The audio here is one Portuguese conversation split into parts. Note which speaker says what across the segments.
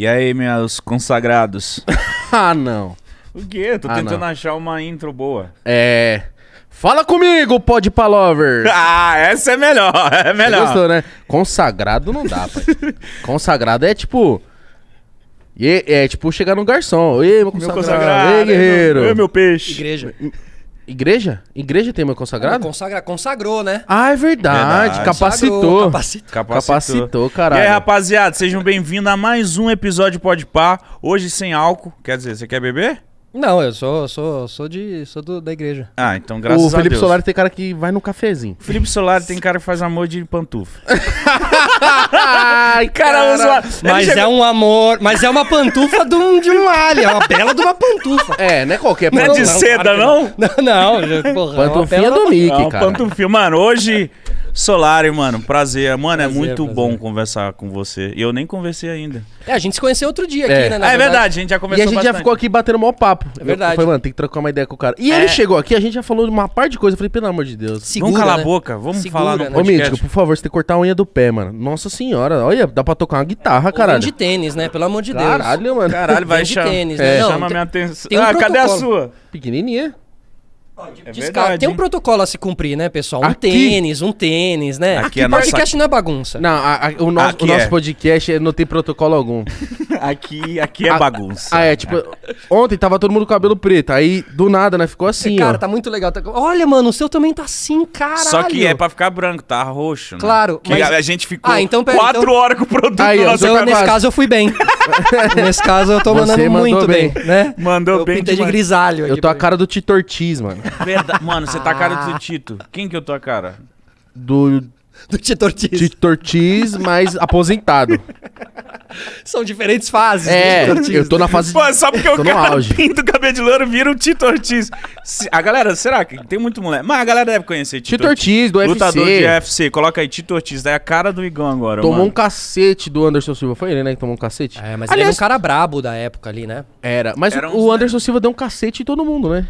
Speaker 1: E aí, meus consagrados? ah, não. O quê? Tô ah, tentando não. achar uma intro boa.
Speaker 2: É. Fala comigo, pode palover.
Speaker 1: Ah, essa é melhor, é melhor. Você gostou,
Speaker 2: né? Consagrado não dá, pai. Consagrado é tipo é, é tipo chegar no garçom. Ei, meu consagrado. Meu consagrado Ei, é guerreiro. Ei, é meu peixe. Igreja. Igreja? Igreja tem uma consagrada?
Speaker 3: Consagra, consagrou, né?
Speaker 2: Ah, é verdade. Verdade. Capacitou. Consagrou, capacitou. Capacitou. Capacitou, caralho. E aí,
Speaker 1: rapaziada, sejam bem-vindos a mais um episódio Pode Pá. Hoje sem álcool. Quer dizer, você quer beber? Não, eu sou,
Speaker 2: sou, sou de. sou do, da igreja.
Speaker 1: Ah, então graças a Deus. O Felipe Solar
Speaker 2: tem cara que vai no cafezinho. Felipe
Speaker 1: Solar tem cara que faz amor de pantufa.
Speaker 2: Ai, cara, cara.
Speaker 1: Mas
Speaker 3: é um amor. Mas é uma pantufa de um, de um alien. É uma bela de uma pantufa. É, não é
Speaker 2: qualquer pantufa. Não é de não, seda, não?
Speaker 3: Não, não. não porra, é pantufinha é do Mickey, é cara. Pantufinha. Mano, hoje.
Speaker 1: Solari, mano, prazer. Mano, é prazer, é muito prazer. bom conversar com você. E eu nem conversei
Speaker 2: ainda.
Speaker 3: É, a gente se conheceu outro dia é. aqui, é. né? Ah, é verdade. verdade, a gente já conversou E a gente bastante. já ficou
Speaker 2: aqui batendo maior papo. É verdade. Eu, falei, mano, tem que trocar uma ideia com o cara. E é. ele chegou aqui, a gente já falou de uma parte de coisa. Eu falei, pelo amor de Deus. Segura, vamos calar né? a boca, vamos Segura, falar no né? podcast. Ô, Mítico, por favor, você tem que cortar a unha do pé, mano. Nossa senhora, olha, dá pra tocar uma guitarra, caralho. de
Speaker 3: tênis, né? Pelo amor de Deus. Caralho, mano. Caralho, vai chamar. tênis, né? É, Não, chama minha atenção. Um ah, protocolo. cadê a sua? Pequenininha. É verdade, Tem um protocolo a se cumprir, né, pessoal? Um Aqui- tênis, um tênis, né? Aqui é nossa- podcast
Speaker 2: não é bagunça. Não, a- a- o nosso, o nosso é. podcast não tem protocolo algum. Aqui, aqui é bagunça. Ah, é, tipo, é. ontem tava todo mundo com cabelo preto, aí do nada, né, ficou assim, cara, ó. tá
Speaker 3: muito legal. Tá- Olha, mano, o seu também tá assim, cara Só que é pra
Speaker 2: ficar branco, tá roxo. Né? Claro, Que mas- a, gente ficou Ah, então
Speaker 3: pera, então- quatro então- horas com o produto Aí,
Speaker 2: ó, eu, então, nesse caso eu fui bem. nesse caso eu tô Você mandando muito bem. bem. né? Mandou eu bem pintei de grisalho. Eu tô a cara do Titortiz, mano.
Speaker 1: Verdade. Mano, você tá a cara do ah. Tito. Quem que eu tô a cara?
Speaker 2: Do. Do Tito Ortiz. Tito Ortiz, mas aposentado.
Speaker 3: São diferentes fases. É,
Speaker 2: né, Ortiz, eu tô na fase. Pô, só porque o cara pinta o
Speaker 1: cabelo de louro vira o Tito Ortiz. Se, a galera, será que tem muito moleque? Mas a galera deve conhecer Tito, Tito Ortiz. do Lutador UFC. Lutador de
Speaker 2: UFC. Coloca aí Tito Ortiz. Daí a cara do Igão agora. Tomou mano. um cacete do Anderson Silva. Foi ele, né? Que tomou um cacete. É, mas Aliás, ele era um cara brabo da época ali, né? Era. Mas era o, o Anderson Silva deu um cacete em todo mundo, né?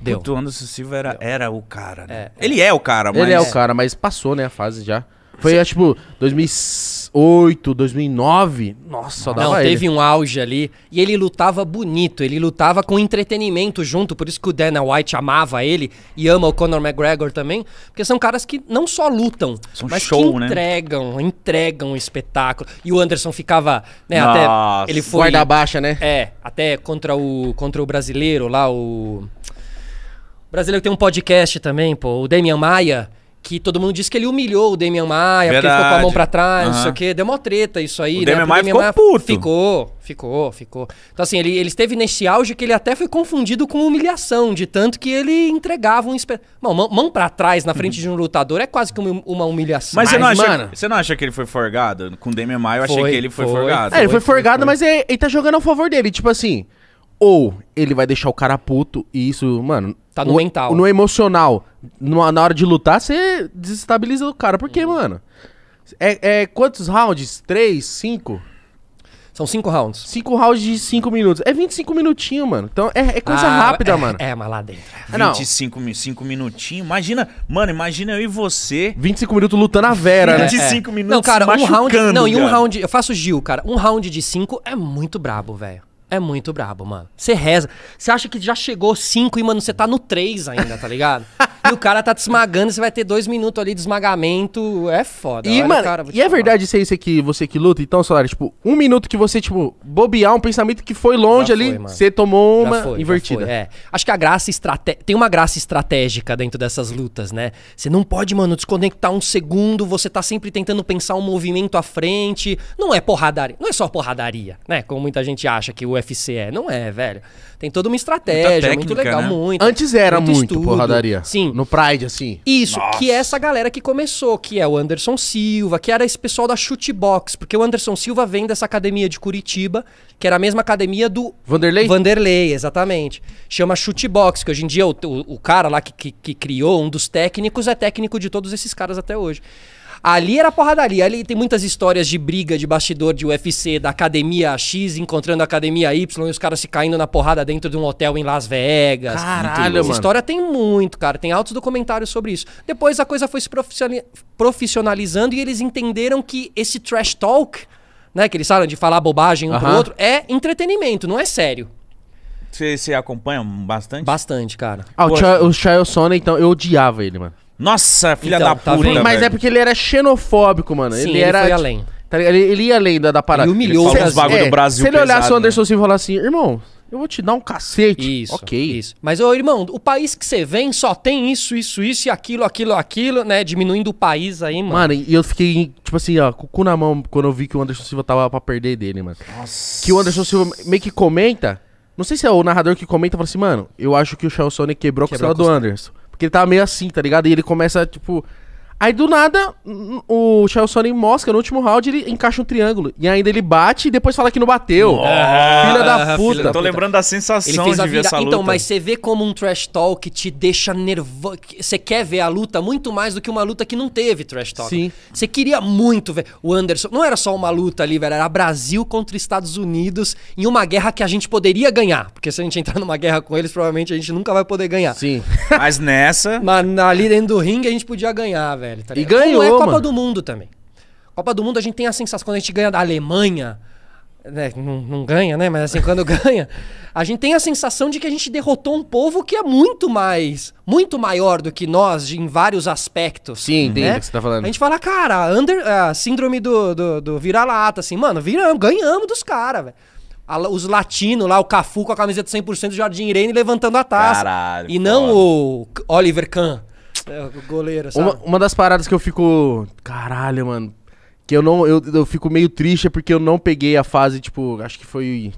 Speaker 2: Deu. Puto, o Anderson Silva era, era o cara, né? É. é. Ele é o cara, mas... Ele é o cara, mas passou, né, a fase já. Foi, Você... É, tipo, 2008, 2009. Nossa, dava Não, teve ele.
Speaker 3: um auge ali. E ele lutava bonito, ele lutava com entretenimento junto. Por isso que o Dana White amava ele e ama o Conor McGregor também. Porque são caras que não só lutam, são mas show, que né? entregam, né? entregam o espetáculo. E o Anderson ficava, né, Nossa. até... Ele foi... Guarda baixa, né? É, até contra o, contra o brasileiro lá, o brasileiro tem um podcast também, pô, o Damian Maia, que todo mundo diz que ele humilhou o Damian Maia, Verdade. porque ele ficou com a mão pra trás, uhum. não sei o quê. Deu uma treta isso aí, o né? Damian Maia ficou Maia puto. Ficou, ficou, ficou. Então, assim, ele, ele esteve nesse auge que ele até foi confundido com humilhação, de tanto que ele entregava um... Espe... Mão, mão, mão pra trás na frente de um lutador é quase que uma, uma humilhação. Mas, você, não acha, mano...
Speaker 1: você não acha que ele foi forgado? Com o Damian Maia, eu foi, achei que ele foi, foi forgado.
Speaker 2: É, ele foi, foi forgado, mas ele, é, ele tá jogando a favor dele. Tipo assim... Ou ele vai deixar o cara puto e isso, mano. Tá no o, mental. No emocional. No, na hora de lutar, você desestabiliza o cara. Por quê, uhum. mano? É, é, quantos rounds? Três? Cinco? São cinco rounds. Cinco rounds de cinco minutos. É 25 minutinhos, mano. Então é, é coisa ah, rápida, é, mano. É, mas lá dentro. 25
Speaker 1: é. ah, não. cinco minutinhos. Imagina, mano, imagina eu e você.
Speaker 2: 25 minutos lutando a Vera, né? 25 é. minutos. Não, cara, um round. Não, e um
Speaker 3: round. Eu faço Gil, cara. Um round de cinco é muito brabo, velho. É muito brabo, mano. Você reza. Você acha que já chegou 5 e, mano, você tá no 3 ainda, tá ligado? e o cara tá te esmagando, você vai ter dois minutos ali de esmagamento. É foda. E, mano, cara,
Speaker 2: e é verdade isso aí, você que, você que luta? Então, Solário, tipo, um minuto que você, tipo, bobear um pensamento que foi longe já ali, foi, você tomou uma foi, invertida. Foi, é.
Speaker 3: Acho que a graça estratégica. Tem uma graça estratégica dentro dessas lutas, né? Você não pode, mano, desconectar um segundo, você tá sempre tentando pensar um movimento à frente. Não é porradaria. Não é só porradaria, né? Como muita gente acha que o UFC é. Não é, velho. Tem toda uma estratégia, técnica, muito legal, né? muito. Antes era muito, muito porradaria.
Speaker 2: Sim. No Pride, assim. Isso, Nossa. que é
Speaker 3: essa galera que começou, que é o Anderson Silva, que era esse pessoal da Shootbox, porque o Anderson Silva vem dessa academia de Curitiba, que era a mesma academia do... Vanderlei? Vanderlei, exatamente. Chama Shootbox, que hoje em dia o, o, o cara lá que, que, que criou, um dos técnicos, é técnico de todos esses caras até hoje. Ali era porradaria. Ali tem muitas histórias de briga de bastidor de UFC, da academia X encontrando a academia Y e os caras se caindo na porrada dentro de um hotel em Las Vegas. Caralho, Essa história tem muito, cara. Tem altos documentários sobre isso. Depois a coisa foi se profissionalizando e eles entenderam que esse trash talk, né, que eles falam de falar
Speaker 2: bobagem um uhum. pro outro,
Speaker 3: é entretenimento, não é sério. Você acompanha bastante?
Speaker 2: Bastante, cara. Ah, o, Charles o então, eu odiava ele, mano. Nossa, filha então, da tá puta. Vendo, mas é velho. é porque ele era xenofóbico, mano. Sim, ele, ele era. Foi além. Tá ele, ele ia além da, da parada. Ele humilhou ele os bagulho é, do Brasil. Se ele pesado, o né? Anderson né? Silva e falasse assim, irmão, eu vou te dar um cacete. Isso. Ok.
Speaker 3: Isso. Mas, ô, irmão, o país que você vem só tem isso, isso, isso e aquilo, aquilo, aquilo, né? Diminuindo o país aí, mano. Mano,
Speaker 2: e eu fiquei, tipo assim, ó, com o cu na mão quando eu vi que o Anderson Silva tava pra perder dele, mano. Nossa. Que o Anderson Silva meio que comenta. Não sei se é o narrador que comenta e fala assim, mano, eu acho que o Charles Sonic quebrou, quebrou a costela do Anderson. Porque ele tava tá meio assim, tá ligado? E ele começa, tipo, Aí do nada, o Chael mosca no último round, ele encaixa um triângulo. E ainda ele bate e depois fala que não bateu. Nossa, filha da puta. Filha, tô puta. lembrando
Speaker 1: da sensação de ver essa então, luta. Então, mas você
Speaker 3: vê como um trash talk te deixa nervoso. Você quer ver a luta muito mais do que uma luta que não teve trash talk. Sim. Você queria muito ver. O Anderson, não era só uma luta ali, velho. Era Brasil contra Estados Unidos em uma guerra que a gente poderia ganhar. Porque se a gente entrar numa guerra com eles, provavelmente a gente nunca vai poder ganhar. Sim. mas nessa. Mas ali dentro do ringue a gente podia ganhar, velho velho. Tá e ganhou. Como é Copa mano. do Mundo também. Copa do Mundo a gente tem a sensação, quando a gente ganha da Alemanha, né, não, não, ganha, né? Mas assim, quando ganha, a gente tem a sensação de que a gente derrotou um povo que é muito mais, muito maior do que nós em vários aspectos. Sim, né? entendo que você tá falando. A gente fala, cara, under, a síndrome do, do, do vira-lata, assim, mano, viramos, ganhamos dos caras, velho. Os latinos lá, o Cafu com a camiseta 100% do Jardim Irene levantando a taça.
Speaker 2: Caralho, e não foda. o Oliver Kahn. É, o
Speaker 3: goleiro, sabe? Uma,
Speaker 2: uma das paradas que eu fico. Caralho, mano. Que eu não. Eu, eu fico meio triste é porque eu não peguei a fase, tipo, acho que foi.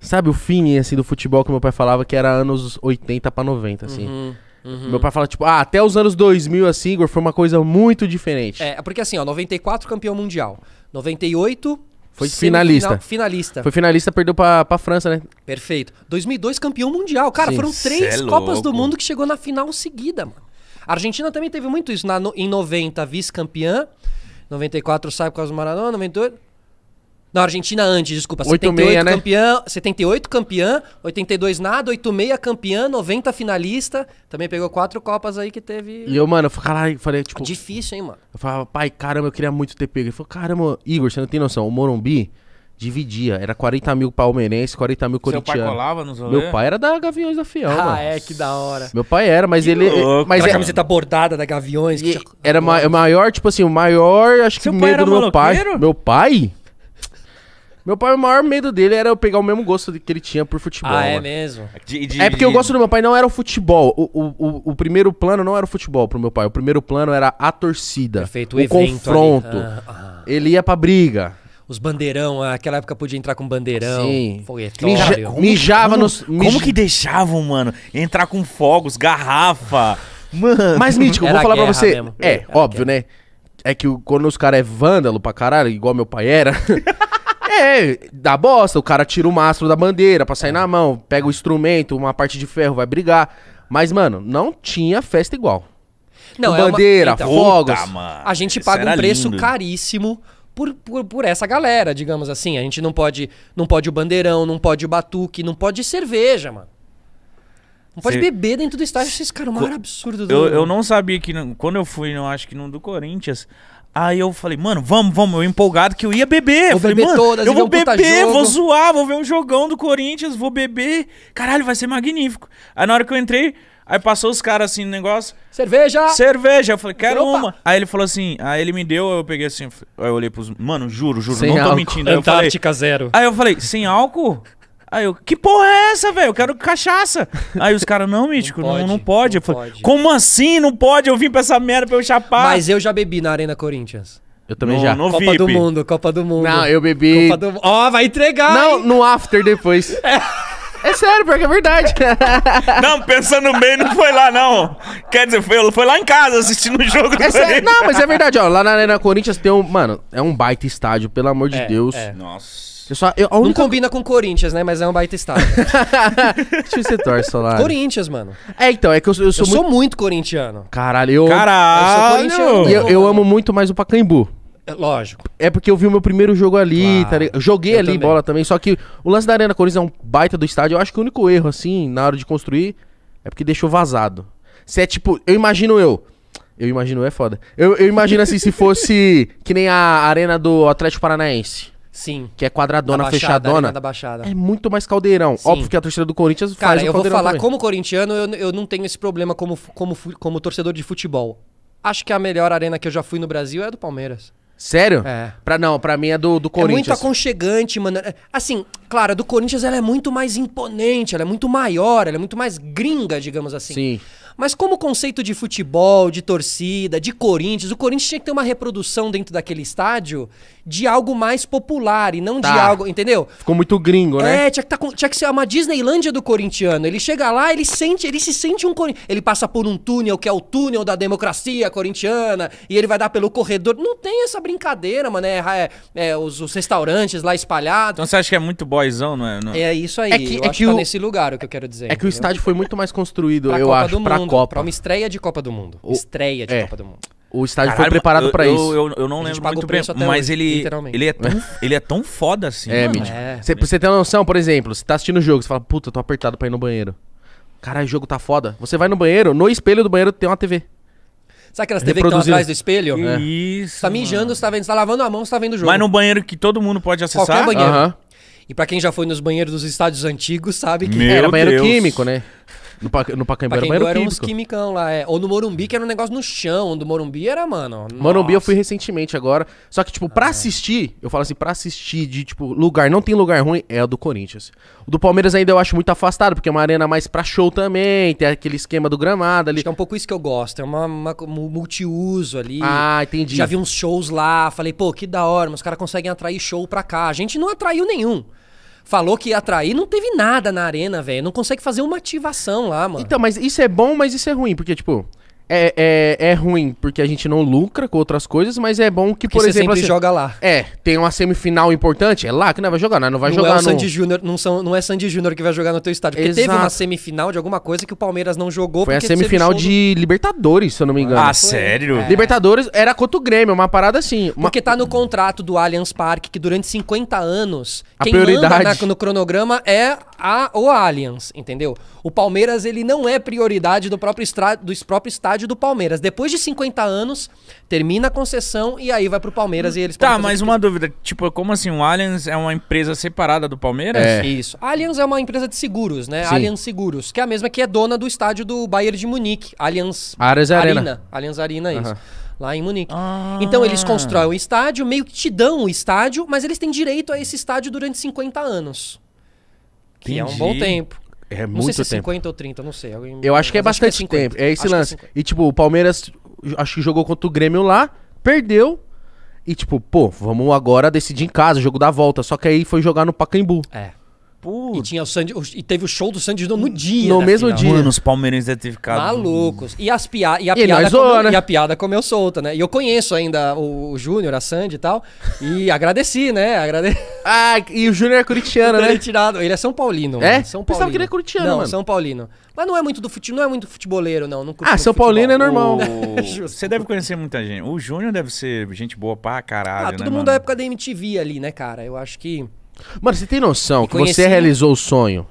Speaker 2: Sabe o fim, assim, do futebol que meu pai falava que era anos 80 pra 90, assim. Uhum. Uhum. Meu pai fala, tipo, ah, até os anos 2000, assim, Igor, foi uma coisa muito diferente. É,
Speaker 3: porque assim, ó, 94 campeão mundial. 98
Speaker 2: foi finalista. finalista. Foi finalista, perdeu pra, pra França, né?
Speaker 3: Perfeito. 2002 campeão mundial. Cara, Sim. foram três é Copas do Mundo que chegou na final seguida, mano. A Argentina também teve muito isso. Na, no, em 90, vice-campeã. 94 sai por causa do Maradona, 98. Não, Argentina
Speaker 2: antes, desculpa. 78 meia, né?
Speaker 3: campeã, 78 campeã, 82 nada, 86 campeã, 90 finalista. Também pegou quatro copas aí que teve.
Speaker 2: E eu, mano, eu falei, falei tipo. Difícil, hein, mano? Eu falava, pai, caramba, eu queria muito ter pego. Ele falou, caramba, Igor, você não tem noção, o Morumbi Dividia. Era 40 mil palmeirenses, 40 mil corintiano Seu pai colava nos rolê? Meu pai era da Gaviões da Fiel, Ah, mano. é, que da hora. Meu pai era, mas que ele... Louco, mas a é- camiseta bordada da Gaviões. Que tinha... Era o maior, tipo assim, o maior, acho Seu o medo do meu pai. Meu pai? Meu pai, o maior medo dele era eu pegar o mesmo gosto que ele tinha por futebol. Ah, é mano. mesmo?
Speaker 1: De, de, é porque o gosto
Speaker 2: do meu pai não era o futebol. O, o, o, o, primeiro plano não era o futebol pro meu pai. O primeiro plano era a torcida. Perfeito, o, o confronto. Ah, ah. Ele ia pra briga
Speaker 3: os bandeirão, aquela época podia entrar com bandeirão, Sim. foguetório. Mija, como, mijava como, nos. Como que
Speaker 2: deixavam, mano?
Speaker 1: Entrar com fogos, garrafa.
Speaker 2: Mano. Mas, Mítico, Era vou falar pra você. Mesmo. É, Era óbvio, né? É que quando os caras é vândalo pra caralho, igual meu pai era. É, dá bosta, o cara tira o mastro da bandeira pra sair na mão, pega o instrumento, uma parte de ferro, vai brigar. Mas, mano, não tinha festa igual. Não, é bandeira, uma... então, fogos. Puta, a gente paga um preço lindo.
Speaker 3: caríssimo por, por, por, essa galera, digamos assim. A gente não pode, não pode o bandeirão, não pode o batuque, não pode cerveja, mano. Não pode Cê... beber dentro do estádio, Vocês cara, o maior absurdo do eu, mundo. eu não sabia que, quando eu fui, eu
Speaker 1: acho que no do Corinthians, Aí eu falei, mano, vamos, vamos. Eu empolgado que eu ia beber. Vou eu falei, beber mano, todas, eu vou um beber, vou zoar, vou ver um jogão do Corinthians, vou beber. Caralho, vai ser magnífico. Aí na hora que eu entrei, Aí passou os caras assim no negócio. Cerveja! Cerveja! Eu falei, quero Opa. uma. Aí ele falou assim, aí ele me deu, eu peguei assim, aí eu olhei pros. Mano, juro, juro, sem não tô álcool. mentindo. Aí Antártica eu falei, zero. Aí eu falei, sem álcool? Aí eu, que porra é essa, velho? Eu quero cachaça. Aí os caras, não, Mítico, não pode. Não, não pode. Não eu falei, pode. como assim? Não pode? Eu vim pra essa merda pra eu chapar. Mas eu
Speaker 3: já bebi na Arena Corinthians.
Speaker 2: Eu também no, já. No Copa VIP. do Mundo, Copa do Mundo. Não, eu bebi. Ó, do...
Speaker 3: oh, vai entregar! Não, hein? no after depois. é.
Speaker 2: É sério, porque é verdade.
Speaker 1: Não, pensando bem, não foi lá, não. Quer dizer, foi, foi lá em casa assistindo o jogo. É sério, não, mas é
Speaker 2: verdade, ó. Lá na Arena Corinthians tem um. Mano, é um baita estádio, pelo amor de é, Deus. É. Nossa. Eu só, eu, única... Não
Speaker 3: combina com Corinthians, né? Mas é um baita estádio.
Speaker 2: Deixa você torce lá.
Speaker 3: Corinthians, mano. É, então, é que eu, eu sou. Eu muito... sou muito corintiano.
Speaker 2: Caralho, eu. Caralho! Eu, eu amo muito mais o Pacaembu. É, lógico. É porque eu vi o meu primeiro jogo ali, claro. tá Joguei eu ali também. bola também, só que o lance da Arena Corinthians é um baita do estádio. Eu acho que o único erro, assim, na hora de construir, é porque deixou vazado. Se é tipo, eu imagino eu. Eu imagino, é foda. Eu, eu imagino assim, se fosse que nem a arena do Atlético Paranaense. Sim. Que é quadradona, baixada, fechadona. Da baixada. É muito mais caldeirão. Sim. Óbvio que a torcida do Corinthians Cara, faz Cara, eu vou falar, também. como
Speaker 3: corintiano, eu, eu não tenho esse problema como, como, como torcedor de futebol. Acho que a melhor arena que eu já fui no Brasil é a do Palmeiras. Sério? É. Pra não, pra mim é do, do Corinthians. É muito aconchegante, mano. É, assim, claro, a do Corinthians ela é muito mais imponente, ela é muito maior, ela é muito mais gringa, digamos assim. Sim. Mas como conceito de futebol, de torcida, de Corinthians, o Corinthians tinha que ter uma reprodução dentro daquele estádio de algo mais popular e não tá. de algo, entendeu?
Speaker 2: Ficou muito gringo, né?
Speaker 3: É, tinha que, tá, tinha que ser uma Disneylândia do corintiano. Ele chega lá, ele sente, ele se sente um corintiano. Ele passa por um túnel que é o túnel da democracia corintiana e ele vai dar pelo corredor. Não tem essa brincadeira, mano. É, é, é os, os, restaurantes lá espalhados.
Speaker 1: Então você acha que é muito boyzão, não é? Não. É isso aí. É que, eu é que, que tá o... nesse
Speaker 3: lugar o que eu quero dizer. É que o
Speaker 1: estádio
Speaker 2: foi muito
Speaker 3: mais construído, pra eu Copa acho, pra Copa. Pra uma estreia de Copa do Mundo. O... Estreia de é. Copa do Mundo. O estádio
Speaker 1: Caralho, foi preparado para isso. Eu, eu, eu, não lembro muito bem, mas hoje, ele, ele, é tão, ele é tão foda assim. É,
Speaker 2: mano. É, você, é. você tem uma noção, por exemplo, você tá assistindo o jogo, você fala, puta, tô apertado pra ir no banheiro. Caralho, o jogo tá foda. Você vai no banheiro, no espelho do banheiro tem uma TV.
Speaker 3: Sabe aquelas TV que estão atrás do espelho?
Speaker 2: Que é. Isso.
Speaker 3: Você tá mijando, você tá vendo, você tá lavando a mão, você tá vendo o jogo. Mas no banheiro que todo mundo pode acessar. Qualquer banheiro. Uh -huh. E pra quem já foi nos banheiros dos estádios antigos, sabe que Meu era banheiro químico,
Speaker 2: né? No, pa, no Pacaembu, Pacaembu era, era uns
Speaker 3: quimicão lá, é. Ou no Morumbi, que era um negócio no chão. Do Morumbi era, mano.
Speaker 2: Morumbi eu fui recentemente agora. Só que, tipo, pra ah. É. assistir, eu falo assim, pra assistir de, tipo, lugar, não tem lugar ruim, é o do Corinthians. O do Palmeiras ainda eu acho muito afastado, porque é uma arena mais pra show também, tem aquele esquema do gramado ali. Acho que
Speaker 3: é um pouco isso que eu gosto, é uma, uma multiuso ali. Ah, entendi. Já vi uns shows lá, falei, pô, que da hora, mas os caras conseguem atrair show pra cá. A gente não atraiu nenhum falou que ia atrair, não teve nada na arena, velho. Não consegue fazer uma ativação lá,
Speaker 2: mano. Então, mas isso é bom, mas isso é ruim, porque, tipo, é, é, é ruim porque a gente não lucra com outras coisas, mas é bom que, porque por você exemplo. Sempre assim, joga lá. É, tem uma semifinal importante, é lá que não vai jogar, não, não vai não jogar é o no... Sandy
Speaker 3: Junior não, são, não é Sandy Júnior que vai jogar no teu estádio. Porque Exato. teve uma semifinal de alguma coisa que o Palmeiras não jogou. Foi a semifinal de
Speaker 2: Libertadores, se eu não me engano. Ah, Foi. sério? É. Libertadores
Speaker 3: era contra o Grêmio, uma parada assim. Uma... Porque tá no contrato do Allianz Parque que durante 50 anos, a quem prioridade. manda na, no cronograma é a, o Allianz, entendeu? O Palmeiras, ele não é prioridade do próprio, estra, do próprio estádio do Palmeiras. Depois de 50 anos, termina a concessão e aí vai pro Palmeiras e eles... Tá, mas
Speaker 1: uma dúvida. Tipo, como assim? O Allianz é uma empresa separada do Palmeiras? É. Isso.
Speaker 3: A Allianz é uma empresa de seguros, né? Sim. Allianz Seguros, que é a mesma que é dona do estádio do Bayern de Munique. Allianz... Ares Arena. Arena. Allianz Arena, isso. lá em Munique. Ah. Então eles constroem o estádio, meio que te dão o estádio, mas eles têm direito a esse estádio durante 50 anos. Que Entendi.
Speaker 4: é um bom tempo. É muito tempo. Não sei se é 50
Speaker 3: ou 30, não sei. Alguém... Eu acho que é
Speaker 2: bastante que é tempo. É esse acho é lance. É e, tipo, o Palmeiras, acho que jogou contra o Grêmio lá, perdeu. E, tipo, pô, vamos agora decidir em casa, jogo da volta. Só que aí foi jogar no Pacaembu. É.
Speaker 3: Puta. E, tinha o Sandy, e teve o show do Sandy Júnior no dia. No né, mesmo final. dia. nos os palmeirenses é devem ter ficado. Malucos. E, as pia e, a e piada comeu, né? e a piada comeu solta, né? E eu conheço ainda o, o Júnior, a Sandy e tal. E agradeci, né? Agrade... Ah, e o Júnior é curitiano, né? Tirado. Ele é São Paulino. É? Mano. São Paulino. Pensava que ele é curitiano, não, mano. São Paulino. Mas não é muito do futebol, não é muito futeboleiro, não. não ah, São Paulino é normal. Você deve conhecer muita gente. O
Speaker 1: Júnior deve ser gente boa pra caralho. Ah, todo né, mundo mano?
Speaker 3: da época da MTV ali, né, cara? Eu acho que.
Speaker 2: Mano, você tem noção que você realizou o sonho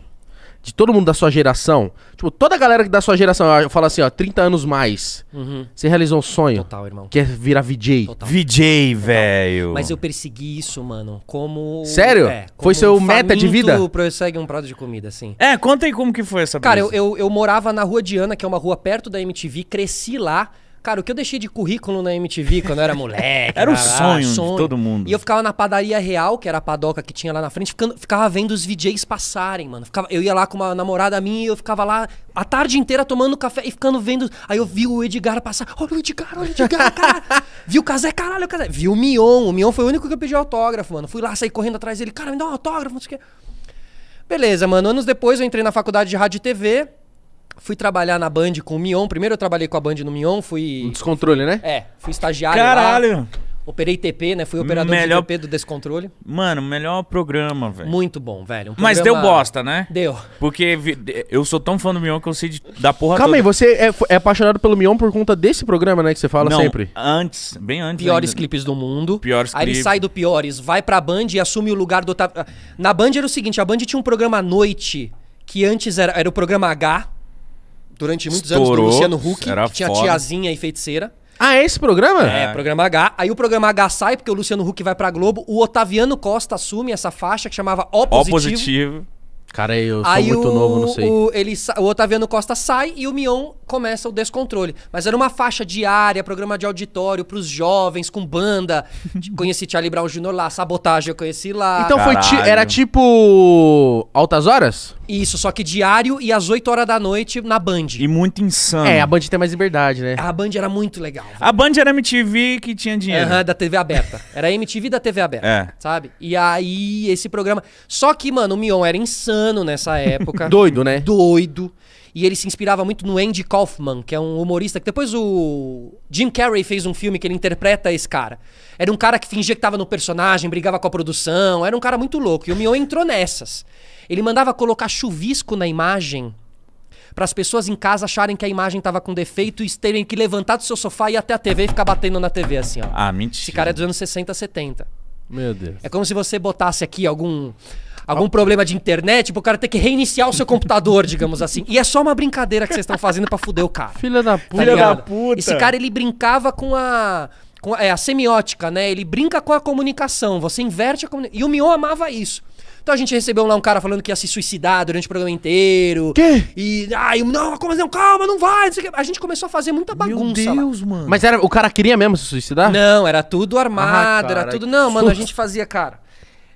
Speaker 2: de todo mundo da sua geração? Tipo, toda a galera da sua geração, eu falo assim, ó, 30 anos mais. Uhum. Você realizou um sonho. Total, irmão. Que é virar VJ. Total. VJ, velho. Mas
Speaker 3: eu persegui isso, mano, como... Sério? É, como foi seu um meta de vida? persegue um prato de comida, assim. É, conta aí como que foi essa Cara, eu, eu, eu morava na Rua Diana, que é uma rua perto da MTV, cresci lá... Cara, o que eu deixei de currículo na MTV quando eu era moleque. era um sonho, ah, sonho, de todo mundo. E eu ficava na padaria real, que era a padoca que tinha lá na frente, ficando, ficava vendo os DJs passarem, mano. Ficava, eu ia lá com uma namorada minha e eu ficava lá a tarde inteira tomando café e ficando vendo. Aí eu vi o Edgar passar. Olha o Edgar, olha o Edgar, cara. vi o Casé, caralho, o Casé. Vi o Mion. O Mion foi o único que eu pedi autógrafo, mano. Fui lá, saí correndo atrás dele. Cara, me dá um autógrafo, não sei o quê. Beleza, mano. Anos depois eu entrei na faculdade de rádio e TV. Fui trabalhar na Band com o Mion. Primeiro eu trabalhei com a Band no Mion, fui. Um descontrole, né? É, fui estagiário. Caralho! Lá. Operei TP, né? Fui operador melhor... de TP do Descontrole.
Speaker 1: Mano, melhor programa, velho. Muito bom, velho. Um programa... Mas deu bosta, né? Deu. Porque eu sou tão fã do Mion que eu sei
Speaker 2: de...
Speaker 3: da porra Calma toda. aí,
Speaker 2: você é, é, apaixonado pelo Mion por conta desse programa, né? Que você fala Não, sempre.
Speaker 3: antes. Bem antes Piores ainda. clipes do mundo. Piores aí clipes. Aí ele sai do Piores, vai pra Band e assume o lugar do... Na Band era o seguinte, a Band tinha um programa à noite, que antes era, era o programa H, durante muitos Estourou, anos do Luciano Huck, era que tinha foda. tiazinha e feiticeira. Ah, é esse programa? É, programa H. Aí o programa H sai porque o Luciano Huck vai pra Globo, o Otaviano Costa assume essa faixa que chamava O Ó positivo.
Speaker 2: Cara, eu sou Aí muito o, novo, não sei. O,
Speaker 3: ele, o Otaviano Costa sai e o Mion começa o descontrole. Mas era uma faixa diária, programa de auditório pros jovens, com banda. conheci Charlie Brown Jr. lá, Sabotagem eu conheci lá. Então foi ti, era
Speaker 2: tipo altas horas?
Speaker 3: Isso, só que diário e às 8 horas da noite na
Speaker 2: Band. E muito insano. É, a Band tem mais liberdade, né? A Band era
Speaker 3: muito legal. A Band era MTV que tinha dinheiro. Aham, uhum, da TV aberta. Era MTV da TV aberta, é. sabe? E aí esse programa... Só que, mano, o Mion era insano insano nessa época. Doido, né?
Speaker 2: Doido.
Speaker 3: E ele se inspirava muito no Andy Kaufman, que é um humorista que depois o Jim Carrey fez um filme que ele interpreta esse cara. Era um cara que fingia que tava no personagem, brigava com a produção, era um cara muito louco. E o Mion entrou nessas. Ele mandava colocar chuvisco na imagem para as pessoas em casa acharem que a imagem tava com defeito e terem que levantar do seu sofá e ir até a TV e ficar batendo na TV assim, ó. Ah, mentira. Esse cara é dos anos 60, 70. Meu Deus. É como se você botasse aqui algum algum problema de internet pro cara ter que reiniciar o seu computador, digamos assim. E é só uma brincadeira que vocês estão fazendo para fuder o cara. Filha da tá puta. Tá Filha da puta. Esse cara, ele brincava com a com a, é, a semiótica, né? Ele brinca com a comunicação, você inverte a comunicação. E o Mion amava isso. Então a gente recebeu lá um cara falando que ia se suicidar durante o programa inteiro. Que? E. Ai, não, como assim? não? Calma, não vai. Não a gente começou a fazer muita bagunça. Meu Deus, lá.
Speaker 2: mano. Mas era, o cara queria mesmo se suicidar? Não, era tudo armado, ah, cara, era tudo. Não, mano, a
Speaker 3: gente fazia, cara.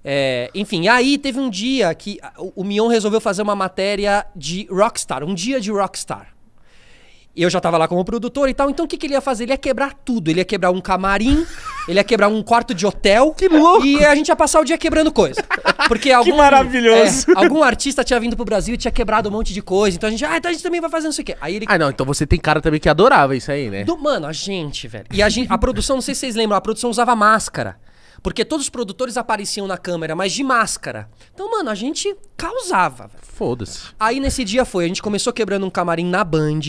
Speaker 3: É, enfim, aí teve um dia que o, Mion resolveu fazer uma matéria de Rockstar, um dia de Rockstar. Eu já tava lá como produtor e tal, então o que, que ele ia fazer? Ele ia quebrar tudo. Ele ia quebrar um camarim, ele ia quebrar um quarto de hotel. Que louco! E a gente ia passar o dia quebrando coisa.
Speaker 2: Porque algum, que maravilhoso! É, algum
Speaker 3: artista tinha vindo pro Brasil e tinha quebrado um monte de coisa. Então a gente, ah, então a gente também vai fazer não sei o quê. Aí ele...
Speaker 2: Ah, não, então você tem cara também que adorava isso aí, né? Do, mano, a gente, velho. E a, gente, a produção, não sei se vocês
Speaker 3: lembram, a produção usava máscara. Porque todos os produtores apareciam na câmera, mas de máscara. Então, mano, a gente causava.
Speaker 2: Foda-se.
Speaker 3: Aí nesse dia foi, a gente começou quebrando um camarim na Band,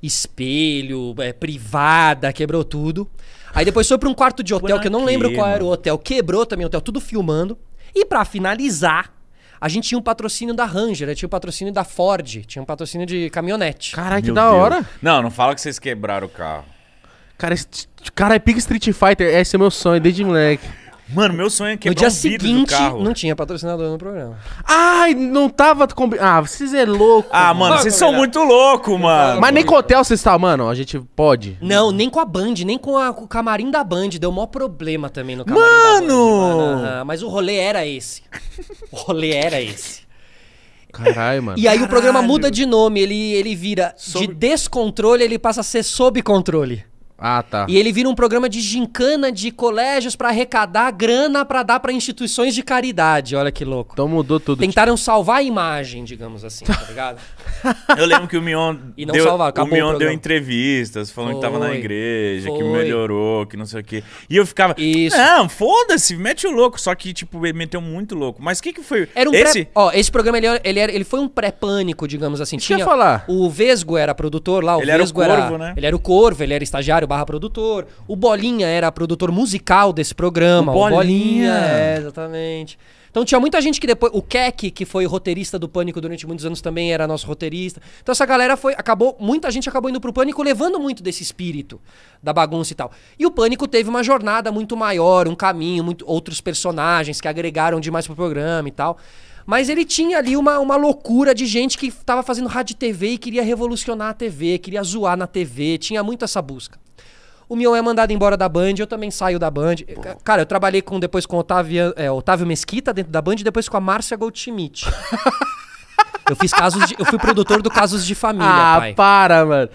Speaker 3: espelho, é, privada, quebrou tudo. Aí depois foi para um quarto de hotel, que eu não lembro qual era o hotel, quebrou também o hotel, tudo filmando. E para finalizar, a gente tinha um patrocínio da Ranger, né? tinha um patrocínio da Ford, tinha um patrocínio de caminhonete.
Speaker 2: Caralho, que da Deus. hora.
Speaker 1: Não, não fala que vocês quebraram o carro.
Speaker 2: Cara, cara é Pig Street Fighter, esse é meu sonho desde moleque. Mano, meu sonho é quebrar No dia seguinte, não
Speaker 3: tinha patrocinador no programa.
Speaker 2: Ai, não tava combinado. Ah, vocês é louco. Ah, mano, vocês são muito loucos, mano. Mas nem com o hotel vocês estavam, tá, mano. A gente pode.
Speaker 3: Não, nem com a Band, nem com, a- com o camarim da Band. Deu maior problema também no camarim da Band. Mano! Mas o rolê era esse. O rolê era esse.
Speaker 2: Caralho, mano. E aí o programa muda
Speaker 3: de nome, ele, ele vira Sob- de descontrole, ele passa a ser sob controle. Ah, tá. E ele vira um programa de gincana de colégios para arrecadar grana para dar para instituições de caridade. Olha que
Speaker 2: louco. Então mudou tudo.
Speaker 3: Tipo. Tentaram tipo... salvar a imagem, digamos assim, tá ligado? Eu lembro que o Mion e não deu, salvar, o Mion o deu
Speaker 1: entrevistas falando foi, que tava na igreja, foi. que melhorou, que não sei o quê. E eu ficava, Isso. não, foda-se, mete o louco, só que tipo, meteu muito louco. Mas o que que foi? Era um esse, pré...
Speaker 3: ó, esse programa ele ele, era, ele foi um pré-pânico, digamos assim. Tinha falar. O Vesgo era produtor lá, o ele Vesgo era o corvo, era, né? Ele era o corvo, ele era estagiário barra produtor. O Bolinha era produtor musical desse programa. O Bolinha. O Bolinha é, exatamente. Então tinha muita gente que depois. O Keck, que foi roteirista do Pânico durante muitos anos, também era nosso roteirista. Então essa galera foi. Acabou. Muita gente acabou indo pro Pânico levando muito desse espírito da bagunça e tal. E o Pânico teve uma jornada muito maior, um caminho, muito, outros personagens que agregaram demais pro programa e tal. Mas ele tinha ali uma, uma loucura de gente que estava fazendo rádio e TV e queria revolucionar a TV, queria zoar na TV, tinha muito essa busca. O Mion é mandado embora da Band, eu também saio da Band. Bom. Cara, eu trabalhei com depois com Otávio, é, Otávio Mesquita dentro da Band e depois com a Márcia Goldschmidt. eu fiz casos de, eu fui produtor do Casos de Família, ah,
Speaker 2: pai. para, mano.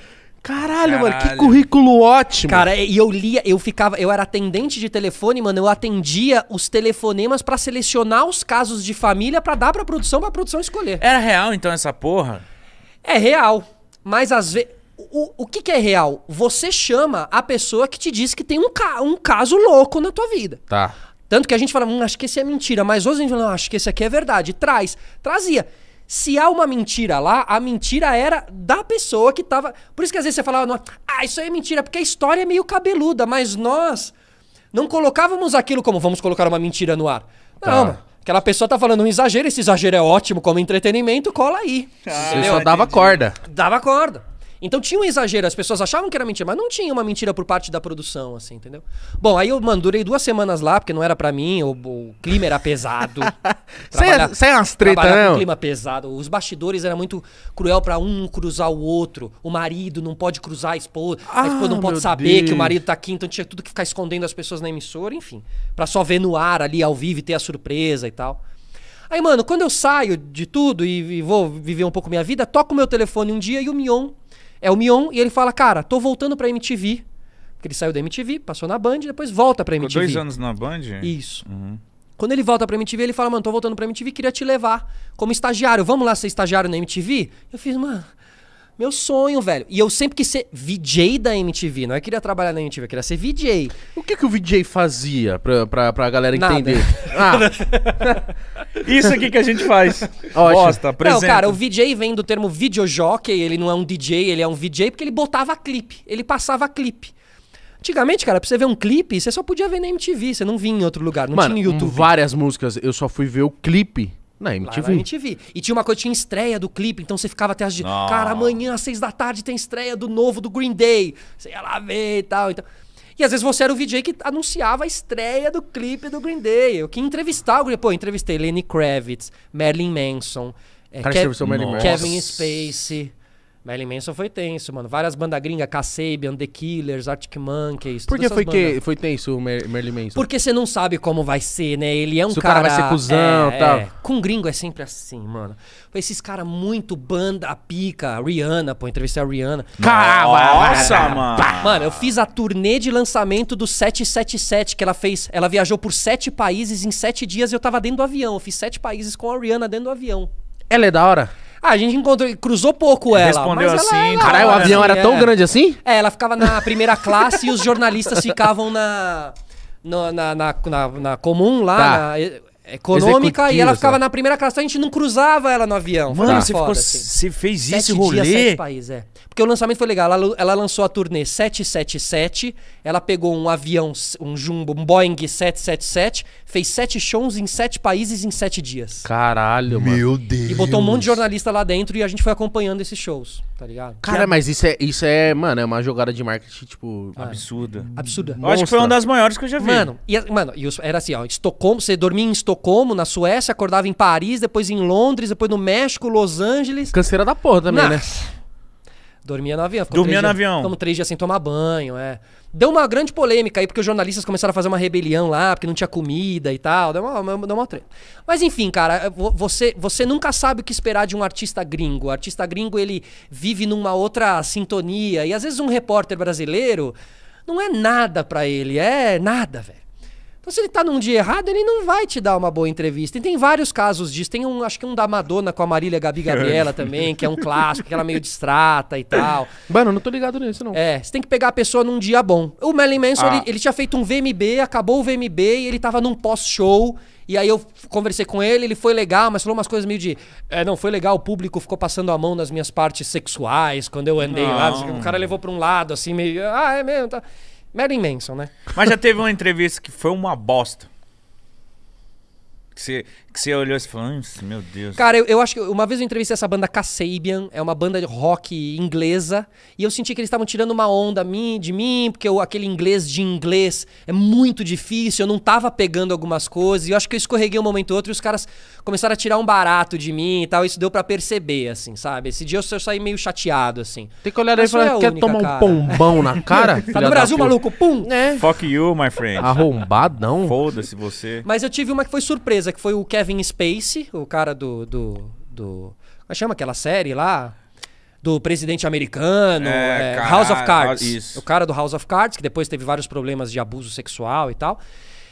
Speaker 3: Caralho, Caralho, mano, que currículo ótimo.
Speaker 2: Cara, e eu
Speaker 3: lia, eu ficava, eu era atendente de telefone, mano, eu atendia os telefonemas pra selecionar os casos de família pra dar pra produção, pra produção escolher. Era real então essa porra? É real, mas às vezes o, o que, que, é real? Você chama a pessoa que te diz que tem um, ca um caso louco na tua vida. Tá. Tanto que a gente fala, hum, acho que esse é mentira, mas hoje a gente fala, não, acho que esse aqui é verdade. Traz. Trazia. Se há uma mentira lá, a mentira era da pessoa que tava. Por isso que às vezes você falava, ah, isso aí é mentira, porque a história é meio cabeluda, mas nós não colocávamos aquilo como vamos colocar uma mentira no ar. Não, tá. aquela pessoa tá falando um exagero, esse exagero é ótimo como entretenimento, cola aí. Ah, você só ah, dava corda. Dava corda. Então tinha um exagero, as pessoas achavam que era mentira, mas não tinha uma mentira por parte da produção, assim, entendeu? Bom, aí eu, mano, durei duas semanas lá, porque não era para mim, o, o, clima era pesado.
Speaker 2: Sem as treta, não. clima
Speaker 3: pesado. Os bastidores era muito cruel para um cruzar o outro. O marido não pode cruzar a esposa, ah, a esposa não pode saber Deus. que o marido tá aqui, então tinha tudo que ficar escondendo as pessoas na emissora, enfim. para só ver no ar ali, ao vivo, e ter a surpresa e tal. Aí, mano, quando eu saio de tudo e, e vou viver um pouco minha vida, toco meu telefone um dia e o Mion é o Mion e ele fala: Cara, tô voltando pra MTV. Porque ele saiu da MTV, passou na Band, depois volta pra MTV. dois anos
Speaker 1: na Band? Isso. Uhum.
Speaker 3: Quando ele volta pra MTV, ele fala: Mano, tô voltando pra MTV, queria te levar como estagiário. Vamos lá ser estagiário na MTV? Eu fiz, mano. Meu sonho, velho. E eu sempre quis ser VJ da MTV. Não é que queria trabalhar na MTV, eu queria ser VJ. O
Speaker 2: que, que o VJ fazia pra, pra, pra galera entender?
Speaker 3: Ah. Isso aqui que a gente faz. Bosta, apresenta. Não, cara, o VJ vem do termo videojockey. Ele não é um DJ, ele é um VJ porque ele botava clipe. Ele passava clipe. Antigamente, cara, pra você ver um clipe, você só podia ver na MTV. Você não vinha em outro lugar. Não Mano, tinha no YouTube. várias
Speaker 2: músicas. Eu só fui ver o clipe
Speaker 3: na MTV. na MTV. E tinha uma coisa, tinha estreia do clipe, então você ficava até as... de Cara, amanhã às seis da tarde tem estreia do novo do Green Day. Você ia lá ver e tal. Então... E às vezes você era o DJ que anunciava a estreia do clipe do Green Day. Eu que entrevistar o Green Day. Pô, entrevistei Lenny Kravitz, Marilyn Manson, é, Kev... Kevin Spacey. Marilyn Manson foi tenso, mano. Várias bandas gringas, Kasabian, The Killers, Arctic Monkeys. Por que foi, que foi
Speaker 2: tenso o Mer Marilyn Manson?
Speaker 3: Porque você não sabe como vai ser, né? Ele é um Se cara... o cara vai ser cuzão e é, tal. É. Com gringo é sempre assim, mano. Esses caras muito banda, pica, Rihanna, pô, entrevistei a Rihanna. Nossa, mano! Mano, eu fiz a turnê de lançamento do 777 que ela fez. Ela viajou por sete países em sete dias e eu tava dentro do avião. Eu fiz sete países com a Rihanna dentro do avião. Ela é da hora? Ah, a gente encontrou, cruzou pouco ela. Respondeu assim. Ela, ela, Caralho, o avião assim, era tão é. grande assim? É, ela ficava na primeira classe e os jornalistas ficavam na. Na na, na, na, na, comum lá. Tá. Na, econômica e ela ficava sabe? na primeira classe, então a gente não cruzava ela no avião. Mano, você, ficou, assim. você fez isso, sete rolê? Dias, sete países, é. Porque o lançamento foi legal. Ela, ela, lançou a turnê 777, ela pegou um avião, um jumbo, um Boeing 777, fez sete shows em sete países em sete dias.
Speaker 2: Caralho, mano. Meu Deus. E botou um monte
Speaker 3: de jornalista lá dentro e a gente foi acompanhando esses shows tá ligado?
Speaker 2: Cara, mas isso é, isso é, mano, é uma jogada de marketing, tipo... Ah, absurda. Absurda. Eu acho que foi uma
Speaker 1: das
Speaker 3: maiores que eu já vi. Mano, e, mano, e era assim, ó, Estocolmo, você dormia em Estocolmo, na Suécia, acordava em Paris, depois em Londres, depois no México, Los Angeles. Canseira da porra também, Não. né? Dormia no avião. Dormia no dias, avião. Ficamos três dias sem tomar banho, é. Deu uma grande polêmica aí, porque os jornalistas começaram a fazer uma rebelião lá, porque não tinha comida e tal. Deu uma, uma, deu uma treta. Mas enfim, cara, eh, você, você nunca sabe o que esperar de um artista gringo. O artista gringo, ele vive numa outra sintonia. E às vezes um repórter brasileiro não é nada para ele, é nada, velho. Então, se ele tá num dia errado, ele não vai te dar uma boa entrevista. E tem vários casos disso. Tem um, acho que um da Madonna com a Marília Gabi Gabriela também, que é um clássico, que ela é meio distrata e tal. Mano, não tô ligado nisso, não. É, você tem que pegar a pessoa num dia bom. O Marilyn Manson, ah. ele, ele, tinha feito um VMB, acabou o VMB e ele tava num pós-show. E aí eu conversei com ele, ele foi legal, mas falou umas coisas meio de. É, não, foi legal, o público ficou passando a mão nas minhas partes sexuais quando eu andei não. lá. O cara levou pra um lado, assim, meio. Ah, é mesmo, tá. Marilyn Manson, né? Mas já
Speaker 1: teve uma entrevista que foi uma bosta. Que você, que você olhou e falou, meu Deus. Cara, eu,
Speaker 3: eu, acho que uma vez eu entrevistei essa banda Kasabian, é uma banda de rock inglesa, e eu senti que eles estavam tirando uma onda de mim, porque eu, aquele inglês de inglês é muito difícil, eu não tava pegando algumas coisas, e eu acho que eu escorreguei um momento ou outro e os caras começaram a tirar um barato de mim e tal, e isso deu para perceber, assim, sabe? Esse dia eu, eu saí meio chateado, assim. Tem que olhar aí e falar, é quer única, tomar cara.
Speaker 2: um pombão na cara? tá no Brasil, maluco, pum! É. Fuck you,
Speaker 1: my friend. Arrombadão. não. Foda-se você.
Speaker 3: Mas eu tive uma que foi surpresa, que foi o Kevin Kevin Spacey, o cara do. do, do como é chama aquela série lá? do presidente americano, é, é, cara, House of Cards. Isso. O cara do House of Cards, que depois teve vários problemas de abuso sexual e tal.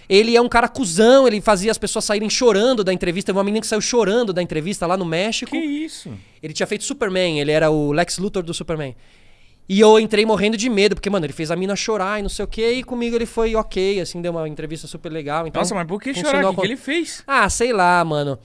Speaker 3: Ele é um cara cuzão, ele fazia as pessoas saírem chorando da entrevista. Teve uma menina que saiu chorando da entrevista lá no México. Que isso? Ele tinha feito Superman, ele era o Lex Luthor do Superman. E eu entrei morrendo de medo, porque, mano, ele fez a mina chorar e não sei o quê, e comigo ele foi ok, assim, deu uma entrevista super legal. Então, Nossa, mas por que chorar? O que, que ele fez? Ah, sei lá, mano.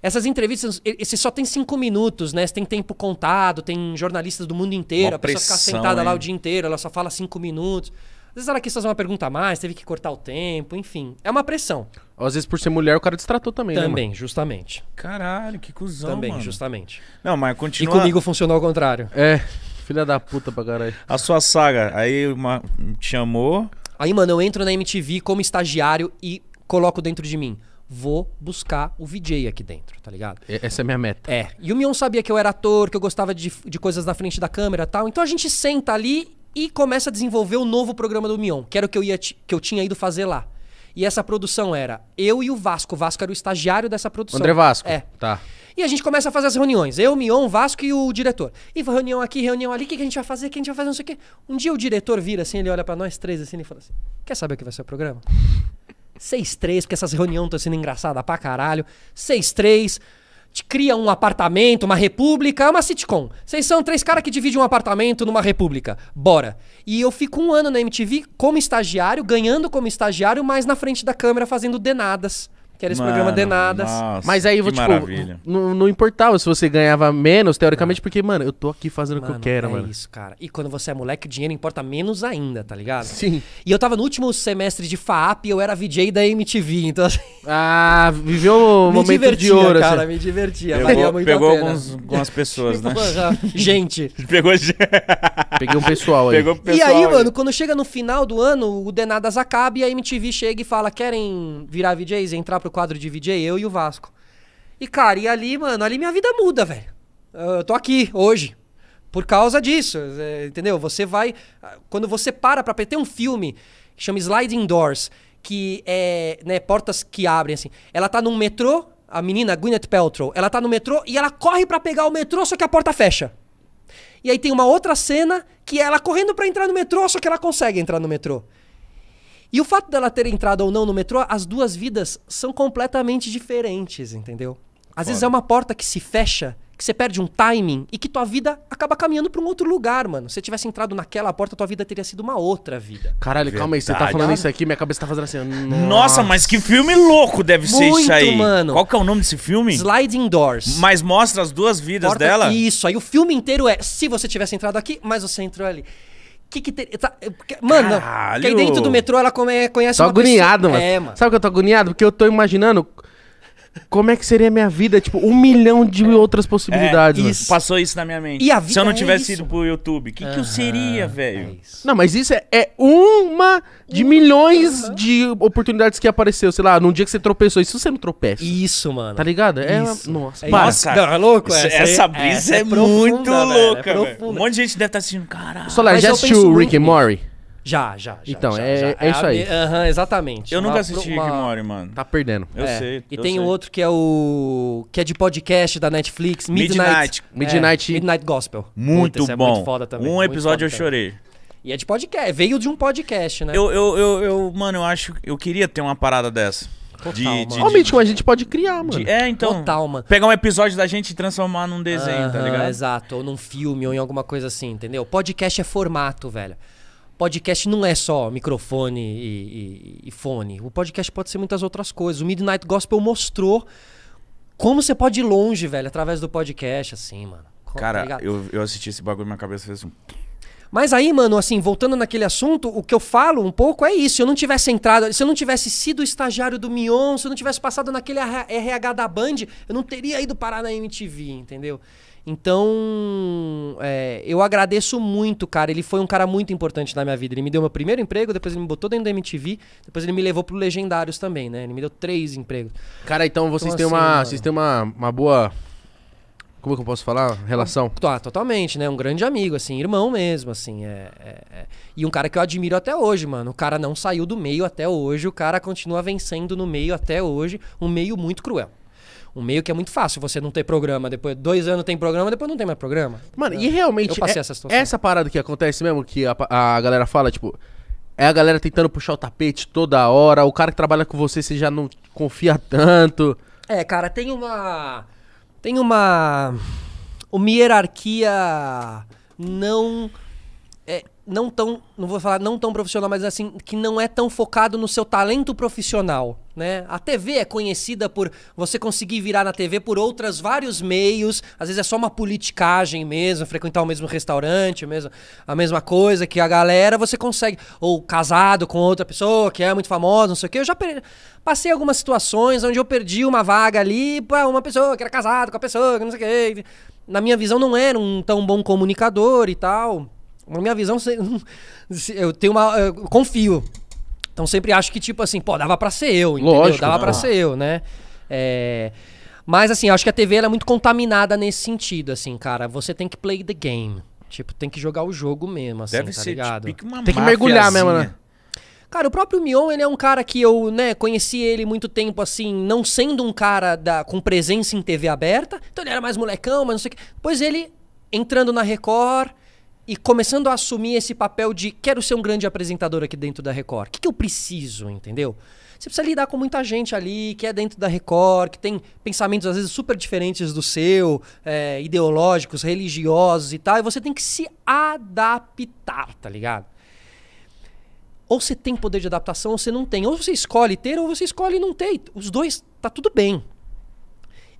Speaker 3: Essas entrevistas, você só tem cinco minutos, né? Você tem tempo contado, tem jornalistas do mundo inteiro, uma a pessoa pressão, fica sentada hein? lá o dia inteiro, ela só fala cinco minutos. Às vezes ela quis fazer uma pergunta a mais, teve que cortar o tempo, enfim. É uma pressão.
Speaker 2: Às vezes, por ser mulher, o cara destratou também, né, Também, né, justamente.
Speaker 3: Caralho, que cuzão. Também, mano. justamente.
Speaker 2: Não, mas continua. E comigo funcionou ao contrário. É.
Speaker 3: Filha da puta pra caralho. A sua saga, aí uma, me chamou. Aí, mano, eu entro na MTV como estagiário e coloco dentro de mim. Vou buscar o VJ aqui dentro,
Speaker 2: tá ligado? Essa é a minha meta.
Speaker 3: É. E o Mion sabia que eu era ator, que eu gostava de, de coisas na frente da câmera e tal. Então a gente senta ali e começa a desenvolver o novo programa do Mion, que era o que eu, ia, que eu tinha ido fazer lá. E essa produção era eu e o Vasco. O Vasco era o estagiário dessa produção. André Vasco. É. Tá. E a gente começa a fazer as reuniões. Eu, Mion, Vasco e o diretor. E reunião aqui, reunião ali, o que, que a gente vai fazer? O que a gente vai fazer? Não sei o quê. Um dia o diretor vira assim, ele olha para nós três assim e fala assim: Quer saber o que vai ser o programa? 6-3, porque essas reuniões estão sendo engraçadas pra caralho. 6-3 cria um apartamento, uma república, é uma sitcom. Vocês são três caras que dividem um apartamento numa república. Bora. E eu fico um ano na MTV como estagiário, ganhando como estagiário, mas na frente da câmera fazendo denadas. Que era esse Mano, programa de nada. Mas aí, vou, que
Speaker 2: tipo, não, importava se você ganhava menos, teoricamente, é. porque, mano, eu tô aqui fazendo o que eu quero, é mano. isso,
Speaker 3: cara. E quando você é moleque, o dinheiro importa menos ainda, tá ligado? Sim. E eu tava no último semestre de FAAP e eu era VJ da MTV, então assim, Ah, viveu um momento divertia, de ouro, assim. cara, assim. me divertia. Pegou, muito pegou a pena. alguns, algumas pessoas, né? Gente. Pegou, gente.
Speaker 2: Peguei um pessoal aí. pegou pessoal. E aí, mano,
Speaker 3: quando chega no final do ano, o Denadas acaba e a MTV chega e fala: querem virar VJs entrar pro o quadro divide é eu e o Vasco. E, cara, e ali, mano, ali minha vida muda, velho. Eu tô aqui hoje. Por causa disso, é, entendeu? Você vai. Quando você para pra. Tem um filme que chama Sliding Doors, que é. Né, portas que abrem, assim. Ela tá num metrô, a menina, Gwyneth Paltrow, ela tá no metrô e ela corre para pegar o metrô, só que a porta fecha. E aí tem uma outra cena que é ela correndo para entrar no metrô, só que ela consegue entrar no metrô. E o fato dela ter entrado ou não no metrô, as duas vidas são completamente diferentes, entendeu? Às vezes é uma porta que se fecha, que você perde um timing e que tua vida acaba caminhando para um outro lugar, mano. Se você tivesse entrado naquela porta, tua vida teria sido uma outra
Speaker 2: vida. Caralho, Verdade. calma aí, você tá falando isso
Speaker 3: aqui, minha
Speaker 1: cabeça tá fazendo assim. Nossa, Nossa mas que filme louco deve ser isso aí. mano. Qual que é o nome desse filme? Sliding Doors. Mas mostra as duas vidas porta, dela? Isso,
Speaker 3: aí o filme inteiro é se você tivesse entrado aqui, mas você entrou ali que que tem. Tá,
Speaker 2: mano, que aí dentro do metrô
Speaker 3: ela come, conhece tô uma agoniado, pessoa.
Speaker 2: mano. É, mano. Sabe que eu tô agoniado? Porque eu tô imaginando como é que seria a minha vida? Tipo, um milhão de é, outras possibilidades. É, isso, passou
Speaker 1: isso na minha mente. E a vida Se eu não é tivesse é ido pro YouTube, o que, que eu seria, é velho?
Speaker 2: não, mas isso é, é uma de uhum. milhões uhum. de oportunidades que apareceu. Sei lá, num dia que você tropeçou. Isso você não tropeça. Isso, mano. Tá ligado? É, isso. nossa. É nossa, não, é louco? Isso, essa, essa brisa é, muito louca, velho.
Speaker 1: Um monte de gente
Speaker 3: deve estar tá assistindo, caralho. Solar, já assistiu o Rick and
Speaker 2: Morty? Já, já, já. Então, já, é, já. é isso aí. Aham, uhum, exatamente. Eu uma, nunca assisti uma... Rick Mori, mano. Tá perdendo. Eu é. sei. E eu tem sei.
Speaker 3: outro que é o. que é de podcast da Netflix, Midnight. Midnight. É, Midnight, é, Midnight Gospel. Muito Puta, bom. É muito foda também. Um episódio eu chorei. E é de podcast. Veio de um podcast, né? Eu, eu, eu, eu, mano,
Speaker 1: eu acho. Eu queria ter uma parada dessa. Total, de, mano. De, de...
Speaker 2: a gente pode criar, mano. De, é, então. Total, mano.
Speaker 3: Pegar um episódio da gente e transformar num desenho, uh -huh, tá ligado? Exato, ou num filme, ou em alguma coisa assim, entendeu? Podcast é formato, velho podcast não é só microfone e, e, e, fone. O podcast pode ser muitas outras coisas. O Midnight Gospel mostrou como você pode ir longe, velho, através do podcast, assim, mano.
Speaker 1: Tá Cara, tá eu, eu assisti esse bagulho e minha cabeça fez
Speaker 3: um. Mas aí, mano, assim, voltando naquele assunto, o que eu falo um pouco é isso. Se eu não tivesse entrado, se eu não tivesse sido estagiário do Mion, se eu não tivesse passado naquele RH da Band, eu não teria ido parar na MTV, entendeu? Então, é, eu agradeço muito, cara. Ele foi um cara muito importante na minha vida. Ele me deu meu primeiro emprego, depois ele me botou dentro da MTV, depois ele me levou pro Legendários também, né? Ele me deu três empregos.
Speaker 2: Cara, então, então vocês então, têm, assim, uma, vocês têm uma, uma boa como que eu posso falar? Relação? Ah, totalmente, né? Um grande amigo, assim,
Speaker 3: irmão mesmo, assim. É, é, é, E um cara que eu admiro até hoje, mano. O cara não saiu do meio até hoje, o cara continua vencendo no meio até hoje. Um meio muito cruel um meio que é muito fácil você não ter programa. Depois, dois anos tem programa, depois não tem mais programa. Mano, e realmente. Eu passei é, essa situação.
Speaker 2: Essa parada que acontece mesmo, que a, a galera fala, tipo. É a galera tentando puxar o tapete toda hora. O cara que trabalha com você, você já não confia tanto.
Speaker 3: É, cara, tem uma.
Speaker 2: Tem uma. Uma hierarquia não
Speaker 3: não tão, não vou falar não tão profissional, mas assim, que não é tão focado no seu talento profissional, né? A TV é conhecida por você conseguir virar na TV por outras vários meios, às vezes é só uma politicagem mesmo, frequentar o mesmo restaurante, mesmo, a mesma coisa que a galera, você consegue ou casado com outra pessoa que é muito famosa, não sei o quê. Eu já per... passei algumas situações onde eu perdi uma vaga ali para uma pessoa que era casado com a pessoa, que não sei o quê. Na minha visão não era um tão bom comunicador e tal. Na minha visão, eu tenho uma. Eu confio. Então sempre acho que, tipo assim, pô, dava pra ser eu, entendeu? Lógico, dava não. pra ser eu, né? É. Mas assim, acho que a TV era é muito contaminada nesse sentido, assim, cara. Você tem que play the game. Tipo, tem que jogar o jogo mesmo, assim, Deve tá ser tipo, ligado? Tipo, uma tem que mergulhar mesmo, né? Cara, o próprio Mion, ele é um cara que eu, né, conheci ele muito tempo, assim, não sendo um cara da, com presença em TV aberta. Então ele era mais molecão, mas não sei o quê. Pois ele entrando na Record, e começando a assumir esse papel de quero ser um grande apresentador aqui dentro da Record. O que, que eu preciso, entendeu? Você precisa lidar com muita gente ali que é dentro da Record, que tem pensamentos às vezes super diferentes do seu, é, ideológicos, religiosos e tal, e você tem que se adaptar, tá ligado? Ou você tem poder de adaptação ou você não tem. Ou você escolhe ter ou você escolhe não ter. Os dois, tá tudo bem.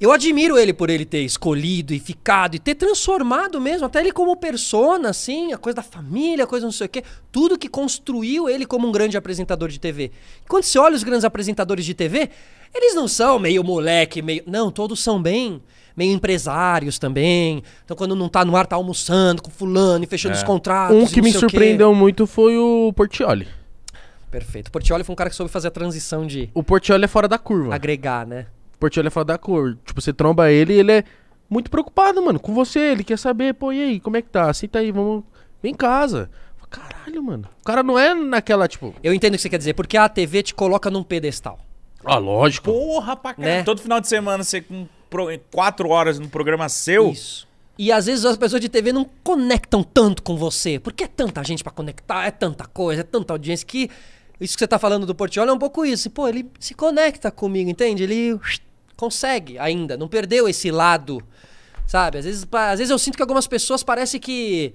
Speaker 3: Eu admiro ele por ele ter escolhido e ficado e ter transformado mesmo, até ele como persona, assim, a coisa da família, a coisa não sei o quê, tudo que construiu ele como um grande apresentador de TV. quando você olha os grandes apresentadores de TV, eles não são meio moleque, meio. Não, todos são bem. Meio empresários também. Então, quando não tá no ar, tá almoçando com fulano e fechando é. os contratos. Um que me surpreendeu
Speaker 2: muito foi o Portioli.
Speaker 3: Perfeito. O Portioli foi um cara que soube fazer a transição de. O Portioli é fora da curva. Agregar, né?
Speaker 2: Portioli é fora da cor. Tipo, você tromba ele e ele é muito preocupado, mano, com você. Ele quer saber, pô, e aí, como é que tá? Senta aí, vamos. Vem em casa. Caralho, mano. O cara não é naquela, tipo. Eu entendo o que você quer dizer, porque a
Speaker 3: TV te coloca num pedestal.
Speaker 1: Ah, lógico. Porra, pra né? caralho. Né? Todo final de
Speaker 3: semana você com
Speaker 1: quatro horas no programa seu. Isso.
Speaker 3: E às vezes as pessoas de TV não conectam tanto com você, porque é tanta gente para conectar, é tanta coisa, é tanta audiência que isso que você tá falando do Portiolli é um pouco isso. Pô, ele se conecta comigo, entende? Ele consegue ainda, não perdeu esse lado, sabe? Às vezes, às vezes eu sinto que algumas pessoas parece que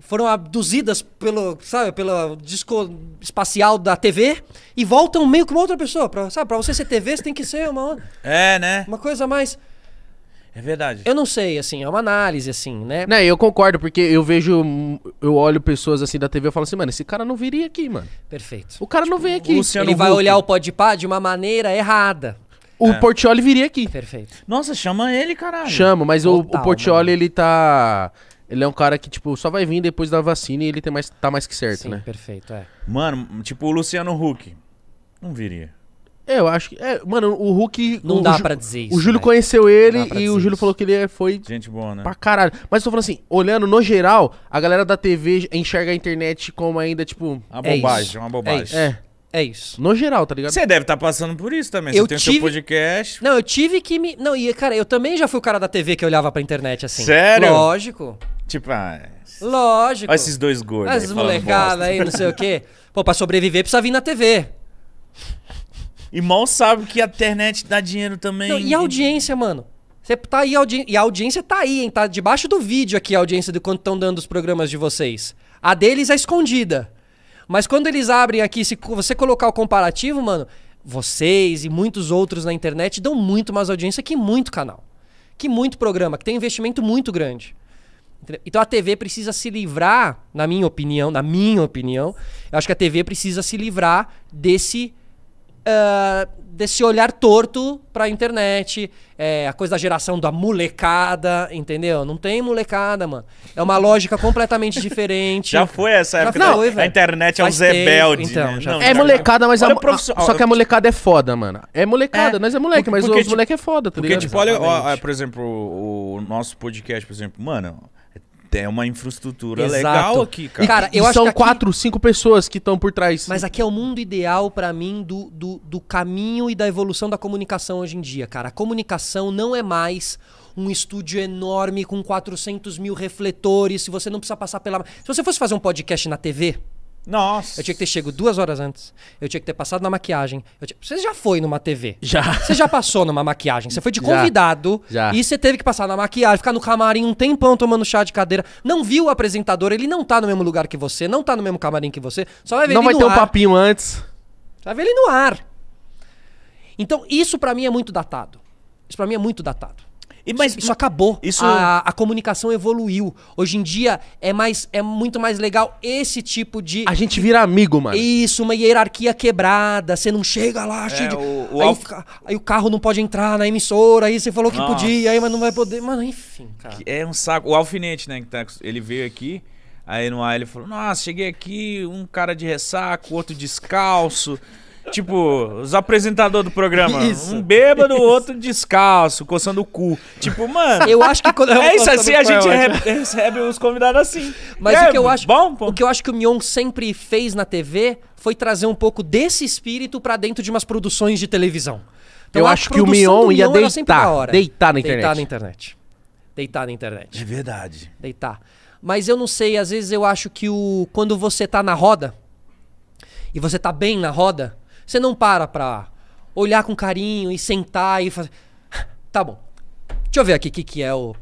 Speaker 3: foram abduzidas pelo, sabe, pelo disco espacial da TV e voltam meio que uma outra pessoa. Pra, sabe, pra você ser TV, você tem que ser uma... É, né? Uma coisa mais...
Speaker 2: É verdade. Eu não sei, assim, é uma análise, assim, né? né eu concordo, porque eu vejo, eu olho pessoas assim da TV e falo assim, mano, esse cara não viria aqui, mano. Perfeito. O cara tipo, não vem aqui. Ele vai olhar
Speaker 3: o podpá de uma maneira errada
Speaker 2: o é. Portioli viria aqui. Perfeito.
Speaker 3: Nossa, chama ele, caralho.
Speaker 2: Chama, mas Total, o, o Portioli, mano. Né? ele tá. Ele é um cara que, tipo, só vai vir depois da vacina e ele tem mais, tá mais que certo, Sim, né? Perfeito, é. Mano, tipo, o Luciano Huck. Não viria. É, eu acho que. É, mano, o Hulk. Não o, dá o, pra dizer isso. O Júlio né? conheceu ele e o Júlio isso. falou que ele é, foi. Gente boa, né? Pra caralho. Mas eu tô falando assim, olhando no geral, a galera da TV enxerga a internet como ainda, tipo. Uma é bobagem, é uma bobagem. É. É isso.
Speaker 1: No geral, tá ligado? Você deve estar tá passando por isso também. Eu você tem tive... seu podcast.
Speaker 2: Não, eu tive que me. Não, e cara,
Speaker 3: eu também já fui o cara da TV que olhava pra internet assim. Sério? Lógico. Tipo, ah, Lógico. Olha esses dois gordos. Esses molecadas aí, não sei o quê. Pô, pra sobreviver precisa vir na TV. E mal sabe que a internet dá dinheiro também. Não, e a audiência, mano? Você tá aí, audi... e a audiência tá aí, hein? Tá debaixo do vídeo aqui a audiência de quanto estão dando os programas de vocês. A deles é escondida. Mas quando eles abrem aqui, se você colocar o comparativo, mano, vocês e muitos outros na internet dão muito mais audiência que muito canal. Que muito programa, que tem investimento muito grande. Então a TV precisa se livrar, na minha opinião, na minha opinião, eu acho que a TV precisa se livrar desse. Uh, desse olhar torto pra internet, é, a coisa da geração da molecada, entendeu? Não tem molecada, mano. É uma lógica completamente diferente. Já foi essa época. Não, a internet é um zebelde. Então,
Speaker 1: né? é
Speaker 2: molecada, mas é a, só que a molecada é foda, mano. É molecada, é. nós é moleque, mas porque, os tipo, moleque é foda, tá porque, ligado? Porque, tipo, olha,
Speaker 1: ó, por exemplo, o nosso podcast, por exemplo, mano tem uma infraestrutura Exato.
Speaker 2: legal aqui, cara. E, cara, eu acho são que quatro, aqui... cinco pessoas que estão por trás. Mas aqui é o mundo ideal para
Speaker 3: mim do, do, do caminho e da evolução da comunicação hoje em dia, cara. A comunicação não é mais um estúdio enorme com 400 mil refletores, se você não precisa passar pela... Se você fosse fazer um podcast na TV, nossa. Eu tinha que ter chego duas horas antes. Eu tinha que ter passado na maquiagem. Tinha... Você já foi numa TV? Já. Você já passou numa maquiagem? Você foi de convidado. Já. E você teve que passar na maquiagem, ficar no camarim um tempão tomando chá de cadeira. Não viu o apresentador, ele não tá no mesmo lugar que você, não tá no mesmo camarim que você. Só vai ver não ele vai ter um papinho antes. vai ver ele no ar. Então, isso para mim é muito datado. Isso para mim é muito datado. E, mas, isso, isso acabou. Isso... A, a, comunicação evoluiu. Hoje em dia é mais é muito mais legal esse tipo de. A gente
Speaker 2: vira amigo, mano.
Speaker 3: Isso, uma hierarquia quebrada. Você não chega lá, é, cheio de... o, o aí, Alf... aí, o carro não pode entrar na emissora, aí você falou que Nossa. podia, aí mas não vai poder. Mano, enfim,
Speaker 1: cara. É um saco. O alfinete, né? Tá, ele veio aqui. Aí no ar ele falou: Nossa, cheguei aqui, um cara de ressaco, outro descalço. Tipo, os apresentadores do programa. Isso, um bêbado, o outro descalço, coçando o cu. Tipo,
Speaker 3: mano. Eu acho que quando eu É isso assim, a gente recebe os convidados assim. Mas é, o que eu acho. Bom, O que eu acho que o Mion sempre fez na TV foi trazer um pouco desse espírito para dentro de umas produções de televisão.
Speaker 2: Então, eu acho que o Mion, Mion ia deitar, deitar na internet. Deitar na internet.
Speaker 3: Deitar na internet. É verdade. Deitar. Mas eu não sei, às vezes eu acho que o quando você tá na roda e você tá bem na roda, você não para pra olhar com carinho e sentar e fazer. Tá bom. Deixa eu ver aqui o que, que é o.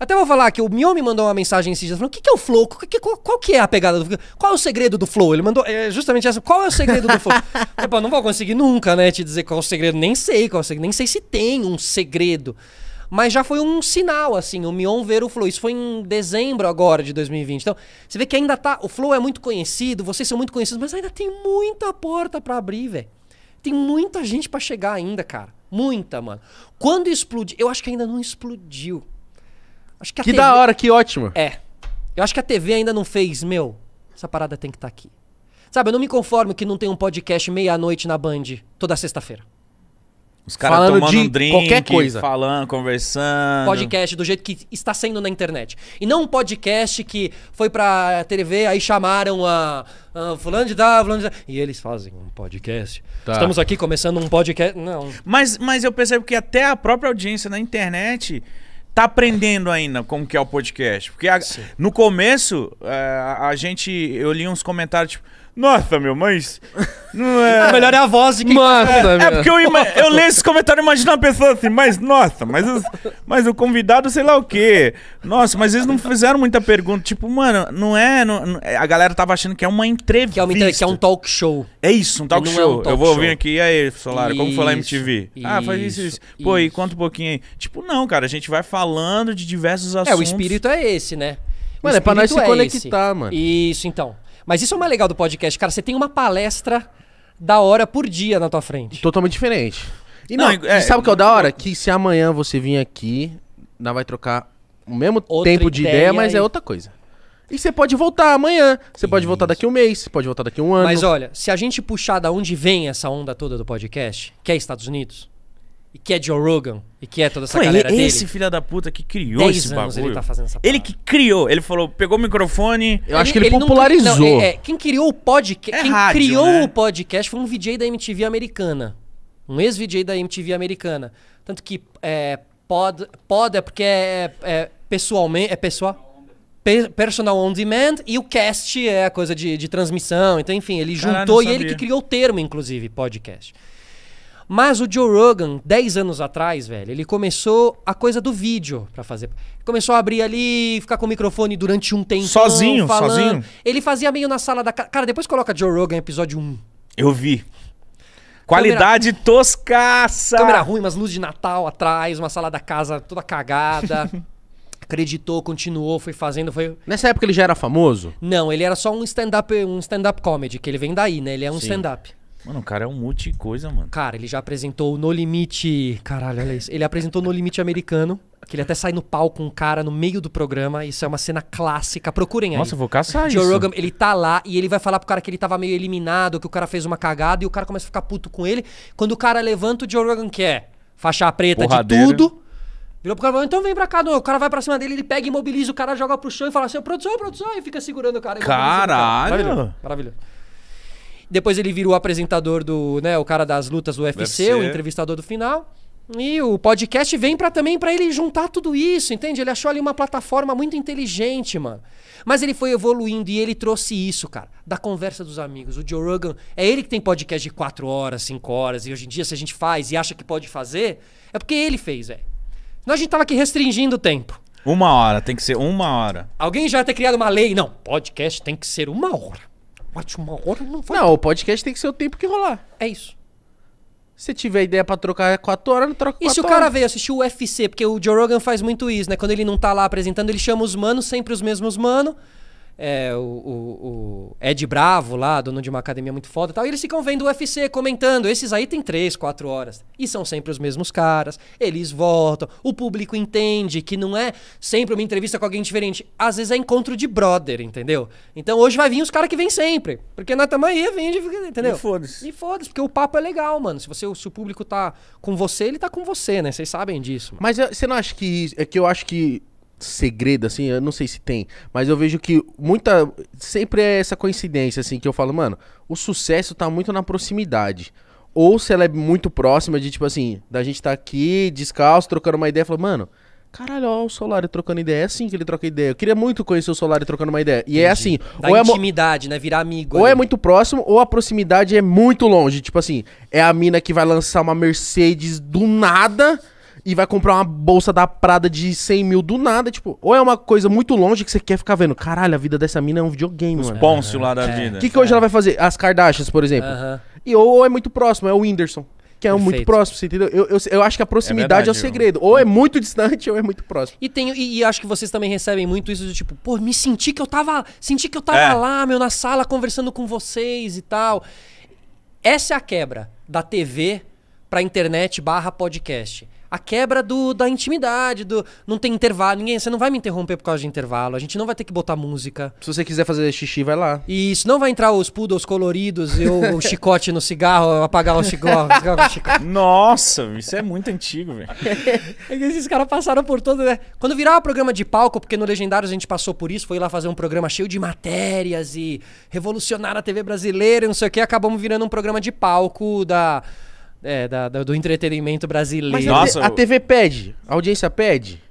Speaker 3: Até vou falar que o Mion me mandou uma mensagem esses dias falando: o que, é o flow? que, qual, qual, que é a pegada do Qual é o segredo do flow? Ele mandou é, justamente essa: qual é o segredo do flow? não vou conseguir nunca, né? Te dizer qual é o segredo. Nem sei qual é o segredo. Nem sei se tem um segredo. Mas já foi um sinal, assim, o Mion ver o Flow. Isso foi em dezembro agora de 2020. Então, você vê que ainda tá. O Flow é muito conhecido, vocês são muito conhecidos, mas ainda tem muita porta para abrir, velho. Tem muita gente para chegar ainda, cara. Muita, mano. Quando explode Eu acho que ainda não explodiu. Acho que a que TV... da hora, que ótimo. É. Eu acho que a TV ainda não fez, meu. Essa parada tem que estar tá aqui. Sabe, eu não me conformo que não tem um podcast meia-noite na Band toda sexta-feira. Os caras tomando de um drink, qualquer coisa. falando, conversando. Podcast do jeito que está sendo na internet. E não um podcast que foi pra TV, aí chamaram a, a fulano de tal, fulano de tal. E eles fazem um podcast. Tá.
Speaker 1: Estamos aqui começando um podcast. Não. Mas, mas eu percebo que até a própria audiência na internet tá aprendendo ainda como que é o podcast. Porque a, no começo, é, a, a gente... Eu li uns comentários, tipo nossa, meu, mas. Não é. Melhor é a voz de quem Nossa, é, é porque eu, ima... eu leio esse comentário e imagino uma pessoa assim, mas nossa, mas, os... mas o convidado, sei lá o quê. Nossa, mas eles não fizeram muita pergunta. Tipo, mano, não é. Não... É, a galera tava achando que é uma entrevista. Que é, uma que é um talk show. É isso, um talk é show. É um talk eu vou show. vir aqui, e aí, Solar, como foi lá MTV? Isso, ah, faz isso, isso. Pô, isso. e conta um pouquinho aí. Tipo, não,
Speaker 3: cara, a gente vai falando de diversos assuntos. É, o espírito é esse, né? Mano, é pra nós se é conectar, esse. mano. Isso, então. Mas isso é o mais legal do podcast, cara. Você tem uma palestra da hora por
Speaker 2: dia na tua frente. Totalmente diferente. E não, não é, sabe o que é o da hora? É, que se amanhã você vir aqui, não vai trocar o mesmo tempo de ideia, ideia mas é outra coisa. E você pode voltar amanhã, você pode voltar daqui um mês, você pode voltar daqui um ano. Mas olha, se a gente puxar da onde vem essa
Speaker 3: onda toda do podcast, que é Estados Unidos, e que é Joe Rogan, e que é toda essa galera ele, é dele. esse filho da puta que criou Dez esse anos bagulho. ele tá fazendo essa Ele que criou, ele falou, pegou o microfone.
Speaker 1: Eu acho que ele, popularizou. Não, é, é,
Speaker 3: quem criou o podcast, É quem rádio, criou né? o podcast foi um VJ da MTV americana. Um ex-VJ da MTV americana. Tanto que é, pod, pod é porque é, é pessoalmente, é pessoal é personal on demand e o cast é a coisa de, de transmissão. Então, enfim, ele juntou e ele que criou o termo, inclusive, podcast. Mas o Joe Rogan, 10 anos atrás, velho, ele começou a coisa do vídeo para fazer. Começou a abrir ali, ficar com o microfone durante um tempo. Sozinho, falando. sozinho. Ele fazia meio na sala da. Cara, depois coloca Joe Rogan episódio 1. Eu vi.
Speaker 2: Qualidade Câmera...
Speaker 3: toscaça! Câmera ruim, mas luz de Natal atrás, uma sala da casa toda cagada. acreditou, continuou, foi fazendo, foi.
Speaker 2: Nessa época ele já era famoso?
Speaker 3: Não, ele era só um stand-up, um stand-up comedy, que ele vem daí, né? Ele é um stand-up.
Speaker 2: Mano, o cara é um
Speaker 1: multi coisa, mano.
Speaker 3: Cara, ele já apresentou No Limite. Caralho, olha isso. Ele apresentou No Limite americano. Que ele até sai no palco com um cara no meio do programa. Isso é uma cena clássica. Procurem aí. Nossa, vou caçar Joe isso. Rogan, ele tá lá e ele vai falar pro cara que ele tava meio eliminado, que o cara fez uma cagada e o cara começa a ficar puto com ele. Quando o cara levanta, o Joe Rogan quer faixa preta Porradeira. de tudo. Virou pro cara falou, então vem pra cá. Não. O cara vai pra cima dele, ele pega, imobiliza o cara, joga pro chão e fala assim, produção, produção. E fica segurando o cara. Caralho! Cara. Maravilhoso. Depois ele vira o apresentador do, né, o cara das lutas do UFC, o entrevistador do final. E o podcast vem para também para ele juntar tudo isso, entende? Ele achou ali uma plataforma muito inteligente, mano. Mas ele foi evoluindo e ele trouxe isso, cara, da conversa dos amigos. O Joe Rogan, é ele que tem podcast de 4 horas, 5 horas, e hoje em dia se a gente faz e acha que pode fazer, é porque ele fez, velho. Nós a gente tava aqui restringindo o tempo. Uma hora, tem que ser uma hora. Alguém já ter criado uma lei? Não, podcast
Speaker 2: tem que ser uma hora. Mas uma hora não vai. Não, o podcast tem que ser o tempo que rolar. É isso. Se tiver ideia pra trocar 4 horas, não troca 4 horas. E se o cara veio assistir o UFC, porque o
Speaker 3: Joe Rogan faz muito isso, né? Quando ele não tá lá apresentando, ele chama os manos, sempre os mesmos manos é, o, o, o, Ed Bravo lá, dono de uma academia muito foda e tal, e eles ficam vendo o UFC, comentando. Esses aí tem três, quatro horas. E são sempre os mesmos caras, eles votam, o público entende que não é sempre uma entrevista com alguém diferente. Às vezes é encontro de brother, entendeu? Então hoje vai vir os caras que vêm sempre. Porque na Tamaia vem, entendeu? E foda-se. E foda-se, porque o papo é legal, mano. Se, você, se o público tá com você, ele tá com você, né? Vocês sabem disso. Mano.
Speaker 2: Mas eh, você não acha que. É que eu acho que segredo, assim, eu não sei se tem, mas eu vejo que muita. Sempre é essa coincidência, assim, que eu falo, mano, o sucesso tá muito na proximidade. Ou se ela é muito próxima de, tipo assim, da gente tá aqui, descalço, trocando uma ideia, fala, mano, Caralho, ó, o Solari trocando ideia. É assim que ele troca ideia. Eu queria muito conhecer o Solari trocando uma ideia. E é Entendi. é assim. Da ou é intimidade, é né? Virar amigo. Ou é ali. é muito próximo, ou a proximidade é muito longe. Tipo assim, é a mina que vai lançar uma Mercedes do nada e vai comprar uma bolsa da Prada de 100 mil do nada, tipo, ou é uma coisa muito longe que você quer ficar vendo, caralho, a vida dessa mina é um videogame, Os mano. Pôncio lá da é. vida. O que, que hoje é. ela vai fazer? As Kardashians, por exemplo. E ou, é muito próximo, é o Whindersson. Que é um muito próximo, você entendeu? Eu, eu, eu acho que a proximidade é, é verdade, o segredo. Ou é muito distante ou é muito próximo.
Speaker 3: E, tenho, e, e acho que vocês também recebem muito isso do tipo, pô, me senti que eu tava. Senti que eu tava É. lá, meu, na sala conversando com vocês e tal. Essa é a quebra da TV pra internet barra podcast a quebra do, da intimidade, do não tem intervalo, ninguém, você não vai me interromper por causa de intervalo, a gente não vai ter que botar música. Se você quiser fazer xixi, vai lá. E isso não vai entrar os poodles coloridos e o, o chicote no cigarro, apagar o cigarro. Nossa, isso é muito antigo, velho. É esses caras passaram por todo, né? Quando virar um programa de palco, porque no Legendários a gente passou por isso, foi lá fazer um programa cheio de matérias e revolucionar a TV brasileira, e não sei o que, acabamos virando um programa de palco da
Speaker 2: é, da, da, do entretenimento brasileiro. Mas Nossa, a, a TV pede, a audiência pede.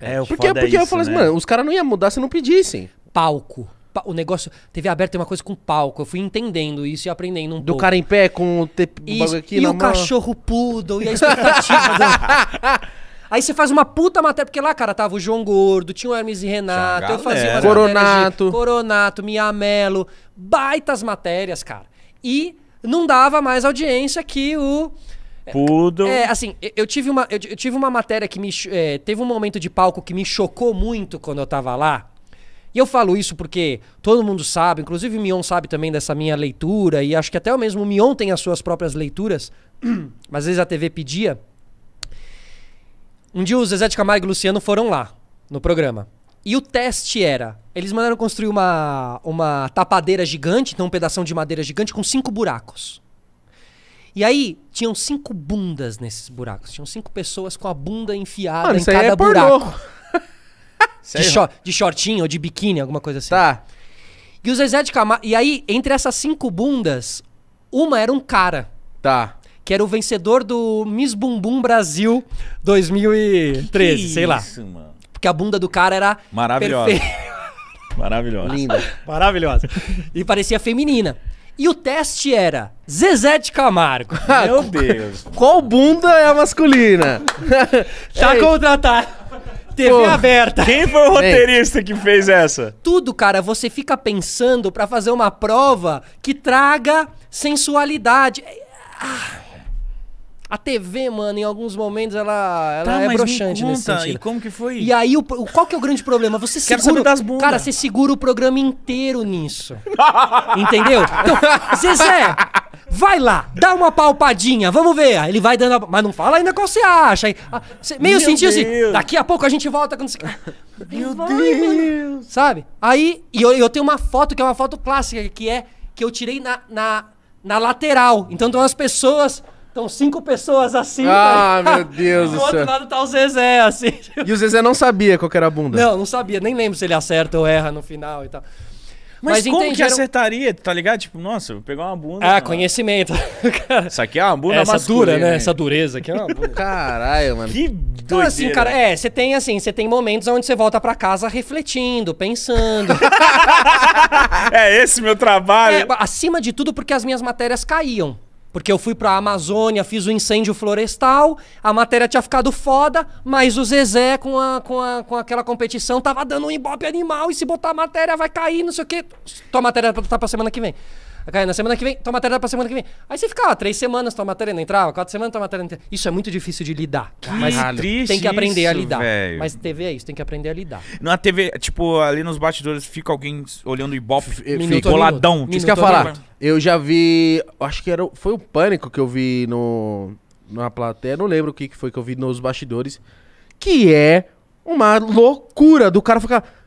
Speaker 2: É, o porque foda é porque é isso, eu falo assim, né? mano, os caras não iam mudar se não pedissem. Palco.
Speaker 3: O negócio. TV aberta tem uma coisa com palco. Eu fui entendendo isso e aprendendo um Do pouco. cara em
Speaker 2: pé com o te... Isso, aqui e na o mão. cachorro poodle, e a expectativa
Speaker 3: Aí você faz uma puta matéria, porque lá, cara, tava o João Gordo, tinha o Hermes e Renato, eu fazia Coronato. Coronato, Miamelo, baitas matérias, cara. E não dava mais audiência que o.
Speaker 1: Pudo. É, assim,
Speaker 3: eu tive uma, eu tive uma matéria que me. É, teve um momento de palco que me chocou muito quando eu tava lá. E eu falo isso porque todo mundo sabe, inclusive o Mion sabe também dessa minha leitura, e acho que até o mesmo Mion tem as suas próprias leituras, mas às vezes a TV pedia. Um dia o Zezé de Camargo e o Luciano foram lá no programa. E o teste era: eles mandaram construir uma, uma tapadeira gigante, então um pedaço de madeira gigante com cinco buracos. E aí, tinham cinco bundas nesses buracos. Tinham cinco pessoas com a bunda enfiada Mano, em cada é buraco. de, cho é de shortinho ou de biquíni, alguma coisa assim. Tá. E o Zezé de Camargo. E aí, entre essas cinco bundas, uma era um cara. Tá. Que era o vencedor do Miss Bumbum Brasil 2013, que que sei lá. Isso, mano. Porque a bunda do cara era. Maravilhosa.
Speaker 1: Maravilhosa. Linda.
Speaker 3: Maravilhosa. E parecia feminina. E o teste era Zezé de
Speaker 2: Camargo. Ah, Meu Deus. Qual bunda é a masculina? tá Ei.
Speaker 3: contratar.
Speaker 2: TV Pô. aberta. Quem foi o roteirista Ei. que fez essa?
Speaker 3: Tudo, cara, você fica pensando para fazer uma prova que traga sensualidade. Ah. A TV, mano, em alguns momentos ela, ela tá, é broxante nesse sentido. E como que foi? E aí, o, qual que é o grande problema? Você Quero segura. das bundas. Cara, você segura o programa inteiro nisso. Entendeu? Então, Zezé, vai lá, dá uma palpadinha, vamos ver. Ele vai dando. A... Mas não fala ainda qual você acha. Aí, ah, meio Meu sentido assim, Deus. assim, daqui a pouco a gente volta quando você.
Speaker 4: Meu vai, Deus!
Speaker 3: Mano. Sabe? Aí, e eu, eu, tenho uma foto que é uma foto clássica, que é que eu tirei na, na, na lateral. Então, tem umas pessoas Estão cinco pessoas assim. Ah, tá meu Deus do céu. Do outro lado tá o Zezé, assim. E o Zezé não sabia qual era a bunda. Não, não sabia. Nem lembro se ele acerta ou erra no final e tal. Mas, Mas como entenderam... que
Speaker 1: acertaria, tá ligado? Tipo, nossa, vou pegar uma bunda. Ah, mano.
Speaker 3: conhecimento.
Speaker 2: Isso aqui é uma bunda Essa dura, né? Essa dureza aqui é uma bunda. Caralho, mano. Que doideira. Então, assim, cara, é,
Speaker 3: você tem assim, você tem momentos onde você volta para casa refletindo, pensando. é esse meu trabalho. É, acima de tudo porque as minhas matérias caíam. Porque eu fui para a Amazônia, fiz o um incêndio florestal, a matéria tinha ficado foda, mas o Zezé com, a, com, a, com aquela competição tava dando um embope animal e se botar a matéria vai cair, não sei o quê. Tua matéria tá a semana que vem na semana que vem, toma matéria pra semana que vem. Aí você fica lá ah, três semanas, toma matéria não entrava, quatro semanas, toma matéria não entrava. Isso é muito difícil de lidar. Que mas triste tem que aprender isso, a lidar. Véio. Mas TV é isso, tem que aprender a lidar.
Speaker 1: Na TV, tipo, ali nos bastidores fica alguém olhando o Ibope, fica boladão. Isso que eu ia falar.
Speaker 2: Eu já vi, acho que era, foi o Pânico que eu vi no, na plateia, não lembro o que foi que eu vi nos bastidores, que é uma loucura do cara ficar...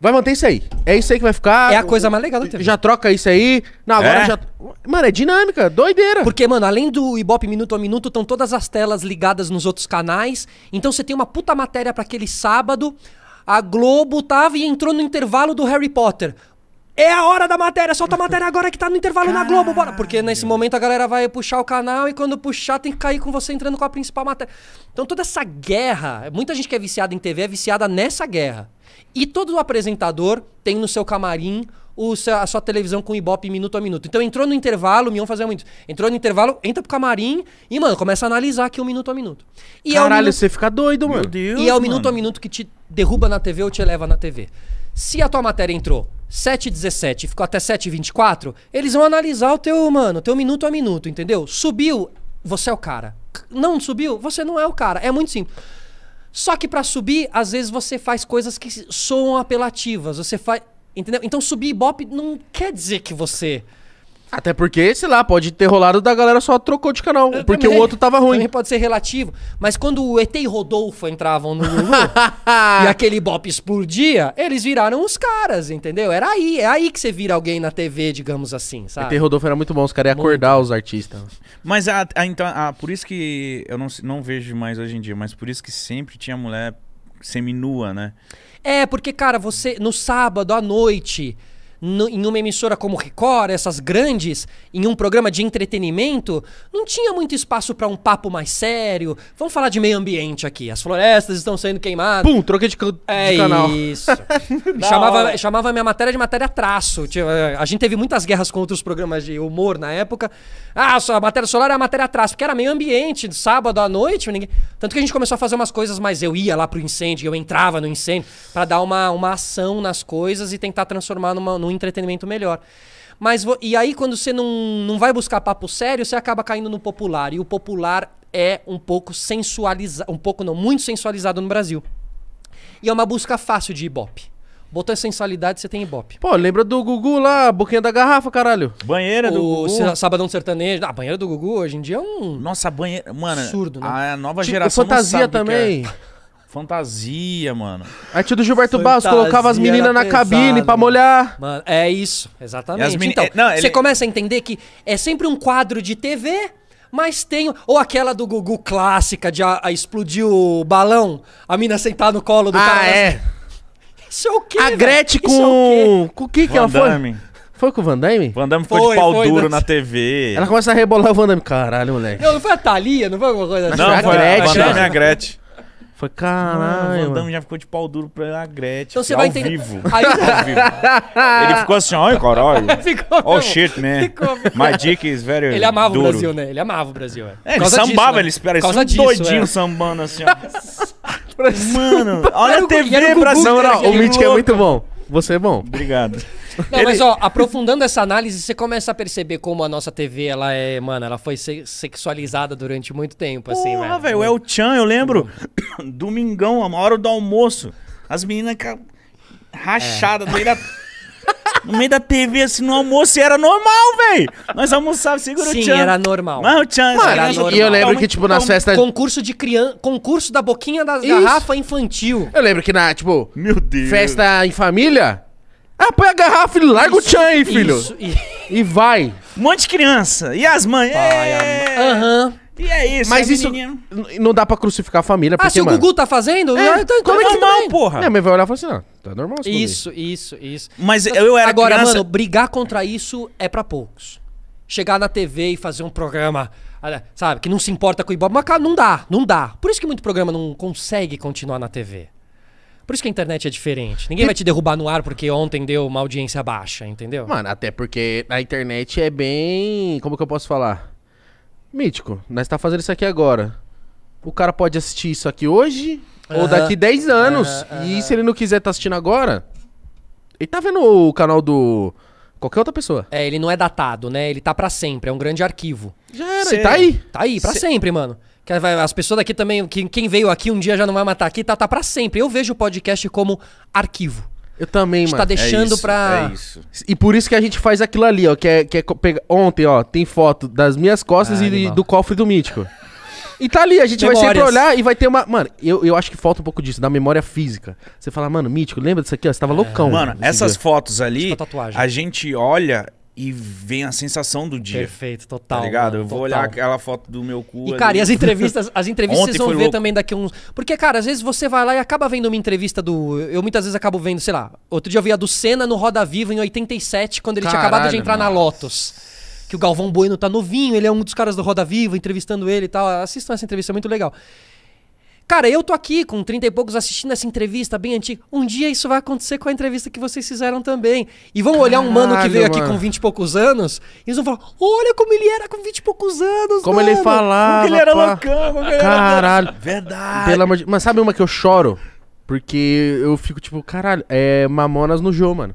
Speaker 2: Vai manter isso aí. É isso aí que vai ficar. É a coisa mais legal da TV. Já troca isso aí. Não, agora é. já. Mano, é dinâmica, doideira. Porque, mano,
Speaker 3: além do Ibope minuto a minuto, estão todas as telas ligadas nos outros canais. Então você tem uma puta matéria para aquele sábado. A Globo tava e entrou no intervalo do Harry Potter. É a hora da matéria, solta a matéria agora que tá no intervalo Caralho. na Globo, bora. Porque nesse momento a galera vai puxar o canal e quando puxar tem que cair com você entrando com a principal matéria. Então toda essa guerra, muita gente que é viciada em TV é viciada nessa guerra. E todo apresentador tem no seu camarim o, a sua televisão com ibope minuto a minuto. Então entrou no intervalo, o Mion fazia muito. Entrou no intervalo, entra pro camarim e, mano, começa a analisar aqui o um minuto a minuto.
Speaker 2: E é Caralho, é um minuto... você fica doido, mano. Meu Deus, e é o um minuto a
Speaker 3: minuto que te derruba na TV ou te eleva na TV. Se a tua matéria entrou 7h17 ficou até 7h24, eles vão analisar o teu, mano, teu minuto a minuto, entendeu? Subiu, você é o cara. Não subiu, você não é o cara. É muito simples. Só que para subir, às vezes você faz coisas que soam apelativas. Você faz. Entendeu? Então subir Ibope não quer dizer que você até
Speaker 2: porque, sei lá, pode ter rolado da galera só
Speaker 3: trocou de canal, eu porque também, o outro tava ruim. Também pode ser relativo. Mas quando o ET e Rodolfo entravam no Lulu
Speaker 2: e aquele bop explodia,
Speaker 3: eles viraram os caras, entendeu? Era aí, é aí que você vira alguém na TV, digamos assim, sabe? ET e
Speaker 2: Rodolfo era muito bom, os caras iam acordar os artistas.
Speaker 1: Mas a, ah, a, ah, então, a, ah, por isso que eu não, não vejo mais hoje em dia, mas por isso que sempre tinha mulher
Speaker 3: seminua, né? É, porque, cara, você no sábado à noite no, em uma emissora como Record, essas grandes, em um programa de entretenimento, não tinha muito espaço para um papo mais sério. Vamos falar de meio ambiente aqui. As florestas estão sendo queimadas. Pum, troquei de, can é de canal. Isso. chamava, chamava minha matéria de matéria traço. A gente teve muitas guerras contra os programas de humor na época. Ah, a matéria solar é a matéria traço, porque era meio ambiente, sábado à noite. Ninguém... Tanto que a gente começou a fazer umas coisas, mas eu ia lá pro incêndio, eu entrava no incêndio para dar uma, uma ação nas coisas e tentar transformar numa, num entretenimento melhor. Mas e aí, quando você não, não vai buscar papo sério, você acaba caindo no popular. E o popular é um pouco sensualizado, um pouco não, muito sensualizado no Brasil. E é uma busca fácil de ibope. Botou sensualidade, você tem ibope.
Speaker 2: Pô, lembra do Gugu lá, boquinha da garrafa, caralho. Banheira do o Gugu.
Speaker 3: Sabadão Sertanejo. Ah, banheira do Gugu hoje em dia é um. Nossa, banheira. Mano, absurdo, né? A nova tipo, geração. Fantasia é. também.
Speaker 2: Fantasia, mano. A tia do Gilberto Barros colocava as meninas na cabine pra molhar. Mano, é isso, exatamente. Meni... Então, é, não, ele... você
Speaker 3: começa a entender que é sempre um quadro de TV, mas tem. Ou aquela do Gugu clássica de a, a explodir o balão, a mina sentar no colo do ah, cara. Ah, é. Assim. Isso é o quê? A Gretchen é com. É o com o que que ela foi?
Speaker 2: Foi com o Van Damme? Van Damme ficou foi, de pau foi, duro na... na TV. Ela começa a rebolar o Van Damme. Caralho, moleque.
Speaker 3: Não, não foi a Thalia, não foi alguma coisa assim? Não,
Speaker 2: foi a, a Gretchen. Van Damme a Gretchen. Foi caralho.
Speaker 1: o Damme já ficou de pau duro pra Gretchen. Então você vai ao entender. Vivo. Aí... ao vivo. Ele ficou assim, olha, cara, olha. ficou. Oh shit, man. Ficou, My dick is very. Ele amava duro. o Brasil, né? Ele amava o Brasil. É, é ele sambava, né? ele espera isso disso, doidinho é. sambando assim, ó.
Speaker 2: Mano, olha a TV pra O mítico é muito bom. Você é bom. Obrigado.
Speaker 3: Não, mas ó, aprofundando essa análise, você começa a perceber como a nossa TV, ela é, mano, ela foi se sexualizada durante muito tempo, assim, velho. Ah, velho, é o
Speaker 1: Chan, eu lembro, domingão, a hora do almoço, as meninas rachadas, é. No meio da TV, assim, no almoço, e era normal, velho. Nós almoçávamos, segura Sim, o Sim, era normal. Mas
Speaker 3: o Chan, Mano, era normal. E eu lembro que, tipo, nas festas...
Speaker 2: Concurso de criança... Concurso da boquinha das garrafa infantil. Eu lembro que na, tipo... Meu Deus. Festa em família... Ah, põe a garrafa e larga isso, o Chan aí, filho. Isso, e... e vai. Um monte de criança. E as mães. É. Aham. E é isso, Mas é isso não dá pra crucificar a família, ah, porque, Ah, se o Gugu tá fazendo? É, né, então, então, como é que normal, porra. É, mas vai olhar e falar assim, não, ah,
Speaker 3: tá normal. esse Isso, isso, isso. Mas eu era Agora, criança- mano, brigar contra isso é pra poucos. Chegar na TV e fazer um programa, sabe, que não se importa com o Ibope, mas cara, não dá, não dá. Por isso que muito programa não consegue continuar na TV.
Speaker 2: Por isso que a internet é diferente. Ninguém vai
Speaker 3: te derrubar no ar porque ontem deu uma audiência baixa,
Speaker 2: entendeu? Mano, até porque a internet é bem. Como que eu posso falar? Mítico, nós tá fazendo isso aqui agora. O cara pode assistir isso aqui hoje ou daqui 10 anos. E se ele não quiser tá assistindo agora, ele tá vendo o canal do qualquer outra pessoa.
Speaker 3: É, ele não é datado, né? Ele tá para sempre, é um grande arquivo.
Speaker 4: Já era, Sei. tá aí.
Speaker 3: Tá aí, para sempre, mano. As pessoas daqui também, quem veio aqui um dia já não vai matar aqui, tá, tá para sempre. Eu vejo o podcast como arquivo. Eu também, mano. A gente tá deixando é isso, pra. É isso.
Speaker 2: E por isso que a gente faz aquilo ali, ó. Que é, que é pegar... Ontem, ó, tem foto das minhas costas ah, e animal. do cofre do mítico. E tá ali, a gente Memórias. vai sempre olhar e vai ter uma. Mano, eu, eu acho que falta um pouco disso, da memória física. Você fala, mano, mítico, lembra disso aqui? Ó, você tava é. loucão. Mano, essas dia.
Speaker 1: fotos ali, é a gente olha e vem a sensação do dia. Perfeito, total. Tá ligado? Mano, eu vou total. olhar aquela foto do meu cu. E, ali. cara, e as entrevistas, as entrevistas vocês vão ver louco.
Speaker 3: também daqui a uns. Porque, cara, às vezes você vai lá e acaba vendo uma entrevista do. Eu muitas vezes acabo vendo, sei lá. Outro dia eu vi a do Senna no Roda Viva em 87, quando ele Caralho, tinha acabado de entrar na Lotus. Que o Galvão Bueno tá novinho, ele é um dos caras do Roda Viva, entrevistando ele e tal. Assistam essa entrevista, é muito legal. Cara, eu tô aqui com 30 e poucos assistindo essa entrevista bem antiga. Um dia isso vai acontecer com a entrevista que vocês fizeram também. E vão olhar um mano que veio aqui com
Speaker 2: 20 e poucos anos, e eles vão falar:
Speaker 3: olha como ele era com 20 e poucos anos. Como mano. ele falava. Como ele era loucão. Como caralho. Era... Verdade.
Speaker 2: Pelo amor de... Mas sabe uma que eu choro? Porque eu fico tipo, caralho, é Mamonas no jogo, mano.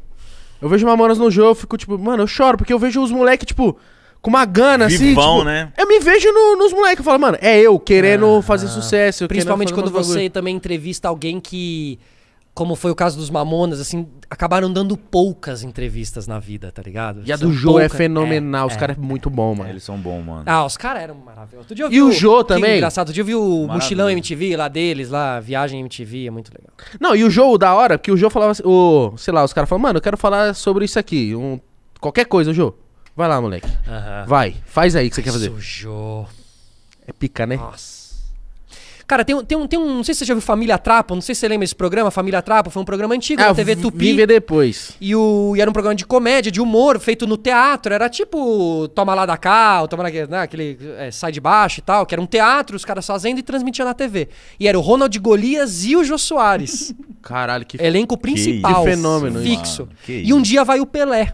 Speaker 2: Eu vejo Mamonas no jogo, eu fico tipo, mano, eu choro, porque eu vejo os moleques, tipo com uma gana, assim, Vivão, assim. Tipo, né? Eu me vejo no, nos moleques. Eu falo, mano, é eu querendo ah, fazer sucesso. Principalmente quando você bagulho.
Speaker 3: também entrevista alguém que. Como foi o caso dos Mamonas, assim, acabaram dando poucas entrevistas na vida, tá ligado? E a do Jô pouca... é fenomenal, é, os caras
Speaker 2: é, é, muito bom, é, mano. Eles são bons, mano.
Speaker 3: Ah, os caras eram maravilhosos. e o, o também. Que engraçado, tu dia eu vi o Mochilão MTV lá deles, lá, Viagem MTV, é muito legal.
Speaker 2: Não, e o Jô, da hora, porque o Jô falava, o, sei lá, os caras falavam, mano, eu quero falar sobre isso aqui, um, qualquer coisa, Jô. Vai lá, moleque. Vai, faz aí o que você quer fazer. Sujou. É pica, né? Nossa.
Speaker 3: Cara, tem, tem, um, tem um. Não sei se você já viu Família Trapo, não sei se você lembra desse programa. Família Trapo foi um programa antigo ah, da TV Tupi. Vive
Speaker 2: depois.
Speaker 3: E, o, e era um programa de comédia, de humor, feito no teatro. Era tipo Toma lá da cá, ou Toma naquele. né, aquele é, Sai de Baixo e tal, que era um teatro, os caras fazendo e transmitia na TV. E era o Ronald Golias e o Jô Soares. Caralho, que Elenco principal. Que fenômeno, Fixo. Que e um dia vai o Pelé.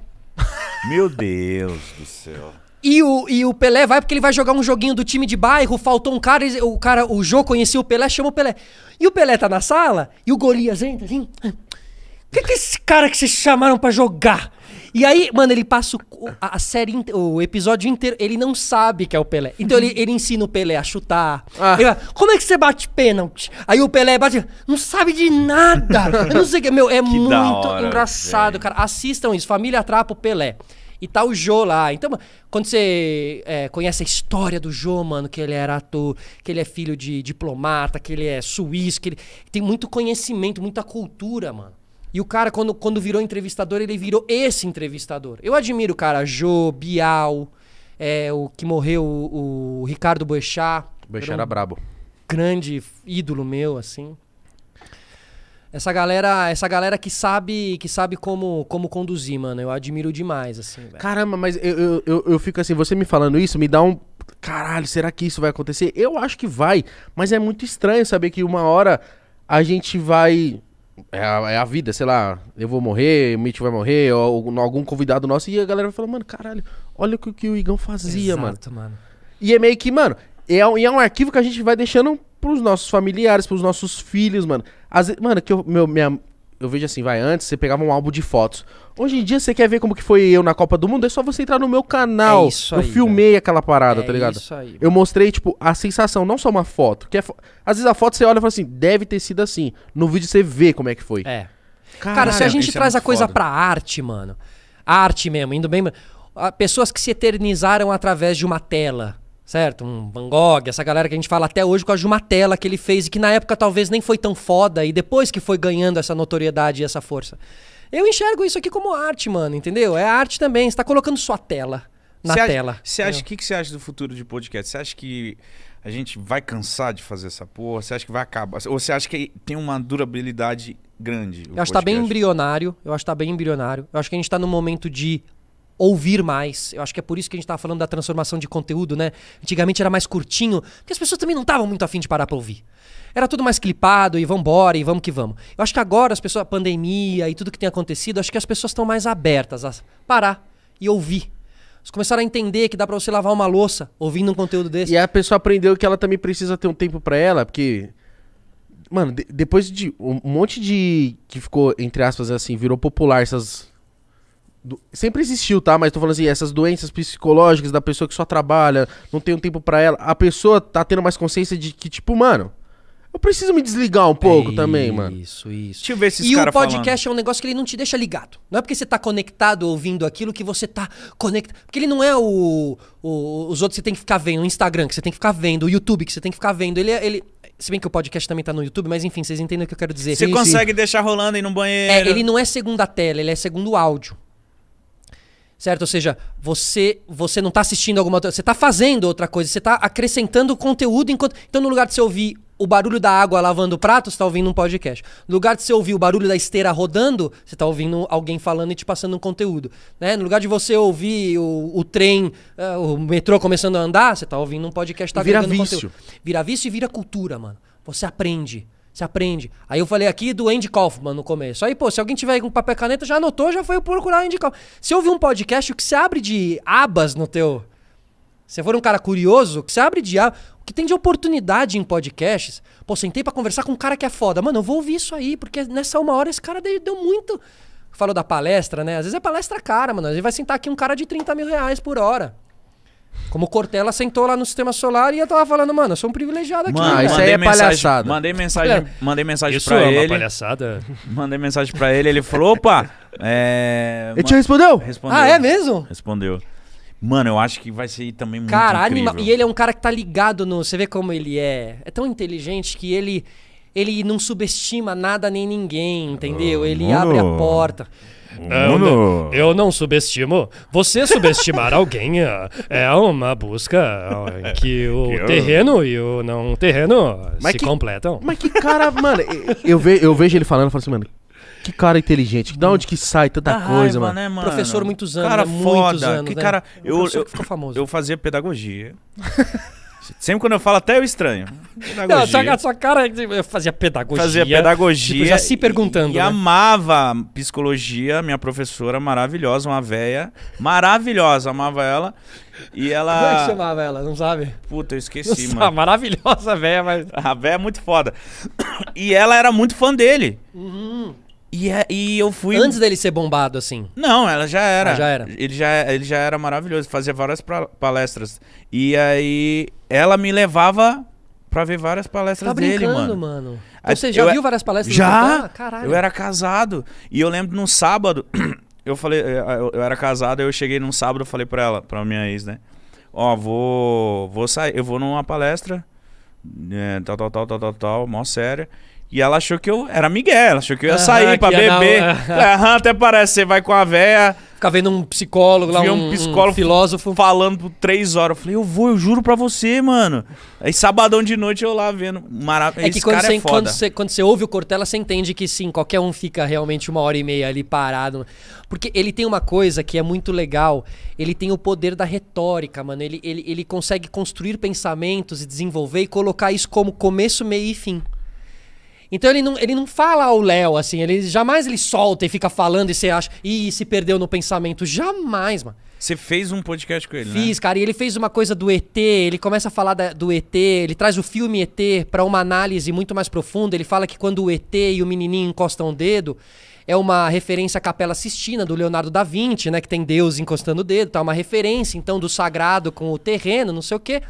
Speaker 1: Meu Deus do céu.
Speaker 3: E o, e o Pelé vai porque ele vai jogar um joguinho do time de bairro, faltou um cara, o cara, o Jô conhecia o Pelé, chama o Pelé. E o Pelé tá na sala, e o Golias entra assim. Ah, o que, é que é esse cara que vocês chamaram para jogar? E aí, mano, ele passa o, a, série, o episódio inteiro, ele não sabe que é o Pelé. Então ele, ele ensina o Pelé a chutar. Ah. Ele, como é que você bate pênalti? Aí o Pelé bate, não sabe de nada. Eu não sei o que, meu, é que muito hora, engraçado, cara. Assistam isso, Família o Pelé. E tá o Jô lá. Então, quando você é, conhece a história do Jô, mano, que ele era ator, que ele é filho de diplomata, que ele é suíço, que ele tem muito conhecimento, muita cultura, mano. E o cara, quando, quando virou entrevistador, ele virou esse entrevistador. Eu admiro o cara, Jô, Bial, é, o que morreu, o, o Ricardo Boechat. Boechat era, um brabo. Grande ídolo meu, assim. Essa galera, essa galera que sabe, que sabe como, como conduzir, mano. Eu admiro demais, assim. Véio.
Speaker 2: Caramba, mas eu, eu, eu, eu fico assim, você me falando isso me dá um caralho, será que isso vai acontecer? Eu acho que vai, mas é muito estranho saber que uma hora a gente vai é a, é a, vida, sei lá, eu vou morrer, o Mitch vai morrer, ou, ou algum convidado nosso, e a galera vai falar, mano, caralho, olha o que, que o Igão fazia, Exato, mano. mano. E é meio que, mano, é, é um arquivo que a gente vai deixando pros nossos familiares, pros nossos filhos, mano. Às vezes, mano, que eu, meu, minha, eu vejo assim, vai, antes você pegava um álbum de fotos. Hoje em dia você quer ver como que foi eu na Copa do Mundo, é só você entrar no meu canal. É isso eu né? filmei cara. aquela parada, é tá ligado? Isso aí, eu mostrei, tipo, a sensação, não só uma foto. Que é fo... Às vezes a foto você olha e fala assim, deve ter sido assim. No vídeo você vê como é que foi. É. Caralho, cara, se a gente é traz a coisa foda. pra arte, mano.
Speaker 3: A arte mesmo, indo bem. Pessoas que se eternizaram através de uma tela certo? Um Van Gogh, essa galera que a gente fala até hoje com a Jumatela que ele fez e que na época talvez nem foi tão foda e depois que foi ganhando essa notoriedade e essa força. Eu enxergo isso aqui como arte, mano, entendeu? É arte também, você tá colocando sua tela na cê tela. Você acha, o que, que você acha do futuro de podcast? Você
Speaker 1: acha que a gente vai cansar de fazer essa porra? Você acha que vai acabar? Ou você acha que tem uma durabilidade grande? Eu acho que está bem
Speaker 3: embrionário, eu acho que está bem embrionário. Eu acho que a gente está num momento de ouvir mais. Eu acho que é por isso que a gente estava falando da transformação de conteúdo, né? Antigamente era mais curtinho, porque as pessoas também não estavam muito afim de parar para ouvir. Era tudo mais clipado e vambora e vamos que vamos. Eu acho que agora as pessoas, a pandemia e tudo que tem acontecido, acho que as pessoas estão mais abertas a
Speaker 2: parar e ouvir. Eles começaram a entender que dá para você lavar uma louça ouvindo um conteúdo desse. E a pessoa aprendeu que ela também precisa ter um tempo para ela, porque mano, de, depois de um monte de que ficou entre aspas assim, virou popular essas do... Sempre existiu, tá? Mas tô falando assim, essas doenças psicológicas da pessoa que só trabalha, não tem um tempo para ela. A pessoa tá tendo mais consciência de que, tipo, mano, eu preciso me desligar um pouco é também, isso, mano. Isso, isso. Deixa eu ver esses E o podcast
Speaker 3: falando. é um negócio que ele não te deixa ligado. Não é porque você tá conectado ouvindo aquilo que você tá conectado. Porque ele não é o, o, Os outros que você tem que ficar vendo. O Instagram que você tem que ficar vendo. O YouTube que você tem que ficar vendo. Ele. É, ele se bem que o podcast também tá no YouTube, mas enfim, vocês entendem o que eu quero dizer. Você sim, consegue sim. deixar rolando aí no banheiro. É, ele não é segundo a tela, ele é segundo o áudio certo? Ou seja, você você não está assistindo alguma coisa, você está fazendo outra coisa, você está acrescentando conteúdo enquanto, então no lugar de você ouvir o barulho da água lavando o prato, você está ouvindo um podcast. No lugar de você ouvir o barulho da esteira rodando, você está ouvindo alguém falando e te passando um conteúdo. Né? No lugar de você ouvir o, o trem, eh, o metrô começando a andar, você está ouvindo um podcast, tá vira vício. Conteúdo. Vira vício e vira cultura, mano. Você aprende. Você aprende. Aí eu falei aqui do Andy Kaufman no começo. Aí, pô, se alguém tiver com papel e caneta, já anotou, já foi procurar Andy Kaufman. Se ouvir um podcast, o que você abre de abas no teu... Se for um cara curioso, o que você abre de abas... O que tem de oportunidade em podcasts... Pô, sentei pra conversar com um cara que é foda. Mano, eu vou ouvir isso aí, porque nessa uma hora esse cara deu muito... Falou da palestra, né? Às vezes é palestra cara, mano. Às vezes vai sentar aqui um cara de 30 mil reais por hora. Como Cortella sentou lá no sistema solar e eu tava falando, mano, eu sou um privilegiado aqui. Mano, né? isso aí é mensagem,
Speaker 1: palhaçada. Mandei mensagem, mandei mensagem isso pra é ele. Uma palhaçada. Mandei mensagem pra ele, ele falou, opa! É, ele te respondeu? respondeu? Ah, é mesmo? Respondeu. Mano, eu acho que vai ser também muito Cara, e
Speaker 3: ele é um cara que tá ligado no... Você vê como ele é... É tão inteligente que ele... Ele não subestima nada nem ninguém, entendeu? Ele abre a porta. Eu não subestimo. Você subestimar alguém ah, é uma busca em que
Speaker 2: é, o que terreno eu... e o não terreno mas se que, completam. Mas que cara, mano, eu, ve, eu vejo ele falando e falo assim, mano, que cara inteligente. Da onde que sai tanta da coisa, raiva, mano. Né,
Speaker 3: mano? Professor
Speaker 1: muitos anos. Cara né? foda. Muitos anos, que né? cara. Eu, eu, que ficou famoso. eu fazia pedagogia. Sempre quando eu falo, até eu estranho. Não, sua,
Speaker 3: sua cara tipo, eu fazia pedagogia. Fazia pedagogia. Tipo, já se perguntando. E, né?
Speaker 1: amava psicologia, minha professora maravilhosa, uma véia. Maravilhosa, amava ela. E ela. Como é que
Speaker 3: chamava ela? Não sabe?
Speaker 1: Puta, eu esqueci, Nossa, mano. Maravilhosa véia, mas. A véia é muito foda. E ela era muito fã dele. Uhum.
Speaker 3: E, é, e eu fui. Antes dele ser bombado, assim.
Speaker 1: Não, ela já era. Ela ah, já era. Ele já, ele já era maravilhoso, fazia várias palestras. E aí ela me levava pra ver várias palestras tá dele, mano. mano. Então, você já eu, é viu várias palestras Já? Ah, caralho. Eu era casado. E eu lembro num sábado, eu falei, eh, ah, eu, eu era casado, eu cheguei num sábado, eu falei pra ela, pra minha ex, né? Ó, vou. Vou sair, eu vou numa palestra. É, tal, tal, tal, tal, tal, tal, mó séria. E ela achou que eu era Miguel, ela achou que eu ia sair pra beber. É, aham, até parece, você vai com a véia, Ficar vendo um psicólogo lá, um, um psicólogo filósofo. falando por três horas. Eu falei, eu vou, eu juro pra você, mano. Aí sabadão de noite eu lá vendo. Maravilha. É que quando, cara é você, é foda. quando, você,
Speaker 3: quando você ouve o Cortella, você entende que sim, qualquer um fica realmente uma hora e meia ali parado. Porque ele tem uma coisa que é muito legal, ele tem o poder da retórica, mano. Ele, ele, ele consegue construir pensamentos e desenvolver e colocar isso como começo, meio e fim. Então ele não, ele não fala ao Léo, assim, ele jamais ele solta e fica falando e você acha, e se perdeu no pensamento. Jamais, mano. Você fez um podcast com ele, Fiz, né? Fiz, cara, e ele fez uma coisa do ET, ele começa a falar da, do ET, ele traz o filme ET para uma análise muito mais profunda. Ele fala que quando o ET e o menininho encostam o dedo, é uma referência à Capela Sistina do Leonardo da Vinci, né, que tem Deus encostando o dedo, tá uma referência então do sagrado com o terreno, não sei o quê.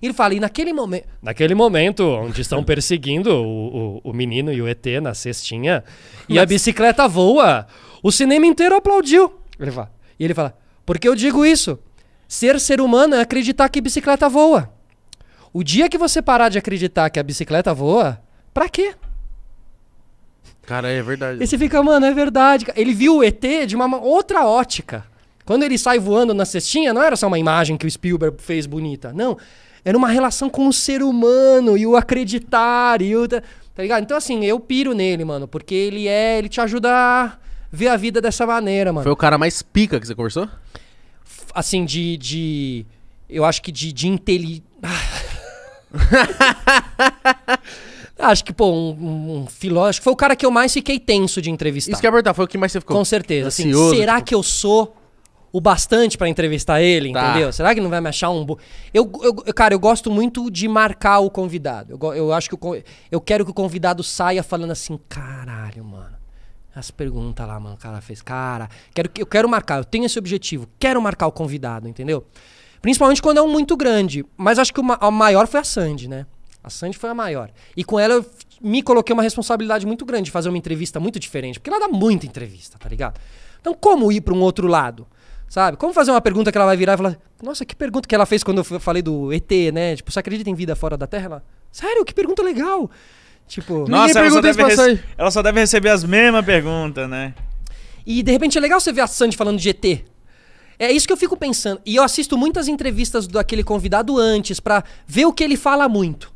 Speaker 3: Ele fala, e naquele momento. Naquele momento, onde estão perseguindo o, o, o menino e o ET na cestinha, Mas... e a bicicleta voa, o cinema inteiro aplaudiu. Ele fala, e ele fala, porque eu digo isso? Ser ser humano é acreditar que bicicleta voa. O dia que você parar de acreditar que a bicicleta voa, pra quê?
Speaker 2: Cara, é verdade. E você
Speaker 3: fica, mano, é verdade. Ele viu o ET de uma outra ótica. Quando ele sai voando na cestinha, não era só uma imagem que o Spielberg fez bonita. Não. Era é uma relação com o ser humano e o acreditar e o. Tá ligado? Então, assim, eu piro nele, mano, porque ele é. Ele te ajuda a ver a vida dessa maneira, mano. Foi o
Speaker 2: cara mais pica
Speaker 3: que você conversou? Assim, de. de eu acho que de, de inteligência. Acho que, pô, um, um filósofo. Foi o cara que eu mais fiquei tenso de entrevistar. Isso que é verdade, foi o que mais você ficou? Com certeza. Assim, será tipo... que eu sou o bastante para entrevistar ele, tá. entendeu? Será que não vai me achar um. Bo... Eu, eu, cara, eu gosto muito de marcar o convidado. Eu, eu acho que o, eu quero que o convidado saia falando assim: caralho, mano. As perguntas lá, mano, o cara fez. Cara, quero, eu quero marcar, eu tenho esse objetivo. Quero marcar o convidado, entendeu? Principalmente quando é um muito grande. Mas acho que o a maior foi a Sandy, né? A Sandy foi a maior. E com ela eu me coloquei uma responsabilidade muito grande de fazer uma entrevista muito diferente. Porque ela dá muita entrevista, tá ligado? Então, como ir para um outro lado? Sabe? Como fazer uma pergunta que ela vai virar e falar: Nossa, que pergunta que ela fez quando eu falei do ET, né? Tipo, você acredita em vida fora da Terra? Ela, Sério, que pergunta legal. Tipo, Nossa, ela só, rece... ela só, deve receber as mesmas perguntas, né? E de repente é legal você ver a Sandy falando de ET. É isso que eu fico pensando. E eu assisto muitas entrevistas daquele convidado antes para ver o que ele fala muito.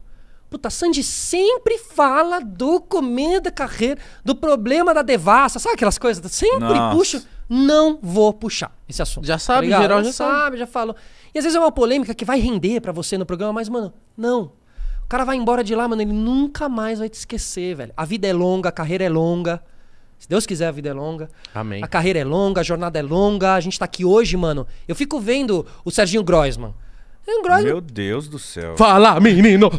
Speaker 3: Puta, Sandy sempre fala do comendo da carreira, do problema da devassa, sabe aquelas coisas? Sempre Nossa. puxa. Não vou puxar esse assunto. Já tá sabe, tá geral já, já sabe. sabe, já falou. E às vezes é uma polêmica que vai render para você no programa, mas, mano, não. O cara vai embora de lá, mano, ele nunca mais vai te esquecer, velho. A vida é longa, a carreira é longa. Se Deus quiser, a vida é longa. Amém. A carreira é longa, a jornada é longa. A gente tá aqui hoje, mano. Eu fico vendo o Serginho Groisman.
Speaker 1: Meu Deus do
Speaker 2: céu. Fala, menino!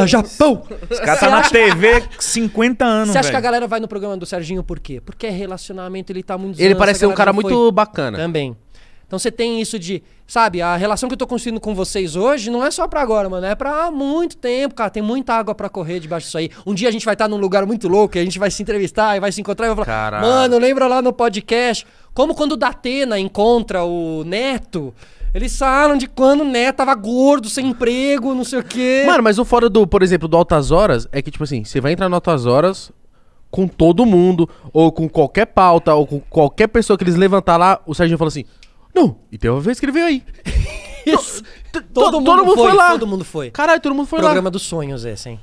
Speaker 2: A Japão! Esse cara
Speaker 3: tá na TV 50 anos. Você acha que a galera vai no programa do Serginho por quê? Porque é relacionamento, ele tá muito. Ele anos, parece ser um cara muito foi. bacana. Também. Então você tem isso de, sabe, a relação que eu tô construindo com vocês hoje não é só para agora, mano, é para muito tempo, cara, tem muita água para correr debaixo disso aí. Um dia a gente vai estar tá num lugar muito louco, e a gente vai se entrevistar e vai se encontrar e vai falar: Caralho. "Mano, lembra lá no podcast como quando o Datena
Speaker 2: encontra o Neto?" Eles falam de quando, né, tava gordo, sem emprego, não sei o quê. Mano, mas o fora do, por exemplo, do Altas Horas, é que, tipo assim, você vai entrar no Altas Horas com todo mundo, ou com qualquer pauta, ou com qualquer pessoa que eles levantar lá, o Serginho fala assim, não, e tem uma vez que ele veio aí. Isso. Todo, todo, mundo, todo mundo foi, foi, lá. Todo mundo foi. Caralho, todo mundo foi Programa lá. Programa dos sonhos esse, hein?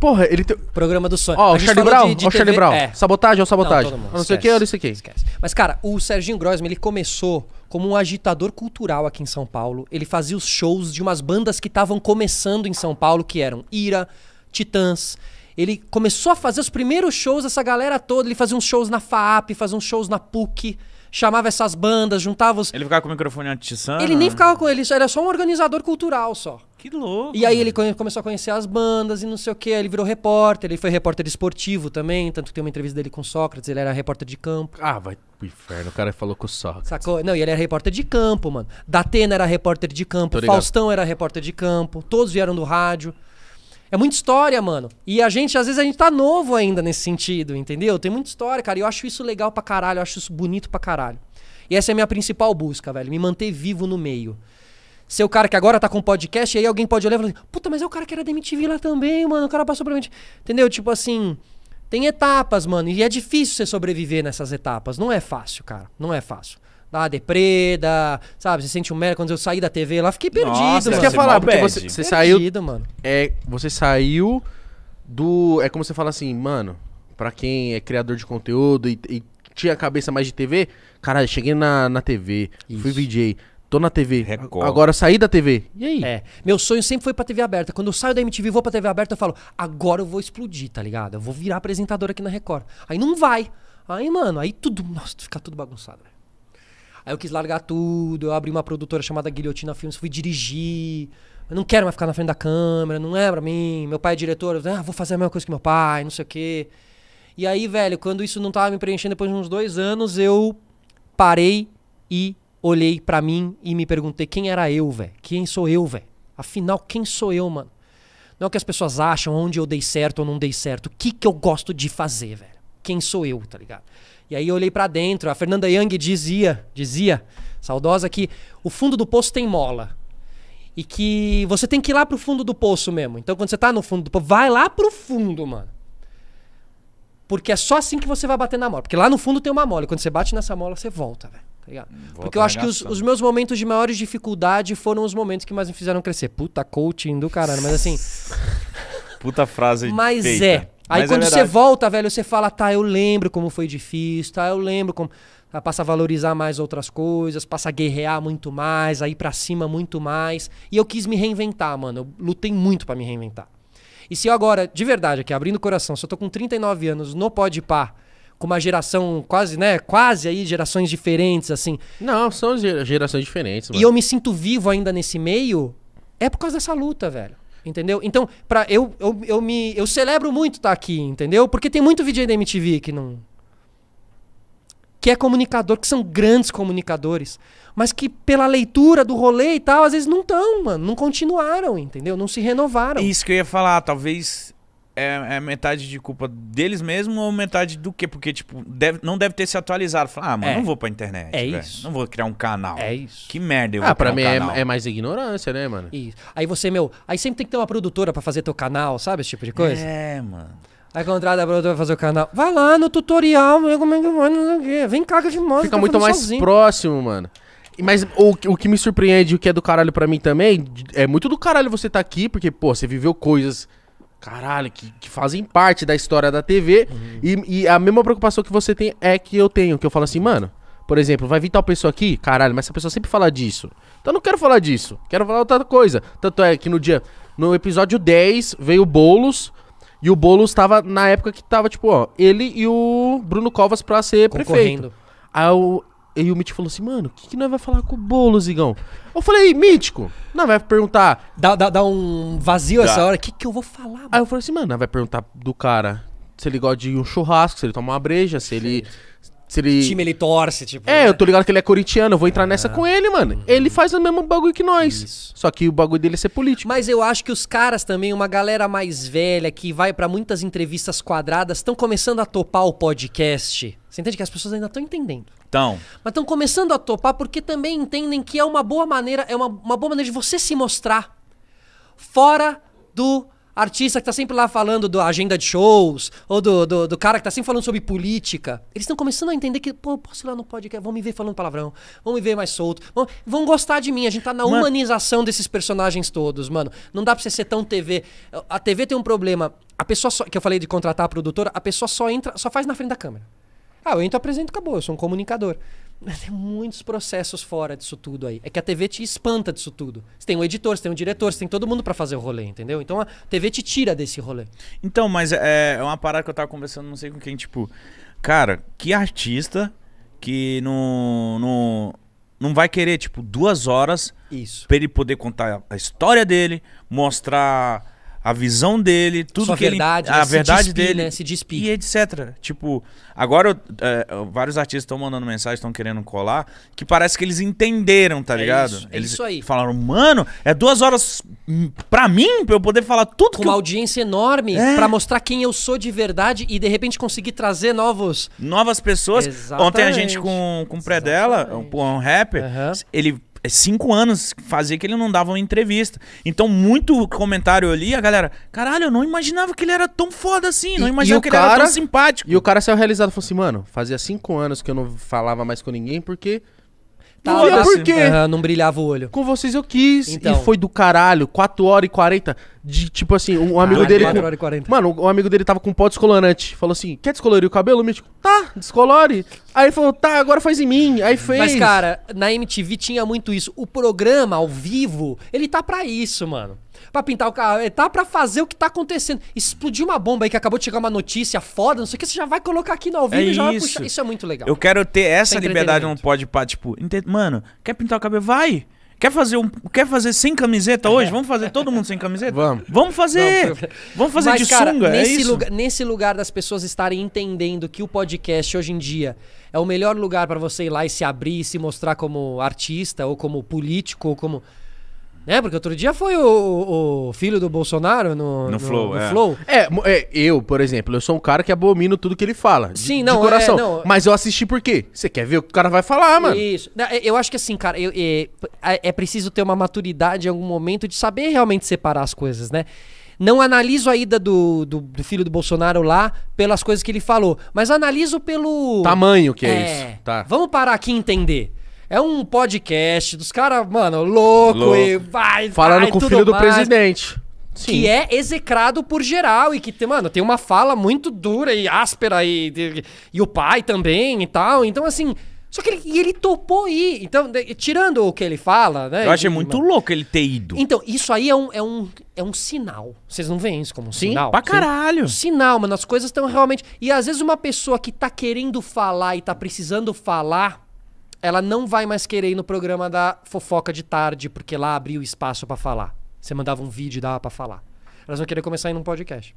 Speaker 2: Porra, ele tem... Programa dos Sonhos. Ó, o Charlie Brown, ó o Charlie Brown. É. Sabotagem, ou sabotagem. Não, não sei o que, olha isso aqui. Esquece.
Speaker 3: Mas, cara, o Serginho Grosman, ele começou como um agitador cultural aqui em São Paulo. Ele fazia os shows de umas bandas que estavam começando em São Paulo, que eram Ira, Titãs. Ele começou a fazer os primeiros shows, essa galera toda. Ele fazia uns shows na FAAP, fazia uns shows na PUC chamava essas bandas, juntava os. Ele ficava com o microfone atiçando? Ele nem ficava com ele, era só um organizador cultural só. Que louco. E aí ele começou a conhecer as bandas e não sei o quê. Ele virou repórter, ele foi repórter esportivo também, tanto que tem uma entrevista dele com Sócrates, ele era repórter de campo. Ah, vai
Speaker 2: pro inferno, o cara falou com o Sócrates.
Speaker 3: Sacou? Não, e ele era repórter de campo, mano. Datena era repórter de campo, Faustão era repórter de campo, todos vieram do rádio. É muita história, mano. E a gente, às vezes, a gente tá novo ainda nesse sentido, entendeu? Tem muita história, cara. E eu acho isso legal pra caralho, eu acho isso bonito pra caralho. E essa é a minha principal busca, velho. Me manter vivo no meio. Ser o cara que agora tá com podcast, e aí alguém pode olhar e falar assim, puta, mas é o cara que era da MTV lá também, mano. O cara passou pra mim. Entendeu? Tipo assim. Tem etapas, mano. E é difícil você sobreviver nessas etapas. Não é fácil, cara. Não é fácil da deprê, da. Sabe, você sente um merda. Quando eu saí da TV lá, fiquei perdido, Nossa, mano. ia falar, é porque você, você saiu. Perdido,
Speaker 2: mano. É, você saiu do. É como você fala assim, mano, pra quem é criador de conteúdo e, e tinha a cabeça mais de TV, caralho, cheguei na, na TV, Isso. fui VJ. Tô na TV. Record. Agora saí da TV. E aí? É. Meu sonho sempre
Speaker 3: foi pra TV aberta. Quando eu saio da MTV e vou pra TV aberta, eu falo, agora eu vou explodir, tá ligado? Eu vou virar apresentador aqui na Record. Aí não vai. Aí, mano, aí tudo. Nossa, fica tudo bagunçado, velho. Né? Aí eu quis largar tudo, eu abri uma produtora chamada Guilhotina Filmes, fui dirigir. Eu não quero mais ficar na frente da câmera, não é pra mim. Meu pai é diretor, eu, ah, vou fazer a mesma coisa que meu pai, não sei o quê. E aí, velho, quando isso não tava me preenchendo, depois de uns dois anos, eu parei e olhei para mim e me perguntei quem era eu, velho. Quem sou eu, velho? Afinal, quem sou eu, mano? Não é o que as pessoas acham, onde eu dei certo ou não dei certo. O que, que eu gosto de fazer, velho? Quem sou eu, tá ligado? E aí eu olhei para dentro. A Fernanda Young dizia, dizia, saudosa, que o fundo do poço tem mola. E que você tem que ir lá pro fundo do poço mesmo. Então quando você tá no fundo do poço, vai lá pro fundo, mano. Porque é só assim que você vai bater na mola. Porque lá no fundo tem uma mola. Quando você bate nessa mola, você volta, velho. Tá hum, Porque eu acho que os, os, meus momentos de maiores dificuldade foram os momentos que mais me fizeram crescer. Puta coaching do caralho. Mas assim.
Speaker 1: Puta frase. Mas feita. é. Aí Mas é quando é você
Speaker 3: volta, velho, você fala, tá, eu lembro como foi difícil, tá, eu lembro como. Tá, passa a valorizar mais outras coisas, passa a guerrear muito mais, a ir pra cima muito mais. E eu quis me reinventar, mano. Eu lutei muito para me reinventar. E se eu agora, de verdade, aqui, abrindo o coração, se eu tô com 39 anos no pode par com uma geração quase, né? Quase aí, gerações diferentes, assim. Não, são gerações diferentes, mano. E eu me sinto vivo ainda nesse meio, é por causa dessa luta, velho. Entendeu? Então, para eu, eu, eu, me, eu celebro muito estar tá aqui, entendeu? Porque tem muito DJ da MTV que não. Que é comunicador, que são grandes comunicadores. Mas que pela leitura do rolê e tal, às vezes não estão, mano. Não continuaram, entendeu? Não se renovaram.
Speaker 1: Isso que eu ia falar, talvez é, é, metade de culpa deles mesmo ou metade do quê? Porque, tipo, deve, não deve ter se atualizado. Falar, ah, mas é. não vou pra internet. É véio. isso. Não
Speaker 3: vou criar um canal. É isso. Que merda eu ah, vou pra mim é, é, mais ignorância, né, mano? Isso. Aí você, meu, aí sempre tem que ter uma produtora pra fazer teu canal, sabe? Esse tipo de coisa. É, mano. Aí contrata a produtora pra fazer o
Speaker 2: canal. Vai lá no tutorial, meu, como é que vai, não sei o quê. Vem caga de moto. Fica muito mais sozinho. próximo, mano. Mas o, o que me surpreende, o que é do caralho pra mim também, é muito do caralho você tá aqui, porque, pô, você viveu coisas Caralho, que, que fazem parte da história da TV. Uhum. E, e a mesma preocupação que você tem é que eu tenho, que eu falo assim, mano. Por exemplo, vai vir tal pessoa aqui, caralho, mas essa pessoa sempre fala disso. Então eu não quero falar disso, quero falar outra coisa. Tanto é que no dia. No episódio 10 veio o Boulos. E o Boulos tava na época que tava, tipo, ó, ele e o Bruno Covas pra ser prefeito. Aí o, e o Mítico falou assim, mano, o que, que nós vai falar com o bolo, Zigão? Eu falei, Mítico, nós vai perguntar. Dá, dá, dá um vazio essa hora, o que, que eu vou falar? Mano? Aí eu falei assim, mano, nós vai perguntar do cara se ele gosta de um churrasco, se ele toma uma breja, se ele se ele... time ele torce, tipo. É, eu né? tô ligado que ele é corintiano, eu vou entrar ah, nessa com ele, mano. Uhum. Ele faz o mesmo bagulho que nós. Isso. Só que o bagulho dele é ser político. Mas
Speaker 3: eu acho que os caras também, uma galera mais velha que vai para muitas entrevistas quadradas, estão começando a topar o podcast. Você entende que as pessoas ainda estão entendendo. Então. Mas estão começando a topar porque também entendem que é uma boa maneira, é uma, uma boa maneira de você se mostrar fora do artista que tá sempre lá falando da agenda de shows, ou do, do, do, cara que tá sempre falando sobre política, eles estão começando a entender que, pô, posso ir lá no podcast, vão me ver falando palavrão, vão me ver mais solto, vão, vão gostar de mim. A gente tá na mano. humanização desses personagens todos, mano. Não dá pra você ser tão TV. A TV tem um problema. A pessoa só, que eu falei de contratar a produtora, a pessoa só entra, só faz na frente da câmera. Ah, eu entro, apresento, acabou, eu sou um comunicador. Tem muitos processos fora disso tudo aí. É que a TV te espanta disso tudo. Você tem um editor, você tem um diretor, você tem todo mundo para fazer o rolê, entendeu? Então a TV te tira desse rolê. Então, mas é, é uma parada que eu tava conversando,
Speaker 1: não sei com quem, tipo, cara, que artista que não, não, não vai querer, tipo, duas horas Isso. pra ele poder contar a história dele, mostrar a visão dele, tudo Sua que verdade, ele, a né, verdade despir, dele, né? se despir. e etc. Tipo, agora eu, é, vários artistas estão mandando mensagem, estão querendo colar, que parece que eles entenderam, tá é ligado? Isso, é eles é isso aí. Falaram, mano, é duas horas hum,
Speaker 3: pra mim pra eu poder falar tudo. Com uma eu... audiência enorme é. para mostrar quem eu sou de verdade e de repente conseguir trazer novos, novas pessoas. Exatamente. Ontem a gente
Speaker 1: com com o dela um, um rapper, uhum. ele é, cinco anos fazia que ele não dava uma entrevista. Então, muito
Speaker 2: comentário ali, a galera,
Speaker 1: caralho, eu não imaginava que ele era tão foda assim, não e, imaginava e que cara, ele era tão
Speaker 2: simpático. E o cara saiu realizado, falou assim, mano, fazia cinco anos que eu não falava mais com ninguém, porque não é por quê? Uhum, não brilhava o olho. Com vocês eu quis. Então. E foi do caralho. 4 horas e 40. De, tipo assim, um amigo ah, dele. 4 horas e 40. Mano, um amigo dele tava com pó descolorante. Falou assim: quer descolorir o cabelo? O mítico, tá, descolore. Aí falou, tá, agora faz em mim. Aí fez. Mas, cara, na MTV tinha muito isso. O programa ao vivo, ele tá pra isso, mano.
Speaker 3: Pra pintar o carro. É, tá pra fazer o que tá acontecendo. explodiu uma bomba aí que acabou de chegar uma notícia foda, não sei o que, você já vai colocar aqui no ao vivo é e já vai puxar. Isso é muito legal. Eu
Speaker 1: quero ter essa liberdade, não pode, pá, tipo, mano, quer pintar o cabelo? Vai! Quer fazer, um, quer fazer sem camiseta hoje? Vamos fazer todo mundo sem camiseta? Vamos. Vamos fazer. Vamos, Vamos fazer Mas, de cara, sunga, é nesse é isso? Lugar,
Speaker 3: nesse lugar das pessoas estarem entendendo que o podcast hoje em dia é o melhor lugar para você ir lá e se abrir, e se mostrar como artista, ou como político, ou como é, porque outro dia foi o,
Speaker 2: o, filho do Bolsonaro no, no, no flow, no é. flow. É, é, eu, por exemplo, eu sou um cara que abomino tudo que ele fala. De, Sim, não, de coração. É, não. Mas eu assisti por quê? Você quer ver o que o cara vai falar, mano.
Speaker 3: Isso. É, eu acho que assim, cara, eu, é, é preciso ter uma maturidade em algum momento de saber realmente separar as coisas, né? Não analiso a ida do, do, do, filho do Bolsonaro lá pelas coisas que ele falou, mas analiso pelo. Tamanho que é, é isso. Tá. Vamos parar aqui e entender. É um podcast dos caras, mano, louco, louco, e vai, Falando vai, com o filho do mais, presidente. Sim. Que é execrado por geral e que, tem, mano, tem uma fala muito dura e áspera e, e, e o pai também e tal. Então, assim, só que ele, ele, topou ir. Então, de, tirando o que ele fala, né? Eu achei muito mano.
Speaker 1: louco ele ter ido.
Speaker 3: Então, isso aí é um, é um, é um sinal. Vocês não veem isso como um Sim, sinal? Pra caralho. sinal, mano. As coisas estão realmente. E às vezes uma pessoa que tá querendo falar e tá precisando falar ela não vai mais querer ir no programa da fofoca de tarde, porque lá abriu espaço para falar. Você mandava um vídeo e dava pra falar. Elas vão querer começar em um podcast.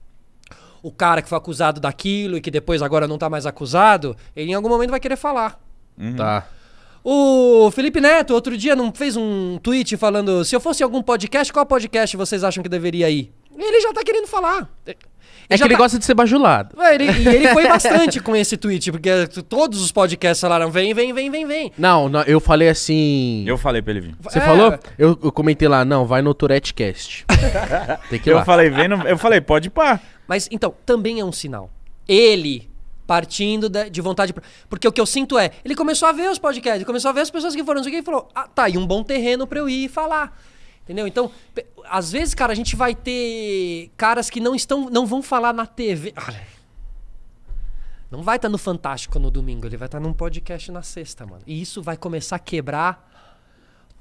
Speaker 3: O cara que foi acusado daquilo e que depois agora não tá mais acusado, ele em algum momento vai querer falar. Uhum. Tá. O Felipe Neto, outro dia, não fez um tweet falando: se eu fosse algum podcast, qual podcast vocês acham que deveria ir? Ele já tá querendo falar. É que ele tá... gosta de ser bajulado. ele, e ele foi bastante
Speaker 2: com esse tweet, porque todos os podcasts falaram: vem, vem, vem, vem, vem. Não, não eu falei assim. Eu falei pra ele vir. Você é... falou? Eu, eu, comentei lá, não, vai no Tourette Cast.
Speaker 3: Tem que ir eu lá. Falei, vem no... Eu falei, pode ir pá. Mas então, também é um sinal. Ele partindo de, vontade. Porque o que eu sinto é, ele começou a ver os podcasts, começou a ver as pessoas que foram, não sei o que, e falou: ah, tá e um bom terreno pra eu ir falar. Entendeu? Então, às vezes, cara, a gente vai ter caras que não estão, não vão falar na TV. Olha. Não vai estar tá no Fantástico no domingo, ele vai estar tá num podcast na sexta, mano. E isso vai começar a quebrar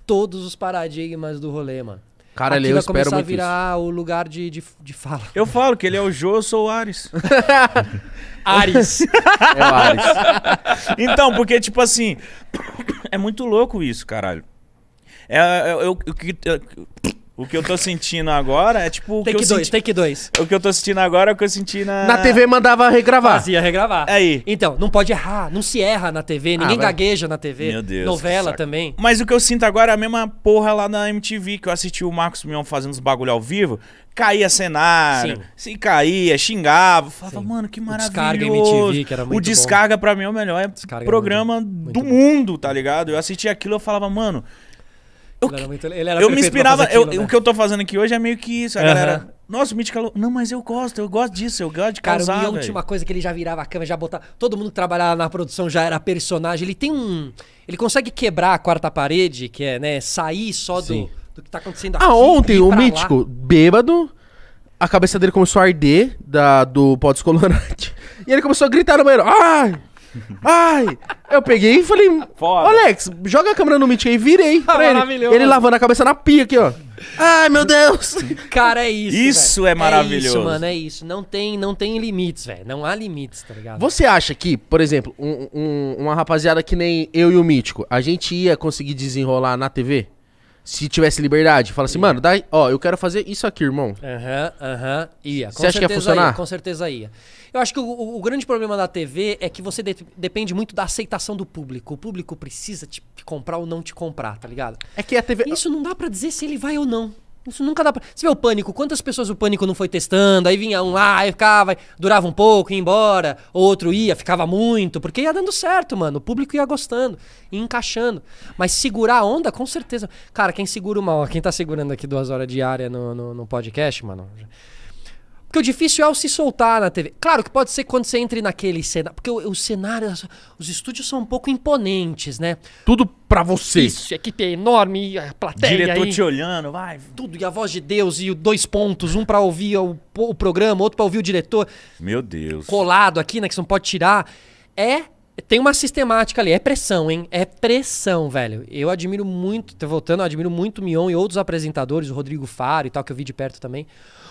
Speaker 3: todos os paradigmas do rolê, mano. Cara, Aqui ele vai começar a virar o lugar de, de, de, fala.
Speaker 1: Eu falo que ele é o Jô, eu sou o Ares. Ares.
Speaker 4: é o Ares.
Speaker 1: Então, porque, tipo assim, é muito louco isso, caralho. É, é, eu, eu, eu, o que eu tô sentindo agora
Speaker 3: é tipo. O take que eu senti... take O que eu tô sentindo agora é o que eu senti na. Na TV mandava regravar. Fazia regravar. É aí. Então, não pode errar, não se erra na TV, ninguém ah, gagueja na TV. Meu Deus. Novela também.
Speaker 1: Mas o que eu sinto agora é a mesma porra lá na MTV, que eu assisti o Marcos Mion fazendo os bagulho ao vivo caía cenário, Sim. se caía, xingava, falava, Sim. mano, que maravilha O Descarga MTV, que era muito O Descarga, bom. pra mim, é o melhor programa é muito, muito do mundo, bom. tá ligado? Eu assistia aquilo, eu falava, mano, eu, ele era muito, ele era eu me inspirava. Aquilo, eu, né? O que eu tô fazendo aqui hoje é meio que
Speaker 3: isso. A uhum. galera. Nossa, o Mítico Não, mas eu gosto, eu gosto disso, eu gosto de Cara, causar. Cara, a última coisa que ele já virava a câmera, já botava. Todo mundo que trabalhava na produção já era personagem. Ele tem um. Ele consegue quebrar a quarta parede, que é, né, sair só do, do que tá acontecendo ah, aqui. Ah, ontem o Mítico,
Speaker 2: lá. bêbado, a cabeça dele começou a arder da, do pó descolorante. E ele começou a gritar no banheiro. Ai! Ai! Eu peguei e falei, Foda. Alex, joga a câmera no mítico aí, virei. Ah, pra ele. ele lavando a cabeça na pia aqui, ó. Ai, meu Deus!
Speaker 3: Cara, é isso. Isso véio. é maravilhoso. É isso, mano, é isso. Não tem, não tem limites, velho. Não há limites, tá ligado? Você
Speaker 2: acha que, por exemplo, um, um, uma rapaziada que nem eu e o Mítico, a gente ia conseguir desenrolar na TV? se tivesse liberdade, fala assim, mano, dá, ó, eu quero fazer isso aqui, irmão.
Speaker 3: Aham, uhum, aham, uhum, ia. Você acha que ia funcionar? Ia, com certeza ia. Eu acho que o, o grande problema da TV é que você de, depende muito da aceitação do público. O público precisa te comprar ou não te comprar, tá ligado? É que a TV. Isso não dá para dizer se ele vai ou não. Isso nunca dá pra. Você vê o pânico, quantas pessoas o pânico não foi testando, aí vinha um lá, aí ficava, durava um pouco, ia embora, outro ia, ficava muito, porque ia dando certo, mano. O público ia gostando, ia encaixando. Mas segurar a onda, com certeza. Cara, quem segura mal quem tá segurando aqui duas horas diárias no, no, no podcast, mano. Porque o difícil é o se soltar na TV. Claro que pode ser quando você entre naquele cenário. Porque o, o cenário, os estúdios são um pouco imponentes, né? Tudo pra você. Isso, equipe é enorme, a plateia. Diretor aí, te olhando, vai. Tudo, e a voz de Deus, e dois pontos, um pra ouvir o, o programa, outro pra ouvir o diretor. Meu Deus. Colado aqui, né? Que você não pode tirar. É tem uma sistemática ali, é pressão, hein? É pressão, velho. Eu admiro muito, tô voltando, eu admiro muito o Mion e outros apresentadores, o Rodrigo Faro e tal, que eu vi de perto também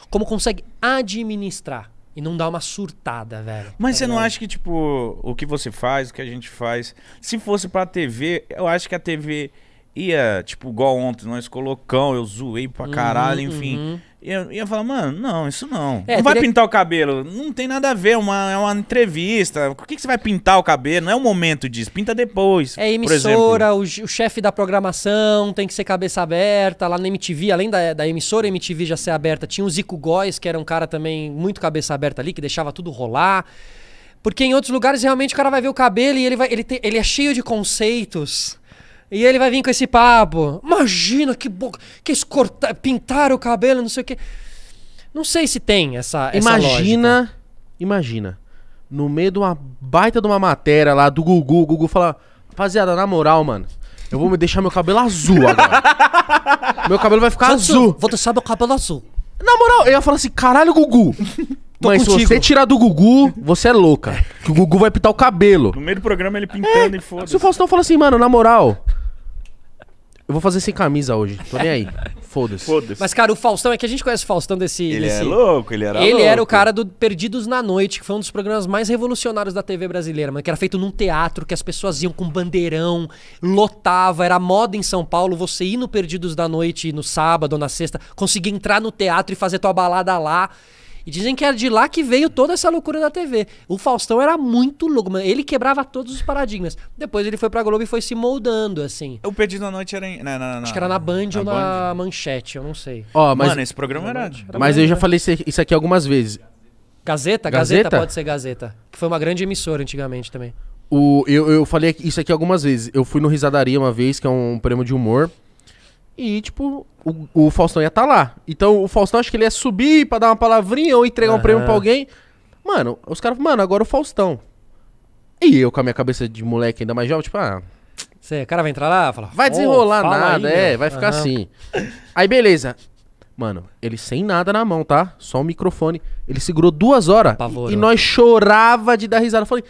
Speaker 3: como consegue administrar e não dar uma surtada, velho. Mas tá você não
Speaker 1: acha que, tipo, o que você faz, o que a gente faz, se fosse pra TV, eu acho que a TV ia, tipo, igual ontem, nós colocamos, eu zoei pra uhum, caralho, uhum, enfim. Uhum eu ia falar, mano, não, isso não. É, não vai teria... pintar o cabelo. Não tem nada a ver, uma, é uma entrevista. Por que, que você vai pintar o cabelo? Não é o momento disso, pinta depois. É emissora,
Speaker 3: o, o chefe da programação tem que ser cabeça aberta. Lá na MTV, além da, da emissora MTV já ser aberta, tinha o Zico Góes, que era um cara também muito cabeça aberta ali, que deixava tudo rolar. Porque em outros lugares realmente o cara vai ver o cabelo e ele, vai, ele, te, ele é cheio de conceitos e ele vai vir com esse papo. Imagina que boca. Que eles cortar, pintaram o cabelo, não sei o quê. Não sei se tem essa. Imagina.
Speaker 2: imagina. No meio de uma baita de uma matéria lá do Gugu, o Gugu fala. Rapaziada, na moral, mano. Eu vou me deixar meu cabelo azul agora. meu cabelo vai ficar vou azul. Vou deixar meu cabelo azul. Na moral, eu ia falar assim, caralho, Gugu. Mas se você tirar do Gugu, você é louca. Que o Gugu vai pintar o cabelo. No
Speaker 3: meio do programa ele pintando é, e foda-se. Se o Faustão
Speaker 2: fala assim, mano, na moral, eu vou fazer sem camisa hoje. Tô nem aí. Foda-se. foda Mas,
Speaker 3: cara, o Faustão é que a gente conhece o Faustão desse. Ele desse... é louco, ele era Ele louco. era o cara do Perdidos na Noite, que foi um dos programas mais revolucionários da TV brasileira, mano. Que era feito num teatro que as pessoas iam com bandeirão, lotava, era moda em São Paulo. Você ir no Perdidos da Noite no sábado ou na sexta, conseguir entrar no teatro e fazer tua balada lá. E dizem que era é de lá que veio toda essa loucura da TV. O Faustão era muito louco, mano. Ele quebrava todos os paradigmas. Depois ele foi pra Globo e foi se moldando, assim. O Perdido na Noite era em. Não, né, não, não, Acho que era na Band na ou na Band. Manchete, eu não sei. oh, mas... Mano, esse programa era. era mas eu já falei
Speaker 2: isso aqui algumas vezes. Gazeta? Gazeta? Gazeta pode
Speaker 3: ser Gazeta. Que foi uma grande emissora antigamente também.
Speaker 2: O, eu, eu falei isso aqui algumas vezes. Eu fui no Risadaria uma vez, que é um prêmio de humor. E, tipo, o, o Faustão ia estar tá lá. Então o Faustão acho que ele ia subir pra dar uma palavrinha ou entregar uhum. um prêmio pra alguém. Mano, os caras, mano, agora o Faustão. E eu com a minha cabeça de moleque ainda mais jovem, tipo, ah.
Speaker 3: Você, o cara vai entrar lá fala.
Speaker 2: Vai desenrolar nada, aí, é, meu. vai ficar uhum. assim. Aí beleza. Mano, ele sem nada na mão, tá? Só o microfone. Ele segurou duas horas. E, nós chorava de dar risada. Eu falei,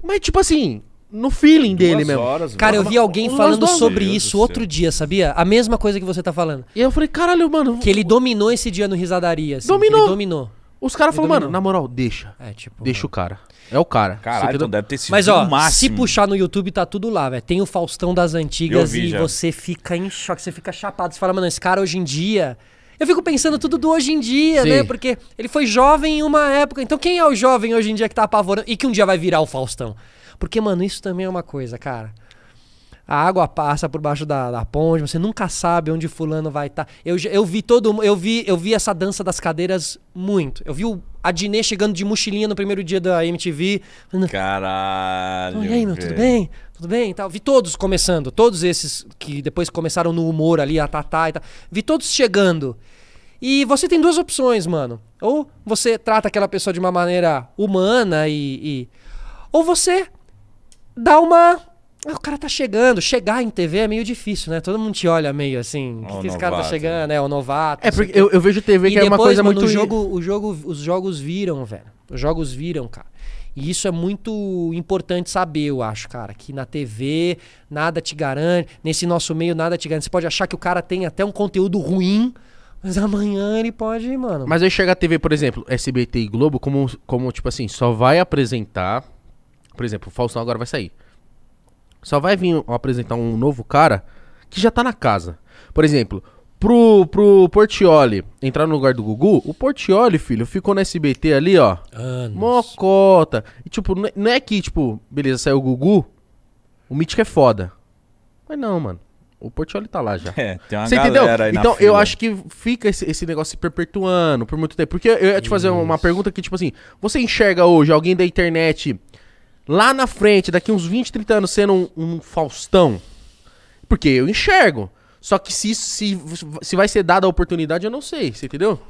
Speaker 2: mas tipo assim, no feeling Duas dele mesmo. Horas, cara, eu vi alguém falando sobre Deus isso outro assim.
Speaker 3: dia, sabia? A mesma coisa que você tá falando. E eu falei, caralho, mano. Que ele dominou esse dia no risadaria. Assim, dominou. dominou. Os caras falaram, mano, na
Speaker 2: moral, deixa. É, tipo. Deixa mano. o cara. É o cara. Caralho, então deve ter sido Mas, ó, máximo. se
Speaker 3: puxar no YouTube, tá tudo lá, velho. Tem o Faustão das antigas vi, e já. você fica em choque, você fica chapado. Você fala, mano, esse cara hoje em dia. Eu fico pensando tudo do hoje em dia, né? Sim. né? Porque ele foi jovem em uma época. Então quem é o jovem hoje em dia que tá apavorando e que um dia vai virar o Faustão? Porque, mano, isso também é uma coisa, cara. A água passa por baixo da, da ponte, você nunca sabe onde fulano vai estar. Tá. Eu, eu vi todo eu vi, eu vi essa dança das cadeiras muito. Eu vi o Adnet chegando de mochilinha no primeiro dia da MTV. Caralho. Olha aí, meu, tudo bem? Tudo bem? tá Vi todos começando, todos esses que depois começaram no humor ali, a Tatá tá e tal. Vi todos chegando. E você tem duas opções, mano. Ou você trata aquela pessoa de uma maneira humana e, e... ou você dá uma. Ah, o cara tá chegando. Chegar em TV é meio difícil, né? Todo mundo te olha meio assim. O que, que esse cara tá né? chegando? É o novato. É, porque eu, eu, vejo TV e que depois, é uma coisa mano, muito. O jogo, o jogo, os jogos viram, velho. Os jogos viram, cara. E isso é muito importante saber, eu acho, cara. Que na TV nada te garante. Nesse nosso meio nada te garante. Você pode achar que o cara tem até um conteúdo ruim. Mas amanhã ele pode mano.
Speaker 2: Mas aí chega a TV, por exemplo, SBT e Globo, como, como tipo assim, só vai apresentar por exemplo, o Faustão agora vai sair. Só vai vir apresentar um novo cara que já tá na casa. Por exemplo, pro, pro Portioli entrar no lugar do Gugu, o Portioli, filho, ficou no SBT ali, ó. Anos. Mocota. E, tipo, não é que, tipo, beleza, saiu o Gugu, o Mítico é foda. Mas não, mano. O Portioli tá lá já. É, tem uma Você entendeu? então, eu acho que fica esse, esse, negócio se perpetuando por muito tempo. Porque eu ia te fazer Isso. uma pergunta que, tipo assim, você enxerga hoje alguém da internet lá na frente, daqui uns 20, 30 anos, sendo um, um Faustão? Porque eu enxergo. Só que se, se, se vai ser dada a oportunidade, eu não sei, você entendeu?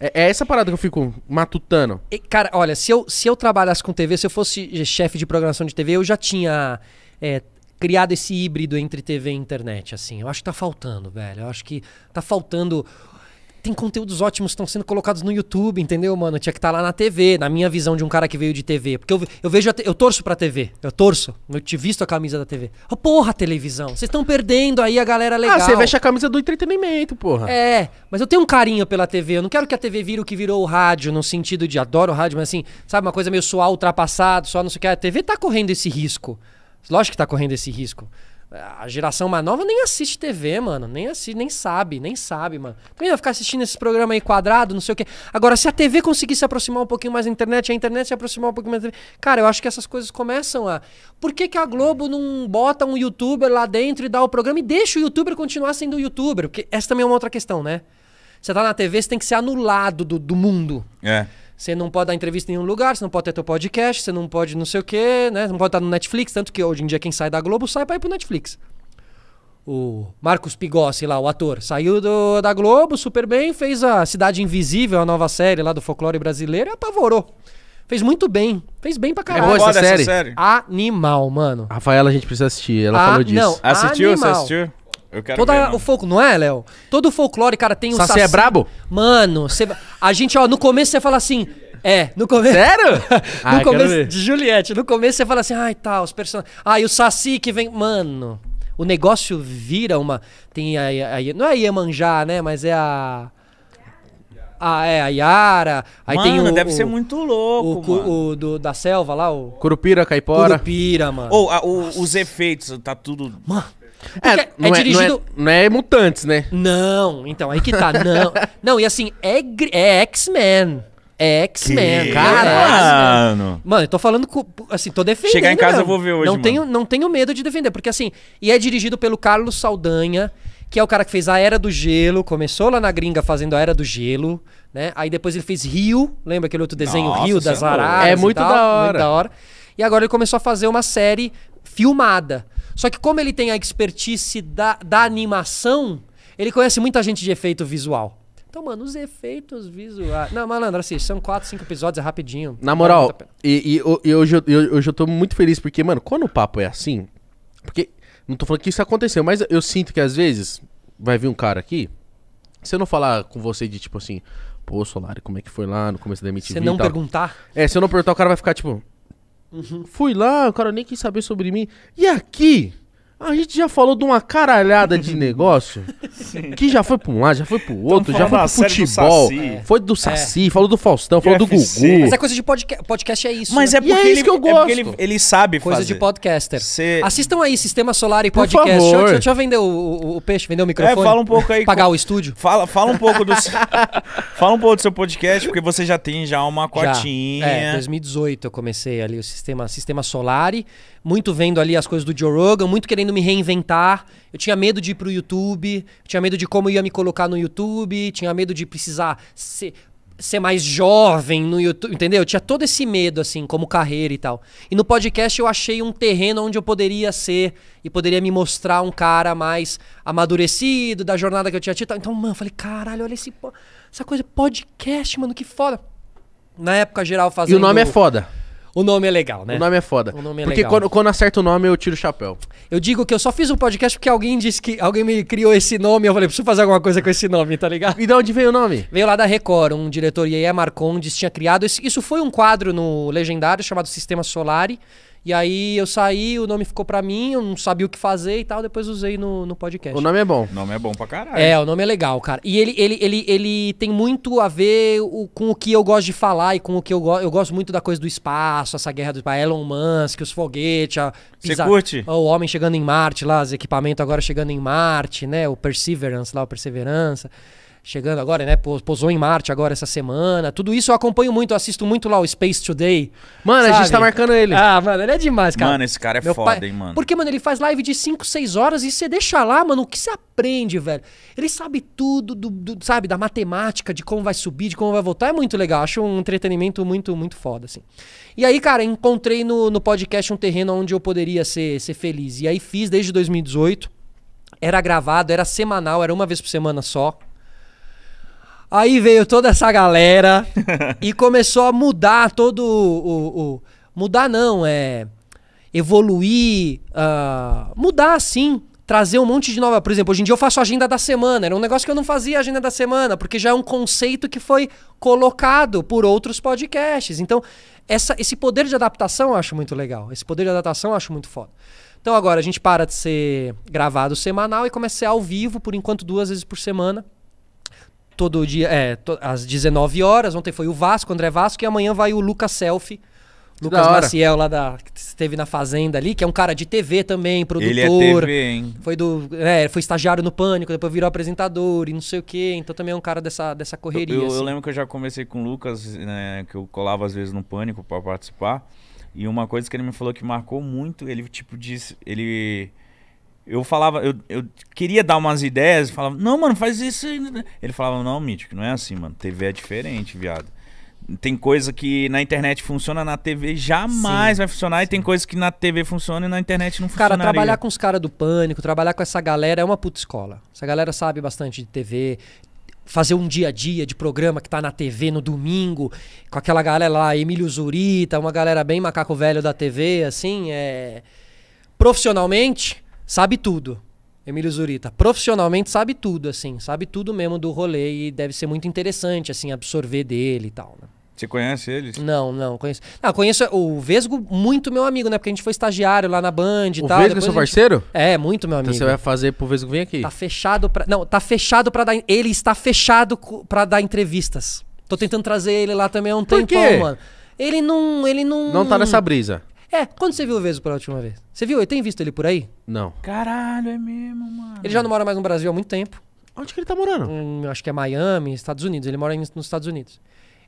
Speaker 2: É, é essa parada que eu fico matutando. E, cara, olha, se eu, se eu trabalhasse com TV, se
Speaker 3: eu fosse eh, chefe de programação de TV, eu já tinha é, criado esse híbrido entre TV e internet, assim. Eu acho que tá faltando, velho. Eu acho que tá faltando tem conteúdos ótimos que estão sendo colocados no YouTube, entendeu, mano? Tinha que estar tá lá na TV, na minha visão de um cara que veio de TV. Porque eu, eu vejo, te, eu torço pra TV. Eu torço. Eu te visto a camisa da TV. Oh, ah, porra, televisão. Vocês estão perdendo aí a galera ah, legal. Ah, você veste
Speaker 2: a camisa do entretenimento, porra. É,
Speaker 3: mas eu tenho um carinho pela TV. Eu não quero que a TV vire o que virou o rádio, no sentido de adoro o rádio, mas assim, sabe, uma coisa meio suar ultrapassado, só não sei o que. A TV tá correndo esse risco. Lógico que tá correndo esse risco. A geração mais nova nem assiste TV, mano. Nem assiste, nem sabe, nem sabe, mano. Também vai ficar assistindo esse programa aí quadrado, não sei o quê. Agora, se a TV conseguir se aproximar um pouquinho mais da internet, a internet se aproximar um pouquinho mais da TV. Cara, eu acho que essas coisas começam a. Por que, que a Globo não bota um youtuber lá dentro e dá o programa e deixa o youtuber continuar sendo youtuber? Porque essa também é uma outra questão, né? Você tá na TV, você tem que ser anulado do, do mundo. É. Você não pode dar entrevista em nenhum lugar, você não pode ter teu podcast, você não pode não sei o quê, né? Você não pode estar no Netflix, tanto que hoje em dia quem sai da Globo sai para ir pro Netflix. O Marcos Pigossi lá, o ator, saiu do, da Globo super bem, fez a Cidade Invisível, a nova série lá do folclore brasileiro, e apavorou. Fez muito bem. Fez bem pra caralho. É boa essa, essa série?
Speaker 2: Animal, mano. Rafaela, a gente precisa assistir. Ela ah, falou disso. Não, assistiu? Animal. Você assistiu? Eu quero Toda ver, o
Speaker 3: foco, não é, Léo? Todo o folclore, cara, tem o Saci. É Saci é brabo? Mano, cê... a gente, ó, no começo você fala assim... É, no começo. Sério? no ah, começo de Juliette. No começo você fala assim, ai, tá, os personagens. Ai, ah, o Saci que vem. Mano, o negócio vira uma. Tem a, a, Não é a Iemanjá, né? Mas é a.
Speaker 2: Ah, é, a Yara. Aí mano, tem o, deve o, ser muito
Speaker 3: louco, o, o, do, da selva lá,
Speaker 2: o... Curupira, Caipora. Curupira, mano. Ou
Speaker 1: oh, os efeitos, tá tudo... Mano.
Speaker 3: É, é, não é, é dirigido.
Speaker 2: Não é, não é, mutantes, né? Não, então, aí que tá. Não.
Speaker 3: não, e assim, é, é X-Men. É X-Men. Caralho! É mano. eu tô falando, assim, tô defendendo. Chegar em casa mesmo. eu vou ver hoje. Não, mano. Tenho, não tenho medo de defender, porque assim, e é dirigido pelo Carlos Saldanha, que é o cara que fez a Era do Gelo, começou lá na gringa fazendo a Era do Gelo, né? Aí depois ele fez Rio, lembra aquele outro desenho Nossa, Rio é das Araras? É muito, tal, da hora. muito da hora. E agora ele começou a fazer uma série filmada. Só que como ele tem a expertise da, da animação, ele conhece muita gente de efeito visual. Então, mano, os efeitos visuais. Não, malandro, assim, são quatro, cinco episódios, é rapidinho. Na moral,
Speaker 2: e, e, e hoje, eu, hoje eu tô muito feliz, porque, mano, quando o papo é assim. Porque, não tô falando que isso aconteceu, mas eu sinto que às vezes vai vir um cara aqui. Se eu não falar com você de tipo assim, pô, Solari, como é que foi lá no começo da MTV? Se não tal, perguntar? É, se eu não perguntar, o cara vai ficar tipo. Uhum. Fui lá, o cara nem quis saber sobre mim. E aqui, a gente já falou de uma caralhada de negócio Sim. que já foi pra um lado, já foi pro outro, já foi pro futebol, do foi do Saci, é. falou do Faustão, falou do é Gugu. Mas é
Speaker 3: coisa de podca podcast, é isso. Mas é né? é porque, é ele, que eu gosto. É
Speaker 2: porque ele, ele sabe coisa fazer. Coisa de podcaster. Cê... Assistam
Speaker 3: aí, Sistema Solar e Por Podcast. Favor. Deixa, eu, deixa eu vender o, o, o, peixe, vender o é, microfone. É, fala um pouco aí. Pagar com... o estúdio. Fala, fala um pouco do
Speaker 1: fala um pouco do seu podcast, porque você já
Speaker 3: tem já uma cotinha. Já. É, 2018 eu comecei ali o Sistema, sistema Solar, muito vendo ali as coisas do Joe Rogan, muito querendo querendo me reinventar. Eu tinha medo de ir pro YouTube, tinha medo de como ia me colocar no YouTube, tinha medo de precisar ser, ser mais jovem no YouTube, entendeu? Eu tinha todo esse medo, assim, como carreira e tal. E no podcast eu achei um terreno onde eu poderia ser e poderia me mostrar um cara mais amadurecido, da jornada que eu tinha tido. Então, mano, eu falei, caralho, olha esse, essa coisa, podcast, mano, que foda. Na época geral fazendo. E o nome é foda. O nome é legal,
Speaker 2: né? O nome é foda. O nome é porque legal. Quando, quando acerta o nome, eu tiro o chapéu. Eu digo que eu só fiz um podcast porque alguém
Speaker 3: disse que. Alguém me criou esse nome. Eu falei, preciso fazer alguma coisa com esse nome, tá ligado? E de onde veio o nome? Veio lá da Record, um diretor, Iaia Marcondes, tinha criado. Esse, isso foi um quadro no Legendário chamado Sistema Solari e aí eu saí, o nome ficou pra mim, eu não sabia o que fazer e tal, depois usei no, no podcast. O nome é bom. O nome é bom pra caralho. É, o nome é legal, cara. E ele, ele, ele, ele tem muito a ver o, com o que eu gosto de falar e com o que eu gosto. Eu gosto muito da coisa do espaço, essa guerra do Elon Musk, os foguetes, a pisa... Você curte? O homem chegando em Marte lá, os equipamentos agora chegando em Marte, né? O Perseverance lá, o Perseverança chegando agora, né? Pousou em Marte agora essa semana. Tudo isso eu acompanho muito, eu assisto muito lá o Space Today. Mano, sabe? a gente tá marcando ele. Ah, mano, ele é demais, cara. Mano, esse cara é Meu foda, pai... hein, mano. Porque, mano, ele faz live de 5, 6 horas e você deixa lá, mano, o que você aprende, velho? Ele sabe tudo, do, do, sabe, da matemática, de como vai subir, de como vai voltar. É muito legal. Acho um entretenimento muito, muito foda, assim. E aí, cara, encontrei no, no podcast um terreno onde eu poderia ser, ser feliz. E aí fiz desde 2018. Era gravado, era semanal, era uma vez por semana só. Aí veio toda essa galera e começou a mudar todo o. o mudar não, é. Evoluir, uh, mudar assim, trazer um monte de nova. Por exemplo, hoje em dia eu faço agenda da semana. Era um negócio que eu não fazia agenda da semana, porque já é um conceito que foi colocado por outros podcasts. Então, essa, esse poder de adaptação eu acho muito legal. Esse poder de adaptação eu acho muito foda. Então agora a gente para de ser gravado semanal e começa a ser ao vivo, por enquanto, duas vezes por semana todo dia, é, to, às 19 horas. Ontem foi o Vasco, André Vasco, e amanhã vai o Lucas Selfie. Lucas Maciel, lá da. que esteve na Fazenda ali, que é um cara de TV também, produtor. Ele é TV, hein? Foi, do, é, foi estagiário no Pânico, depois virou apresentador e não sei o quê. Então também é um cara dessa, dessa correria. Eu, eu, assim. eu lembro
Speaker 1: que eu já comecei com o Lucas, né, que eu colava às vezes no Pânico para participar. E uma coisa que ele me falou que marcou muito, ele tipo disse. Ele eu falava, eu, eu queria dar umas ideias, falava, não, mano, faz isso. Ele falava, não, Mítico, não é assim, mano. TV é diferente, viado. Tem coisa que na internet funciona, na TV jamais sim, vai funcionar. Sim. E tem coisa que na TV funciona e na internet não funciona. Cara, trabalhar com
Speaker 3: os caras do pânico, trabalhar com essa galera é uma puta escola. Essa galera sabe bastante de TV, fazer um dia a dia de programa que tá na TV no domingo, com aquela galera lá, Emílio Zurita, uma galera bem macaco velho da TV, assim, é profissionalmente sabe tudo. Emílio Zurita, profissionalmente sabe tudo, assim, sabe tudo mesmo do rolê e deve ser muito interessante, assim, absorver dele e tal, né? Você conhece eles? Não, não, conheço. Ah, conheço o Vesgo, muito meu amigo, né? Porque a gente foi estagiário lá na Band e o tal. O Vesgo é seu gente... parceiro?
Speaker 2: É, muito meu então amigo. Então você vai fazer pro Vesgo vir aqui? Tá
Speaker 3: fechado pra. Não, tá fechado pra dar. Ele está fechado pra dar entrevistas. Tô tentando trazer ele lá também há um Por tempão, quê? mano. Ele não. Ele não. Não tá nessa brisa. É, quando você viu o Veso pela última vez? Você viu? Eu tem visto ele por aí? Não. Caralho, é mesmo, mano. Ele já não mora mais no Brasil há muito tempo. Onde que ele tá morando? Hum, acho que é Miami, Estados Unidos. Ele mora nos Estados Unidos.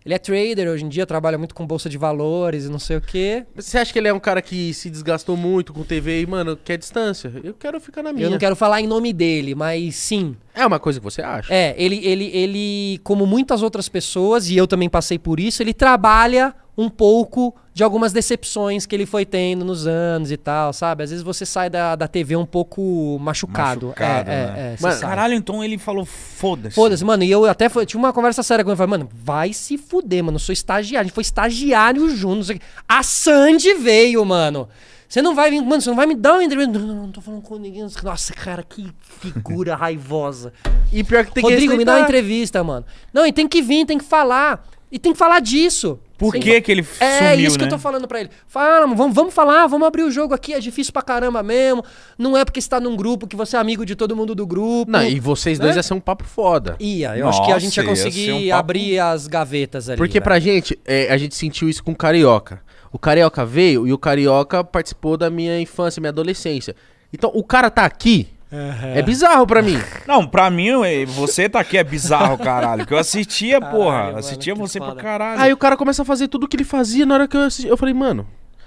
Speaker 3: Ele é trader hoje em dia, trabalha muito com bolsa de valores e não sei o quê. Você
Speaker 2: acha que ele é um cara que se desgastou muito com TV e, mano, quer distância? Eu quero ficar na minha. Eu não quero falar em nome dele, mas sim. É uma coisa que você acha? É, ele, ele, ele, como muitas outras
Speaker 3: pessoas, e eu também passei por isso, ele trabalha um pouco de algumas decepções que ele foi tendo nos anos e tal, sabe? Às vezes você sai da, da TV um pouco machucado. machucado é, é né? é, é, mano, caralho, então ele falou foda-se. Foda-se, mano. E eu até foi, tinha uma conversa séria com ele. Eu falei, mano, vai se fuder, mano. Eu sou estagiário. A gente foi estagiário juntos. A Sandy veio, mano. Você não vai vir, mano, você não vai me dar uma entrevista. Não, não, não tô falando com ninguém. Nossa, cara, que figura raivosa. E pior que tem Rodrigo, que Rodrigo, me dá uma entrevista, mano. Não, e tem que vir, tem que falar. E tem que falar disso. Por que, que ele é sumiu, É isso que eu né? tô falando pra ele. Fala, vamos, vamos falar, vamos abrir o jogo aqui, é difícil pra caramba mesmo. Não é porque você tá num grupo que você é amigo de todo mundo do grupo. Não, e vocês dois né? ia ser um papo foda. Ia, eu Nossa, acho que a gente ia conseguir ia um papo... abrir as gavetas ali. Porque velho. Né? pra
Speaker 2: gente, é, a gente sentiu isso com o Carioca. O Carioca veio e o Carioca participou da minha infância, minha adolescência. Então, o cara tá aqui,
Speaker 3: Uhum.
Speaker 1: É
Speaker 2: bizarro pra mim.
Speaker 1: Não, pra mim, eh, você tá aqui é bizarro, caralho. Que eu assistia, caralho, porra. Mano, assistia você foda.
Speaker 2: pra caralho. Aí o cara começa a fazer tudo que ele fazia na hora que eu assisti. Eu falei, mano.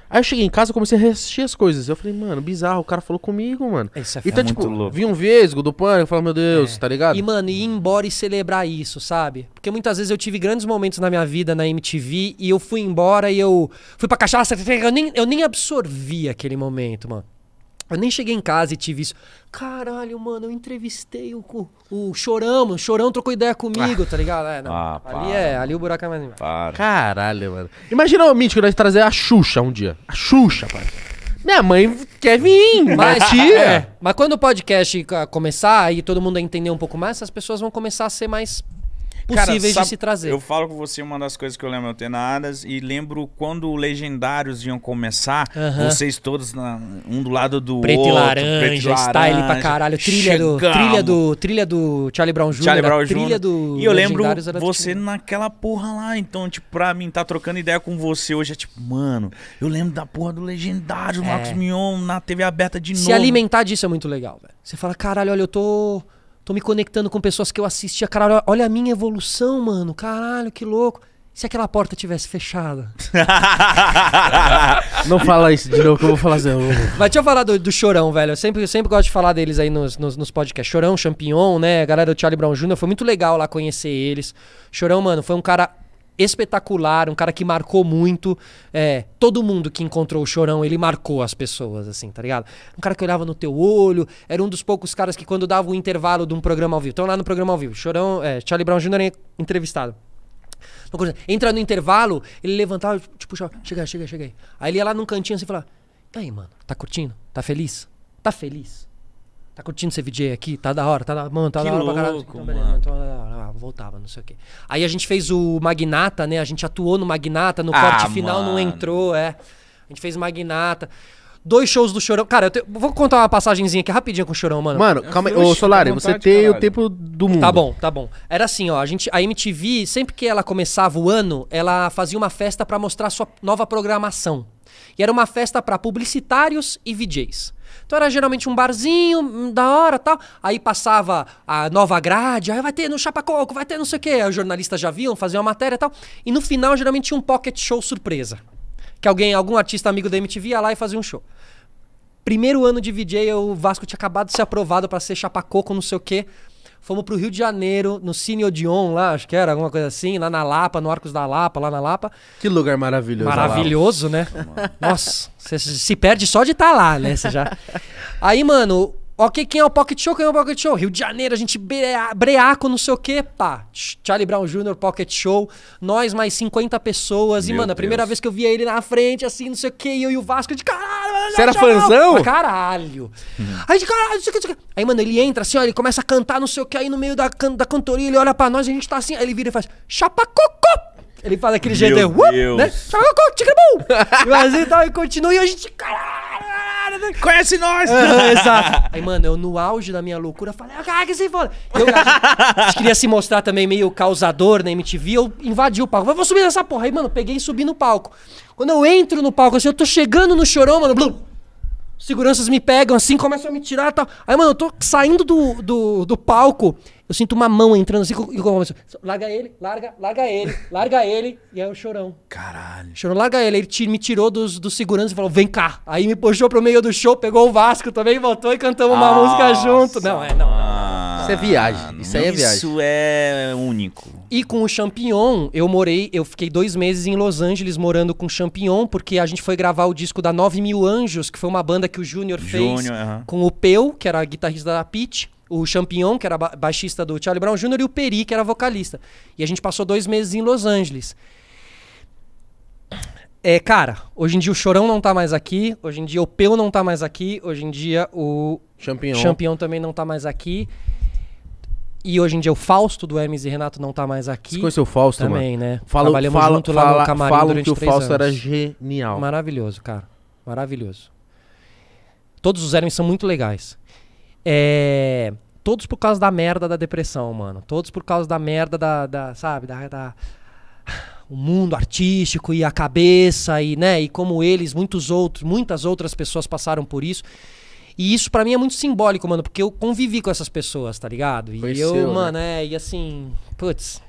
Speaker 2: Aí eu cheguei em casa, comecei a reassistir as coisas. Eu falei, mano, bizarro, o cara falou comigo, mano. Isso é então, é tipo, louco. vi um
Speaker 3: vesgo do pânico, eu falei, meu Deus, é. tá ligado? E, mano, ir embora e celebrar isso, sabe? Porque muitas vezes eu tive grandes momentos na minha vida na MTV e eu fui embora e eu fui pra cachaça, eu nem, eu nem absorvi aquele momento, mano. Eu nem cheguei em casa e tive isso. Caralho, mano, eu entrevistei o,
Speaker 2: o, o Chorão, O Chorão trocou ideia comigo, ah. tá ligado? É, ah, ali é, ali o buraco é mais embaixo. Para. Caralho, mano. Imagina o Mítico nós trazer a Xuxa um dia. A Xuxa, pai.
Speaker 3: Minha mãe quer vir, mas, tia. É. mas quando o podcast começar e todo mundo entender um pouco mais, as pessoas vão começar a ser mais possíveis Cara, de se trazer. Eu
Speaker 1: falo com você uma das coisas que eu lembro antenadas e lembro quando legendários iam começar, vocês todos na, um do lado do preto outro, e laranja, preto e laranja, style pra caralho, trilha do, trilha
Speaker 3: do trilha do Charlie Brown Jr, Charlie Brown Jr. trilha do E eu lembro
Speaker 1: você tipo... naquela porra lá, então tipo pra mim tá trocando ideia com você hoje é tipo, mano, eu lembro da porra do legendário, é. Marcos Mion na TV aberta de se novo. Se alimentar
Speaker 3: disso é muito legal, velho. Você fala, caralho, olha, eu tô Tô me conectando com pessoas que eu assistia. Caralho, olha a minha evolução, mano. Caralho, que louco. Se aquela porta tivesse fechada. Não fala isso de
Speaker 2: novo, que eu vou falar assim.
Speaker 3: Mas deixa eu falar do, do, Chorão, velho. Eu sempre, eu sempre gosto de falar deles aí nos, nos, nos podcasts. Chorão, Champignon, né? A galera do Charlie Brown Jr. Foi muito legal lá conhecer eles. Chorão, mano, foi um cara espetacular, um cara que marcou muito. É, todo mundo que encontrou o Chorão, ele marcou as pessoas, assim, tá ligado? Um cara que olhava no teu olho, era um dos poucos caras que quando dava o intervalo de um programa ao vivo, então lá no programa ao vivo, Chorão, é, Charlie Brown Jr. É entrevistado. Entra no intervalo, ele levantava, tipo, chega, chega, chega aí. Aí ele ia lá num cantinho assim e falava, e tá aí, mano, tá curtindo? Tá feliz? Tá feliz? Tá curtindo ser VJ aqui? Tá da hora, tá da, mano, tá que da hora louco, pra caralho. Então, beleza, mano. então, é ah, voltava, não sei o quê. Aí a gente fez o Magnata, né? A gente atuou no Magnata, no ah, corte final mano. não entrou, é. A gente fez o Magnata. Dois shows do Chorão. Cara, eu te... vou contar uma passagenzinha aqui rapidinho com o Chorão, mano. Mano, calma aí. Ô, Solari, você tem caralho. o tempo
Speaker 2: do mundo. Tá bom,
Speaker 3: tá bom. Era assim, ó. A, gente, a MTV, sempre que ela começava o ano, ela fazia uma festa para mostrar sua nova programação. E era uma festa para publicitários e VJs. Então era geralmente um barzinho, hum, da hora tal. Aí passava a nova grade, aí ah, vai ter no Chapacoco, vai ter não sei o quê. Aí os jornalistas já viam, faziam a matéria e tal. E no final, geralmente tinha um pocket show surpresa. Que alguém, algum artista amigo da MTV ia lá e fazia um show. Primeiro ano de VJ, o Vasco tinha acabado de ser aprovado para ser Chapacoco, não sei o quê. Fomos pro Rio de Janeiro, no Cine Odeon lá, acho que era alguma coisa assim, lá na Lapa, no Arcos da Lapa, lá na Lapa. Que
Speaker 2: lugar maravilhoso. Maravilhoso, né?
Speaker 3: Nossa, você se perde só de estar tá lá, né? já... Aí, mano, Ok, quem é o Pocket Show? Quem é o Pocket Show? Rio de Janeiro, a gente brea, breaco, não sei o quê, pá. Charlie Brown Jr., Pocket Show, nós mais 50 pessoas. Meu e, mano, a primeira vez que eu via ele na frente, assim, não sei o quê, eu e o Vasco, de caralho, mano. Você era fãzão? Caralho. Hum. Aí de caralho, não sei o quê, Aí, mano, ele entra assim, ó, ele começa a cantar, não sei o quê, aí no meio da, can da cantoria, ele olha pra nós, a gente tá assim, aí ele vira e faz, chapa cocô! Ele faz aquele jeito aí, né? Assim e tal, e continua, e a gente, caralho, conhece nós! Uhum, exato. Aí, mano, eu no auge da minha loucura falei, ah, que se foda. Eu a gente queria se mostrar também meio causador na MTV, eu invadi o palco. Eu vou subir nessa porra. Aí, mano, peguei e subi no palco. Quando eu entro no palco, assim, eu tô chegando no chorão, mano, blum, seguranças me pegam assim, começam a me tirar e tal. Aí, mano, eu tô saindo do, do, do palco, eu sinto uma mão entrando assim, e começo, larga ele, larga, larga ele, larga ele, e aí é o chorão. Caralho. Chorão, larga ele. Ele me tirou dos, dos seguranças e falou, vem cá. Aí me puxou pro meio do show, pegou o Vasco também, voltou e cantamos uma Nossa. Ah, música junto. Não, é, não. não. Ah. Isso é viagem. Ah, isso aí é viagem. Isso
Speaker 2: é único. E com o Champignon,
Speaker 3: eu morei, eu fiquei dois meses em Los Angeles morando com o Champignon, porque a gente foi gravar o disco da Nove Mil Anjos, que foi uma banda que o Júnior fez com o Peu, que era guitarrista da Peach, o Champignon, que era ba baixista do Charlie Brown Jr., e o Peri, que era vocalista. E a gente passou dois meses em Los Angeles. É, cara, hoje em dia o Chorão não tá mais aqui, hoje em dia o Peu não tá mais aqui, hoje em dia o Champignon, Champignon também não tá mais aqui. E hoje em dia o Fausto do Hermes e Renato não tá mais aqui. Você conheceu o Fausto, Também, mano? né? falou Trabalhamos fala, junto fala, lá no camarim que o Fausto anos. era genial. Maravilhoso, cara. Maravilhoso. Todos os Hermes são muito legais. É... Todos por causa da merda da depressão, mano. Todos por causa da merda da... da sabe? da... da o mundo artístico e a cabeça e né e como eles muitos outros muitas outras pessoas passaram por isso e isso para mim é muito simbólico, mano, porque eu convivi com essas pessoas, tá ligado? E Conheceu, eu, né? mano, né? é, e assim, putz.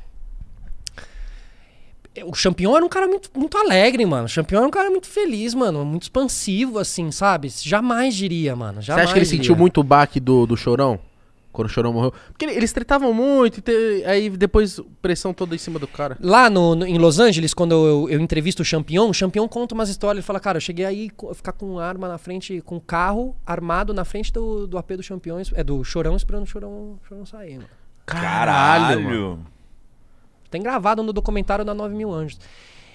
Speaker 3: O Champion era um cara muito, muito alegre, mano. O Champion era um cara muito feliz, mano. Muito
Speaker 2: expansivo, assim, sabe? Jamais diria, mano. Jamais Você acha que ele diria. sentiu muito o baque do, do chorão? Quando o Chorão morreu. Porque eles tretavam muito, e aí depois pressão toda em cima do cara.
Speaker 3: Lá no, no em Los Angeles, quando eu, eu entrevisto o Champion, o Champion conta umas histórias. Ele fala, cara, eu cheguei aí ficar com arma na frente, com carro armado na frente do, do AP do Champion, é do Chorão, esperando o Chorão, Chorão sair, mano. Caralho! Caralho. Tá tem gravado no documentário da 9 Mil Anjos.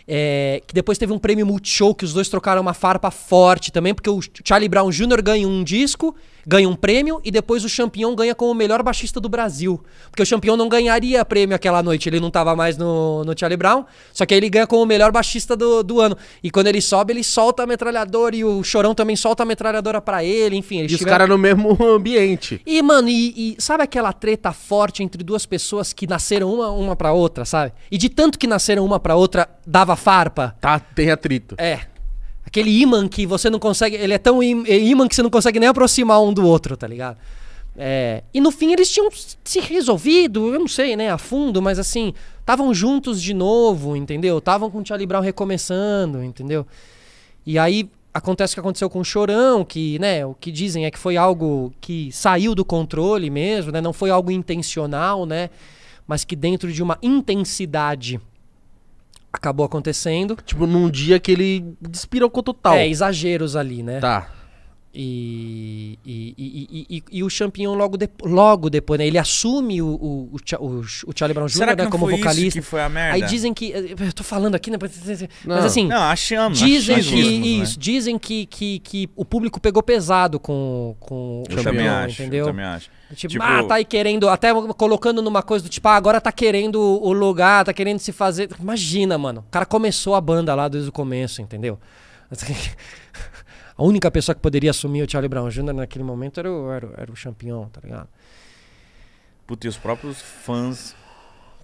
Speaker 3: É, que depois teve um prêmio Multishow que os dois trocaram uma farpa forte também, porque o Charlie Brown Jr. ganhou um disco ganha um prêmio e depois o campeão ganha como o melhor baixista do Brasil. Porque o campeão não ganharia prêmio aquela noite, ele não estava mais no, no Charlie Brown, só que aí ele ganha como o melhor baixista do, do ano. E quando ele sobe, ele solta a metralhadora e o Chorão também solta a metralhadora para ele, enfim. Eles e tiveram... os caras no
Speaker 2: mesmo ambiente.
Speaker 3: E, mano, e, e, sabe aquela treta forte entre duas pessoas que nasceram uma, uma pra outra, sabe? E de tanto que nasceram uma pra outra, dava farpa. Tá, tem atrito. É aquele imã que você não consegue. Ele é tão é imã que você não consegue nem aproximar um do outro, tá ligado? É, e no fim eles tinham se resolvido, eu não sei, né, a fundo, mas assim, estavam juntos de novo, entendeu? Estavam com o Charlie Brown recomeçando, entendeu? E aí acontece o que aconteceu com o Chorão, que, né, o que dizem é que foi algo que saiu do controle mesmo, né? Não foi algo intencional, né? Mas que dentro de uma intensidade acabou acontecendo. Tipo, num dia que ele despirou total. É, exageros ali, né? Tá. E, e, e, e, o Champignon logo, de, logo depois, né? Ele assume o, o, o, o Charlie Brown Jr. Né, como vocalista. que foi a merda? Aí dizem que. Eh, eu tô falando aqui, né? Mas não. assim. Não, achamos. Dizem que. Né? Isso, né? dizem que, que, que o público pegou pesado com, com eu o Champignon. Acho, entendeu? Eu também acho. Tipo, tipo, ah, tá aí querendo, até colocando numa coisa do tipo, ah, agora tá querendo o lugar, tá querendo se fazer. Imagina, mano. O cara começou a banda lá desde o começo, entendeu? A única pessoa que poderia assumir o Charlie Brown Jr. naquele momento era o, era, era o champion, tá ligado?
Speaker 1: Puta, e os próprios fãs.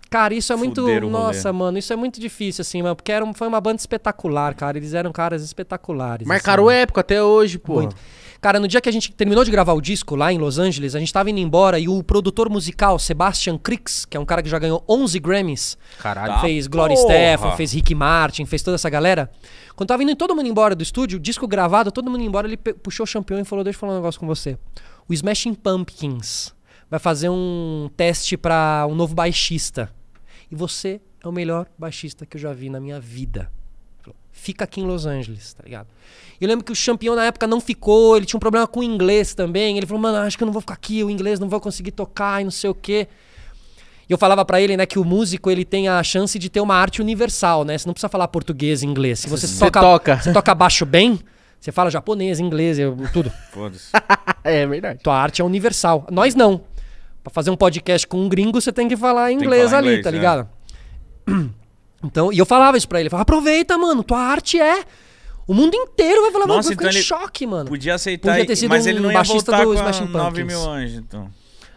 Speaker 3: Cara, isso é muito. Nossa, mano, isso é muito difícil, assim, mano. Porque era, foi uma banda espetacular, cara. Eles eram caras espetaculares. Marcaram assim,
Speaker 2: época até hoje, pô. Muito.
Speaker 3: Cara, no dia que a gente terminou de gravar o disco lá em Los Angeles, a gente tava indo embora e o produtor musical Sebastian Crix, que é um cara que já ganhou 11 Grammys, Caralho. fez Gloria porra. Estefan, fez Rick Martin, fez toda essa galera. Quando tava indo todo mundo embora do estúdio, disco gravado, todo mundo embora, ele puxou o champion e falou: "Deixa eu falar um negócio com você. O Smashing Pumpkins vai fazer um teste para um novo baixista. E você é o melhor baixista que eu já vi na minha vida." fica aqui em Los Angeles, tá ligado? Eu lembro que o campeão na época não ficou, ele tinha um problema com o inglês também. Ele falou, mano, acho que eu não vou ficar aqui, o inglês não vou conseguir tocar e não sei o quê. E eu falava para ele, né, que o músico ele tem a chance de ter uma arte universal, né? Você não precisa falar português e inglês. Se você, você toca, toca. Você toca baixo bem, você fala japonês, inglês, tudo. Foda-se. é verdade. Tua arte é universal. Nós não. Pra fazer um podcast com um gringo, você tem que falar inglês, que falar ali, inglês, tá né? ligado? Né? Então, e eu falava isso pra ele, eu falava, aproveita, mano, tua arte é. O mundo inteiro vai falar, Nossa, mano, vai então ele em choque, mano. Podia
Speaker 1: aceitar, podia ter sido mas um ele não ia voltar do com Smashing 9 mil anjos, então.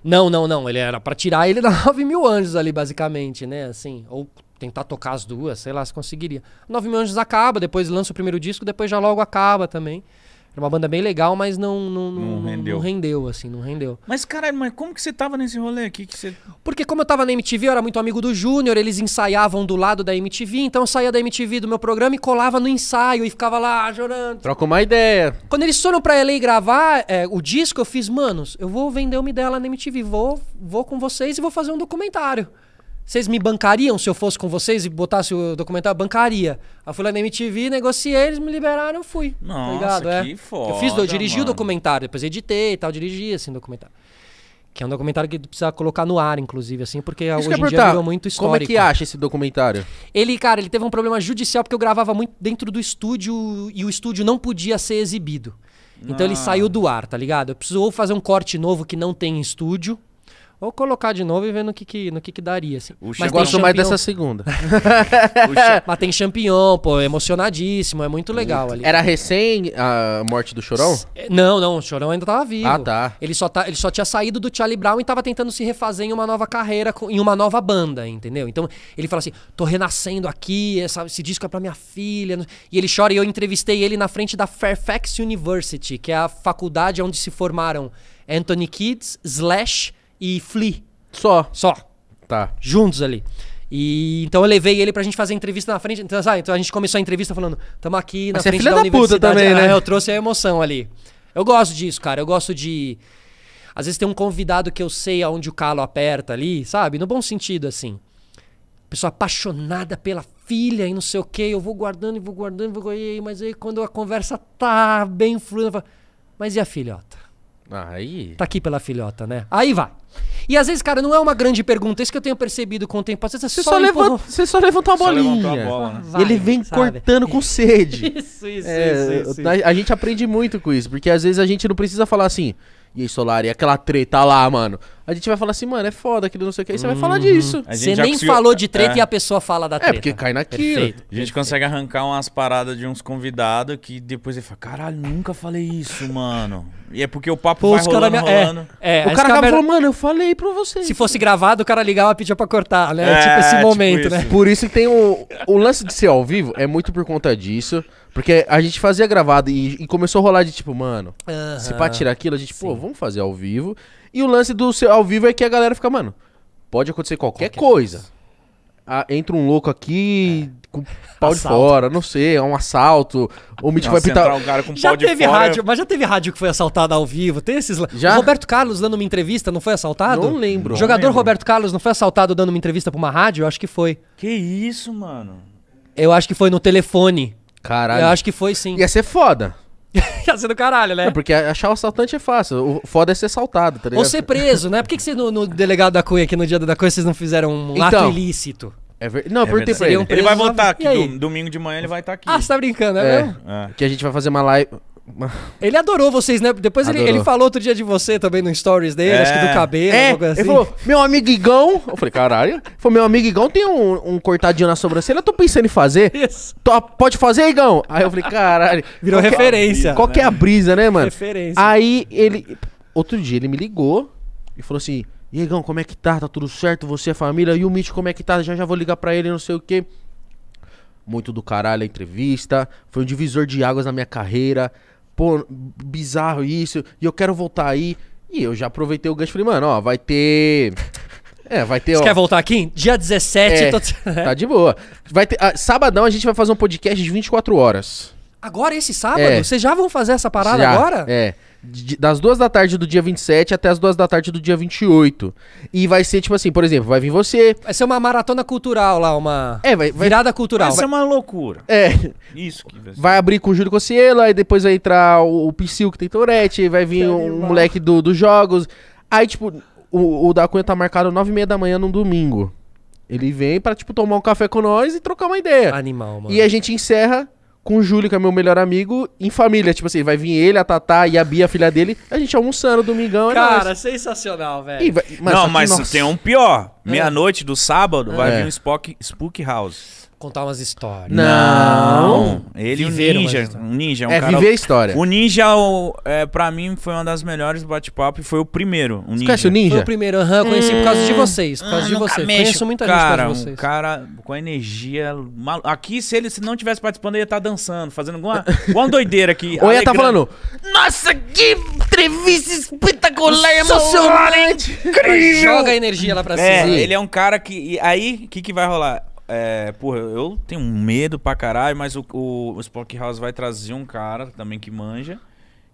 Speaker 3: Não, não, não, ele era para tirar ele da 9 mil anjos ali, basicamente, né, assim, ou tentar tocar as duas, sei lá se conseguiria. 9 mil anjos acaba, depois lança o primeiro disco, depois já logo acaba também. Era uma banda bem legal, mas não não, não, não rendeu. não rendeu, assim, não rendeu. Mas, caralho, mas como que você tava nesse rolê aqui? Que você... Porque como eu tava na MTV, eu era muito amigo do Júnior, eles ensaiavam do lado da MTV, então eu saía da MTV do meu programa e colava no ensaio e ficava lá chorando.
Speaker 2: Troca uma ideia.
Speaker 3: Quando eles foram pra LA gravar é, o disco, eu fiz, manos, eu vou vender uma ideia lá na MTV, vou, vou com vocês e vou fazer um documentário. Vocês me bancariam se eu fosse com vocês e botasse o documentário? Bancaria. Aí fui lá na MTV, negociei, eles me liberaram, eu fui. Tá Nossa, tá que é. foda, Eu fiz, eu dirigi mano. o documentário, depois editei e tal, dirigi assim o documentário. Que é um documentário que precisa colocar no ar, inclusive, assim, porque Isso hoje em dia virou muito histórico. Como é que acha esse documentário? Ele, cara, ele teve um problema judicial porque eu gravava muito dentro do estúdio e o estúdio não podia ser exibido. Então ah. ele saiu do ar, tá ligado? Eu preciso ou fazer um corte novo que não tem em estúdio, ou colocar de novo e ver no que, que no que, que daria. Assim. O Mas gosto mais dessa segunda. Mas tem champignon, pô, é emocionadíssimo, é muito legal muito. ali. Era recém
Speaker 2: a morte do Chorão?
Speaker 3: Eh, não, não, o Chorão ainda tava vivo. Ah, tá. Ele só, tá, ele só tinha saído do Charlie Brown e tava tentando se refazer em uma nova carreira, em uma nova banda, entendeu? Então ele fala assim: tô renascendo aqui, essa, esse disco é pra minha filha. E ele chora, e eu entrevistei ele na frente da Fairfax University, que é a faculdade onde se formaram Anthony Kids Slash e Flea. Só. Só. Tá. Juntos ali. E então eu levei ele pra gente fazer entrevista na frente. Então, sabe? então a gente começou a entrevista falando, tamo aqui na Mas é frente é da, da universidade. Puta também, ah, né? Eu trouxe a emoção ali. Eu gosto disso, cara. Eu gosto de. Às vezes tem um convidado que eu sei aonde o calo aperta ali, sabe? No bom sentido, assim. Pessoa apaixonada pela filha e não sei o quê. Eu vou guardando e vou guardando, e vou guardando. Mas aí quando a conversa tá bem fluida, eu falo, mas e a filhota? Aí. Tá aqui pela filhota, né? Aí vai. E às vezes, cara, não é uma grande pergunta. É isso que eu tenho percebido com o tempo. Às vezes você, só, só, levanta, empurrou... você só
Speaker 2: levantou a bolinha. Só bola, né? vai, ele vem sabe? cortando com sede. isso, isso, é, isso, isso, isso, A, gente aprende muito com isso. Porque às vezes a gente não precisa falar assim. E aí, Solar, e aquela treta lá, mano? A gente vai falar assim, mano, é foda aquilo, não sei o que. Aí você vai falar uhum. disso. Você nem conseguiu- falou de é. treta É. e a pessoa fala
Speaker 3: da treta. É, porque cai naquilo. Perfeito.
Speaker 1: A gente consegue arrancar umas paradas de uns convidados que depois ele fala, caralho, nunca falei isso, mano. E é porque o papo Pô, vai rolando, é, rolando. É, é, o cara acaba
Speaker 3: mano, eu falei pra vocês. Se fosse gravado, o cara ligava e pedia pra cortar, né? É, tipo esse tipo momento, né? isso. Por isso
Speaker 2: que tem o. O lance de ser ao vivo é muito por conta disso. Porque a gente fazia gravado e, e começou a rolar de tipo, mano, uh -huh. se pra tirar aquilo, a gente, Sim. pô, vamos fazer ao vivo. E o lance do seu ao vivo é que a galera fica, mano, pode acontecer qualquer, qualquer coisa. coisa. Ah, entra um louco aqui é. com pau assalto. de fora, não sei, é um assalto. O Mitch vai pitar. Um cara com já pau teve
Speaker 3: de fora. rádio, mas já teve rádio que foi assaltado ao vivo. Tem esses. Já? Roberto Carlos dando uma entrevista, não foi assaltado? Não lembro. O jogador lembro. Roberto Carlos não foi assaltado dando uma entrevista pra uma rádio? Eu acho que foi. Que isso, mano?
Speaker 2: Eu acho que foi no telefone. Caralho. Eu acho que foi sim. Ia ser foda. Ia ser
Speaker 3: do caralho, né? É,
Speaker 2: porque achar o assaltante é fácil. O foda é ser assaltado, tá ligado? Ou ser
Speaker 3: preso, né? Por que, que no, no, delegado da Cunha, aqui no dia da Cunha, vocês não fizeram um então, ato
Speaker 2: ilícito? É ver... Não, eu é perguntei pra ele. Um ele vai voltar aqui.
Speaker 3: domingo de manhã ele vai estar tá aqui. Ah, você tá brincando, é, é mesmo? É. Que a gente vai fazer uma
Speaker 2: live.
Speaker 3: Ele adorou vocês, né? Depois ele, ele, falou outro dia de você também no stories dele, é. acho que do é. cabelo, é. algo assim. Ele falou,
Speaker 2: meu amigo Igão. Eu falei, caralho. Ele falou, meu amigo Igão tem um, um, cortadinho na sobrancelha, eu tô pensando em fazer. Isso. Tô, pode fazer, Igão? Aí eu falei, caralho. Virou qual é referência. qual que é a né? brisa, né, mano? Referência. Aí ele. Outro dia ele me ligou e falou assim: E Igão, como é que tá? Tá tudo certo? Você, a família? E o Mitch, como é que tá? Já já vou ligar pra ele, não sei o quê. Muito do caralho a entrevista. Foi um divisor de águas na minha carreira pô, bizarro isso, e eu quero voltar aí. E eu já aproveitei o gancho e falei, mano, ó, vai ter. É, vai ter. Você ó... quer
Speaker 3: voltar aqui? Dia 17. É, tô... tá de
Speaker 2: boa. Vai ter, ah, sabadão a gente vai fazer um podcast de 24 horas.
Speaker 3: Agora, esse sábado? É. Vocês já vão fazer essa parada já, agora?
Speaker 2: É das duas da tarde do dia 27 até as duas da tarde do dia 28. E vai ser tipo assim, por exemplo, vai vir você. Vai ser uma maratona cultural lá, uma é, vai, vai, virada cultural. Vai ser uma
Speaker 1: loucura. É. Isso que vai,
Speaker 2: vai abrir com o Júlio Cossielo, aí depois vai entrar o, o Psyu, que tem Tourette, vai vir Sério, um moleque dos do jogos. Aí, tipo, o, o da Cunha tá marcado 9 e meia da manhã num domingo. Ele vem pra, tipo, tomar um café com nós e trocar uma ideia. Animal, mano. E a gente encerra com o Júlio, que é meu melhor amigo, em família. Tipo assim, vai vir ele, a Tatá e a Bia, a filha dele, a gente almoçando domingão. É Cara,
Speaker 3: sensacional,
Speaker 1: velho. Vai... Não, aqui, mas nossa. tem um pior. É. Meia-noite do sábado vai é. vir um Spock, Spook
Speaker 3: House. Contar umas
Speaker 1: histórias. Não. Ele é um ninja. um ninja é um é, cara. viver a história. O ninja, o, é, pra mim, foi uma das melhores bate-papo e foi o primeiro. O ninja. Conhece o ninja? Foi o primeiro, aham, conheci por causa de hum. vocês. Por causa ah, de vocês. Mexo. Conheço muita cara, gente por causa de vocês. Um cara com a energia. Mal... Aqui, se ele se não tivesse participando, ele ia estar tá dançando, fazendo alguma, alguma doideira aqui. Ou ia estar tá falando.
Speaker 3: Nossa, que
Speaker 2: entrevista espetacular, emocionante!
Speaker 3: Incrível! Joga a energia lá pra é, cima. É, ele
Speaker 1: é um cara que. Aí, o que, que vai rolar? é, porra, eu tenho medo pra caralho, mas o, o, o Spock House vai trazer um cara também que manja,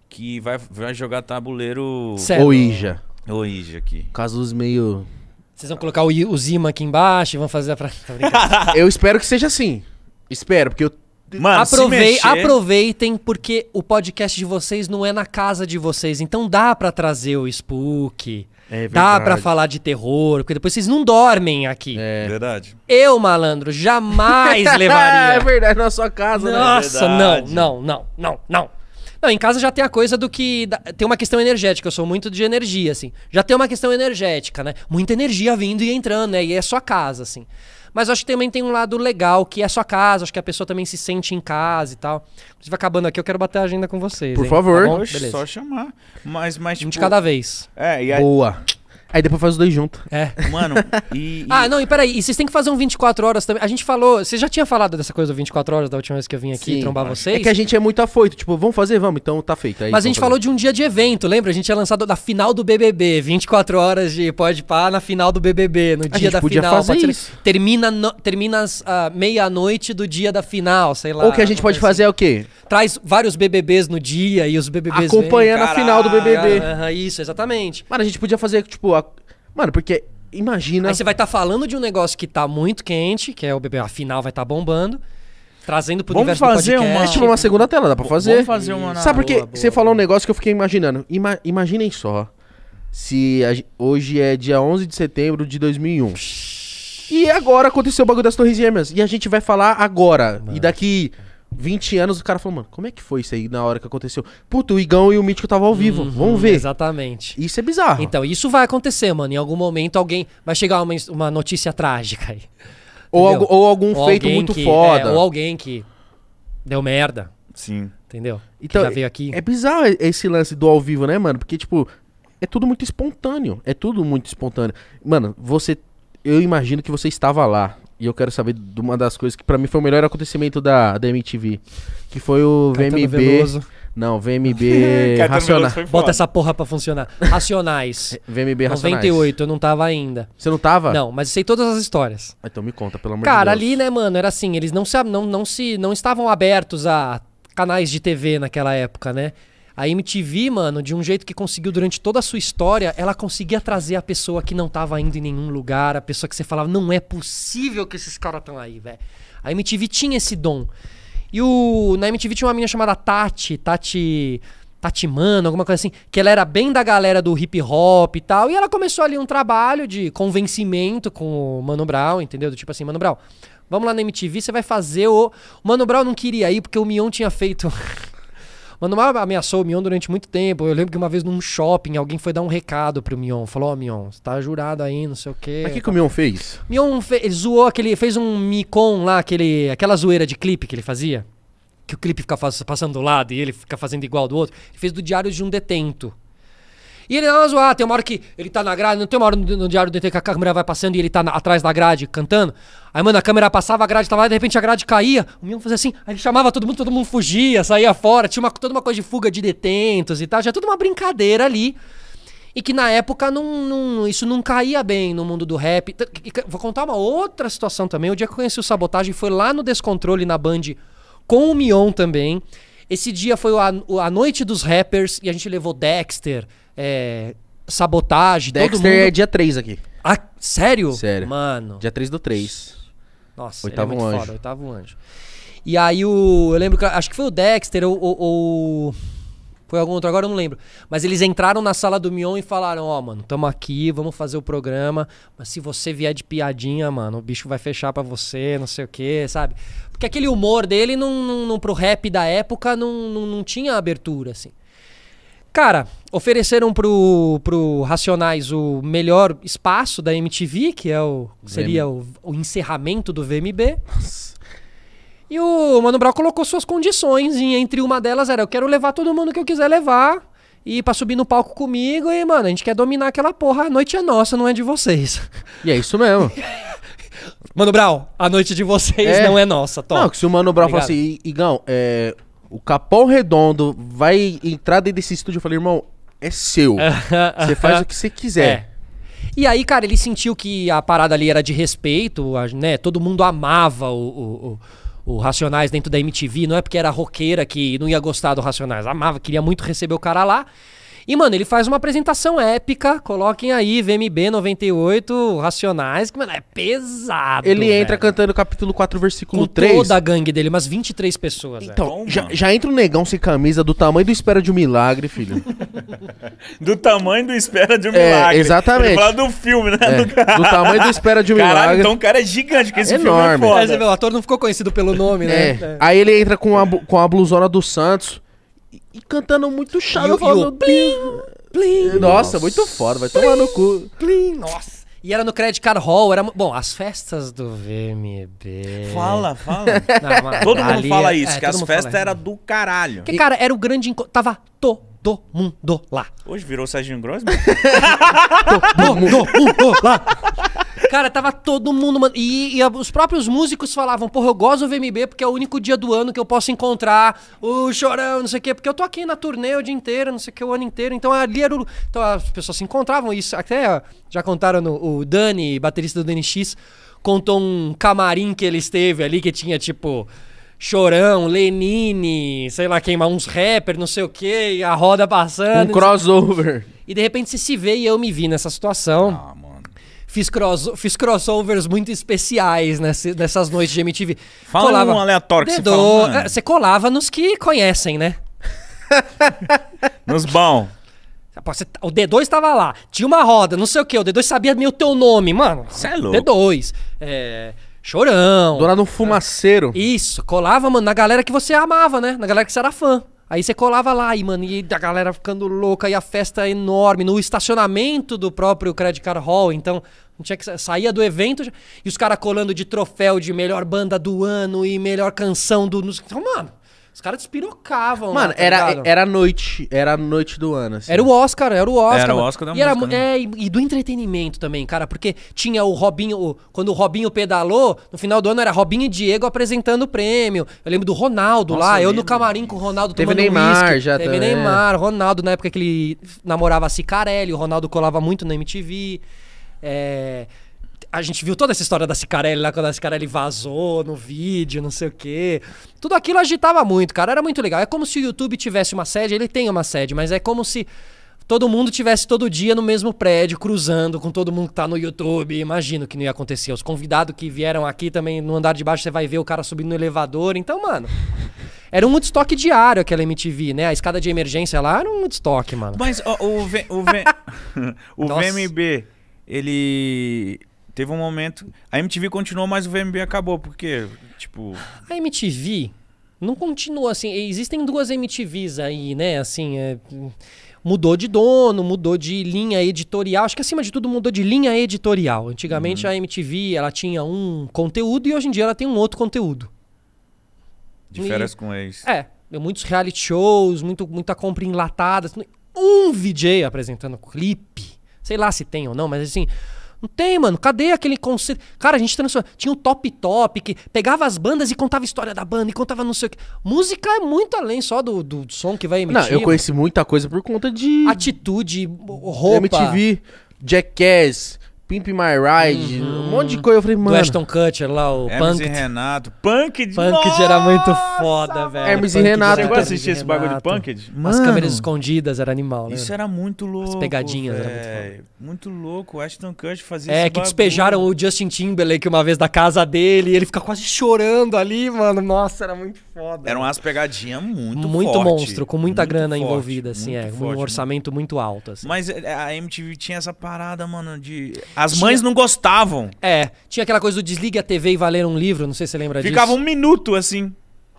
Speaker 1: que vai, vai jogar tabuleiro.
Speaker 2: Ou Ija. Ou Ija aqui. Caso dos meio.
Speaker 3: Vocês vão colocar o, o Zima aqui embaixo e vão fazer a.
Speaker 2: eu espero que seja assim. Espero, porque eu Mano, Aprovei, mexer...
Speaker 3: Aproveitem, porque o podcast de vocês não é na casa de vocês. Então dá para trazer o Spook, é Dá para falar de terror, porque depois vocês não dormem aqui. É verdade. Eu, malandro, jamais levaria. é
Speaker 2: verdade, na sua casa, Nossa, né? Nossa, é não,
Speaker 3: não, não, não, não. Não, em casa já tem a coisa do que. Tem uma questão energética, eu sou muito de energia, assim. Já tem uma questão energética, né? Muita energia vindo e entrando, né? E é sua casa, assim. Mas acho que também tem um lado legal, que é sua casa, acho que a pessoa também se sente em casa e tal. Inclusive, acabando aqui, eu quero bater a agenda com
Speaker 2: vocês. Por hein? favor. Tá Oxe, só
Speaker 1: chamar. Mas, mas, tipo, um de cada vez. É, e aí,
Speaker 2: Boa. Aí depois faz os dois junto. É. Mano, e,
Speaker 3: e... Ah, não, e peraí. E vocês têm que fazer um 24 horas também. A gente falou. Você já tinha falado dessa coisa do 24 horas da última vez que eu vim aqui Sim, trombar é vocês? É que a gente é muito afoito. Tipo, vamos fazer?
Speaker 2: Vamos, então tá feito. Aí, é Mas a gente fazer. falou de
Speaker 3: um dia de evento, lembra? A gente tinha é lançado da final do BBB. 24 horas de pode pá na final do BBB. No a dia da podia final. Fazer isso. Termina, no, termina às uh, meia-noite do dia da final, sei lá. Ou que a gente pode fazer é o assim. quê? Traz vários BBBs no dia e os BBBs. Acompanhando na a Caralho, final do BBB. Uh -huh, isso, exatamente. Mano, a gente podia fazer, tipo, a. Mano, porque imagina. Aí você vai estar tá falando de um negócio que tá muito quente, que é o bebê, afinal vai estar tá bombando. Trazendo pro vamos universo do podcast. fazer tipo, uma segunda tela, dá pra fazer? Vamos fazer uma na... Sabe por quê? você
Speaker 2: falou um negócio que eu fiquei imaginando. Ima imaginem só se a... hoje é dia 11 de setembro de 2001. E agora aconteceu o bagulho das Torres Gêmeas. E a gente vai falar agora. Mano. E daqui 20 anos, o cara falou, mano, como é que foi isso aí na hora que aconteceu? Puta, o Igão e o Mítico estavam ao vivo, uhum, vamos ver. Exatamente. Isso é bizarro. Então, isso vai acontecer,
Speaker 3: mano. Em algum momento alguém vai chegar uma, uma notícia trágica aí.
Speaker 2: Ou, ou algum ou feito muito que, foda. É, ou
Speaker 3: alguém que deu merda. Sim. Entendeu? Então, que já veio aqui. É
Speaker 2: bizarro esse lance do ao vivo, né, mano? Porque, tipo, é tudo muito espontâneo. É tudo muito espontâneo. Mano, você. Eu imagino que você estava lá. E eu quero saber de uma das coisas que para mim foi o melhor acontecimento da, da MTV. Que foi o Caetano VMB. Veloso. Não, VMB Racionais. Bota essa
Speaker 3: porra pra funcionar. Racionais. VMB Racionais. 98, eu não tava ainda. Você não tava? Não, mas sei todas as histórias. Então me conta, pelo amor Cara, de Deus. Cara, ali, né, mano, era assim, eles não se, não, não se não estavam abertos a canais de TV naquela época, né? A MTV, mano, de um jeito que conseguiu durante toda a sua história, ela conseguia trazer a pessoa que não tava indo em nenhum lugar, a pessoa que você falava, não é possível que esses caras estão aí, velho. A MTV tinha esse dom. E o, na MTV tinha uma menina chamada Tati, Tati. Tati Mano, alguma coisa assim, que ela era bem da galera do hip hop e tal, e ela começou ali um trabalho de convencimento com o Mano Brown, entendeu? tipo assim, Mano Brown, vamos lá na MTV, você vai fazer o. O Mano Brown não queria ir porque o Mion tinha feito Manumá ameaçou o Mion durante muito tempo. Eu lembro que uma vez num shopping alguém foi dar um recado pro Mion. Falou: Ó, oh, Mion, você tá jurado aí, não sei o quê. Mas o que, que tá o Mion fez? Mion fe ele zoou aquele. Fez um Micon lá, aquele, aquela zoeira de clipe que ele fazia. Que o clipe fica passando do lado e ele fica fazendo igual do outro. Ele fez do Diário de um Detento. E ele não zoar, tem uma hora que ele tá na grade, não tem uma hora no, no diário do DT que a câmera vai passando e ele tá na, atrás da grade cantando. Aí, mano, a câmera passava, a grade tava lá, de repente a grade caía, o menino fazia assim, aí ele chamava todo mundo, todo mundo fugia, saía fora, tinha uma, toda uma coisa de fuga de detentos e tal, já tudo uma brincadeira ali. E que na época não, não, isso não caía bem no mundo do rap. vou contar uma outra situação também. O dia que eu conheci o Sabotagem foi lá no Descontrole, na Band, com o Mion também. Esse dia foi a, a noite dos rappers e a gente levou Dexter, é, sabotagem, Dexter todo mundo... é dia 3 aqui.
Speaker 2: Ah, sério? Sério. Mano. Dia 3 do 3. Nossa, é oitavo é anjo. Foda,
Speaker 3: oitavo anjo. E aí o... Eu lembro que... Acho que foi o Dexter ou... ou... Foi algum outro, agora eu não lembro. Mas eles entraram na sala do Mion e falaram: Ó, oh, mano, tamo aqui, vamos fazer o programa. Mas se você vier de piadinha, mano, o bicho vai fechar pra você, não sei o quê, sabe? Porque aquele humor dele, não, não, não pro rap da época, não, não, não tinha abertura, assim. Cara, ofereceram pro, pro Racionais o melhor espaço da MTV, que é o seria o, o encerramento do VMB. E o Mano Brown colocou suas condições, e entre uma delas era: eu quero levar todo mundo que eu quiser levar, e pra subir no palco comigo, e, mano, a gente quer dominar aquela porra, a noite
Speaker 2: é nossa, não é de vocês. E é isso mesmo.
Speaker 3: Mano Brown, a noite de vocês é. não é nossa, top. Não, que se o Mano Brown falar assim,
Speaker 2: Igão, é, o Capão Redondo vai entrar dentro desse estúdio. Eu falei, irmão, é seu. Você faz o que você quiser. É.
Speaker 3: E aí, cara, ele sentiu que a parada ali era de respeito, né? Todo mundo amava o, o, o, o Racionais dentro da MTV. Não é porque era roqueira que não ia gostar do Racionais. Amava, queria muito receber o cara lá. E, mano, ele faz uma apresentação épica. Coloquem aí VMB 98, Racionais, que, mano, é pesado. Ele velho. entra cantando capítulo
Speaker 2: 4, versículo Com 3. toda a
Speaker 3: gangue dele, umas 23 pessoas.
Speaker 2: Então, é. já, já, entra um negão sem camisa do tamanho do Espera de um Milagre, filho.
Speaker 3: do tamanho do Espera de um é, Milagre. Exatamente. Ele fala do filme, né? É, do... tamanho do Espera de um Caralho, Milagre. Então o cara é gigante, que esse enorme. filme é foda. Mas, meu, o
Speaker 2: ator não ficou conhecido pelo nome, é. né? Aí ele entra com a, com a blusona do Santos. E cantando muito chato. E, falando, e o plim, plim. Nossa, nossa, muito foda, vai plim, tomar no cu. Plim, nossa.
Speaker 3: E era no Credit Card Hall, era. Bom, as festas do VMB. Fala, fala. Não, mas, todo mundo fala é- isso, é, que as festas eram do caralho. Porque, cara, era o grande encontro. Tava todo mundo lá.
Speaker 1: Hoje virou Serginho Gross, todo
Speaker 3: mundo lá. Cara, tava todo mundo, mano. E, e os próprios músicos falavam, porra, eu gosto do VMB porque é o único dia do ano que eu posso encontrar o chorão, não sei o quê, porque eu tô aqui na turnê o dia inteiro, não sei o que, o ano inteiro. Então ali era o. Então as pessoas se encontravam, isso até já contaram no, o Dani, baterista do DNX, contou um camarim que ele esteve ali que tinha tipo. Chorão, Lenine, sei lá quem, uns rappers, não sei o e a roda passando. Um crossover. E de repente você se vê e eu me vi nessa situação. Ah, Fiz, cross, fiz crossovers muito especiais nesse, nessas noites de MTV. Fala colava, um aleatório que você falou. É, você colava nos que conhecem, né? nos bom tá, O D2 estava lá, tinha uma roda, não sei o que, o D2 sabia meio teu nome, mano. Cê é louco. D2. É, chorão. Dourado um
Speaker 2: fumaceiro.
Speaker 3: Isso, colava, mano, na galera que você amava, né? Na galera que você era fã. Aí você colava lá, e, mano, e a galera ficando louca, e a festa é enorme, no estacionamento do próprio Credit Card Hall, então não tinha que saía do evento e os caras colando de troféu de melhor banda do ano e melhor canção do. Então, mano,
Speaker 2: os caras despirocavam. Mano, lá, tá era, ligado? era noite. Era a noite do ano. Assim. Era o Oscar,
Speaker 3: era o Oscar. Era mano. o Oscar da e música, era, né? é, e do entretenimento também, cara. Porque tinha o Robinho. O, quando o Robinho pedalou, no final do ano era Robinho e Diego apresentando o prêmio. Eu lembro do Ronaldo Nossa, lá. Eu, eu no camarim com o Ronaldo Teve tomando Neymar, whisky. já Teve também. É. Neymar, Ronaldo, na época que ele namorava a Cicarelli, o Ronaldo colava muito na MTV. É a gente viu toda essa história da Cicarelli lá, quando a Cicarelli vazou no vídeo, não sei o quê. Tudo aquilo agitava muito, cara. Era muito legal. É como se o YouTube tivesse uma sede, ele tem uma sede, mas é como se todo mundo tivesse todo dia no mesmo prédio, cruzando com todo mundo que tá no YouTube. Imagino que não ia acontecer. Os convidados que vieram aqui também no andar de baixo, você vai ver o cara subindo no elevador. Então, mano. Era um estoque diário aquela MTV, né? A escada de emergência lá era um estoque, mano.
Speaker 1: Mas ó, o, v, o, v,
Speaker 3: o VMB,
Speaker 1: ele teve um momento. A MTV continuou, mas o VMB acabou. porque
Speaker 4: Tipo.
Speaker 3: A MTV não continua assim. Existem duas MTVs aí, né? Assim, é... mudou de dono, mudou de linha editorial. Acho que acima de tudo mudou de linha editorial. Antigamente uhum. a MTV ela tinha um conteúdo e hoje em dia ela tem um outro conteúdo. De férias e... com ex. É. Muitos reality shows, muito, muita compra enlatada. Um VJ apresentando clipe. Sei lá se tem ou não, mas assim, não tem, mano. Cadê aquele conceito? Cara, a gente transformou. Tinha o top top, que pegava as bandas e contava a história da banda e contava não sei o que. Música é muito além só do, do som que vai emitir. Não, eu conheci
Speaker 2: muita coisa por conta de. Atitude, roupa. MTV, Jackass. Pimp My Ride, uhum. um monte de coisa. Eu falei, mano. Do Ashton Kutcher lá, o Hermes e Renato. Punked, Punked era muito foda, velho. Hermes e Renato. Você gosta de assistir esse bagulho de Punked?
Speaker 3: Mano, As câmeras escondidas, era animal, né? Isso era muito louco. As pegadinhas, véio. era muito foda.
Speaker 1: Muito louco, o Ashton Kutcher fazia É, que bagulho. despejaram
Speaker 3: o Justin Timberlake uma vez da casa dele e ele fica quase chorando ali, mano. Nossa, era muito
Speaker 1: foda. Eram umas pegadinhas muito Muito forte, monstro, com muita grana forte, envolvida, assim, é. Forte, um
Speaker 3: orçamento muito alto, assim.
Speaker 1: Mas é, a MTV tinha essa parada, mano,
Speaker 3: de as tinha... mães não gostavam. É. Tinha aquela coisa do desliga a TV e valer um livro, não sei se você lembra Ficava disso. Ficava um
Speaker 1: minuto assim.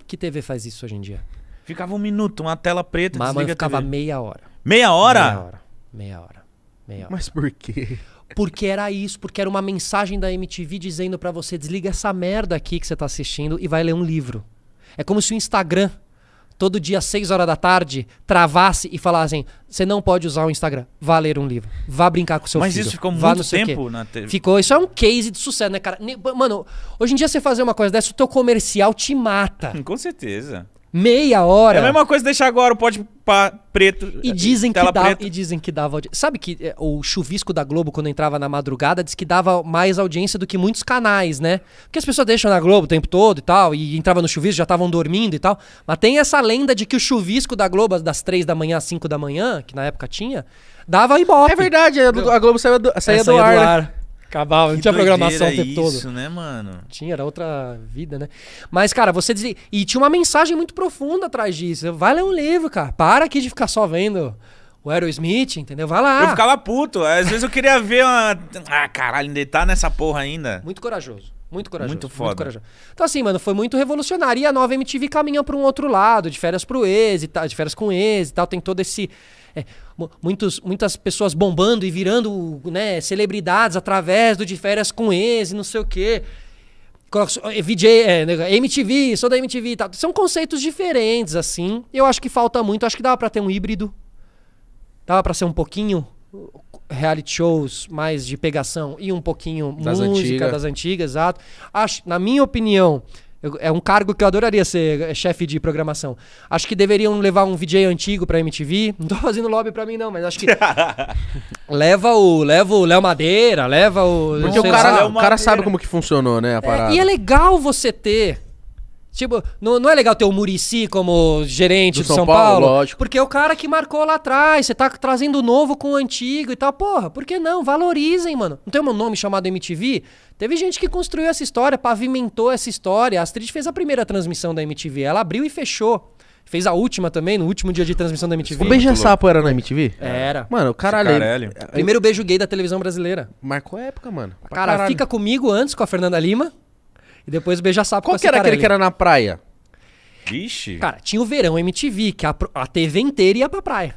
Speaker 1: Que TV faz isso hoje em dia? Ficava um minuto, uma tela preta,
Speaker 3: Mas desliga a ficava TV. meia hora.
Speaker 2: Meia hora? Meia hora. Meia hora. Meia hora. Mas por quê?
Speaker 3: Porque era isso, porque era uma mensagem da MTV dizendo para você desliga essa merda aqui que você tá assistindo e vai ler um livro. É como se o Instagram todo dia às 6 horas da tarde, travasse e falassem: assim, você não pode usar o Instagram, vá ler um livro, vá brincar com seu Mas filho. Mas isso ficou muito tempo na TV. Ficou, isso é um case de sucesso, né, cara? Mano, hoje em dia você fazer uma coisa dessa, o teu comercial te mata.
Speaker 1: com certeza.
Speaker 3: Meia hora. É a mesma coisa deixar agora o pote preto. E dizem, que dava, preta. e dizem que dava audiência. Sabe que é, o chuvisco da Globo, quando entrava na madrugada, diz que dava mais audiência do que muitos canais, né? Porque as pessoas deixam na Globo o tempo todo e tal, e entrava no chuvisco, já estavam dormindo e tal. Mas tem essa lenda de que o chuvisco da Globo, das três da manhã às 5 da manhã, que na época tinha, dava
Speaker 2: ibope. É verdade, a Globo saía
Speaker 3: do, saía, é, saía do ar. Do né? ar. Né? Acabava, que não tinha programação o tempo isso, todo. Isso, né,
Speaker 2: mano? Tinha, era outra vida,
Speaker 3: né? Mas, cara, você dizia. E tinha uma mensagem muito profunda atrás disso. Vai ler um livro, cara. Para aqui de ficar só vendo o Aerosmith, entendeu? Vai lá. Eu ficava puto. Às vezes eu queria ver
Speaker 1: uma. Ah, caralho, ainda tá nessa porra ainda. Muito corajoso. Muito corajoso. Muito foda. Muito corajoso.
Speaker 3: Então, assim, mano, foi muito revolucionário. E a nova MTV caminha pra um outro lado, de férias pro ex e tal, de férias com ex e tal. Tem todo esse. É muitos, muitas pessoas bombando e virando né, celebridades através do de férias com ex e não sei o quê. VJ, é, MTV, sou da MTV e tal. São conceitos diferentes, assim. Eu acho que falta muito. Acho que dava para ter um híbrido. Dava para ser um pouquinho uh, reality shows mais de pegação e um pouquinho das música antigas. das antigas, exato. Acho, na minha opinião, eu, é um cargo que eu adoraria ser eh, chefe de programação. Acho que deveriam levar um DJ antigo pra MTV. Não tô fazendo lobby pra mim, não, mas acho que.
Speaker 2: leva o. Leva o Léo Madeira, leva o. Porque o cara, o cara sabe como que funcionou, né? A é, parada. É, e
Speaker 3: é legal você ter Tipo, não, não é legal ter o Murici como gerente do, do São, São, Paulo, Paulo porque é o cara que marcou lá atrás, você tá trazendo o novo com o antigo e tal. Porra, por que não? Valorizem, mano. Não tem um nome chamado MTV? Teve gente que construiu essa história, pavimentou essa história. A Astrid fez a primeira transmissão da MTV, ela abriu e fechou. Fez a última também, no último dia de transmissão da MTV. O Beija é Sapo era
Speaker 2: na MTV? Era. Mano, caralho. caralho. É Primeiro
Speaker 3: beijo gay da televisão brasileira.
Speaker 2: Marcou época, mano. cara, caralho. fica
Speaker 3: comigo antes com a Fernanda Lima. E depois beija-sapo Qual que era aquele que era na praia?
Speaker 2: Vixe. Cara,
Speaker 3: tinha o verão MTV, que a, a TV inteira ia pra praia.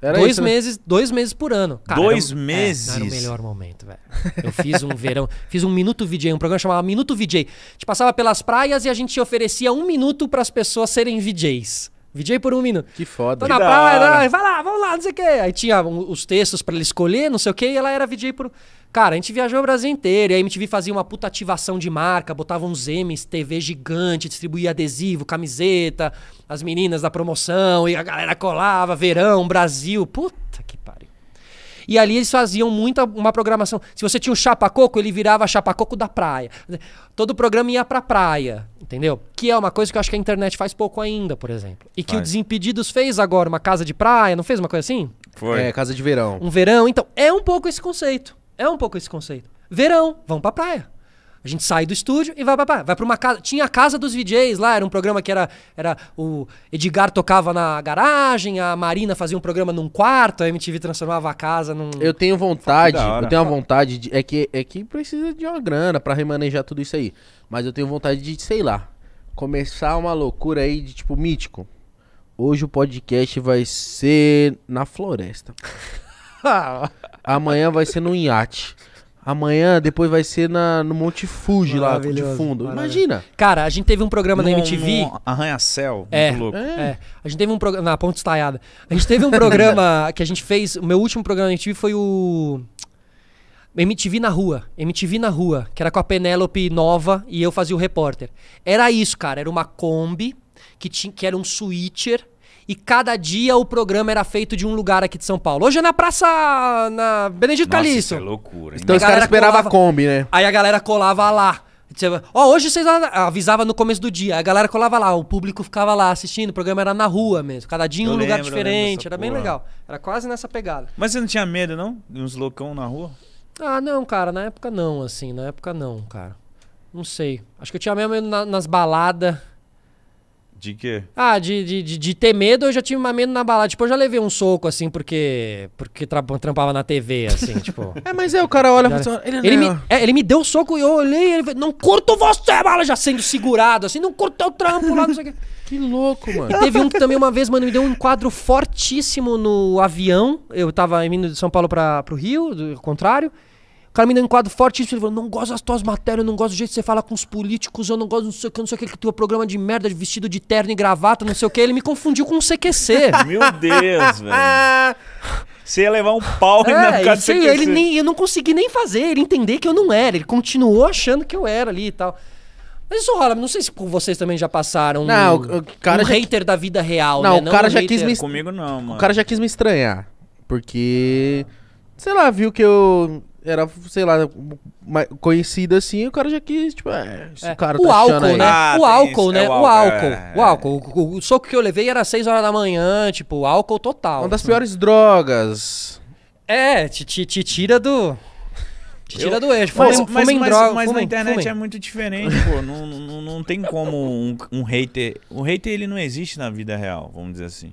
Speaker 2: Era dois isso, né? meses, né?
Speaker 3: dois meses por ano. Cara, dois era, meses. É, era o melhor momento, velho. Eu fiz um verão, fiz um minuto VJ, um programa chamado Minuto VJ. A gente passava pelas praias e a gente oferecia um minuto para as pessoas serem VJs. VJ por um minuto. Que foda. Tô na praia, vai lá, vamos lá, não sei o quê. Aí tinha os textos para ele escolher, não sei o quê, e ela era VJ por Cara, a gente viajou o Brasil inteiro, e a MTV fazia uma puta ativação de marca, botava uns M's, TV gigante, distribuía adesivo, camiseta, as meninas da promoção, e a galera colava, verão, Brasil, puta que pariu. E ali eles faziam muita uma programação. Se você tinha um Coco, ele virava Chapa Coco da praia. Todo o programa ia pra praia, entendeu? Que é uma coisa que eu acho que a internet faz pouco ainda, por exemplo. E que Vai. o Desimpedidos fez agora, uma casa de praia, não fez uma coisa assim?
Speaker 2: Foi. É, casa de verão.
Speaker 3: Um verão, então, é um pouco esse conceito. É um pouco esse conceito. Verão, vamos pra praia. A gente sai do estúdio e vai pra praia. Vai pra uma casa. Tinha a casa dos DJs lá, era um programa que era. era o Edgar tocava na garagem, a Marina fazia um programa num quarto, a MTV transformava a casa num. Eu
Speaker 2: tenho vontade, eu tenho uma vontade de. É que, é que precisa de uma grana para remanejar tudo isso aí. Mas eu tenho vontade de, sei lá, começar uma loucura aí de tipo mítico. Hoje o podcast vai ser na floresta. Amanhã vai ser no iate. Amanhã depois vai ser na, no Monte Fuji lá de fundo. Imagina. Cara, a
Speaker 3: gente teve um programa na MTV. Arranha-céu. É, louco. É. é. A gente teve um programa. Na ponte estaiada. A gente teve um programa que a gente fez. O meu último programa na MTV foi o. MTV na rua, MTV na rua, que era com a Penélope nova e eu fazia o repórter. Era isso, cara, era uma Kombi que, tinha, que era um switcher e cada dia o programa era feito de um lugar aqui de São Paulo. Hoje é na Praça na Benedito Nossa, Calixto. Isso é
Speaker 2: loucura. Hein? Então os caras esperavam a Kombi, né?
Speaker 3: Aí a galera colava lá. Tipo, ó, oh, hoje vocês avisava no começo do dia. A galera colava lá, o público ficava lá assistindo, o programa era na rua mesmo. Cada dia um lugar diferente, era porra. bem legal.
Speaker 1: Era quase nessa pegada. Mas você não tinha medo, não? De uns loucão na rua?
Speaker 3: Ah, não, cara, na época não, assim, na época não, cara. Não sei. Acho que eu tinha mesmo na, nas baladas de quê? Ah, de, de, de, de, ter medo, eu já tive mais medo na balada. Tipo, eu já levei um soco, assim, porque. Porque tra trampava na TV, assim, tipo. É, mas é, o cara olha e fala assim, ele, ele, é me, é, ele me deu um soco e eu olhei ele não curto você, bala, já sendo segurado, assim, não curto teu trampo lá, não sei o quê.
Speaker 2: Que louco, mano. E teve
Speaker 3: um que também uma vez, mano, me deu um quadro fortíssimo no avião. Eu tava indo de São Paulo para pro Rio, do contrário. O cara me deu um quadro fortíssimo. Ele falou: não gosto das tuas matérias, não gosto do jeito que você fala com os políticos, eu não gosto não sei o que, não sei o que, que teu programa de merda, de vestido de terno e gravata, não sei o que. Ele me confundiu com o CQC. Meu Deus, velho. Você ia levar um pau é, na casa sei, ele nem, Eu não consegui nem fazer ele entender que eu não era. Ele continuou achando que eu era ali e tal. Mas isso rola, não sei se vocês também já passaram não, um, o cara um já... hater da vida real, não, né? não, o cara um já hater. quis me... Comigo não, mano. O cara
Speaker 2: já quis me estranhar, porque sei lá, viu que eu era, sei lá, conhecida assim, o cara já quis, tipo, é, esse é. cara o tá álcool, Né? Ah, o álcool, né? É o, o álcool, é, o é.
Speaker 3: álcool. O, soco que eu levei era 6 horas da manhã, tipo, álcool
Speaker 2: total. Uma das piores drogas. É, te, te, te tira do... Te tira eu... do eixo. Fumem, mas, fumem mas, droga. Mas, mas fumem, na internet fumem. é muito
Speaker 1: diferente, pô. Não, não, não tem como um, um hater... Um hater, ele não existe na vida real, vamos dizer assim.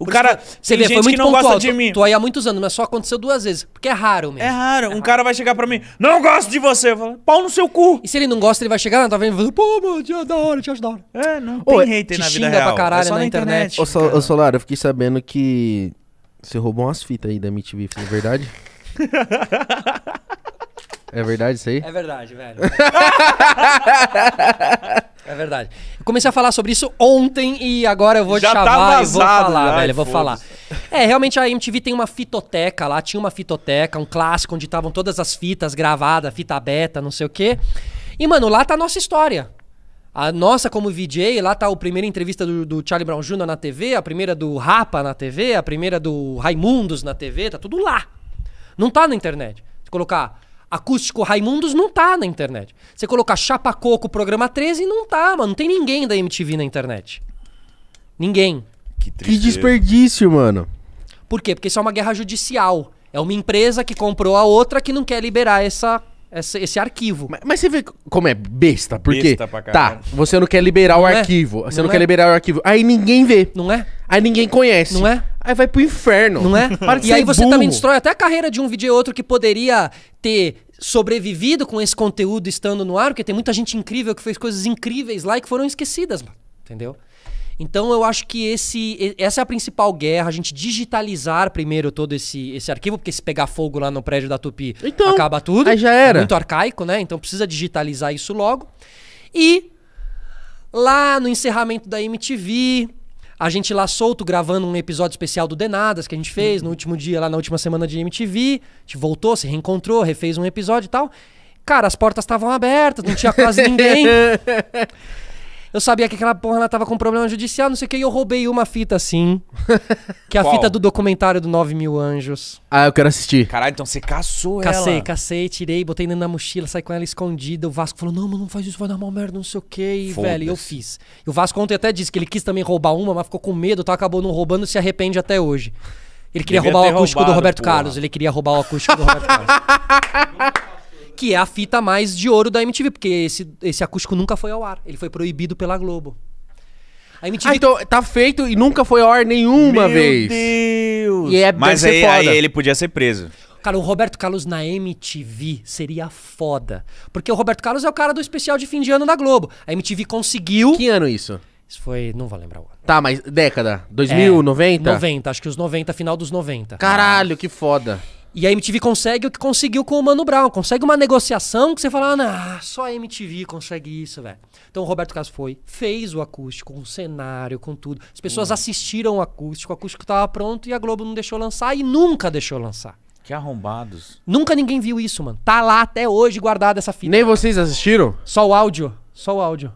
Speaker 1: O cara. você vê, foi muito que não pontual. Gosta de
Speaker 3: mim. Tô, tô, aí há muitos anos, mas só aconteceu duas vezes. Porque é raro mesmo. É raro. É um raro. cara vai chegar pra mim, não gosto de você. Eu falo, pau no seu cu. E se ele não gosta, ele vai chegar, tá vendo? Pô, mano, te adoro. te acho É, não tem Ô, hater na vida real. pra é caralho é na, na,
Speaker 2: internet. internet. Ô, Solar, eu fiquei sabendo que você roubou umas fitas aí da MTV, é verdade? É verdade isso aí? É verdade, velho.
Speaker 3: é verdade. Eu comecei a falar sobre isso ontem e agora eu vou Já te tá chamar tá vazado, e vou falar, né? velho. Vou falar. É, realmente a MTV tem uma fitoteca lá, tinha uma fitoteca, um clássico onde estavam todas as fitas gravadas, fita beta, não sei o quê. E, mano, lá tá a nossa história. A nossa, como VJ, lá tá a primeira entrevista do, do Charlie Brown Jr. na TV, a primeira do Rapa na TV, a primeira do Raimundos na TV, tá tudo lá. Não tá na internet. Se colocar Acústico Raimundos não tá na internet. Você colocar Chapa Coco Programa 13 não tá, mano. Não tem ninguém da MTV na internet. Ninguém. Que, que
Speaker 2: desperdício, mano.
Speaker 3: Por quê? Porque isso é uma guerra judicial. É uma empresa que comprou a outra que não quer
Speaker 2: liberar essa essa, esse arquivo. Mas, mas, você vê como é besta, porque besta pra tá, caralho. tá, você não quer liberar não o é? arquivo, você não, não é? quer liberar o arquivo, aí ninguém vê, não é? Aí ninguém conhece, não é? Aí vai pro inferno, não é? e aí você burro. também destrói até a carreira de um vídeo e outro que poderia
Speaker 3: ter sobrevivido com esse conteúdo estando no ar, porque tem muita gente incrível que fez coisas incríveis lá e que foram esquecidas, mano. entendeu? Então eu acho que esse, essa é a principal guerra, a gente digitalizar primeiro todo esse, esse arquivo, porque se pegar fogo lá no prédio da Tupi, então, acaba tudo. Aí já era. É muito arcaico, né? Então precisa digitalizar isso logo. E lá no encerramento da MTV, a gente lá solto gravando um episódio especial do Denadas que a gente fez uhum. no último dia, lá na última semana de MTV. A gente voltou, se reencontrou, refez um episódio e tal. Cara, as portas estavam abertas, não tinha quase ninguém. Eu sabia que aquela porra ela tava com problema judicial, não sei o que, e eu roubei uma fita assim. que é a Qual? fita do documentário do 9 mil anjos. Ah, eu
Speaker 2: quero assistir. Caralho, então você caçou Cacei, ela.
Speaker 3: cacei, tirei, botei dentro da mochila, saí com ela escondida. O Vasco falou: não, mas não faz isso, vai dar mal merda, não sei o que. E, velho, eu fiz. E o Vasco ontem até disse que ele quis também roubar uma, mas ficou com medo, tá? Acabou não roubando se arrepende até hoje. Ele queria Devia roubar o acústico do Roberto porra. Carlos. Ele queria roubar o acústico do Roberto Carlos que é a fita mais de ouro da MTV, porque esse, esse acústico nunca foi ao ar. Ele foi proibido pela Globo. A MTV... Ah, então tá feito e nunca foi ao ar nenhuma Meu vez. Meu Deus! E é, Mas aí, aí ele
Speaker 1: podia ser preso.
Speaker 3: Cara, o Roberto Carlos na MTV seria foda. Porque o Roberto Carlos é o cara do especial de fim de ano da Globo. A MTV
Speaker 2: conseguiu. Que ano isso? Isso foi. Não vou lembrar o ano. Tá, mas década? 2000, é, 90? 90,
Speaker 3: acho que os 90, final dos 90.
Speaker 2: Caralho, que foda. E a MTV consegue o que conseguiu com o Mano
Speaker 3: Brown. Consegue uma negociação que você fala, ah, só a MTV consegue isso, velho. Então o Roberto Carlos foi, fez o acústico, um cenário, com tudo. As pessoas hum. assistiram o acústico, o acústico tava pronto e a Globo não deixou lançar e nunca deixou lançar. Que arrombados. Nunca ninguém viu isso, mano. Tá lá até hoje guardada essa fita. Nem vocês assistiram? Só o áudio. Só o áudio.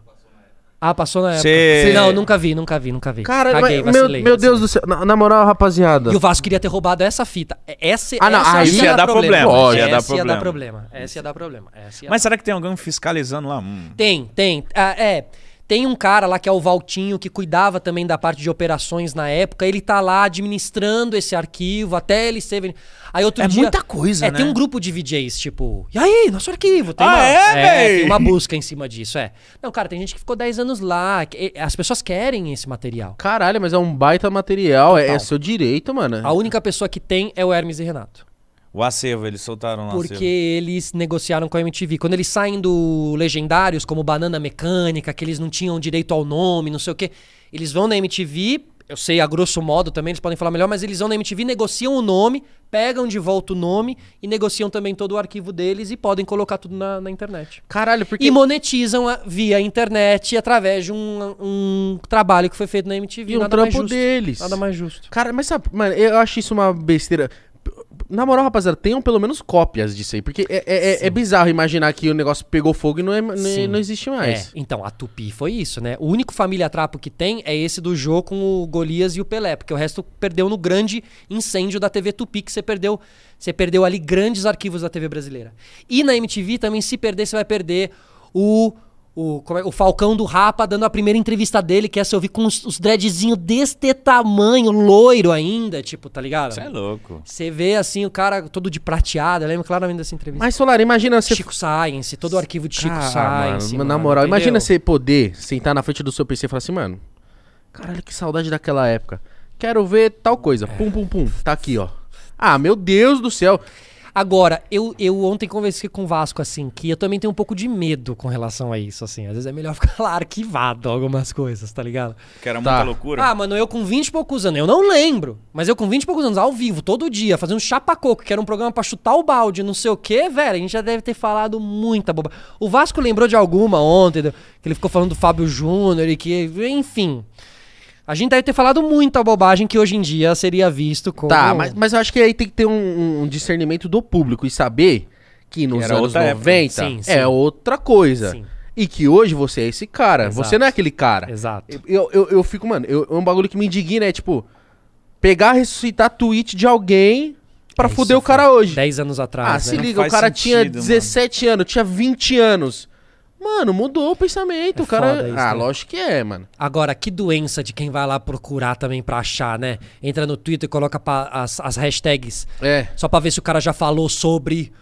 Speaker 3: Ah, passou na época. Cê... Não, nunca vi, nunca vi, nunca vi. Cara, Caguei, mas, vacilei, meu, meu Deus do céu. Na, na, moral, rapaziada. E o Vasco queria ter roubado essa fita. Essa, ah, não, essa aí ia, dar problema. problema. ia essa dar ia dar problema.
Speaker 1: Essa ia dar problema. Essa ia mas dar... será que tem alguém fiscalizando lá? Hum.
Speaker 3: Tem, tem. Ah, é. Tem um cara lá que é o Valtinho, que cuidava também da parte de operações na época. Ele tá lá administrando esse arquivo até ele ser. Aí outro é dia. É muita coisa, é, né? Tem um grupo de DJs tipo. E aí, nosso arquivo? Tem ah, uma, é, é, tem uma busca em cima disso, é. Não, cara, tem gente que ficou 10
Speaker 2: anos lá. As pessoas querem esse material. Caralho, mas é um baita material. É, é seu direito, mano. A única pessoa que tem é o Hermes e Renato.
Speaker 1: O acervo, eles soltaram lá. Porque acervo.
Speaker 3: eles negociaram com a MTV. Quando eles saem do Legendários, como Banana Mecânica, que eles não tinham direito ao nome, não sei o quê, eles vão na MTV, eu sei a grosso modo também, eles podem falar melhor, mas eles vão na MTV, negociam o nome, pegam de volta o nome e negociam também todo o arquivo deles e podem colocar tudo na, na internet. Caralho, porque. E monetizam a, via internet através de um, um trabalho que foi feito na MTV. E um trampo deles. Nada
Speaker 2: mais justo. Cara, mas sabe, mano, eu acho isso uma besteira. Na moral, rapaziada, tenham pelo menos cópias disso aí. Porque é, é, é, é bizarro imaginar que o negócio pegou fogo e não, é, não, não existe mais. É, então, a Tupi foi
Speaker 3: isso, né? O único família trapo que tem é esse do jogo com o Golias e o Pelé. Porque o resto perdeu no grande incêndio da TV Tupi, que você perdeu. Você perdeu ali grandes arquivos da TV brasileira. E na MTV também, se perder, você vai perder o o, é, o Falcão do Rapa dando a primeira entrevista dele, que é essa eu vi com os, os dreadzinhos deste tamanho, loiro ainda, tipo, tá ligado? Você é louco. Você vê assim o cara todo de prateada, lembro claramente dessa entrevista. Mas
Speaker 2: Solar, imagina você. Chico Science, todo o arquivo de Chico cara, Science. Mano, na moral, imagina você poder sentar na frente do seu PC e falar assim, mano, caralho, que saudade daquela época. Quero ver tal coisa. É. Pum, pum, pum. Tá aqui, ó. Ah, meu Deus do céu. Agora, eu, eu ontem
Speaker 3: conversei com o Vasco, assim, que eu também tenho um pouco de medo com relação a isso, assim. Às vezes é melhor ficar lá arquivado algumas coisas, tá ligado? Que era tá. muita loucura. Ah, mano, eu com 20 e poucos anos, eu não lembro, mas eu com 20 e poucos anos, ao vivo, todo dia, fazendo chapa-coco, que era um programa pra chutar o balde, não sei o quê, velho, a gente já deve ter falado muita boba. O Vasco lembrou de alguma ontem, que ele ficou falando do Fábio Júnior e que, enfim... A gente deve ter falado muita bobagem que hoje em dia seria visto como. Tá, mas,
Speaker 2: mas eu acho que aí tem que ter um, um discernimento do público e saber que nos que anos 90 sim, sim. é outra coisa. Sim. E que hoje você é esse cara. Exato. Você não é aquele cara. Exato. Eu, eu, eu fico, mano, eu, é um bagulho que me indigna, é tipo, pegar, ressuscitar tweet de alguém pra é, fuder o é cara hoje. 10 anos atrás. Ah, né? se liga, o cara sentido, tinha 17 mano. anos, tinha 20 anos. Mano, mudou o pensamento. É o cara. Isso, ah, né? lógico
Speaker 3: que é, mano. Agora, que doença de quem vai lá procurar também pra achar, né? Entra no Twitter e coloca as, as hashtags. É. Só pra ver se o cara já falou sobre.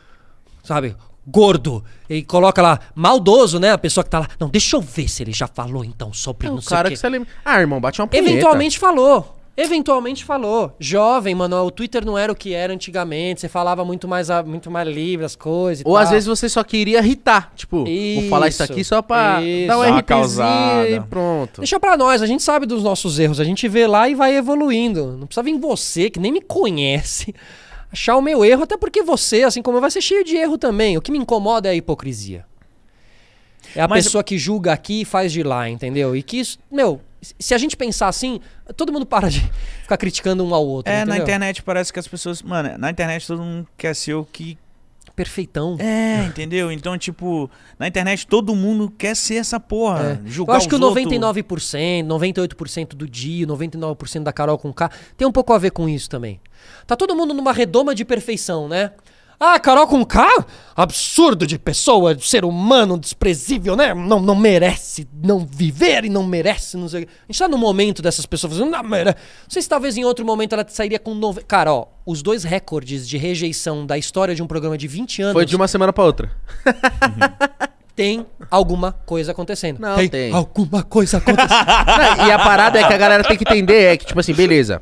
Speaker 3: Sabe? gordo. E coloca lá, maldoso, né? A pessoa que tá lá. Não, deixa eu ver se ele já falou
Speaker 2: então sobre não, é, não sei o cara que. que você lembra. Ah, irmão, bate uma punheta. Eventualmente
Speaker 3: falou. Eventualmente falou. Jovem, mano, o Twitter não era o que era antigamente. Você falava muito mais, muito mais livre as coisas.
Speaker 2: Ou tal. às vezes você só queria irritar. Tipo, isso, vou falar isso aqui só pra isso, dar um uma e
Speaker 3: pronto. Deixa pra nós, a gente sabe dos nossos erros. A gente vê lá e vai evoluindo. Não precisa vir você, que nem me conhece, achar o meu erro. Até porque você, assim como eu, vai ser cheio de erro também. O que me incomoda é a hipocrisia. É a Mas... pessoa que julga aqui e faz de lá, entendeu? E que isso, meu, se a gente pensar assim, todo mundo para de ficar criticando um ao outro. É, entendeu? na
Speaker 1: internet parece que as pessoas. Mano, na internet todo mundo quer ser o que. Perfeitão. É, entendeu? Então, tipo, na internet todo mundo quer ser essa porra. É. Julgar Eu acho que o
Speaker 3: 99%, 98% do dia, 99% da Carol com K, tem um pouco a ver com isso também. Tá todo mundo numa redoma de perfeição, né? Ah, Carol com K? Absurdo de pessoa, de ser humano, desprezível, né? Não, não merece não viver e não merece, não sei. A gente tá no momento dessas pessoas fazendo. Não, não sei se talvez em outro momento ela sairia com. Nove... Cara, ó, os dois recordes de rejeição da história de um programa de 20 anos. Foi de uma
Speaker 2: semana para outra.
Speaker 3: tem alguma coisa acontecendo. Não, tem. tem. Alguma
Speaker 2: coisa acontecendo. e a parada é que a galera tem que entender: é que, tipo assim, beleza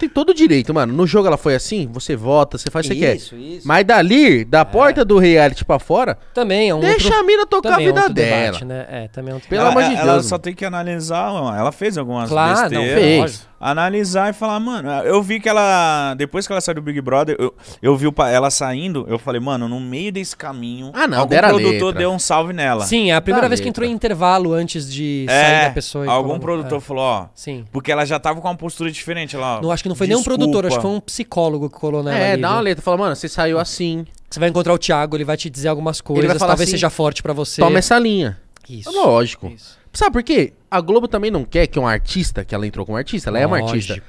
Speaker 2: tem todo o direito, mano. No jogo ela foi assim, você vota, você faz o que você quer. Isso, isso. Mas dali, da é. porta do reality pra fora,
Speaker 3: também é um deixa outro, a mina tocar é a é vida dela. debate, né? É, também é um outro Pelo ela, amor de ela Deus.
Speaker 1: só tem que analisar, mano. ela fez algumas Claro, não, fez. lógico analisar e falar, mano, eu vi que ela. Depois que ela saiu do Big Brother, eu, eu vi ela saindo, eu falei, mano, no meio
Speaker 3: desse caminho, ah, não, algum produtor letra.
Speaker 1: deu um salve nela. Sim, é a primeira da vez letra. que entrou
Speaker 3: em intervalo antes de é, sair da pessoa. Algum falou, produtor é.
Speaker 1: falou, ó. Sim. Porque ela já tava com uma postura diferente lá. Não, acho que não foi nenhum nem
Speaker 3: um produtor, acho que foi um psicólogo que colou nela. É, ali, dá uma letra, falou, mano, você saiu assim. Você vai encontrar o Thiago, ele vai te dizer algumas coisas, ele vai falar talvez assim, seja forte para você. Toma essa
Speaker 2: linha. Isso. É lógico. Isso. Sabe por quê? A Globo também não quer que um artista, que ela entrou como artista, ela Lógico. é uma artista.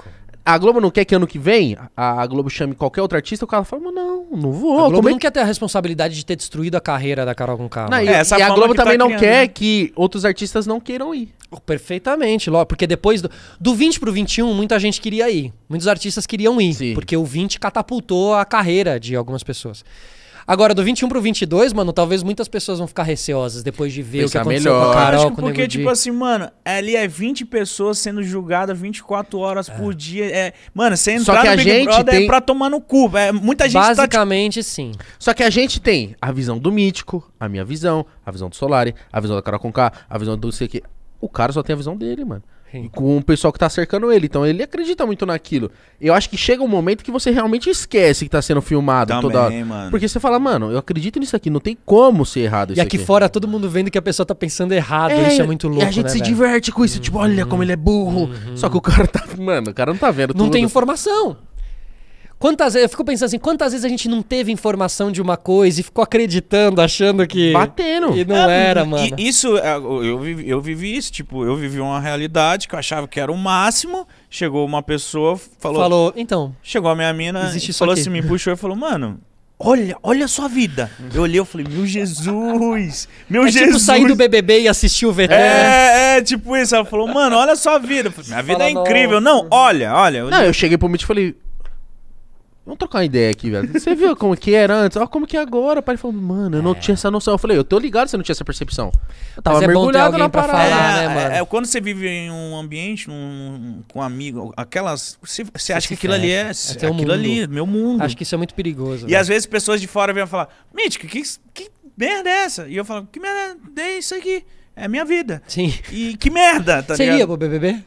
Speaker 2: A Globo não quer que ano que vem a Globo chame qualquer outro artista, o cara fala, não, não vou. A Globo como não é quer ter a responsabilidade de ter destruído a carreira da Carol com Não, e, é, e a Globo tá também tá não quer que outros artistas não queiram
Speaker 3: ir. Oh, perfeitamente, Ló, porque depois do, do 20 pro 21, muita gente queria ir. Muitos artistas queriam ir, Sim. porque o 20 catapultou a carreira de algumas pessoas. Agora, do 21 pro 22, mano, talvez muitas pessoas vão ficar receosas depois de ver Pensar o que aconteceu melhor. com a Carol, Acho com Porque, tipo assim,
Speaker 1: mano, ali é 20 pessoas sendo julgadas 24 horas é. por dia. É, mano, você entrar Só que a Big gente Brother é tem... é pra tomar no
Speaker 2: cu. É, muita gente Basicamente, tá, tipo... sim. Só que a gente tem a visão do Mítico, a minha visão, a visão do Solari, a visão da Carol Conká, a visão do... Sei que... O cara só tem a visão dele, mano com o pessoal que tá cercando ele. Então ele acredita muito naquilo. Eu acho que chega um momento que você realmente esquece que tá sendo filmado Também, toda hora. Mano. Porque você fala, mano, eu acredito nisso aqui, não tem como ser errado e isso. E aqui, aqui, fora todo mundo vendo que a pessoa tá pensando errado. É, isso é, é muito louco. E a gente né, se velho? diverte com isso, uhum. tipo, olha como ele é burro. Uhum. Só que o cara tá. Mano, o cara não tá vendo. Não tudo. tem informação.
Speaker 3: Quantas vezes, eu fico pensando assim, quantas vezes a gente não teve informação de uma coisa e ficou acreditando, achando que. Batendo. E não é, era, mano.
Speaker 1: Isso, é, eu vivi, eu vivi isso, tipo, eu vivi uma realidade que eu achava que era o máximo. Chegou uma pessoa, falou. Falou, então. Chegou a minha mina, existe falou assim, me puxou e falou, mano, olha, olha a sua vida. Eu olhei, eu falei, meu Jesus, meu é tipo Jesus. tipo sair do BBB e assistir o VT. É, é, tipo isso. Ela falou, mano, olha a sua vida. Falei, minha vida é Fala é incrível. Não,
Speaker 2: não olha, olha. Não, eu cheguei pro Mitch e falei, Vamos trocar uma ideia aqui, velho. Você viu como que era antes? Olha como que é agora. O pai falou, mano, eu não é. tinha essa noção. Eu falei, eu tô ligado você não tinha essa percepção. Eu tava Mas é mergulhado na parada. Falar, é, né, mano?
Speaker 1: É, é, quando você vive em um ambiente um, com um amigo, aquelas. Você, você, você acha que aquilo fecha. ali é. é aquilo mundo. ali, é meu
Speaker 3: mundo. Acho que isso é muito perigoso. E velho. Né? às
Speaker 1: vezes pessoas de fora vêm falar, Mítico, que, que merda é essa? E eu falo, que merda é isso aqui? É minha vida. Sim. E que merda, tá você ligado? Você pro BBB?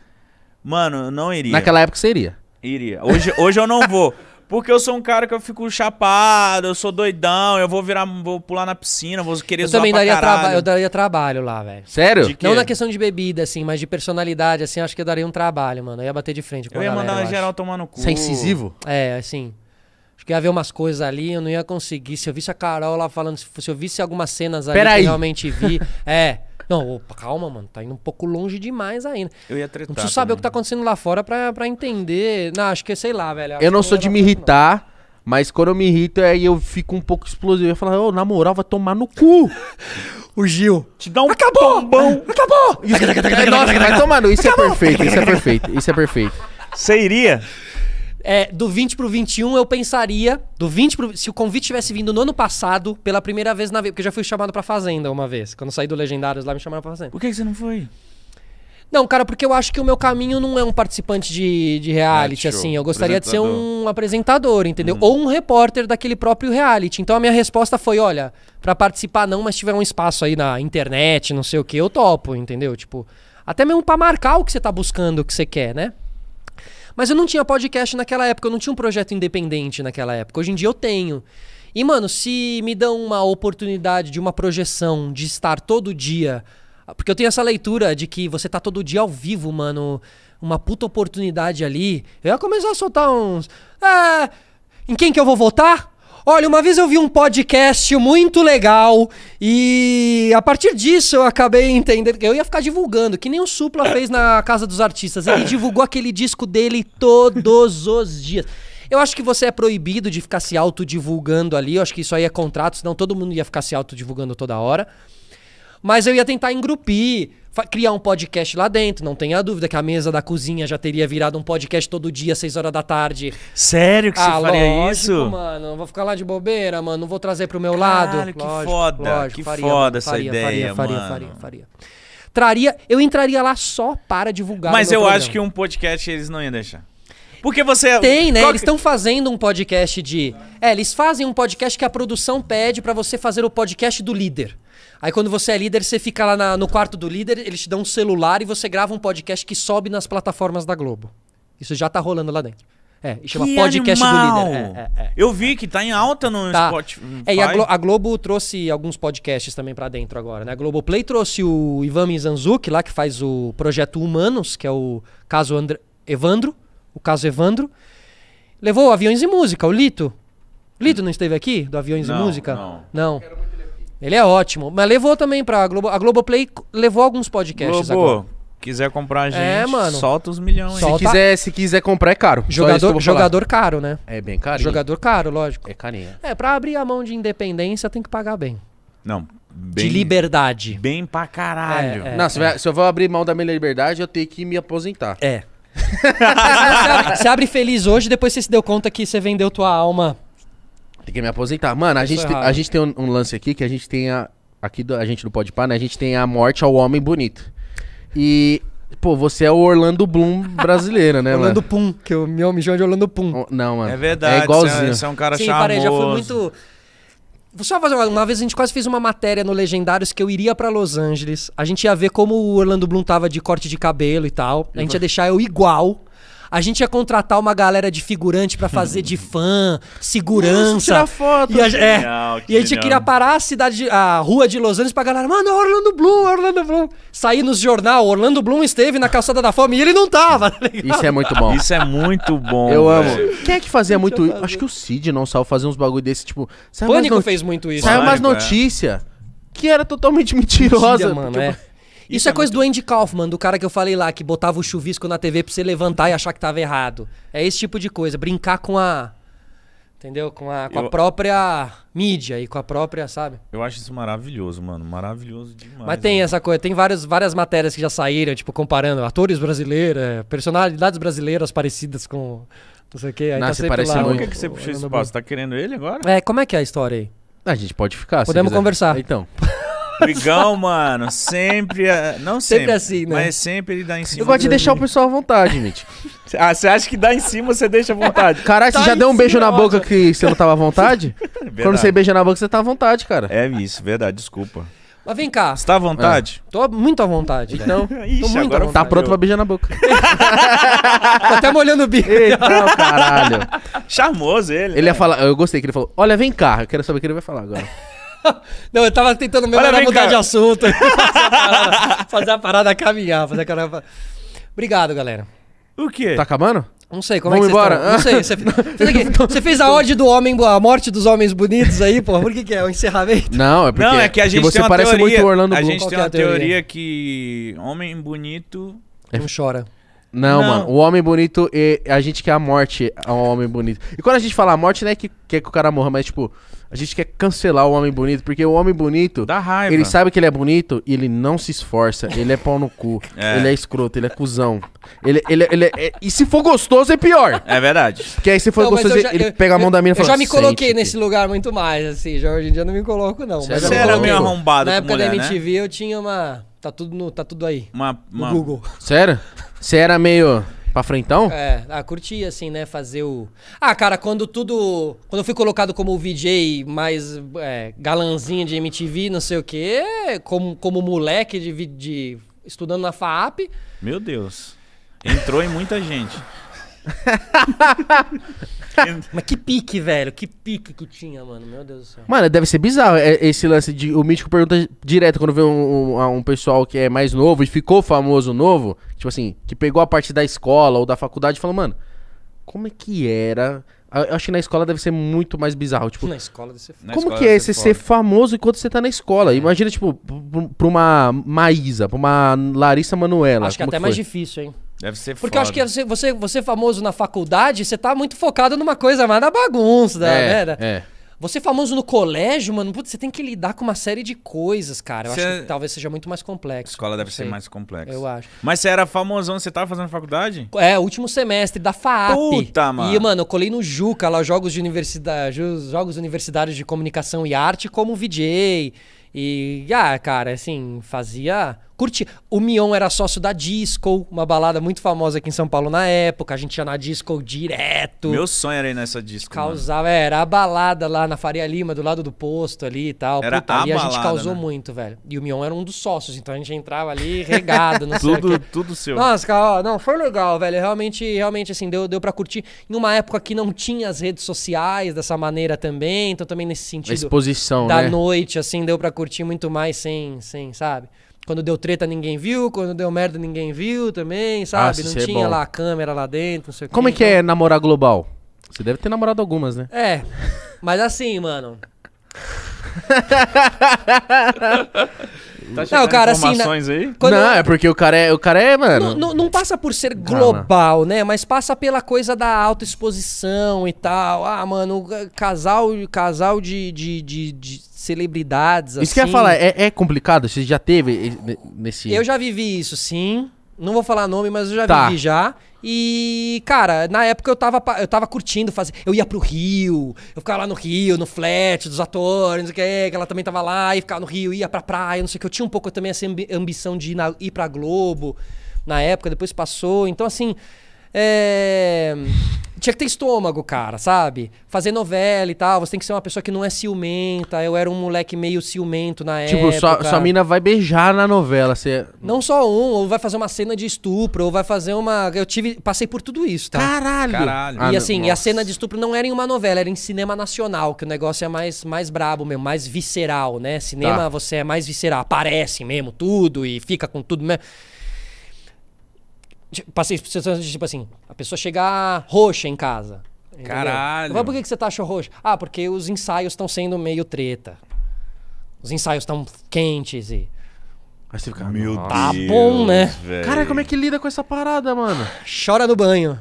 Speaker 1: Mano, não iria. Naquela época você iria. Iria. Hoje, hoje eu não vou. Porque eu sou um cara que eu fico chapado, eu sou doidão, eu vou virar, vou pular na piscina, vou querer eu também daria trabalho, Eu daria
Speaker 3: trabalho lá, velho. Sério? Não na questão de bebida, assim, mas de personalidade, assim, acho que eu daria um trabalho, mano. Eu ia bater de frente com eu a Eu ia mandar eu geral acho. tomar no cu. Ser é incisivo? É, assim. Acho que ia haver umas coisas ali, eu não ia conseguir. Se eu visse a Carol lá falando, se eu visse algumas cenas ali que eu realmente vi. é. Não, opa, calma, mano, tá indo um pouco longe demais ainda.
Speaker 2: Eu ia tretar. Não preciso saber
Speaker 3: o que tá acontecendo lá fora pra, pra entender. Não, acho que sei lá, velho. Eu não
Speaker 2: sou de me irritar. Não. Mas quando eu me irrito, aí eu fico um pouco explosivo. Eu falo, ô, oh, na moral, vai tomar no cu. o Gil. Te dá um Acabou! tombão. Acabou! Isso, é, nossa, vai tomando. Isso é perfeito, isso é perfeito, isso é perfeito. Você iria
Speaker 3: é, do 20 pro 21, eu pensaria. Do 20 pro. Se o convite tivesse vindo no ano passado, pela primeira vez na vida. Porque eu já fui chamado pra Fazenda uma vez. Quando saí do Legendários lá, me chamaram pra Fazenda. Por que, que você não foi? Não, cara, porque eu acho que o meu caminho não é um participante de, de reality, é, assim. Eu gostaria de ser um apresentador, entendeu? Uhum. Ou um repórter daquele próprio reality. Então a minha resposta foi: olha, para participar não, mas tiver um espaço aí na internet, não sei o que, eu topo, entendeu? Tipo, até mesmo para marcar o que você tá buscando, o que você quer, né? Mas eu não tinha podcast naquela época, eu não tinha um projeto independente naquela época. Hoje em dia eu tenho. E, mano, se me dão uma oportunidade de uma projeção, de estar todo dia. Porque eu tenho essa leitura de que você tá todo dia ao vivo, mano. Uma puta oportunidade ali. Eu ia começar a soltar uns. É. Em quem que eu vou votar? Olha, uma vez eu vi um podcast muito legal e a partir disso eu acabei entendendo que eu ia ficar divulgando, que nem o Supla fez na Casa dos Artistas. Ele divulgou aquele disco dele todos os dias. Eu acho que você é proibido de ficar se autodivulgando ali. Eu acho que isso aí é contrato, senão todo mundo ia ficar se autodivulgando toda hora. Mas eu ia tentar engrupir, criar um podcast lá dentro. Não tenha dúvida que a mesa da cozinha já teria virado um podcast todo dia, às 6 horas da tarde. Sério que ah, você faria lógico, isso? mano. Não vou ficar lá de bobeira, mano. Não vou trazer pro meu Caralho, lado. que lógico, foda. Lógico, que faria, foda essa faria, ideia, faria, mano. Faria, faria, faria. Traria, eu entraria lá só para divulgar. Mas eu programa. acho que
Speaker 1: um podcast eles não iam deixar.
Speaker 3: Porque você. É Tem, né? Qual... Eles estão fazendo um podcast de. É, eles fazem um podcast que a produção pede para você fazer o podcast do líder. Aí quando você é líder, você fica lá na, no quarto do líder, eles te dão um celular e você grava um podcast que sobe nas plataformas da Globo. Isso já tá rolando lá dentro. É, e chama que Podcast animal. do Líder. É, é, é.
Speaker 1: Eu vi que tá em alta no tá. Spotify. É, e a, Glo a,
Speaker 3: Globo trouxe alguns podcasts também para dentro agora, né? A Play trouxe o Ivan Mizanzuki lá, que faz o Projeto Humanos, que é o caso Andr Evandro, o caso Evandro. Levou Aviões e Música, o Lito. Lito não esteve aqui, do Aviões não, e Música? Não. Não. Ele é ótimo. Mas levou também pra Globo. A Globoplay levou alguns podcasts Globo. agora.
Speaker 1: Quiser comprar a é, gente, é, mano. solta os milhões. Se quiser,
Speaker 2: se quiser
Speaker 3: comprar, é caro. Jogador,
Speaker 2: jogador caro, né? É bem carinho. Jogador caro, lógico. É carinho.
Speaker 3: É, pra abrir a mão de independência, tem que pagar bem.
Speaker 2: Não, Bem, de liberdade. Bem pra caralho. É, é, não, é. se, eu vou abrir mão da minha liberdade, eu tenho que me aposentar. É. você, abre, você, abre, feliz hoje, depois você se deu conta que você vendeu tua alma tem que me aposentar. Mano, a, gente, é tem, a gente tem um, um, lance aqui que a gente tem a. Aqui do, a gente não pode parar, né? A gente tem a morte ao homem bonito. E. Pô, você é o Orlando Bloom brasileiro, né, Orlando mano? Orlando Pum, que o meu me é de Orlando Pum. Não, mano. É verdade. É igualzinho. Você é, é um cara Sim, charmoso. já foi muito...
Speaker 3: Só fazer uma, uma vez a gente quase fez uma matéria no Legendários que eu iria para Los Angeles. A gente ia ver como o Orlando Bloom tava de corte de cabelo e tal. A gente ia deixar eu igual. A gente ia contratar uma galera de figurante para fazer de fã, segurança. Nossa, tirar foto. E a, é, e a gente queria parar a cidade, a rua de Los Angeles pra galera, mano, Orlando Bloom, Orlando Bloom. Sair nos jornal, Orlando Bloom esteve na calçada da fome e ele não tava, tá Isso é muito
Speaker 2: bom. Isso é muito bom. Eu amo. Quem é que fazia muito isso? Acho que o Cid não saiu fazer uns bagulho desse, tipo. Pânico not... fez muito isso. Saiu umas é. notícias
Speaker 3: que era totalmente
Speaker 2: mentirosa. Mentira, mano, tipo... é.
Speaker 3: Isso, Isso é, é, coisa muito... do Andy Kaufman, do cara que eu falei lá, que botava o chuvisco na TV pra você levantar e achar que tava errado. É esse tipo de coisa, brincar com a entendeu? Com a, com a própria mídia e com a própria, sabe?
Speaker 1: Eu acho isso maravilhoso, mano. Maravilhoso demais. Mas tem
Speaker 3: mano. essa coisa, tem várias, várias matérias que já saíram, tipo, comparando atores brasileiros, personalidades brasileiras parecidas com. Não sei o quê. Aí tá Nossa, tá parece lá, muito. Por que, que você puxou esse espaço?
Speaker 1: Tá querendo ele agora?
Speaker 3: É, como é que é a história aí? A gente pode ficar. Podemos conversar.
Speaker 2: Então. Brigão,
Speaker 1: mano, sempre. Eh, não sempre. Sempre assim, né? Mas sempre ele dá em cima. Eu gosto de deixar o
Speaker 2: pessoal à vontade, Mitch. Ah, você acha que dá em cima, você deixa à vontade. Caralho, você tá já deu um beijo na boca que você não tava à vontade? Verdade. Quando você beija na boca, você tá à vontade, cara. É isso, verdade, desculpa.
Speaker 3: Mas vem cá. Você tá
Speaker 2: à vontade? É. Tô muito à vontade. Então, né? Ixi, tô muito agora Tá pronto pra beijar na boca. tô até
Speaker 3: molhando o bico. Eita, caralho.
Speaker 1: Charmoso ele. Ele né? ia falar,
Speaker 2: eu gostei que ele falou: Olha, vem cá. Eu quero saber o que ele vai falar agora.
Speaker 3: Não, eu tava tentando mesmo Olha, mudar de assunto. fazer, a parada, fazer a parada caminhar, fazer a Obrigado, galera. O quê? Tá acabando? Não sei, como é Vamos é que embora. Estão? Não sei, você, fez, você fez a ode do homem, a morte dos homens bonitos aí, pô. Por que, que é? O encerramento?
Speaker 2: Não, é porque, Não, é que a gente você parece teoria, muito Orlando Bloom. A gente Qual tem é uma teoria? teoria?
Speaker 1: que homem bonito...
Speaker 2: Não chora. Não, não, mano, o homem bonito, e a gente quer a morte ao homem bonito. E quando a gente fala a morte, não é que quer é que o cara morra, mas tipo, a gente quer cancelar o homem bonito, porque o homem bonito. Dá raiva. Ele sabe que ele é bonito e ele não se esforça. Ele é pau no cu. É. Ele é escroto, ele é cuzão. Ele, ele, ele, é, e se for gostoso, é pior. É verdade. Que aí se for não, gostoso, já, ele eu, pega a mão da mina e fala Eu já me coloquei
Speaker 3: nesse lugar muito mais, assim. Já hoje em dia eu não me coloco, não. Você era meio arrombado, Na época mulher, da MTV né? eu tinha uma. Tá tudo, no, tá tudo aí. Uma, uma... Google.
Speaker 2: Sério? Você era meio. Pra frentão?
Speaker 3: É, ah, curti, assim, né? Fazer o. Ah, cara, quando tudo. Quando eu fui colocado como o VJ mais é, de MTV, não sei o quê, como, como moleque de, de. estudando na FAAP.
Speaker 1: Meu Deus. Entrou em muita gente.
Speaker 2: Mas que pique, velho. Que pique que tinha, mano. Meu Deus do céu. Mano, deve ser bizarro é, esse lance de. O Mítico pergunta direto quando vê um, um, um pessoal que é mais novo e ficou famoso novo. Tipo assim, que pegou a parte da escola ou da faculdade e falou, mano, como é que era? Eu acho que na escola deve ser muito mais bizarro. Tipo, na escola deve ser Como que é você ser, famoso enquanto você tá na escola? É. Imagina, tipo, pra uma Maísa, pra uma Larissa Manuela. Acho que até que mais
Speaker 3: difícil, hein? Deve ser Porque foda. eu acho que você, você, você famoso na faculdade, você tá muito focado numa coisa mais da bagunça, da, né? é, né? É. Você famoso no colégio, mano, putz, você tem que lidar com uma série de coisas, cara. Eu você... acho é que talvez seja muito mais complexo. A
Speaker 1: escola deve sei. ser mais complexa. Eu acho.
Speaker 3: Mas você era famosão, você tava fazendo faculdade? É, último semestre da FAAP. Puta, mano. E, mano, eu colei no Juca lá, jogos, de universidade, jogos universitários de comunicação e arte como VJ. E, ah, cara, assim, fazia curtir. O Mion era sócio da Disco, uma balada muito famosa aqui em São Paulo na época. A gente ia na Disco direto. Meu
Speaker 1: sonho era ir nessa Disco. Causava,
Speaker 3: mano. É, era a balada lá na Faria Lima, do lado do posto ali e tal. Era Puta, a e a gente causou né? muito, velho. E o Mion era um dos sócios, então a gente entrava ali regado, não sei tudo, o quê. Tudo seu. Nossa, cara, não, foi legal, velho. Realmente, realmente assim, deu, deu pra curtir. Em uma época que não tinha as redes sociais dessa maneira também, então também nesse sentido. A exposição, da né? noite, assim, deu pra curtir muito mais sem, sem sabe? Quando deu treta, ninguém viu. Quando deu merda, ninguém viu também, ah, sabe? Ah, não é tinha é lá a câmera lá dentro, não sei o Como é que
Speaker 2: é então namorar global? Você deve ter namorado algumas, né?
Speaker 3: É. Mas assim, mano. Tá não, cara, assim. Na... Aí? Quando... Não,
Speaker 2: é porque o cara é, o cara é mano. Não,
Speaker 3: não passa por ser ah, global, né? Mas passa pela coisa da autoexposição e tal. Ah, mano, casal, casal de, de, de, de celebridades. Isso assim. que eu ia assim. falar, é,
Speaker 2: é complicado? Você já teve nesse. Eu já
Speaker 3: vivi isso, sim. Não vou falar nome, mas eu já tá. vivi já. E, cara, na época eu tava, eu tava curtindo fazer. Eu ia pro Rio, eu ficava lá no Rio, no flat dos atores, não sei o que, que ela também tava lá, e ficava no Rio, ia pra praia, não sei o que. Eu tinha um pouco também essa ambição de ir, na, ir pra Globo na época, depois passou. Então, assim, é tinha que ter estômago, cara, sabe? Fazer novela e tal, você tem que ser uma pessoa que não é ciumenta. Eu era um moleque meio ciumento na tipo, época. Tipo, sua, sua mina
Speaker 2: vai beijar na novela, você.
Speaker 3: Não só um, ou vai fazer uma cena de estupro, ou vai fazer uma. Eu tive. Passei por tudo isso, tá? Caralho! Caralho. Ah, e assim, e a cena de estupro não era em uma novela, era em cinema nacional, que o negócio é mais, mais brabo mesmo, mais visceral, né? Cinema, tá. você é mais visceral, aparece mesmo tudo e fica com tudo mesmo. Tipo, passei por situações tipo assim, a pessoa chegar ah, roxa em casa.
Speaker 1: Entendeu? Caralho. Mas
Speaker 3: por que, que você tá achando roxa? Ah, porque os ensaios estão sendo meio treta. Os ensaios estão quentes e. Aí você fica, meu Deus. Tá bom, né? Véio. Cara,
Speaker 2: como é que lida com essa parada, mano? Chora no banho.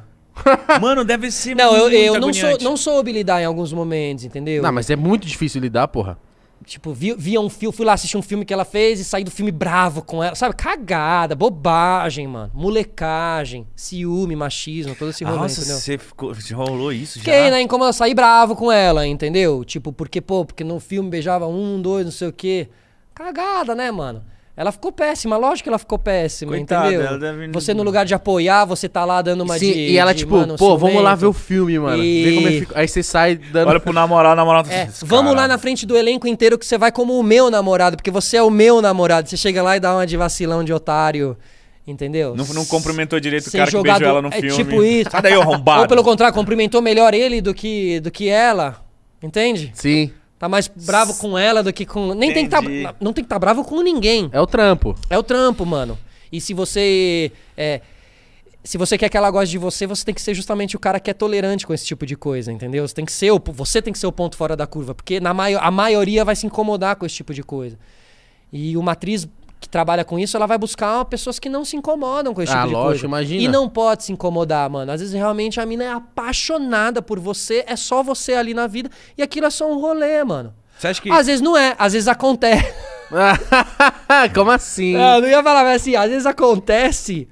Speaker 2: Mano, deve ser Não, eu, eu não, sou, não
Speaker 3: soube lidar em alguns momentos, entendeu? Não, mas é
Speaker 2: muito difícil lidar, porra.
Speaker 3: Tipo, via, via um filme, fui lá assistir um filme que ela fez e saí do filme bravo com ela. Sabe? Cagada, bobagem, mano. Molecagem, ciúme, machismo, todo esse rolê, Nossa, entendeu? você ficou, rolou isso Fiquei, já? Fiquei, né? eu saí bravo com ela, entendeu? Tipo, porque, pô, porque no filme beijava um, dois, não sei o quê. Cagada, né, mano? Ela ficou péssima, lógico que ela ficou péssima, Coitada, entendeu? Ela deve... Você no lugar de apoiar, você tá lá dando uma Sim, de, e ela de, tipo, mano, pô, vamos lá ver o filme, mano. E... Vê como
Speaker 2: é Aí você sai dando... Olha pro namorado, o namorado... É,
Speaker 3: vamos lá na frente do elenco inteiro que você vai como o meu namorado, porque você é o meu namorado. Você chega lá e dá uma de vacilão de otário. Entendeu? Não, não cumprimentou direito o cara jogado, que beijou ela no é filme. Tipo isso. Sai daí, arrombado. Ou pelo contrário, cumprimentou melhor ele do que, do que ela. Entende? Sim tá mais bravo com ela do que com. Nem tem que tá, não tem que estar tá bravo com ninguém. É o trampo. É o trampo, mano. E se você. É, se você quer que ela goste de você, você tem que ser justamente o cara que é tolerante com esse tipo de coisa, entendeu? Você tem que ser o, você tem que ser o ponto fora da curva, porque na mai a maioria vai se incomodar com esse tipo de coisa. E o Matriz que trabalha com isso, ela vai buscar pessoas que não se incomodam com esse ah, tipo de lógico, coisa. imagina. E não pode se incomodar, mano. Às vezes realmente a mina é apaixonada por você, é só você ali na vida, e aquilo é só um rolê, mano. Você acha que. Às vezes não é, às vezes acontece. Como assim? Não, ah, não ia falar, mas assim, às vezes acontece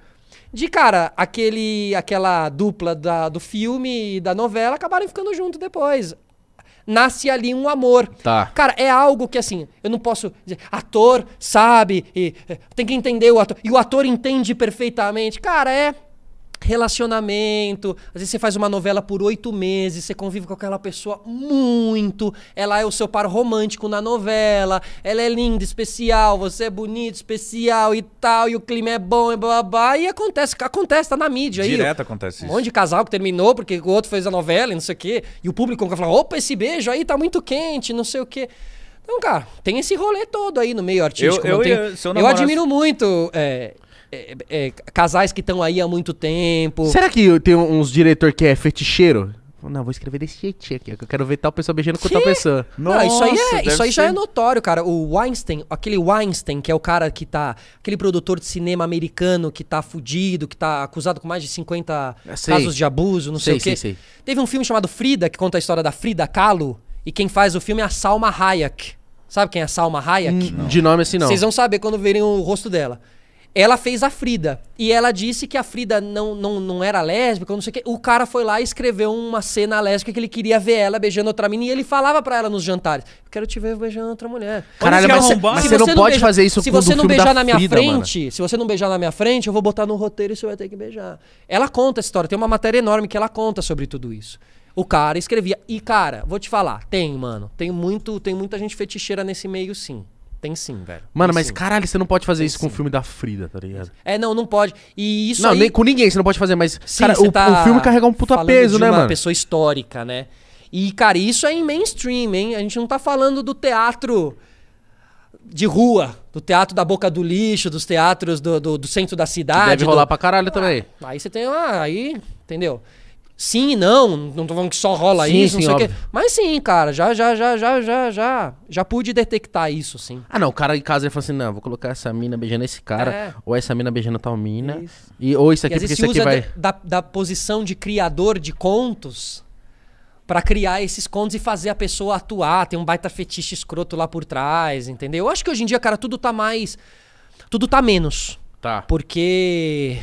Speaker 3: de cara, aquele, aquela dupla da, do filme e da novela acabaram ficando junto depois nasce ali um amor. Tá. Cara, é algo que assim, eu não posso dizer, ator sabe, e, eh, tem que entender o ator. E o ator entende perfeitamente. Cara, é. Relacionamento. Às vezes você faz uma novela por oito meses, você convive com aquela pessoa muito. Ela é o seu par romântico na novela. Ela é linda, especial. Você é bonito, especial e tal. E o clima é bom e blá blá. E acontece, acontece, tá na mídia. Direto aí, acontece isso. Um monte de casal que terminou porque o outro fez a novela e não sei o quê. E o público nunca fala: opa, esse beijo aí tá muito quente, não sei o quê. Então, cara, tem esse rolê todo aí no meio artístico. Eu, eu, eu, eu namorasse... admiro muito é, é, é, é, casais que estão aí há muito tempo. Será
Speaker 2: que tem uns diretor que é feticheiro? Não, vou escrever desse jeitinho aqui, é eu quero ver tal pessoa beijando com tal outra pessoa. Nossa, não, isso aí, é, isso aí já é
Speaker 3: notório, cara. O Weinstein, aquele Weinstein, que é o cara que tá. Aquele produtor de cinema americano que tá fudido, que tá acusado com mais de 50 é, sei. casos de abuso, não sei, sei o quê. Sei, Teve um filme chamado Frida, que conta a história da Frida Kahlo, e quem faz o filme é a Salma Hayek. Sabe quem é a Salma Hayek? De nome assim não. Vocês vão saber quando verem o rosto dela. Ela fez a Frida. E ela disse que a Frida não, não, não era lésbica, não sei o quê. O cara foi lá e escreveu uma cena lésbica que ele queria ver ela beijando outra menina. E ele falava para ela nos jantares: Quero te ver beijando outra mulher. Caralho, mas, mas você não, não pode beija, fazer isso Se você não beijar na minha Frida, frente, mano. se você não beijar na minha frente, eu vou botar no roteiro e você vai ter que beijar. Ela conta essa história. Tem uma matéria enorme que ela conta sobre tudo isso. O cara escrevia. E, cara, vou te falar, tem, mano. Tem muito, tem muita gente feticheira nesse meio, sim. Tem sim, velho. Mano, Tem mas sim.
Speaker 2: caralho, você não pode fazer Tem isso com o filme da Frida, tá ligado?
Speaker 3: É, não, não pode. E isso Não, aí... nem com
Speaker 2: ninguém você não pode fazer, mas sim, cara, o, tá o, filme carrega um puta peso, né, mano? uma pessoa histórica,
Speaker 3: né? E, cara, isso é em mainstream, hein? A gente não tá falando do teatro de rua, do teatro da boca do lixo, dos teatros do, do, do centro da cidade. Que deve rolar do... pra
Speaker 2: caralho ah, também.
Speaker 3: Aí você tem, uma. aí, entendeu? sim e não, não tô falando que só rola sim, isso, sim, não sei o quê. Mas sim, cara, já, já, já, já, já, já, já pude detectar
Speaker 2: isso, sim. Ah, não, o cara em casa ele fala assim, não, vou colocar essa mina beijando esse cara, é. ou essa mina beijando tal mina, isso. e, ou isso aqui, e porque isso aqui vai...
Speaker 3: Da, da posição de criador de contos para criar esses contos e fazer a pessoa atuar, tem um baita fetiche escroto lá por trás, entendeu? Eu acho que hoje em dia, cara, tudo tá mais... Tudo tá menos. Tá. Porque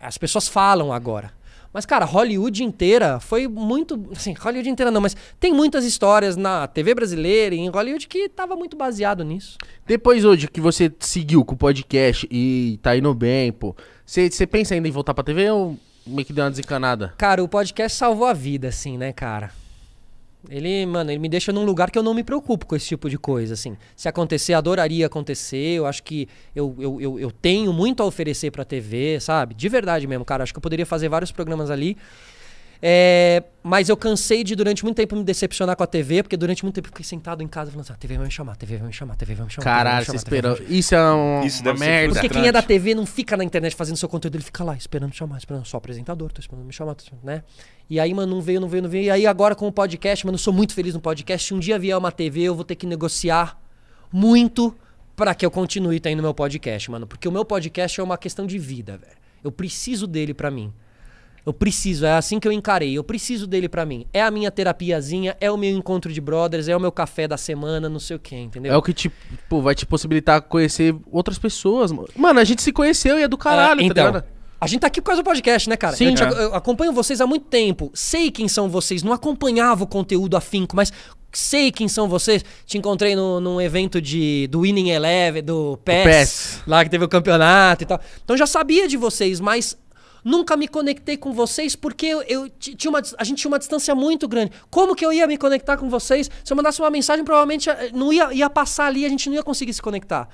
Speaker 3: as pessoas falam agora. Mas, cara, Hollywood inteira foi muito. Assim, Hollywood inteira não, mas tem muitas histórias na TV brasileira e em Hollywood que tava muito baseado nisso.
Speaker 2: Depois hoje que você seguiu com o podcast e tá indo bem, pô, você pensa ainda em voltar pra TV ou meio que deu uma desencanada? Cara, o podcast salvou a vida, assim, né,
Speaker 3: cara? Ele, mano, ele me deixa num lugar que eu não me preocupo com esse tipo de coisa, assim. Se acontecer, adoraria acontecer. Eu acho que eu, eu, eu, eu tenho muito a oferecer pra TV, sabe? De verdade mesmo, cara. Acho que eu poderia fazer vários programas ali. É, mas eu cansei de durante muito tempo me decepcionar com a TV, porque durante muito tempo eu fiquei sentado em casa falando assim: ah, a TV vai me chamar, a TV vai me chamar, a
Speaker 2: TV vai me chamar. Caralho, você esperou. Isso é um, Isso uma merda. Porque quem é da
Speaker 3: TV não fica na internet fazendo seu conteúdo, ele fica lá esperando me chamar, esperando. Só apresentador, tô esperando me chamar, tô, né? E aí, mano, não veio, não veio, não veio. E aí agora com o podcast, mano, eu sou muito feliz no podcast. Se um dia vier uma TV, eu vou ter que negociar muito para que eu continue tendo meu podcast, mano. Porque o meu podcast é uma questão de vida, velho. Eu preciso dele para mim. Eu preciso, é assim que eu encarei. Eu preciso dele para mim. É a minha terapiazinha, é o meu encontro de brothers, é o meu café da semana, não sei o quê, entendeu? É o que
Speaker 2: te, pô, vai te possibilitar conhecer outras pessoas. Mano, mano a gente se conheceu e
Speaker 3: é do caralho, é, então, tá a gente tá aqui por causa do podcast, né, cara? Sim. Eu, é. eu, acompanho vocês há muito tempo. Sei quem são vocês. Não acompanhava o conteúdo afinco, mas sei quem são vocês. Te encontrei no, num evento de, do Winning Eleven, do PES, PES, lá que teve o campeonato e tal. Então já sabia de vocês, mas Nunca me conectei com vocês porque eu, eu tinha uma, a gente tinha uma distância muito grande. Como que eu ia me conectar com vocês? Se eu mandasse uma mensagem, provavelmente eh, não ia, ia passar ali, a gente não ia conseguir se conectar.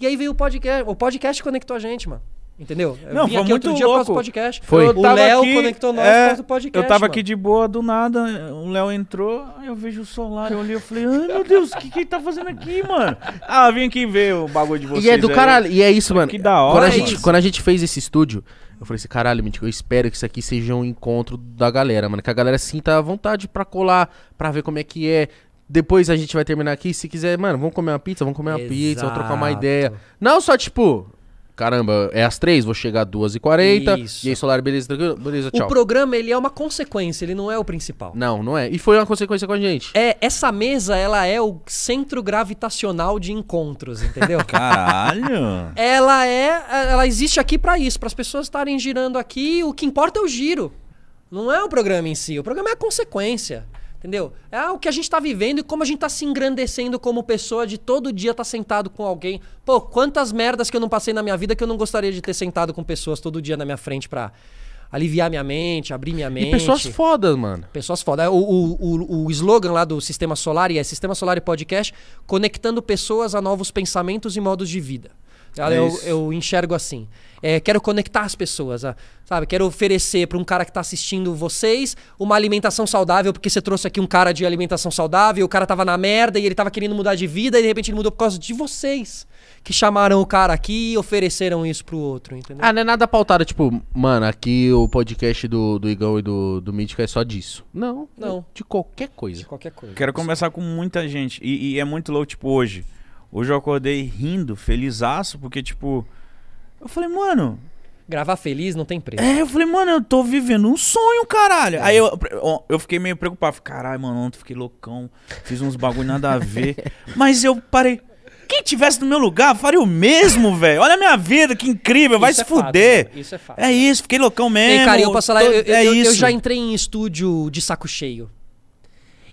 Speaker 3: E aí veio o podcast. O podcast conectou a gente, mano. Entendeu? Eu não, foi muito dia louco. podcast. Foi. O Léo aqui, conectou nós é, por causa do podcast. Eu tava mano. aqui de boa, do nada,
Speaker 1: o Léo entrou, eu vejo o solar, eu olhei, eu falei, ai meu Deus, o que, que ele tá fazendo aqui, mano? Ah, vim aqui ver o bagulho de vocês. E é do aí. caralho, e é isso, mano. Que
Speaker 2: da hora. Quando a, gente, quando a gente fez esse estúdio, eu falei assim, caralho, Mítico, eu espero que isso aqui seja um encontro da galera, mano. Que a galera sinta a vontade pra colar, pra ver como é que é. Depois a gente vai terminar aqui. Se quiser, mano, vamos comer uma pizza, vamos comer uma Exato. pizza, vamos trocar uma ideia. Não só, tipo, caramba, é às três, vou chegar às 2h40. E aí, Solar, beleza, tranquilo, beleza, tchau. O
Speaker 3: programa, ele é uma consequência, ele não é o principal. Não, não é. E foi uma consequência com a gente. É, essa mesa, ela é o centro gravitacional de encontros, entendeu? Caralho! Ela é, ela existe aqui para isso, para as pessoas estarem girando aqui, o que importa é o giro. Não é o programa em si, o programa é a consequência. Entendeu? É o que a gente está vivendo e como a gente está se engrandecendo como pessoa de todo dia estar tá sentado com alguém. Pô, quantas merdas que eu não passei na minha vida que eu não gostaria de ter sentado com pessoas todo dia na minha frente pra aliviar minha mente, abrir minha mente. E pessoas
Speaker 2: fodas, mano.
Speaker 3: Pessoas fodas. É, o, o, o, o slogan lá do Sistema Solar e é Sistema Solar e Podcast, conectando pessoas a novos pensamentos e modos de vida. Eu, é eu, eu, enxergo assim. É, quero conectar as pessoas, ah, sabe? Quero oferecer para um cara que está assistindo vocês uma alimentação saudável, porque você trouxe aqui um cara de alimentação saudável, o cara tava na merda e ele tava querendo mudar de vida e de repente ele mudou por causa de vocês. Que chamaram o cara aqui e ofereceram isso pro outro, entendeu?
Speaker 2: Ah, não é nada pautado, tipo, mano, aqui o podcast do, do Igão e do, do Mítico é só disso. Não, não. De qualquer coisa. De qualquer coisa. Quero conversar com muita gente. E, e é muito louco, tipo, hoje.
Speaker 1: Hoje eu acordei rindo, felizaço, porque, tipo, eu falei, mano. Gravar
Speaker 3: feliz não tem preço. É,
Speaker 1: eu falei, mano, eu tô vivendo um sonho, caralho. É. Aí eu, eu fiquei meio preocupado. Falei, caralho, mano, ontem fiquei loucão. Fiz uns bagulho nada a ver. Mas eu parei. Quem tivesse no meu lugar, faria o mesmo, velho. Olha a minha vida, que incrível, isso vai é se fuder. isso é fato. É isso, fiquei loucão mesmo. Ei, cara, eu posso falar, tô, eu, eu, é eu, eu já
Speaker 3: entrei em estúdio de saco cheio.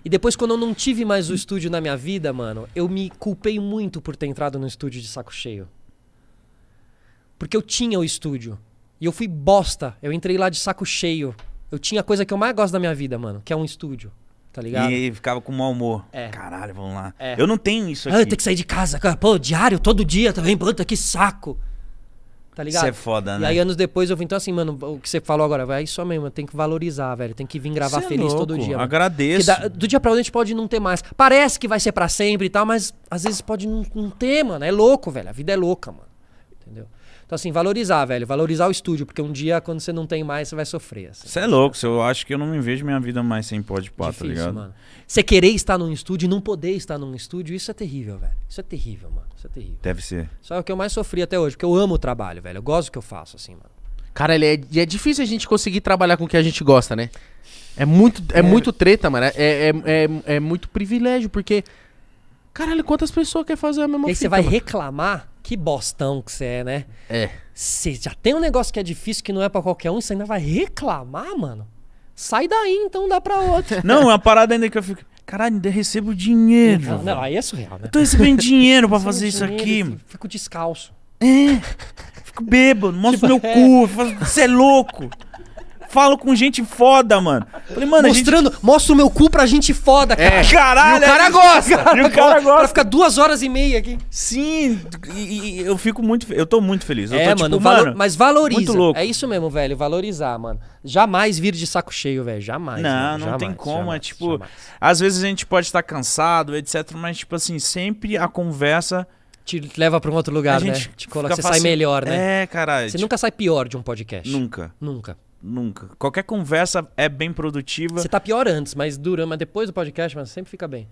Speaker 3: E depois, quando eu não tive mais o estúdio na minha vida, mano, eu me culpei muito por ter entrado no estúdio de saco cheio. Porque eu tinha o estúdio. E eu fui bosta. Eu entrei lá de saco cheio. Eu tinha a coisa que eu mais gosto da minha vida, mano, que é um estúdio. Tá ligado?
Speaker 1: E ficava com mau humor. É. Caralho, vamos lá. É. Eu não tenho isso aqui. Ah, eu tenho que
Speaker 3: sair de casa. Pô, diário, todo dia também. Tá Puta, que saco. Tá ligado? Isso é foda, né? E aí anos depois eu vim, então assim, mano, o que você falou agora, é isso mesmo, tem que valorizar, velho. Tem que vir gravar é feliz todo dia. Agradeço. do dia pra outro a gente pode não ter mais. Parece que vai ser para sempre e tal, mas às vezes pode não, não ter, mano. É louco, velho. A vida é louca, mano. Então, assim, valorizar, velho. Valorizar o estúdio, porque um dia, quando você não tem mais, você vai sofrer. Você assim. é
Speaker 1: louco, eu acho que eu não me vejo minha vida mais sem pod pá, tá ligado? Mano.
Speaker 3: Você querer estar num estúdio e não poder estar num estúdio, isso é terrível, velho. Isso é terrível, mano.
Speaker 2: Isso é terrível. Deve ser. Só é o que eu mais sofri até hoje, porque eu amo o trabalho, velho. Eu gosto do que eu faço, assim, mano. Cara, ele é, é difícil a gente conseguir trabalhar com o que a gente gosta, né? É muito, é, é. muito treta, mano. É, é, é, é muito privilégio, porque. Caralho, quantas pessoas querem fazer a mesma coisa? E aí fita, você vai mano? reclamar que bostão que você é, né? É. Você já tem um negócio que é difícil,
Speaker 3: que não é para qualquer um, você ainda vai reclamar, mano? Sai daí, então dá pra outro. não, é uma parada ainda é que eu fico. Caralho, ainda recebo dinheiro. Não, não, aí é surreal, né? Eu tô recebendo dinheiro pra fazer isso dinheiro, aqui. Fico descalço.
Speaker 1: É. Fico bêbado, mostro tipo, meu é. cu.
Speaker 3: Você é louco. Falo com gente foda, mano. Falei, mano, Mostrando, gente... mostra o meu cu pra gente foda, é. cara. É. Caralho! E o cara gosta! Cara, e o cara gosta. Pra ficar duas horas e meia aqui. Sim, e, e eu fico muito. Eu tô muito feliz. Eu é, tô, mano, tipo, valo... mano, mas valoriza. Muito louco. É isso mesmo, velho. Valorizar, mano. Jamais vir de saco cheio, velho. Jamais. Não, mano. não jamais, tem como. É jamais, é
Speaker 1: tipo. Jamais. Às vezes a gente pode estar cansado, etc. Mas, tipo assim, sempre a conversa
Speaker 3: te leva para um outro lugar, né? Te coloca, você fácil... sai melhor, né? É, caralho. Você tipo... nunca sai pior de um podcast. Nunca.
Speaker 1: Nunca. Nunca.
Speaker 3: Qualquer conversa é bem produtiva. Você tá pior antes, mas dura, mas depois do podcast, mas sempre fica bem.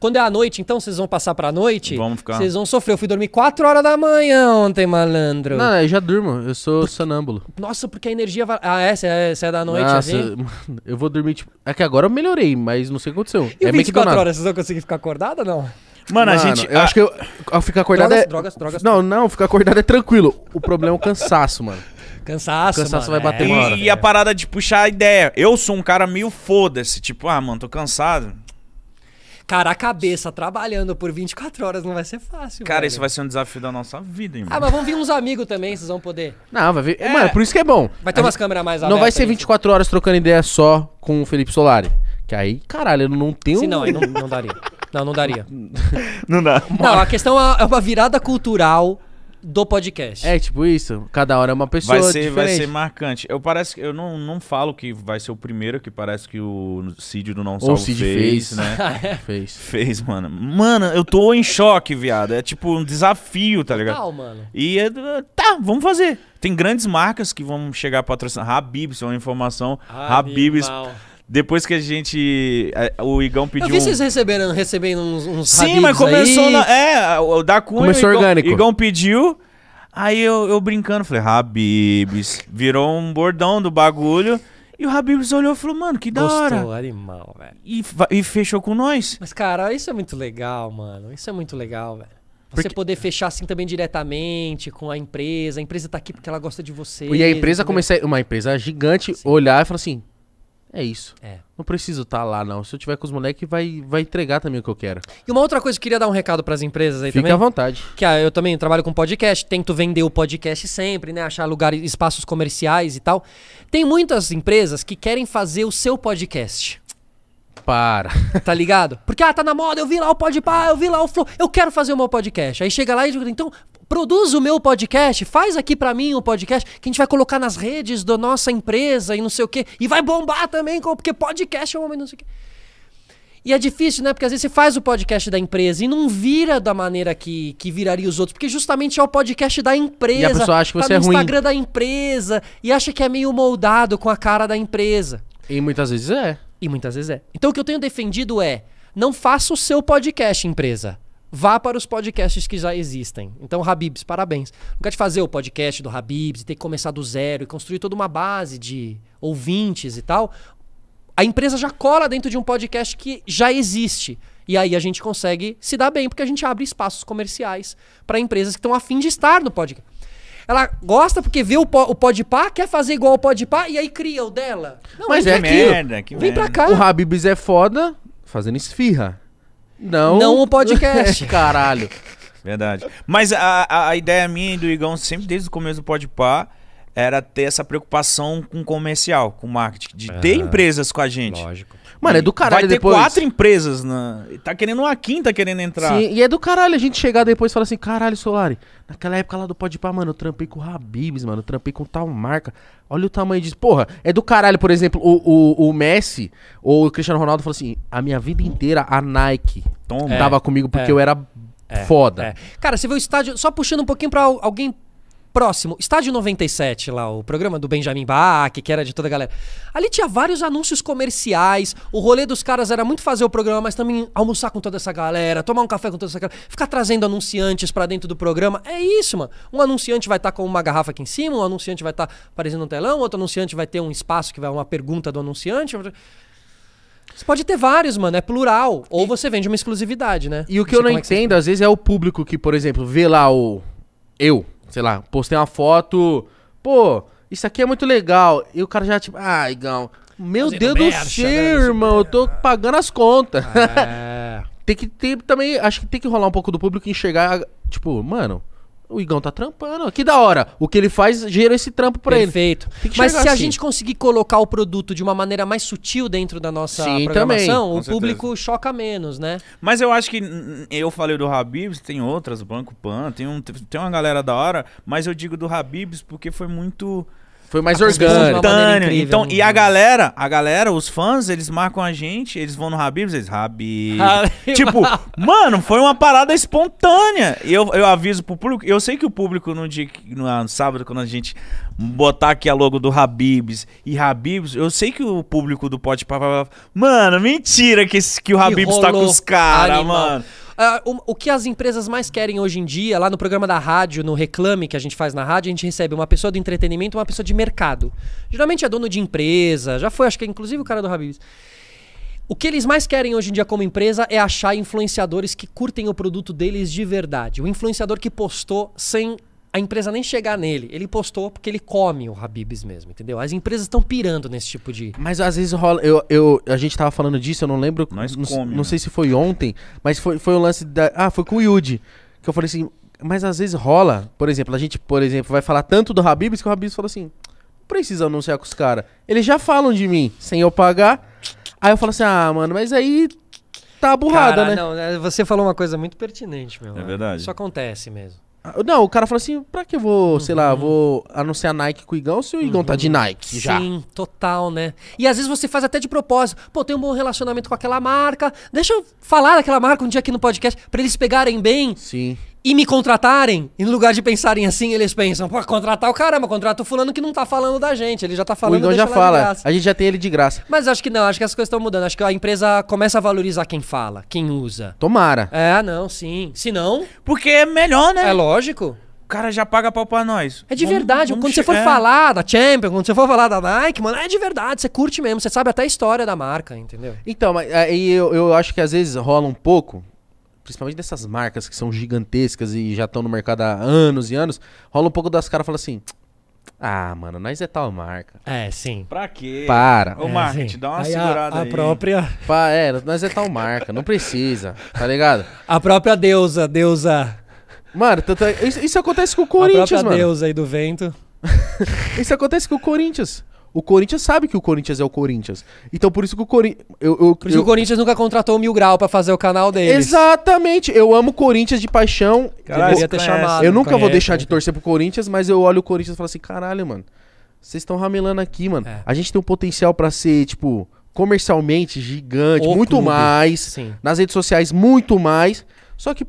Speaker 3: Quando é à noite, então, vocês vão passar pra noite? Vamos ficar. Vocês vão
Speaker 2: sofrer. Eu fui dormir 4 horas da manhã ontem, malandro. Não, eu já durmo. Eu sou sonâmbulo.
Speaker 3: Nossa, porque a energia. vai. Ah, essa é, é, é, da noite, Nossa, assim?
Speaker 2: Eu vou dormir, tipo. É que agora eu melhorei, mas não sei o que aconteceu. E é 24 meio horas,
Speaker 3: vocês vão conseguir ficar acordado ou não? Mano, Mano, a gente. Eu a... acho que eu,
Speaker 2: ficar acordado drogas, é. Drogas, drogas, Não, não, ficar acordado é tranquilo. O problema é o cansaço, mano. Cansaço, Cansaço mano, vai bater é. uma hora. E, e
Speaker 1: tá a parada de puxar a ideia. Eu sou um cara meio foda-se. Tipo, ah, mano, tô cansado.
Speaker 3: Cara, a cabeça trabalhando por 24 horas não vai ser fácil. Cara, velho. isso vai
Speaker 1: ser um desafio da nossa vida, hein, Ah, mas vão
Speaker 3: vir uns amigos também, vocês vão poder.
Speaker 2: Não, vai vir. É. Mano, por isso que é bom. Vai ter a umas gente... câmeras mais abertas. Não vai ser 24 horas trocando ideia só com o Felipe Solari. Que aí, caralho, eu não tenho. Se não, aí não, não
Speaker 3: daria. Não, não daria.
Speaker 2: não dá. Não, a
Speaker 3: questão é, é
Speaker 2: uma virada cultural do podcast. É, tipo isso. Cada hora é uma pessoa vai ser, diferente. Vai ser
Speaker 1: marcante. Eu parece eu não, não falo que vai ser o primeiro, que parece que o Cid do Não Salvo fez, fez, né? fez. Fez, mano. Mano, eu tô em choque, viado. É tipo um desafio, tá ligado?
Speaker 4: mano. E
Speaker 1: é tá, vamos fazer. Tem grandes marcas que vão chegar patrocinando. Habib, isso é uma informação. Habib. Depois que a gente. É, o Igão pediu. Eu vi vocês
Speaker 3: receberam, recebendo uns, uns Sim, mas começou aí. na.
Speaker 1: É, o da Cunha. Começou o Igão, orgânico. Igão pediu. Aí eu, eu brincando, falei, Habibs. Virou um bordão do bagulho. E o Habibs olhou e falou, mano, que da hora. Gostou, animal, velho.
Speaker 3: E, e fechou com nós. Mas, cara, isso é muito legal, mano. Isso é muito legal, velho. Você Porque- poder fechar assim também diretamente com a empresa. A empresa tá aqui porque ela gosta de você. E a empresa começou
Speaker 2: uma empresa gigante, olhar e falar assim: é isso. É. Não preciso estar tá lá, não. Se eu tiver com os moleques, vai, vai entregar também o que eu quero.
Speaker 3: E uma outra coisa, eu queria dar um recado para as empresas aí Fique também. Fique à vontade. Que ah, eu também trabalho com podcast, tento vender o podcast sempre, né? Achar lugares, espaços comerciais e tal. Tem muitas empresas que querem fazer o seu podcast.
Speaker 2: Para.
Speaker 3: Tá ligado? Porque, ah, tá na moda, eu vi lá o Podpah, eu vi lá o Flow, eu quero fazer o meu podcast. Aí chega lá e diz, então produz o meu podcast, faz aqui para mim o um podcast que a gente vai colocar nas redes da nossa empresa e não sei o quê. E vai bombar também, porque podcast é um homem não sei o quê. E é difícil, né? Porque às vezes você faz o podcast da empresa e não vira da maneira que, que viraria os outros. Porque justamente é o podcast da empresa. E a pessoa acha que tá você tá no é Instagram da empresa e acha que é meio moldado com a cara da empresa.
Speaker 2: E muitas vezes é. E muitas vezes é.
Speaker 3: Então o que eu tenho defendido é: não faça o seu podcast, empresa vá para os podcasts que já existem. Então, Habibs, parabéns. Nunca de fazer o podcast do Habibs e ter que começar do zero e construir toda uma base de ouvintes e tal. A empresa já cola dentro de um podcast que já existe. E aí a gente consegue se dar bem, porque a gente abre espaços comerciais para empresas que estão afim de estar no podcast. Ela gosta porque vê o, po, o Podpah, quer fazer igual o Podpah e aí cria o dela. Não, Mas é, é aqui, merda, que Vem merda. pra cá. O
Speaker 2: Habibs é foda fazendo esfirra.
Speaker 1: Não. Não o podcast,
Speaker 2: caralho.
Speaker 1: Verdade. Mas a, a, a ideia minha e do Igão, sempre desde o começo do Podpah, era ter essa preocupação com comercial, com marketing, de ter empresas com a gente. Lógico.
Speaker 2: Mano, é do caralho Vai ter depois. quatro
Speaker 1: empresas. né? Tá querendo uma quinta querendo entrar. Sim,
Speaker 2: e é do caralho a gente chegar depois e falar assim, caralho, Solari, naquela época lá do Pode Pá, mano, eu trampei com o Habibs, mano, eu trampei com tal marca. Olha o tamanho disso. Porra, é do caralho, por exemplo, o, o, o Messi ou o Cristiano Ronaldo falou assim, a minha vida inteira a Nike Toma. É, tava comigo porque é. eu era é, foda. É.
Speaker 3: Cara, você vê o estádio, só puxando um pouquinho pra alguém Próximo, estádio 97, lá, o programa do Benjamin Bach, que era de toda a galera. Ali tinha vários anúncios comerciais. O rolê dos caras era muito fazer o programa, mas também almoçar com toda essa galera, tomar um café com toda essa galera, ficar trazendo anunciantes para dentro do programa. É isso, mano. Um anunciante vai estar tá com uma garrafa aqui em cima, um anunciante vai estar tá aparecendo no telão, outro anunciante vai ter um espaço que vai uma pergunta do anunciante. Você pode ter vários, mano, é plural. Ou você vende uma exclusividade, né? E o que não eu não é
Speaker 2: entendo, é às vezes, é o público que, por exemplo, vê lá o. Eu, sei lá, postei uma foto, pô, isso aqui é muito legal. E o cara já, tipo, ah, Igão, meu Fazendo Deus do céu, né, irmão, eu tô é. pagando as contas. É. tem que ter também, acho que tem que rolar um pouco do público enxergar, tipo, mano, o Igão tá trampando. Que da hora. O que ele faz gera esse trampo pra Perfeito. ele. Perfeito. Mas se assim. a gente
Speaker 3: conseguir colocar o produto de uma maneira mais sutil dentro da nossa Sim, programação, também. o Com público certeza. choca menos,
Speaker 1: né? Mas eu acho que eu falei do Habibs, tem outras, Banco Pan, tem, um, tem uma galera da hora, mas eu digo do Habibs porque foi muito foi mais tá orgânico. Espontâneo. Então, e a né? galera, a galera, os fãs, eles marcam a gente, eles vão no Habibs, eles, Habib. tipo, mano, foi uma parada espontânea. E eu, eu aviso pro público, eu sei que o público no dia, no, sábado, quando a gente botar aqui a logo do Habibs e Habibs, eu sei que o público do Pode Mano, mentira que, esse, que o Habibs tá com os caras, mano.
Speaker 3: Uh, ah, o, o, que as empresas mais querem hoje em dia, lá no programa da rádio, no reclame que a gente faz na rádio, a gente recebe uma pessoa do entretenimento e uma pessoa de mercado. Geralmente é dono de empresa, já foi, acho que é inclusive o cara do Habibs. O que eles mais querem hoje em dia como empresa é achar influenciadores que curtem o produto deles de verdade. O influenciador que postou sem a empresa nem chegar nele. Ele postou porque ele come o Habibs mesmo, entendeu? As empresas estão pirando nesse tipo de. Mas
Speaker 2: às vezes rola. Eu, eu, a gente tava falando disso, eu não lembro. Nós não, come, não né? sei se foi ontem, mas foi, foi o lance da. Ah, foi com o Yudi. Que eu falei assim. Mas às vezes rola. Por exemplo, a gente, por exemplo, vai falar tanto do Habibs que o Habibs falou assim: não precisa anunciar com os caras. Eles já falam de mim, sem eu pagar. Aí eu falo assim: ah, mano, mas aí tá burrada, Cara, né? Não, né, você falou uma coisa
Speaker 3: muito pertinente, meu. É mano. verdade. Isso acontece mesmo.
Speaker 2: Não, o cara fala assim, pra que eu vou, uhum. sei lá, uhum. vou anunciar Nike com o Igão se o Igão uhum. tá de uhum. Nike já? Sim,
Speaker 3: total, né?
Speaker 2: E às vezes você faz até de propósito. Pô, tem um bom relacionamento com
Speaker 3: aquela marca, deixa eu falar daquela marca um dia aqui no podcast, pra eles pegarem bem. Sim e me contratarem, e no lugar de pensarem assim, eles pensam, pô, contratar o caramba, contrata o fulano que não tá falando da gente, ele já tá falando, o Igão já fala, a
Speaker 2: gente já tem ele de graça.
Speaker 3: Mas acho que não, acho que as coisas estão mudando, acho que a empresa começa a valorizar quem fala, quem usa. Tomara. É, não, sim. Se não... Porque é melhor, né? É lógico. O cara já paga pau pra nós. É de vamos, verdade, vamos quando você for é. falar da Champion, quando você for falar da Nike, mano, é de verdade, você curte mesmo, você sabe até a história da marca,
Speaker 2: entendeu? Então, mas aí é, eu, eu acho que às vezes rola um pouco, principalmente dessas marcas que são gigantescas e já estão no mercado há anos e anos, rola um pouco das caras fala assim: "Ah, mano, nós é tal marca". É, sim. Pra quê? Para. Ô, é, marketing, dá uma aí segurada a, a aí. própria Pá, é, nós é tal marca, não precisa, tá ligado? A própria deusa, deusa. Mano, tanto, é, isso, isso acontece com o Corinthians, a mano. A deusa aí do vento. isso acontece com o Corinthians. O Corinthians sabe que o Corinthians é o Corinthians. Então por isso que o Corinthians. por isso eu... o Corinthians nunca contratou o Mil Grau pra fazer o canal dele. Exatamente. Eu amo o Corinthians de paixão. Caralho, Deveria ter conhece, chamado. Eu nunca conhece, vou deixar de né? torcer pro Corinthians, mas eu olho o Corinthians e falo assim: caralho, mano. Vocês estão ramelando aqui, mano. É. A gente tem um potencial para ser, tipo, comercialmente gigante, o muito clube. mais. Sim. Nas redes sociais, muito mais. Só que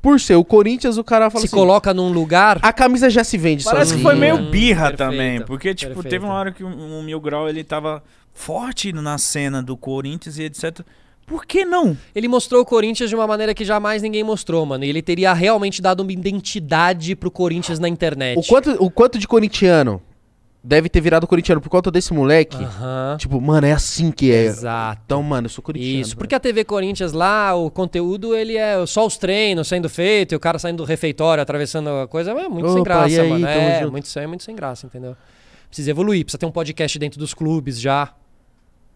Speaker 2: por ser o Corinthians, o cara fala se assim, coloca num lugar. A camisa já se vende. Parece sozinha. que foi meio
Speaker 1: birra Perfeita. também. Porque, tipo, Perfeita. teve uma hora que o um, um Mil Grau ele tava forte na cena do Corinthians e etc.
Speaker 3: Por que não? Ele mostrou o Corinthians de uma maneira que jamais ninguém mostrou, mano. E ele teria realmente
Speaker 2: dado uma identidade pro Corinthians na internet. O quanto, o quanto de corintiano deve ter virado corintiano por conta desse moleque. Uhum. Tipo, mano, é assim que é. Exato. Então, mano, eu sou corintiano. Isso,
Speaker 3: porque a TV Corinthians lá, o conteúdo, ele é só os treinos sendo feito, e o cara saindo do refeitório, atravessando a coisa, é muito Opa, sem graça, aí, mano. É, junto. muito, é muito sem graça, entendeu? Precisa evoluir, precisa ter um podcast dentro dos clubes já,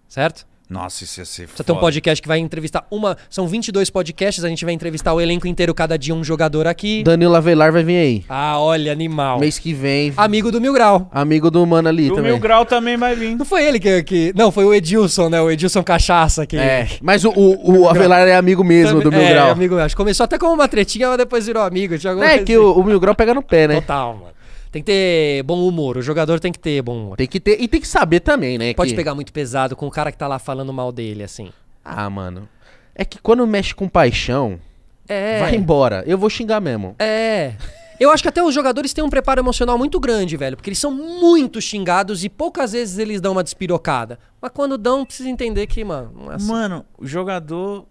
Speaker 3: certo?
Speaker 1: Nossa, isso ia ser Precisa então tem um
Speaker 3: podcast que vai entrevistar uma. São 22 podcasts, a gente vai entrevistar o elenco inteiro, cada dia um jogador aqui.
Speaker 2: Danilo Avelar vai vir aí.
Speaker 3: Ah, olha, animal. Mês que vem.
Speaker 2: Amigo do Mil Grau. Amigo do Mano ali do também. O Mil
Speaker 3: Grau também vai vir. Não foi ele que, que. Não, foi o Edilson, né? O Edilson Cachaça que. É.
Speaker 2: Mas o, o, o Avelar é amigo mesmo também, do Mil é, Grau. É,
Speaker 3: amigo mesmo. Começou até como uma tretinha, mas depois virou amigo. É que assim. o, o Mil Grau pega no pé, né? Total, mano. Tem que ter bom humor. O jogador tem que ter bom
Speaker 2: humor. Tem que ter. E tem que saber também, né? Pode que... pegar muito pesado com o
Speaker 3: cara que tá lá falando mal dele, assim.
Speaker 2: Ah, mano. É que quando mexe com paixão. É. Vai embora. Eu vou xingar mesmo.
Speaker 3: É. Eu acho que até os jogadores têm um preparo emocional muito grande, velho, porque eles são muito xingados e poucas vezes eles dão uma despirocada. Mas quando dão, precisa entender que, mano, não é assim. Mano,
Speaker 1: o jogador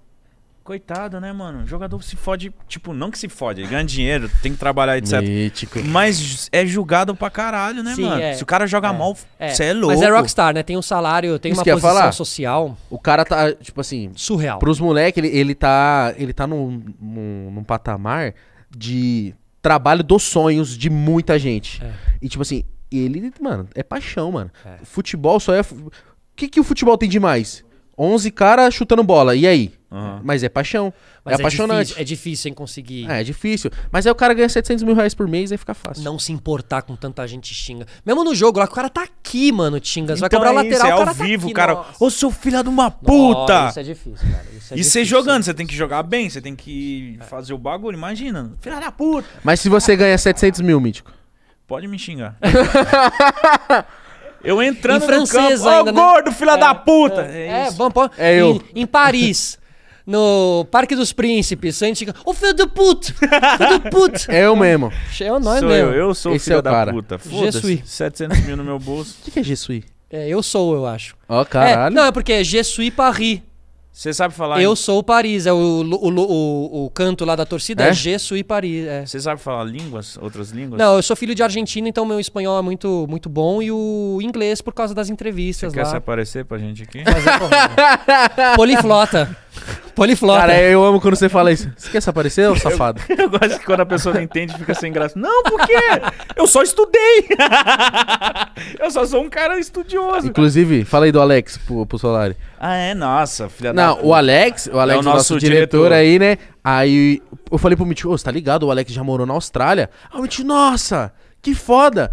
Speaker 1: Coitado, né, mano? O jogador se fode, tipo, não que se fode, ele ganha dinheiro, tem que trabalhar, etc. Mítico. Mas é julgado pra caralho, né, Sim, mano? É. se o cara joga é. mal, você
Speaker 3: é. É, é. louco. Mas é rockstar, né? Tem um salário, tem Isso uma posição falar. social.
Speaker 2: O cara tá, tipo assim. Surreal. Pros moleques, ele, ele tá. Ele tá num, num, num, patamar de trabalho dos sonhos de muita gente. É. E, tipo assim, ele, mano, é paixão, mano. É. Futebol só é. O que, que o futebol tem de mais? 11 caras chutando bola. E aí? Uhum. Mas é paixão. É Mas é, é, apaixonante. Difícil, é
Speaker 3: difícil em conseguir. É, é,
Speaker 2: difícil. Mas aí o cara ganha 700 mil reais por mês, aí fica fácil. Não se importar com tanta gente xinga. Mesmo no jogo lá, o cara tá
Speaker 3: aqui, mano, xinga. Você então vai cobrar é lateral, isso, é ao tá vivo, aqui, cara. Ô, seu filho de uma puta! Nossa, isso é
Speaker 1: difícil, cara. Isso é e você jogando, você tem que jogar bem, você tem que fazer o bagulho, imagina. Filha da
Speaker 2: puta! Mas se você ganha 700 mil, Mítico?
Speaker 1: Pode me xingar.
Speaker 2: Eu entrando em francês no campo, ô oh, gordo, né? filha é, da puta! É, é, é isso. pode... é eu.
Speaker 3: em Paris, no Parque dos Príncipes, a gente fica ô filho do puto! Filho do puto! Eu mesmo. Eu, é nós sou mesmo. eu, eu sou o Esse filho é o da cara. puta. Foda-se, 700 mil no meu bolso.
Speaker 2: O que, que é Gesui?
Speaker 3: É, eu sou, eu acho.
Speaker 2: Ó, caralho. É, não,
Speaker 3: é porque é Gesui Paris. Você sabe falar... Eu sou o Paris, é o, o, o, o canto lá da torcida, é, É? Gesui Paris. É. Você sabe falar línguas, outras línguas? Não, eu sou filho de argentino, então meu espanhol é muito, muito bom e o inglês por causa das Você entrevistas quer se aparecer pra
Speaker 2: gente aqui? É Poliflota. Poliflota. Cara, eu amo quando você fala isso. Você quer se aparecer, ô safado? Eu, eu gosto que quando a pessoa não entende, fica sem graça. Não, por
Speaker 1: quê? Eu só
Speaker 2: estudei. eu
Speaker 1: só sou um cara estudioso.
Speaker 2: Inclusive, fala aí do Alex pro, pro Solari. Ah, é? Nossa, filha Não, da... o Alex, o Alex, é o nosso, nosso diretor, diretor, aí, né? Aí eu falei pro Mitch, ô, oh, você tá ligado? O Alex já morou na Austrália. Aí ah, o Mitch, nossa, que foda.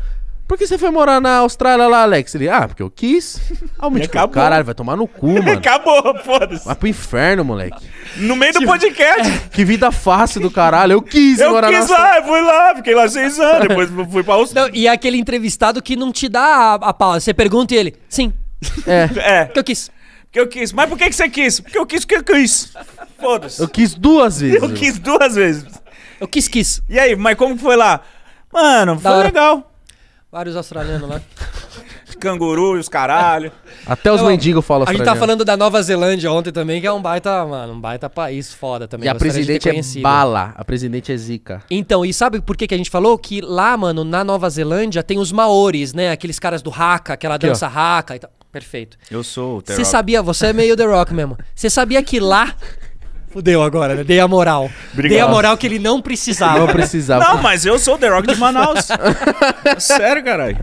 Speaker 2: Por que você foi morar na Austrália lá, Alex? Ele, ah, porque eu quis. Aí o acabou. caralho, vai tomar no cu, mano. Acabou, foda-se. Vai pro inferno, moleque. No meio do podcast. Que vida fácil do caralho. Eu quis Eu morar na quis Austrália.
Speaker 3: lá, fui lá, fiquei lá seis anos, depois fui pra Austrália. Não, e é aquele entrevistado que não te dá a, a pausa. Você pergunta e ele, sim, É, É, que eu quis. porque eu quis. Mas por que que você quis? Porque eu quis porque que eu quis. Foda-se. eu quis duas vezes. Eu quis duas vezes. Eu quis, quis.
Speaker 1: E aí, mas como foi lá? Mano, foi legal.
Speaker 3: Vários australianos lá. Canguru e os caralho. Até os mendigos falam A gente tá falando da Nova Zelândia ontem também, que é um baita, mano, um baita país foda também. E a presidente é bala,
Speaker 2: a presidente é zica.
Speaker 3: Então, e sabe por que, que a gente falou? Que lá, mano, na Nova Zelândia tem os maores, né? Aqueles caras do haka, aquela Aqui, dança raka, haka e tal. Perfeito. Eu sou o The Você sabia, você é meio The Rock mesmo. Você sabia que lá Fudeu agora, né? Dei a moral. Obrigado. Dei a moral que ele não precisava. Não precisava. Não, mas eu sou o The Rock de Manaus. Sério, caralho.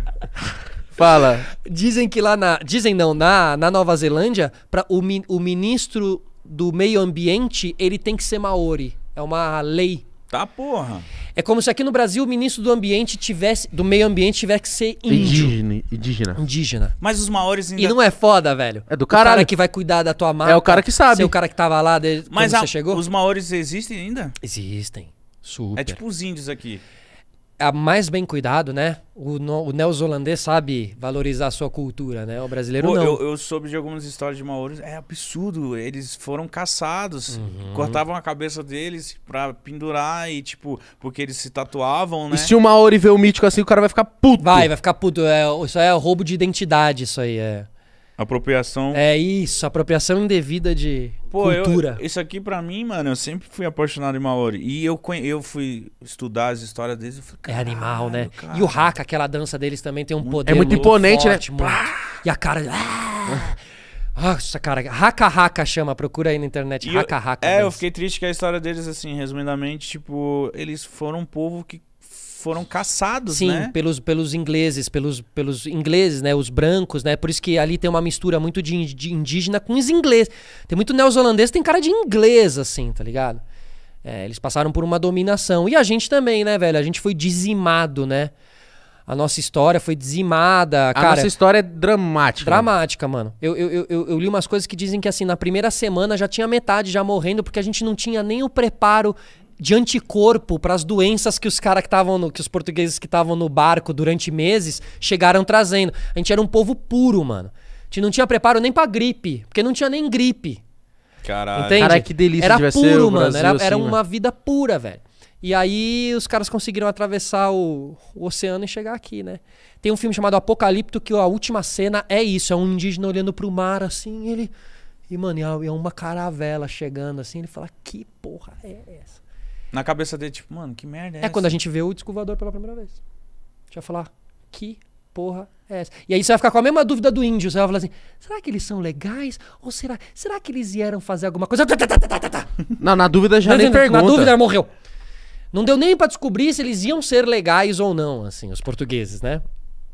Speaker 3: Fala. Dizem que lá na. Dizem não, na, na Nova Zelândia, pra, o, mi, o ministro do meio ambiente, ele tem que ser maori. É uma lei. Tá, porra. É como se aqui no Brasil o ministro do ambiente tivesse, do meio ambiente tivesse que ser índio.
Speaker 2: Indígena. Indígena. indígena. Mas os maores ainda... E não é
Speaker 3: foda, velho. É do caralho. O cara que vai cuidar da tua mata. É o cara que sabe. Ser o cara que tava lá desde Mas a... você chegou. Os
Speaker 1: maores existem ainda? Existem. Super. É tipo os índios aqui
Speaker 3: é mais bem cuidado, né? O, no, o sabe valorizar a sua cultura, né? O brasileiro Pô, não. Eu,
Speaker 1: eu, soube de algumas histórias de maoris. É absurdo. Eles foram caçados. Uhum. Cortavam a cabeça deles pra pendurar e, tipo, porque
Speaker 2: eles
Speaker 3: se tatuavam, né? E se o maori
Speaker 2: vê o mítico assim, o cara vai ficar puto. Vai, vai ficar puto. É, isso é roubo
Speaker 3: de identidade, isso aí, é. Apropriação. É isso, apropriação indevida de Pô, cultura.
Speaker 1: Eu, isso aqui para mim, mano, eu sempre fui apaixonado em Maori. E eu, eu fui estudar as histórias deles. Falei, é animal, né? Cara. E o Haka,
Speaker 3: aquela dança deles também tem um muito poder. É muito imponente, né? forte, né? Muito. E a cara. Ah! Nossa, cara, Haka Haka chama, procura aí na internet, e Haka Haka. É, dança. eu
Speaker 1: fiquei triste que a história deles, assim, resumidamente, tipo, eles foram um povo que
Speaker 3: foram caçados, Sim, né? pelos, pelos ingleses, pelos, pelos ingleses, né? Os brancos, né? Por isso que ali tem uma mistura muito de, de indígena com os ingleses. Tem muito neozelandês, tem cara de inglês, assim, tá ligado? É, eles passaram por uma dominação. E a gente também, né, velho? A gente foi dizimado, né? A nossa história foi dizimada. A cara, nossa história é dramática. Dramática, mano. Eu, eu, eu, eu, li umas coisas que dizem que, assim, na primeira semana já tinha metade já morrendo porque a gente não tinha nem o preparo de anticorpo para as doenças que os caras que estavam que os portugueses que estavam no barco durante meses chegaram trazendo. A gente era um povo puro, mano. A gente não tinha preparo nem para gripe, porque não tinha nem gripe. Caralho. Entende? Cara, que delícia Era puro, mano. Brasil, era, assim, era uma vida pura, velho. E aí os caras conseguiram atravessar o, o, oceano e chegar aqui, né? Tem um filme chamado Apocalipto que a última cena é isso, é um indígena olhando pro mar assim, ele e mano, é uma caravela chegando assim, ele fala: "Que porra é essa?"
Speaker 1: Na cabeça dele, tipo, mano, que merda é, é essa? quando a
Speaker 3: gente vê o disco pela primeira vez. gente vai falar, que porra é essa? E aí você vai ficar com a mesma dúvida do índio. Você vai falar assim, será que eles são legais? Ou será, será que eles vieram fazer alguma coisa? Tá, tá, tá,
Speaker 2: não, na dúvida já não, nem pergunta. Na dúvida morreu.
Speaker 3: Não deu nem para descobrir se eles iam ser legais ou não, assim, os portugueses, né?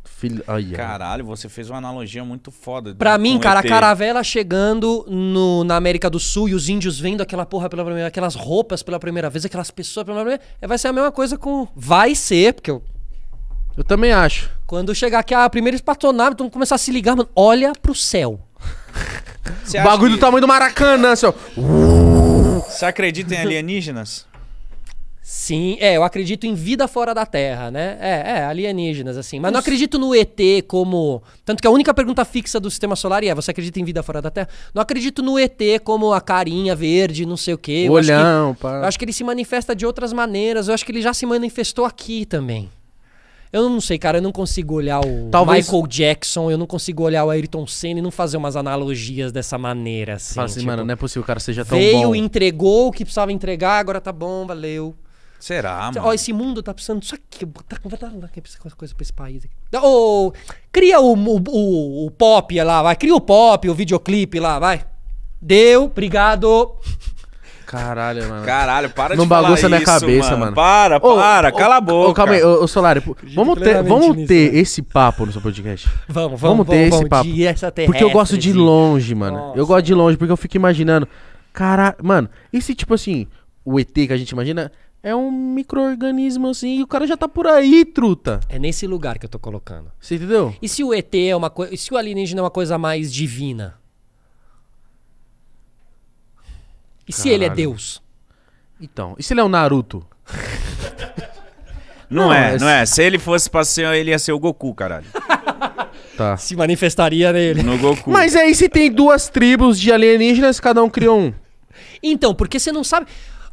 Speaker 3: Filho... Ai, Caralho, você fez uma analogia muito foda. Pra mim, cara, a caravela chegando no, na América do Sul e os índios vendo aquela porra pela primeira aquelas roupas pela primeira vez, aquelas pessoas pela primeira vez. Vai ser a mesma coisa com. Vai ser, porque eu. Eu também acho. Quando chegar aqui a ah, primeira espatonave, todo mundo então começar a se ligar, mano. Olha pro céu.
Speaker 1: Bagulho que... do tamanho do Maracanã,
Speaker 3: seu. Você acredita em alienígenas? Sim, é, eu acredito em vida fora da Terra, né? É, é alienígenas, assim. Mas não acredito no ET como. Tanto que a única pergunta fixa do sistema solar é: você acredita em vida fora da Terra? Não acredito no ET como a carinha verde, não sei o quê. O Olhão, que... pá. Eu acho que ele se manifesta de outras maneiras. Eu acho que ele já se manifestou aqui também. Eu não sei, cara, eu não consigo olhar o Talvez... Michael Jackson, eu não consigo olhar o Ayrton Senna e não fazer umas analogias dessa maneira, assim. Fala assim, tipo, mano, não é possível o cara seja tão veio, bom. Veio, entregou o que precisava entregar, agora tá bom, valeu. Será, então, mano? Ó, esse mundo tá precisando. disso aqui. Tá, vai dar é coisa pra esse país aqui. Ô, cria o, o, o, o pop lá, vai. Cria o pop, o videoclipe lá, vai. Deu, obrigado.
Speaker 2: Caralho, mano. Caralho, para não de falar Não bagunça minha cabeça, mano. mano. Para, para, ô, cala a boca. Ô, calma aí, ô, ô Solari, vamos ter, vamos ter né? esse papo no seu podcast? Vamos, vamos. Vamos ter esse papo. De porque eu gosto de longe, mano. Nossa. Eu gosto de longe, porque eu fico imaginando. Caralho, mano, e se tipo assim, o ET que a gente imagina é um microorganismo assim, e o cara já tá por aí, truta. É nesse lugar que eu tô colocando. Você entendeu? E se o ET é
Speaker 3: uma coisa. e Se o alienígena é uma coisa mais divina?
Speaker 2: E Caralho. se ele é Deus? Então, e se ele é o um Naruto? Não, não, é, não é. Se
Speaker 1: ele fosse pra ser, ele ia ser o Goku, caralho. tá.
Speaker 3: Se manifestaria nele. No Goku. Mas
Speaker 2: aí se tem duas tribos de alienígenas, cada um cria um.
Speaker 3: Então, porque você não
Speaker 2: sabe.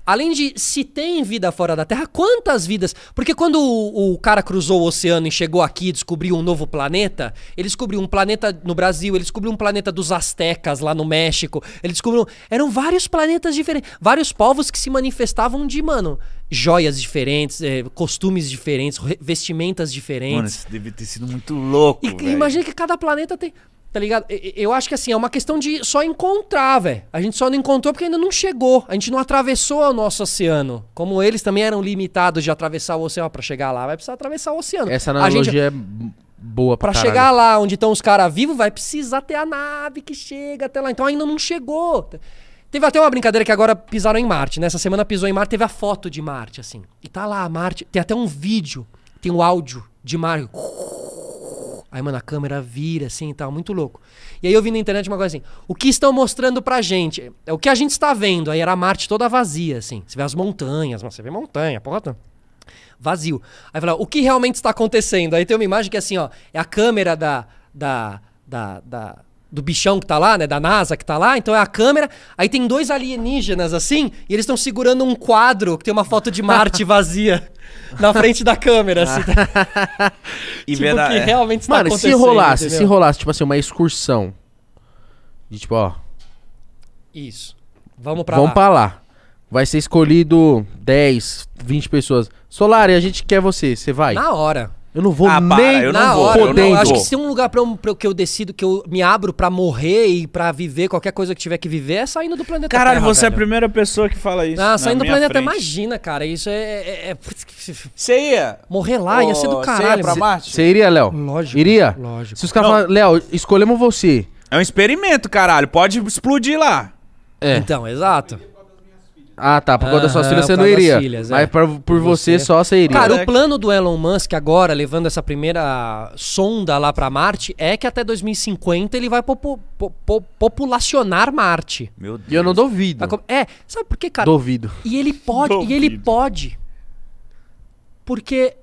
Speaker 2: Além
Speaker 3: de se tem vida fora da Terra, quantas vidas? Porque quando o, o, cara cruzou o oceano e chegou aqui e descobriu um novo planeta, ele descobriu um planeta no Brasil, ele descobriu um planeta dos Aztecas lá no México, ele descobriu. Eram vários planetas diferentes, vários povos que se manifestavam de, mano, joias diferentes, é, costumes diferentes, vestimentas diferentes. Mano, isso deve ter sido muito louco. E imagina que cada planeta tem. Tá ligado? Eu acho que assim, é uma questão de só encontrar, velho. A gente só não encontrou porque ainda não chegou. A gente não atravessou o nosso oceano. Como eles também eram limitados de atravessar o oceano para chegar lá, vai precisar atravessar o oceano. Essa analogia
Speaker 2: gente... é boa pra, pra chegar
Speaker 3: lá onde estão os caras vivos, vai precisar ter a nave que chega até lá. Então ainda não chegou. Teve até uma brincadeira que agora pisaram em Marte, né? Essa semana pisou em Marte, teve a foto de Marte, assim. E tá lá, Marte. Tem até um vídeo, tem o um áudio de Marte. Aí, mano, a câmera vira assim e tal, muito louco. E aí eu vi na internet uma coisa assim: o que estão mostrando pra gente? É o que a gente está vendo. Aí era a Marte toda vazia, assim. Você vê as montanhas, mano, você vê montanha, porra. Tá? Vazio. Aí fala, o que realmente está acontecendo? Aí tem uma imagem que é assim, ó, é a câmera da. da. da. da do bichão que tá lá, né? Da NASA que tá lá. Então é a câmera. Aí tem dois alienígenas assim, e eles estão segurando um quadro que tem uma foto de Marte vazia na frente da câmera, assim. Tá... e tipo, verdade, que é. realmente está Mano, se rolasse, entendeu? se
Speaker 2: rolasse, tipo assim, uma excursão. De tipo, ó.
Speaker 3: Isso. Vamos pra Vamos lá. Vamos pra
Speaker 2: lá. Vai ser escolhido 10, 20 pessoas. Solari, a gente quer você. Você vai? Na hora. Eu não vou ah, nem para, eu não vou, hora, Eu não, acho que se tem
Speaker 3: um lugar pra, eu, pra eu, que eu decido que eu me abro pra morrer e pra viver qualquer coisa que tiver que viver é saindo do planeta Caralho, Terra. Caralho, você velho. é a
Speaker 1: primeira
Speaker 2: pessoa que fala isso. Ah, saindo do planeta,
Speaker 3: imagina, cara. Isso é. é, é, é você é... ia? Morrer lá oh, ia ser do caralho. Você ia pra Marte?
Speaker 2: Você iria, Léo? Lógico. Iria? Lógico. Se os caras falarem, Léo, escolhemos você. É um experimento, caralho. Pode explodir lá. É. Então, exato. Ah, tá. Por causa das suas filhas você não iria. Filhas, é. Mas pra, por, por você, você, só você iria. Cara, o plano
Speaker 3: do Elon Musk agora, levando essa primeira sonda lá pra Marte, é que até 2050 ele vai popu po populacionar Marte. Meu Deus. E eu não duvido. É, sabe por quê, cara? Duvido. E ele pode, duvido. e ele pode. Porque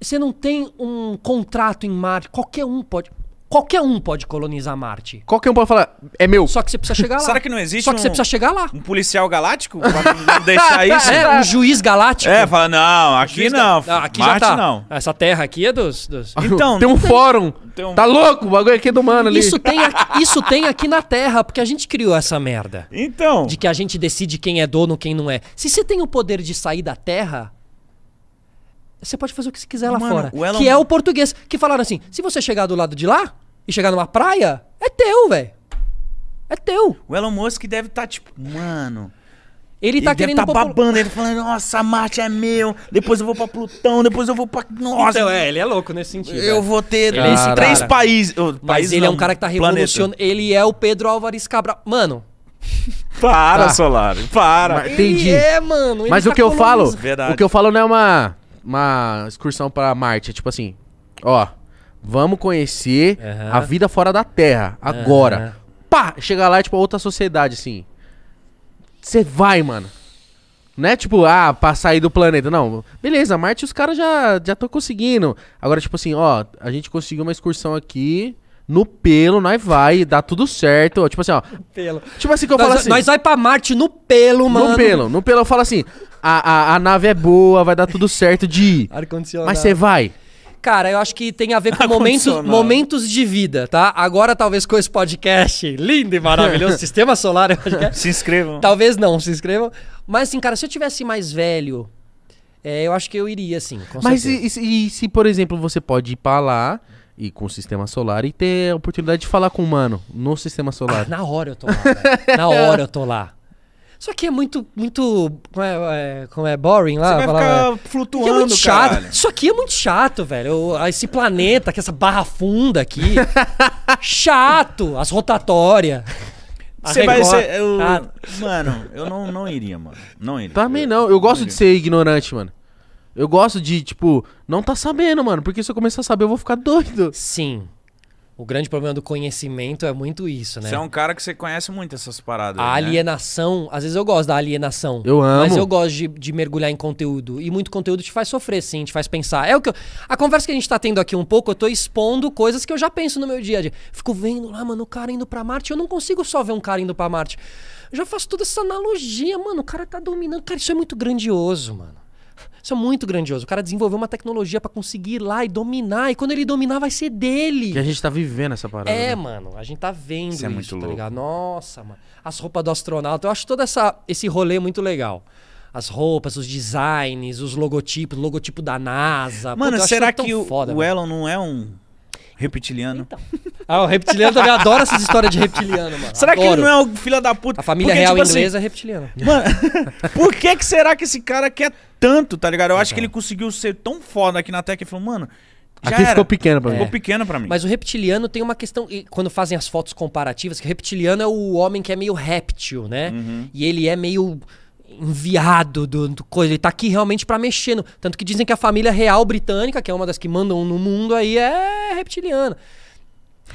Speaker 3: você não tem um contrato em Marte. Qualquer um pode. Qualquer um pode colonizar Marte. Qualquer um pode falar, é meu. Só que você precisa chegar lá. Será que não existe Só que um, você precisa chegar lá. um policial galáctico
Speaker 1: pra deixar isso? É, um juiz galáctico. É, fala, não, aqui
Speaker 2: não. da- Ah, aqui Marte já tá. não.
Speaker 3: Essa terra aqui é dos... dos- Então, tem um
Speaker 2: fórum. tem então. um- Tá louco? O bagulho
Speaker 3: aqui é do mano ali. Isso tem, aqui, isso tem aqui na Terra, porque a gente criou essa merda. Então. De que a gente decide quem é dono, quem não é. Se você tem o poder de sair da Terra, você pode fazer o que você quiser lá fora. Elon- Que é o português. Que falaram assim: se você chegar do lado de lá, e chegar numa praia, é teu, velho. É teu. O Elon Musk deve estar tá, tipo,
Speaker 1: mano. Ele tá ele querendo Ele tá, tá popul... babando, ele falando, nossa, Marte é meu, depois eu vou pra
Speaker 3: Plutão, depois eu vou pra. Nossa. Então, é, ele é louco nesse sentido. Eu é. vou ter ele, é três países. Oh, mas país ele é não, é um cara que tá revolucionando. Ele é o Pedro Álvares Cabral. Mano. para, tá. Solar, para. Mas, entendi. Ele é, mano. Ele mas tá o que eu falo, Verdade. o que eu
Speaker 2: falo não é uma, uma excursão pra Marte, é tipo assim, ó. Vamos conhecer uhum. a vida fora da Terra, agora. Uhum. Pá! Chegar lá é tipo outra sociedade, assim. Você vai, mano. Não é tipo, ah, pra sair do planeta. Não. Beleza, Marte os caras já já estão conseguindo. Agora, tipo assim, ó, a gente conseguiu uma excursão aqui. No pelo, nós vai, dá tudo certo. Tipo assim, ó.
Speaker 3: Pelo. Tipo assim que eu nós, falo assim. Nós vai
Speaker 2: pra Marte no pelo, mano. No pelo, no pelo eu falo assim. A, a, a nave é boa, vai dar tudo certo de ir. Ar-condicionado. Mas você vai. Cara,
Speaker 3: eu acho que tem a ver com momentos, né? momentos de vida, tá? Agora, talvez com esse podcast lindo e maravilhoso, Sistema Solar é podcast. Se inscrevam. Talvez não, se inscrevam. Mas assim, cara, se eu tivesse mais velho, é, eu acho que eu iria, assim. Mas e,
Speaker 2: e, e, se, por exemplo, você pode ir pra lá e com o sistema solar e ter a oportunidade de falar com o humano no sistema solar? Ah, na hora eu tô lá, Na hora eu tô lá.
Speaker 3: Só que é muito, muito. Como é, é, como é boring lá? Você vai ficar é, flutuando, é muito chato. Caralho. Isso aqui é muito chato, velho. Ah, esse planeta, que essa barra funda aqui. chato! As rotatórias. Você vai ser. Eu, ah.
Speaker 2: Mano, eu não, não iria, mano. Não iria. Também eu, não. Eu gosto não de ser ignorante, mano. Eu gosto de, tipo, não tá sabendo, mano. Porque se eu começar a saber, eu vou ficar doido. Sim. O
Speaker 3: grande problema do conhecimento é muito isso, né? Você é um
Speaker 1: cara que você conhece muito essas paradas. A né?
Speaker 3: alienação, né? às vezes eu gosto da alienação. Eu amo. Mas eu gosto de, de, mergulhar em conteúdo. E muito conteúdo te faz sofrer, sim, te faz pensar. É o que eu, A conversa que a gente tá tendo aqui um pouco, eu tô expondo coisas que eu já penso no meu dia a dia. Fico vendo lá, mano, o cara indo pra Marte. Eu não consigo só ver um cara indo pra Marte. Eu já faço toda essa analogia, mano. O cara tá dominando. Cara, isso é muito grandioso, mano. Isso é muito grandioso. O cara desenvolveu uma tecnologia para conseguir ir lá e dominar. E quando ele dominar, vai ser dele. Que a gente tá vivendo
Speaker 2: essa parada. É, né?
Speaker 3: mano. A gente tá vendo isso, é isso tá ligado? Nossa, mano. As roupas do astronauta. Eu acho todo essa, esse rolê muito legal. As roupas, os designs, os logotipos, logotipo da NASA. Mano, será que o, foda, o
Speaker 1: Elon não é um Reptiliano. Então. Ah, o reptiliano também adora essas histórias de reptiliano, mano. Será adoro. que ele não é o filho da puta? A família Porque, real tipo assim, inglesa assim,
Speaker 3: é reptiliana.
Speaker 1: Mano, por que, que será que esse cara quer tanto, tá ligado? Eu acho que então. ele conseguiu
Speaker 3: ser tão foda aqui na Tech e falou, mano, já Aqui era. ficou pequeno pra mim. Ficou é. pequeno pra mim. Mas o reptiliano tem uma questão. Quando fazem as fotos comparativas, que o reptiliano é o homem que é meio réptil, né? Uhum. E ele é meio enviado do, do coisa. Ele tá aqui realmente para mexer. No, tanto que dizem que a família real britânica, que é uma das que mandam no mundo aí, é reptiliana.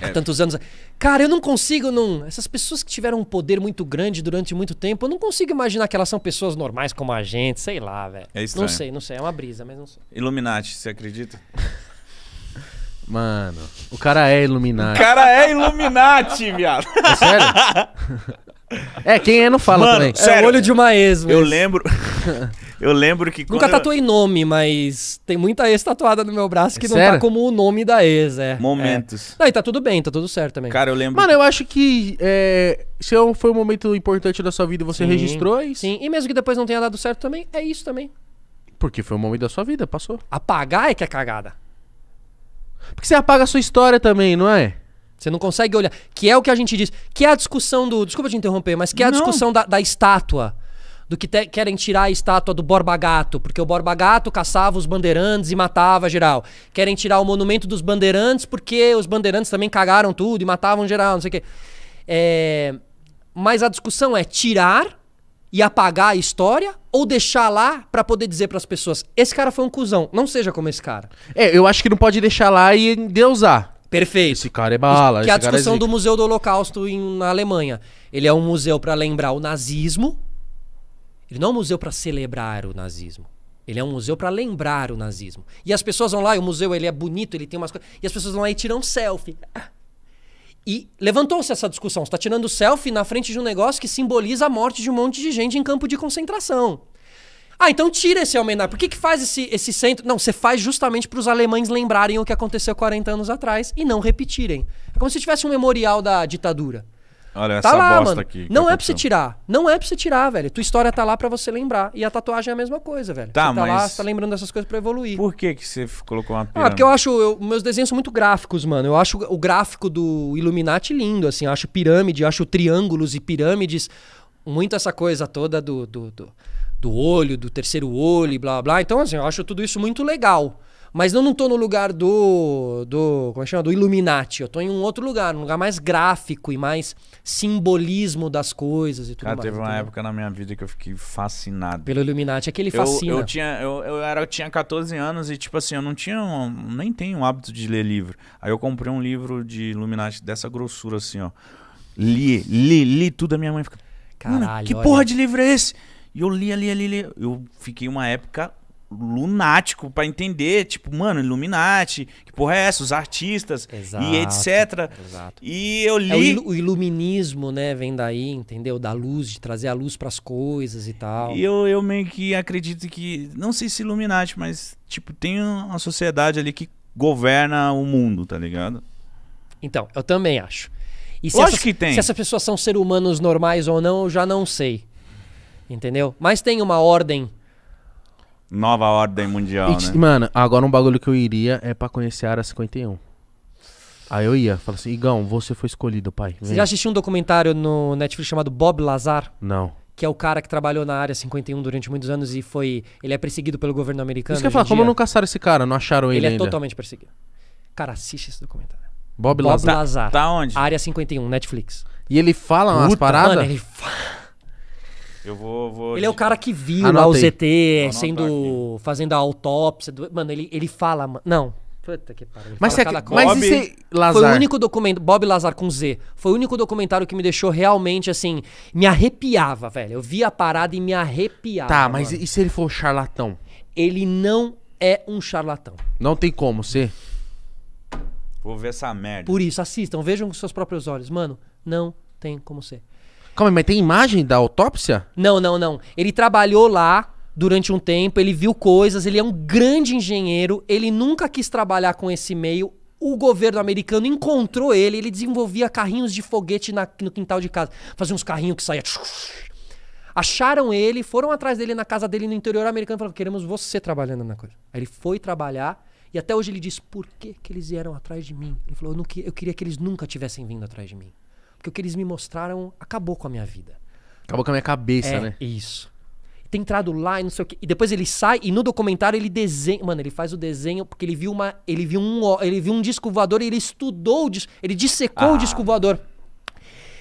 Speaker 3: É. Há tantos anos. Cara, eu não consigo. Não... Essas pessoas que tiveram um poder muito grande durante muito tempo, eu não consigo imaginar que elas são pessoas normais como a gente, sei lá, velho. É Não sei, não sei. É uma brisa, mas não sei.
Speaker 1: Illuminati, você acredita?
Speaker 2: Mano, o cara é Illuminati.
Speaker 1: O cara
Speaker 3: é Illuminati, viado. É sério?
Speaker 1: É, quem é não fala Mano, também. Sério, é olho de uma ex, Eu
Speaker 3: lembro. Eu lembro que. Nunca tatuei eu... nome, mas tem muita ex tatuada
Speaker 2: no meu braço que é não tá sério? tá como o
Speaker 3: nome da ex, é. Momentos. É. Não, e tá tudo bem,
Speaker 2: tá tudo certo também. Cara, eu lembro. Mano, eu acho que é, se é foi um momento importante da sua vida você sim, registrou isso. Sim,
Speaker 3: e mesmo que depois não tenha dado certo também, é isso também.
Speaker 2: Porque foi um momento da sua vida, passou. Apagar é que é cagada. Porque você apaga a sua história também, não é?
Speaker 3: Você não consegue olhar. Que é o que a gente diz. Que é a discussão do. Desculpa te interromper, mas que é a não. discussão da, da, estátua. Do que te, querem tirar a estátua do Borba Gato, porque o Borba Gato caçava os bandeirantes e matava geral. Querem tirar o monumento dos bandeirantes porque os bandeirantes também cagaram tudo e matavam geral, não sei o quê. É... Mas a discussão é tirar e apagar a história ou deixar lá para poder dizer para as pessoas: esse cara foi um cuzão, não seja como esse cara.
Speaker 2: É, eu acho que não pode deixar lá e deusar. Perfeito. Esse cara é bala. Que é a discussão é do
Speaker 3: Museu do Holocausto em, na Alemanha. Ele é um museu para lembrar o nazismo. Ele não é um museu para celebrar o nazismo. Ele é um museu para lembrar o nazismo. E as pessoas vão lá, e o museu ele é bonito, ele tem umas coisas. E as pessoas vão lá e tiram selfie. E levantou-se essa discussão. Você está tirando selfie na frente de um negócio que simboliza a morte de um monte de gente em campo de concentração. Ah, então tira esse homenagem. Por que, que faz esse, esse centro? Não, você faz justamente para os alemães lembrarem o que aconteceu 40 anos atrás e não repetirem. É como se tivesse um memorial da ditadura.
Speaker 1: Olha tá essa tá lá, bosta mano. aqui. Não é
Speaker 3: pra você tirar. Não é pra você tirar, velho. Tua história tá lá pra você lembrar. E a tatuagem é a mesma coisa, velho. Tá, você tá mas... lá, você tá lembrando dessas coisas pra evoluir. Por que que você
Speaker 1: colocou uma pirâmide? Ah, porque eu
Speaker 3: acho... Eu, meus desenhos são muito gráficos, mano. Eu acho o gráfico do Illuminati lindo, assim. Eu acho pirâmide, eu acho triângulos e pirâmides. Muito essa coisa toda do... do, do do olho, do terceiro olho, blá blá. Então, assim, eu acho tudo isso muito legal. Mas eu não estou no lugar do. do. Como é que chama? Do Illuminati. Eu estou em um outro lugar, um lugar mais gráfico e mais simbolismo das coisas e tudo Cara, mais. Cara, teve uma entendeu? época
Speaker 1: na minha vida que eu fiquei fascinado.
Speaker 3: Pelo Illuminati, aquele é fascina. Eu, eu
Speaker 1: tinha, eu, eu, era, eu tinha 14 anos e, tipo assim, eu não tinha. Um, nem tenho o hábito de ler livro. Aí eu comprei um livro de Illuminati dessa grossura, assim, ó. Li, li, li tudo. A minha mãe fica. Caralho. Que olha... porra de livro é esse? E eu li, li, li, li. Eu fiquei uma época lunático para entender, tipo, mano, Illuminati, que porra é essa, os artistas exato, e etc. Exato. E eu é, li é,
Speaker 3: o, iluminismo, né, vem daí, entendeu? Da luz, de trazer a luz para as coisas e tal. E
Speaker 1: eu, eu meio que acredito que não sei se Illuminati, mas tipo, tem uma sociedade ali que governa o mundo, tá ligado? Então, eu também acho. E se essa essas, que tem. Se essas
Speaker 3: pessoas são seres humanos normais ou não, eu já não sei. Entendeu? Mas tem uma ordem
Speaker 1: nova ordem mundial, né?
Speaker 2: Mano, agora um bagulho que eu iria é pra conhecer a Área 51. Aí eu ia, falava assim, Igão, você foi escolhido, pai. Vem. Você já
Speaker 3: assistiu um documentário no Netflix chamado Bob Lazar? Não que é o cara que trabalhou na área 51 durante muitos anos e foi. Ele é perseguido pelo governo americano. Isso que eu como não caçaram
Speaker 2: esse cara? Não acharam ele? Ele é ainda. totalmente
Speaker 3: perseguido. Cara, assiste esse documentário.
Speaker 2: Bob, Bob Lazar. Lazar. Tá, tá onde? Área 51, Netflix. E ele fala Puta, umas paradas? Mano, ele fala.
Speaker 1: Eu
Speaker 3: vou, vou... Ele é o cara que viu Anotei. lá o ZT sendo, fazendo a autópsia. Do... Mano, ele, ele fala. Não. Puta que pariu. Mas, é que... Mas Bob... esse Lazar. Foi o único documento. Bob Lazar com Z. Foi o único documentário que me deixou realmente assim. Me arrepiava, velho. Eu via a parada e me arrepiava. Tá, mas mano. e se
Speaker 2: ele for charlatão?
Speaker 3: Ele não é
Speaker 2: um charlatão. Não tem como ser. Vou ver essa merda. Por
Speaker 3: isso, assistam, vejam com seus próprios olhos. Mano, não tem como ser.
Speaker 2: Calma, mas tem imagem da autópsia? Não,
Speaker 3: não, não. Ele trabalhou lá durante um tempo, ele viu coisas, ele é um grande engenheiro, ele nunca quis trabalhar com esse meio. O governo americano encontrou ele, ele desenvolvia carrinhos de foguete na, no quintal de casa. Fazia uns carrinhos que saia. Acharam ele, foram atrás dele na casa dele no interior americano e falaram: queremos você trabalhando na coisa. Aí ele foi trabalhar e até hoje ele diz: por que, que eles vieram atrás de mim? Ele falou: eu, eu queria que eles nunca tivessem vindo atrás de mim. Porque o que eles me mostraram acabou com a minha vida.
Speaker 2: Acabou com a minha cabeça, é, né? Isso.
Speaker 3: Tem entrado lá e não sei o quê. E depois ele sai e no documentário ele desenha. Mano, ele faz o desenho porque ele viu uma. Ele viu um, ele viu um disco voador e ele estudou o disco. Ele dissecou ah. o disco voador.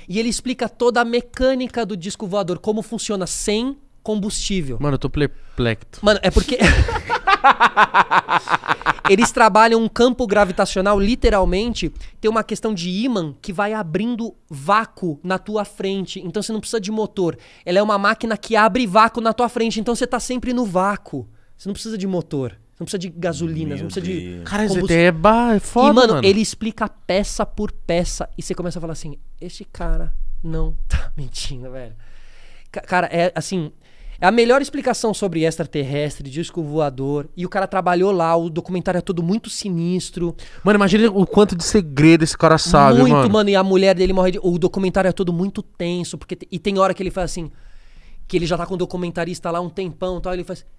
Speaker 3: E ele explica toda a mecânica do disco voador, como funciona sem combustível. Mano, eu tô
Speaker 2: perplexo.
Speaker 3: Mano, é porque. Eles trabalham um campo gravitacional, literalmente, tem uma questão de ímã que vai abrindo vácuo na tua frente. Então você não precisa de motor. Ela é uma máquina que abre vácuo na tua frente. Então você tá sempre no vácuo. Você não precisa de motor. Não precisa de gasolina, Meu não precisa Deus. de. Cara, combust... é, é foda, e, mano, mano, ele explica peça por peça. E você começa a falar assim: este cara não tá mentindo, velho. Cara, é assim. A melhor explicação sobre extraterrestre, disco voador, e o cara trabalhou lá, o documentário é todo muito sinistro.
Speaker 2: Mano, imagina o quanto de segredo esse cara sabe, muito, mano. Muito, mano,
Speaker 3: e a mulher dele morre de... O documentário é todo muito tenso, porque... E tem hora que ele faz assim, que ele já tá com o documentarista lá um tempão e tal, ele faz... O assim,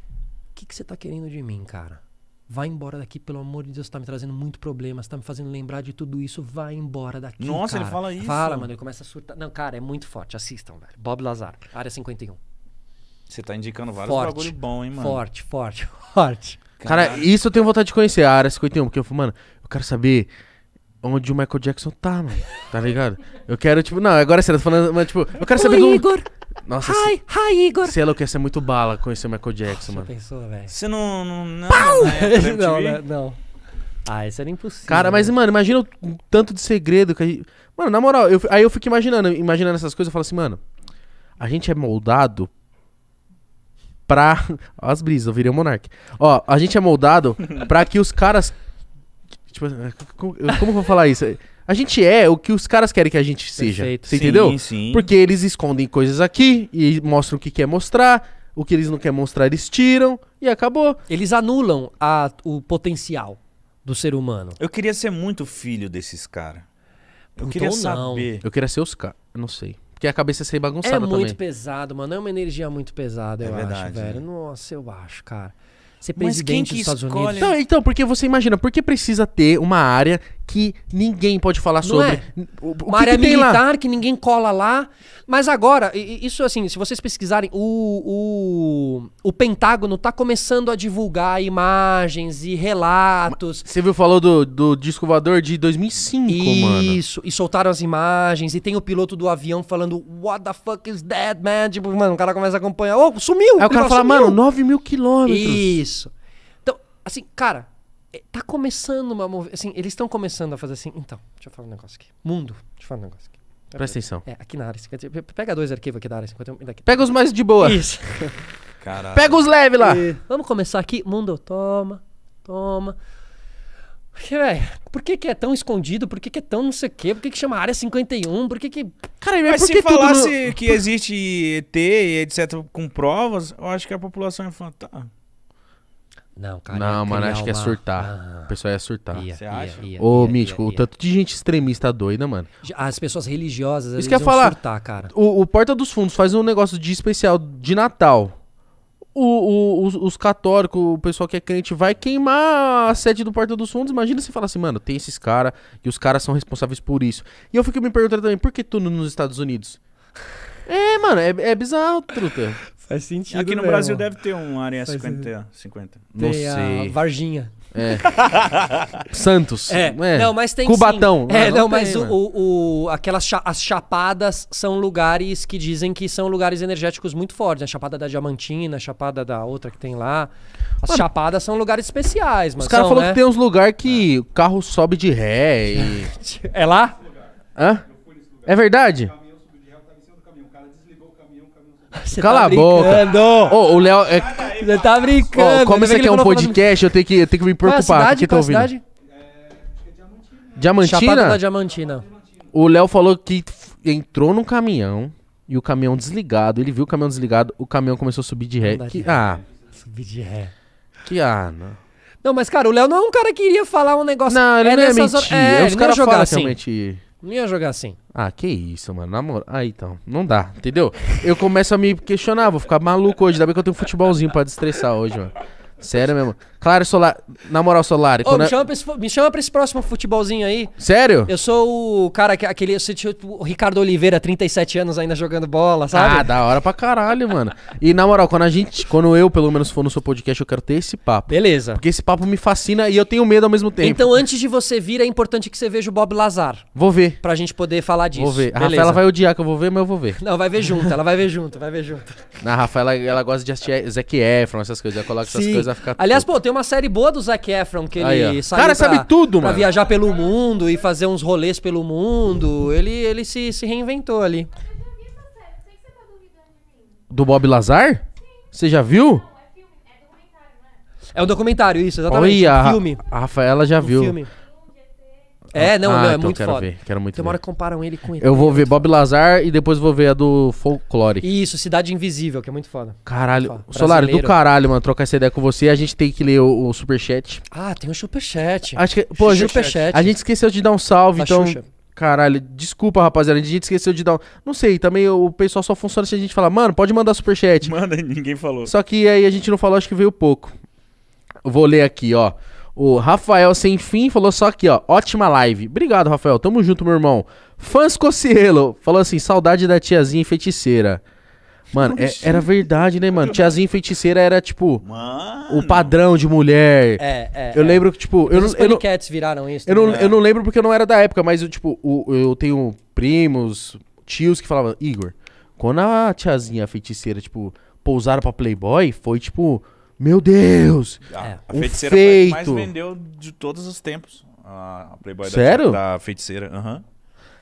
Speaker 3: que, que você tá querendo de mim, cara? Vai embora daqui, pelo amor de Deus, tá me trazendo muito problema, você tá me fazendo lembrar de tudo isso, vai embora daqui. Nossa, cara. ele fala isso. Fala, mano, ele começa a surtar. Não, cara, é muito forte, assistam, velho. Bob Lazar, área 51. Você tá indicando vários forte, bagulho bom, hein, mano? Forte, forte, forte. Cara,
Speaker 2: isso eu tenho vontade de conhecer, a área 51, porque eu falo, mano, eu quero saber onde o Michael Jackson tá, mano. Tá ligado? Eu quero, tipo, não, agora você tá falando, mas tipo, eu quero saber Oi, do. Igor! Nossa, hi, hi, Igor! Sei lá, eu é ser muito bala conhecer o Michael Jackson, Nossa, mano. Pensou, velho? Você não. Não,
Speaker 3: não, Pau! não, é não, né, não. Ah, isso era impossível. Cara,
Speaker 2: mas, né? mano, imagina o tanto de segredo que a gente... Mano, na moral, eu, aí eu fico imaginando, imaginando essas coisas, eu falo assim, mano, a gente é moldado pra. Ó, as brisas, eu virei o um monarca. Ó, a gente é moldado pra que os caras. Tipo, como, eu vou falar isso? A gente é o que os caras querem que a gente seja. Perfeito. Você sim, entendeu? Sim. Porque eles escondem coisas aqui e mostram o que quer mostrar. O que eles não querem mostrar, eles tiram e acabou. Eles anulam
Speaker 3: a, o potencial
Speaker 2: do ser humano. Eu queria ser muito filho desses caras. Eu queria não. saber. Eu queria ser os caras. Não sei. Porque a cabeça ia é ser bagunçada também. É muito
Speaker 3: também. pesado, mano. É uma energia muito pesada, é eu verdade, acho, velho. Né? Nossa, eu acho, cara. Ser presidente dos Estados escolhe?
Speaker 2: Unidos. então, porque você imagina, por que precisa ter uma área que ninguém pode falar não sobre. É. O, o Uma que área que militar
Speaker 3: lá? que ninguém cola lá. Mas agora, isso assim, se vocês pesquisarem, o, o, o Pentágono está começando a divulgar imagens e relatos.
Speaker 2: Você viu, falou do, do disco voador de 2005, isso, mano.
Speaker 3: Isso, e soltaram as imagens, e tem o piloto do avião falando, what the fuck is that, man? Tipo, mano, o cara começa a acompanhar, ô, oh, sumiu! Aí o cara fala, sumiu. mano, 9 mil quilômetros. Isso. Então, assim, cara tá começando uma mov... assim, eles estão começando a fazer assim, então, deixa eu falar um negócio aqui. Mundo, deixa eu falar um negócio aqui. Pera Presta atenção. É, aqui na área assim, Pega dois arquivos aqui da área 51 assim, daqui. Pega os mais de boa. Isso. Caralho. Pega os leves lá. E... Vamos começar aqui. Mundo, toma, toma. Porque, velho, por que, que é tão escondido? Por que, que é tão não sei o quê? Por que, que chama Área 51? Por que que... Cara, Mas se que falasse que
Speaker 1: existe ET e etc com provas, eu acho que a população ia falar, tá,
Speaker 2: não, cara. Não, mano, acho que é uma... surtar. Ah, o pessoal ia surtar. Ia, Você acha? Ia, Ô, Mítico, o tanto de gente extremista doida, mano. As pessoas religiosas, Isso quer falar, surtar, cara. O, o, Porta dos Fundos faz um negócio de especial de Natal. O, o, os, os católicos, o pessoal que é crente, vai queimar a sede do Porta dos Fundos. Imagina se falar assim, mano, tem esses caras e os caras são responsáveis por isso. E eu fico me perguntando também, por que tudo nos Estados Unidos? É, mano, é, é bizarro, truta. Faz sentido. Aqui no mesmo. Né, Brasil deve
Speaker 1: ter um área 50. 50. Tem Não sei.
Speaker 2: Varginha. É. Santos. É. é. Não, mas tem Cubatão. Sim. É, não, não mas né?
Speaker 3: o, o, aquelas cha as chapadas são lugares que dizem que são lugares energéticos muito fortes. A né? chapada da Diamantina, a chapada da outra que tem lá. As mano, chapadas são lugares especiais, mano. Os caras falaram né? que tem
Speaker 2: uns lugares que o carro sobe de ré e... É lá? Hã? É verdade? Você Cala tá a boca. o Léo. É... Você tá brincando. Ô, como tá você é quer um podcast, eu tenho que, eu tenho que me preocupar. Qual é a cidade? Tá Qual é a cidade? Diamantina? Chapada da
Speaker 3: Diamantina.
Speaker 2: O Léo falou que entrou num caminhão e o caminhão desligado. Ele viu o caminhão desligado, o caminhão começou a subir de ré. Que, ah. Subir de ré. Que ah, não.
Speaker 3: Não, mas cara, o Léo não é um cara que iria falar um negócio. Não, ele é não é mentir. Hora... É, os caras falam assim.
Speaker 2: realmente. Não ia jogar assim. Ah, que isso, mano. Na moral. Ah, então. Não dá, entendeu? Eu começo a me questionar, vou ficar maluco hoje. Ainda bem que eu tenho um futebolzinho pra destressar hoje, mano. Sério mesmo. Claro, Solar. Na moral, Solar. me, é- chama
Speaker 3: esse, me chama pra esse próximo futebolzinho aí. Sério? Eu sou o
Speaker 2: cara, que aquele. Tipo o Ricardo Oliveira, 37 anos ainda jogando bola, ah, sabe? Ah, da hora pra caralho, mano. E na moral, quando a gente. Quando eu, pelo menos, for no seu podcast, eu quero ter esse papo. Beleza. Porque esse papo me fascina e eu tenho medo ao mesmo tempo. Então, antes de você vir, é importante que você veja o Bob Lazar. Vou ver.
Speaker 3: Pra gente poder falar disso. Vou ver. Beleza. A Rafaela vai odiar que eu vou ver, mas eu vou ver. Não, vai ver junto, ela vai ver junto, vai ver junto.
Speaker 2: Na Rafaela, ela gosta de assistir Zac Efron, essas coisas. Ela coloca Sim. essas coisas, ela ficar. Aliás,
Speaker 3: pô, tem uma uma série boa do Zac Efron, que ele ó. saiu Cara, pra, sabe tudo, pra viajar pelo mundo e fazer uns rolês pelo mundo. Ele, ele se, se reinventou ali.
Speaker 2: Do Bob Lazar? Você já viu? É um né?
Speaker 3: é documentário, isso, exatamente. Olha, um filme. a Rafaela já Um viu. filme. É, ah, não, ah, é então muito quero foda. Ver, quero muito Tem uma hora que comparam ele com ele. Eu vou
Speaker 2: ver Bob Lazar e depois vou ver a do Folklore.
Speaker 3: Isso, Cidade Invisível, que é muito foda. Caralho. Muito foda. Solário, do caralho,
Speaker 2: mano, trocar essa ideia com você. A gente tem que ler o, o superchat.
Speaker 3: Ah, tem um superchat. Acho que, pô, superchat. A gente
Speaker 2: esqueceu de dar um salve, a tá então... Xuxa. Caralho, desculpa, rapaziada. A gente esqueceu de dar um... Não sei, também o pessoal só funciona se a gente falar, mano, pode mandar superchat. Manda, ninguém falou. Só que aí a gente não falou, acho que veio pouco. Vou ler aqui, ó. O Rafael Sem Fim falou só aqui, ó. Ótima live. Obrigado, Rafael. Tamo junto, meu irmão. Fãs Cocielo falou assim: saudade da tiazinha feiticeira. Mano, é, era assim? verdade, né, mano? Tiazinha feiticeira era, tipo, mano. o padrão de mulher. É, é. Eu é. lembro que, tipo. Eu Os não, eu não, viraram isso. Eu não, né? eu não lembro porque eu não era da época, mas, eu, tipo, o, eu tenho primos, tios que falavam: Igor, quando a tiazinha feiticeira, tipo, pousaram pra Playboy, foi, tipo meu Deus! Ah, é. a feiticeira feito. mais vendeu
Speaker 1: de todos os tempos. A Playboy Sério? da,
Speaker 2: da feiticeira. Uhum.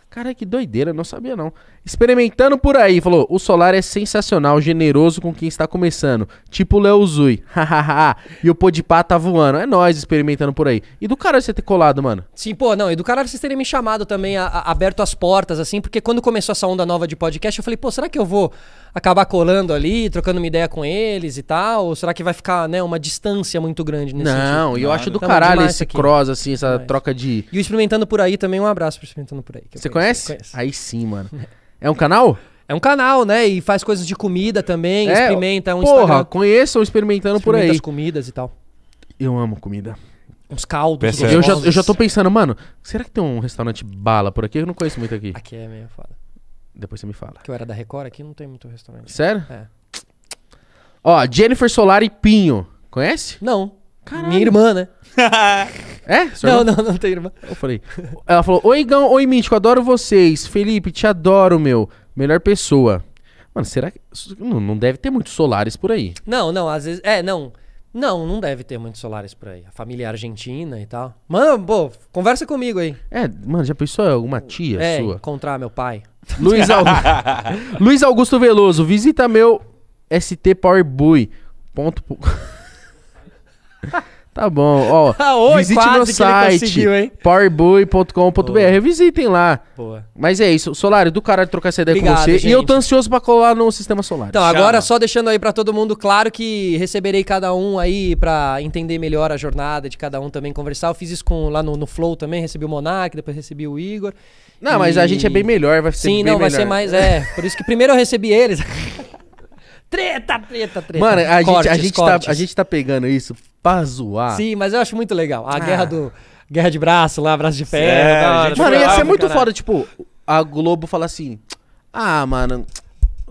Speaker 2: Cara, que doideira, não sabia não. Experimentando por aí, falou: o Solar é sensacional, generoso com quem está começando. Tipo o Léo Zui. Hahaha. e o Podipá tá voando. É nós experimentando por aí. E do caralho você ter colado, mano.
Speaker 3: Sim, pô, não. E do caralho vocês terem me chamado também, a, a, aberto as portas, assim, porque quando começou essa onda nova de podcast, eu falei, pô, será que eu vou acabar colando ali, trocando uma ideia com eles e tal? Ou será que vai ficar, né, uma distância muito grande nesse Não, e eu claro. acho do tá caralho esse aqui. cross,
Speaker 2: assim, essa demais. troca de.
Speaker 3: E o Experimentando por aí também, um abraço pro Experimentando por aí.
Speaker 2: Você conhece? Conheço. Aí sim, mano. É um canal? É um canal, né? E faz coisas de comida também, é, experimenta um porra, Instagram. conheçam experimentando por aí. as comidas e tal. Eu amo comida. Uns caldos. Eu já, eu já tô pensando, mano, será que tem um restaurante bala por aqui? Eu não conheço muito aqui. Aqui é meio foda. Depois você me fala.
Speaker 3: Que eu era da Record, aqui não tem muito restaurante. Sério? É.
Speaker 2: Ó, Jennifer Solari Pinho. Conhece? Não. Caralho. Minha irmã, né? É? Não, não, não tem irmã. Eu falei. Ela falou: Oi, Gão, oi, Mítico, adoro vocês. Felipe, te adoro, meu. Melhor pessoa. Mano, será que. Não, não deve ter muitos solares por aí.
Speaker 3: Não, não, às vezes. É, não. Não, não deve ter muitos solares por aí. A família é argentina e tal.
Speaker 2: Mano, pô, conversa comigo aí. É, mano, já pensou alguma tia
Speaker 3: é, sua? encontrar meu pai. Luiz, Al...
Speaker 2: Luiz Augusto Veloso, visita meu ST Ponto. Tá bom, ó. Ah, oi, visite meu site, powerboy.com.br. Visitem lá. Boa. Mas é isso. Solário, do caralho trocar essa ideia Obrigado, com você. gente. E eu tô ansioso pra colar no sistema solar. Então, agora
Speaker 3: só deixando aí pra todo mundo claro que receberei cada um aí pra entender melhor a jornada de cada um também, conversar. Eu fiz isso com, lá no, no Flow também, recebi o Monark, depois recebi o Igor. Não, mas a gente é bem melhor, vai ser Sim, bem não, vai ser mais, é. Por isso que primeiro eu recebi eles. treta, treta, treta. Mano, a, gente, a, gente tá, a gente
Speaker 2: tá pegando isso pra zoar. Sim,
Speaker 3: mas eu acho muito legal. A ah. guerra do.
Speaker 2: Guerra de braço
Speaker 3: lá, braço de ferro. É, mano, ia ser muito caralho. foda,
Speaker 2: tipo, a Globo fala assim. Ah, mano,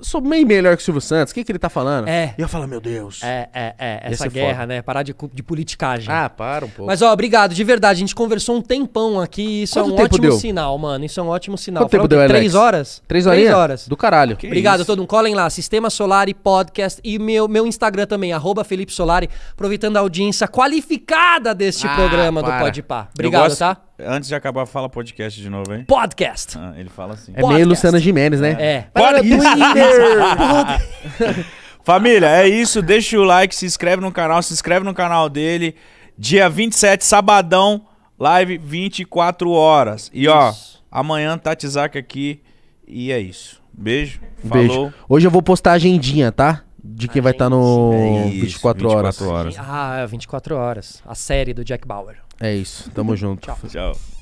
Speaker 2: sou meio melhor que o Silvio Santos, o que, que ele tá falando?
Speaker 3: É. E eu falo, meu Deus. É, é, é. Essa guerra, foda. né? Parar de, de politicagem. Ah, para um pouco. Mas, ó, obrigado, de verdade. A gente conversou um tempão aqui. Isso é Quanto é um ótimo deu? sinal, mano. Isso é um ótimo sinal. Quanto tempo deu, Três Alex? horas? Três horas? Três horas. Do caralho. Que obrigado isso? a todo mundo. Colhem lá, Sistema Solar e Podcast e meu, meu Instagram também, arroba Felipe Solari, aproveitando a audiência qualificada
Speaker 2: deste ah, programa para. do
Speaker 1: Podpah. Obrigado, tá? Antes de acabar, fala podcast de novo, hein?
Speaker 3: Podcast!
Speaker 1: Ah, ele fala assim. É podcast. meio
Speaker 2: Luciana Jimenez, né? É. é. Podcast!
Speaker 1: Família, é isso. Deixa o like, se inscreve no canal, se inscreve no canal dele. Dia 27, sabadão, live 24 horas. E isso. ó, amanhã Tatizak aqui. E é isso. Beijo. Beijo. Falou.
Speaker 2: Hoje eu vou postar a agendinha, tá? de quem a vai estar tá no é isso, 24, 24 horas. horas.
Speaker 3: Ah, 24 horas. A série do Jack Bauer. É isso. Tamo junto. Tchau. Tchau.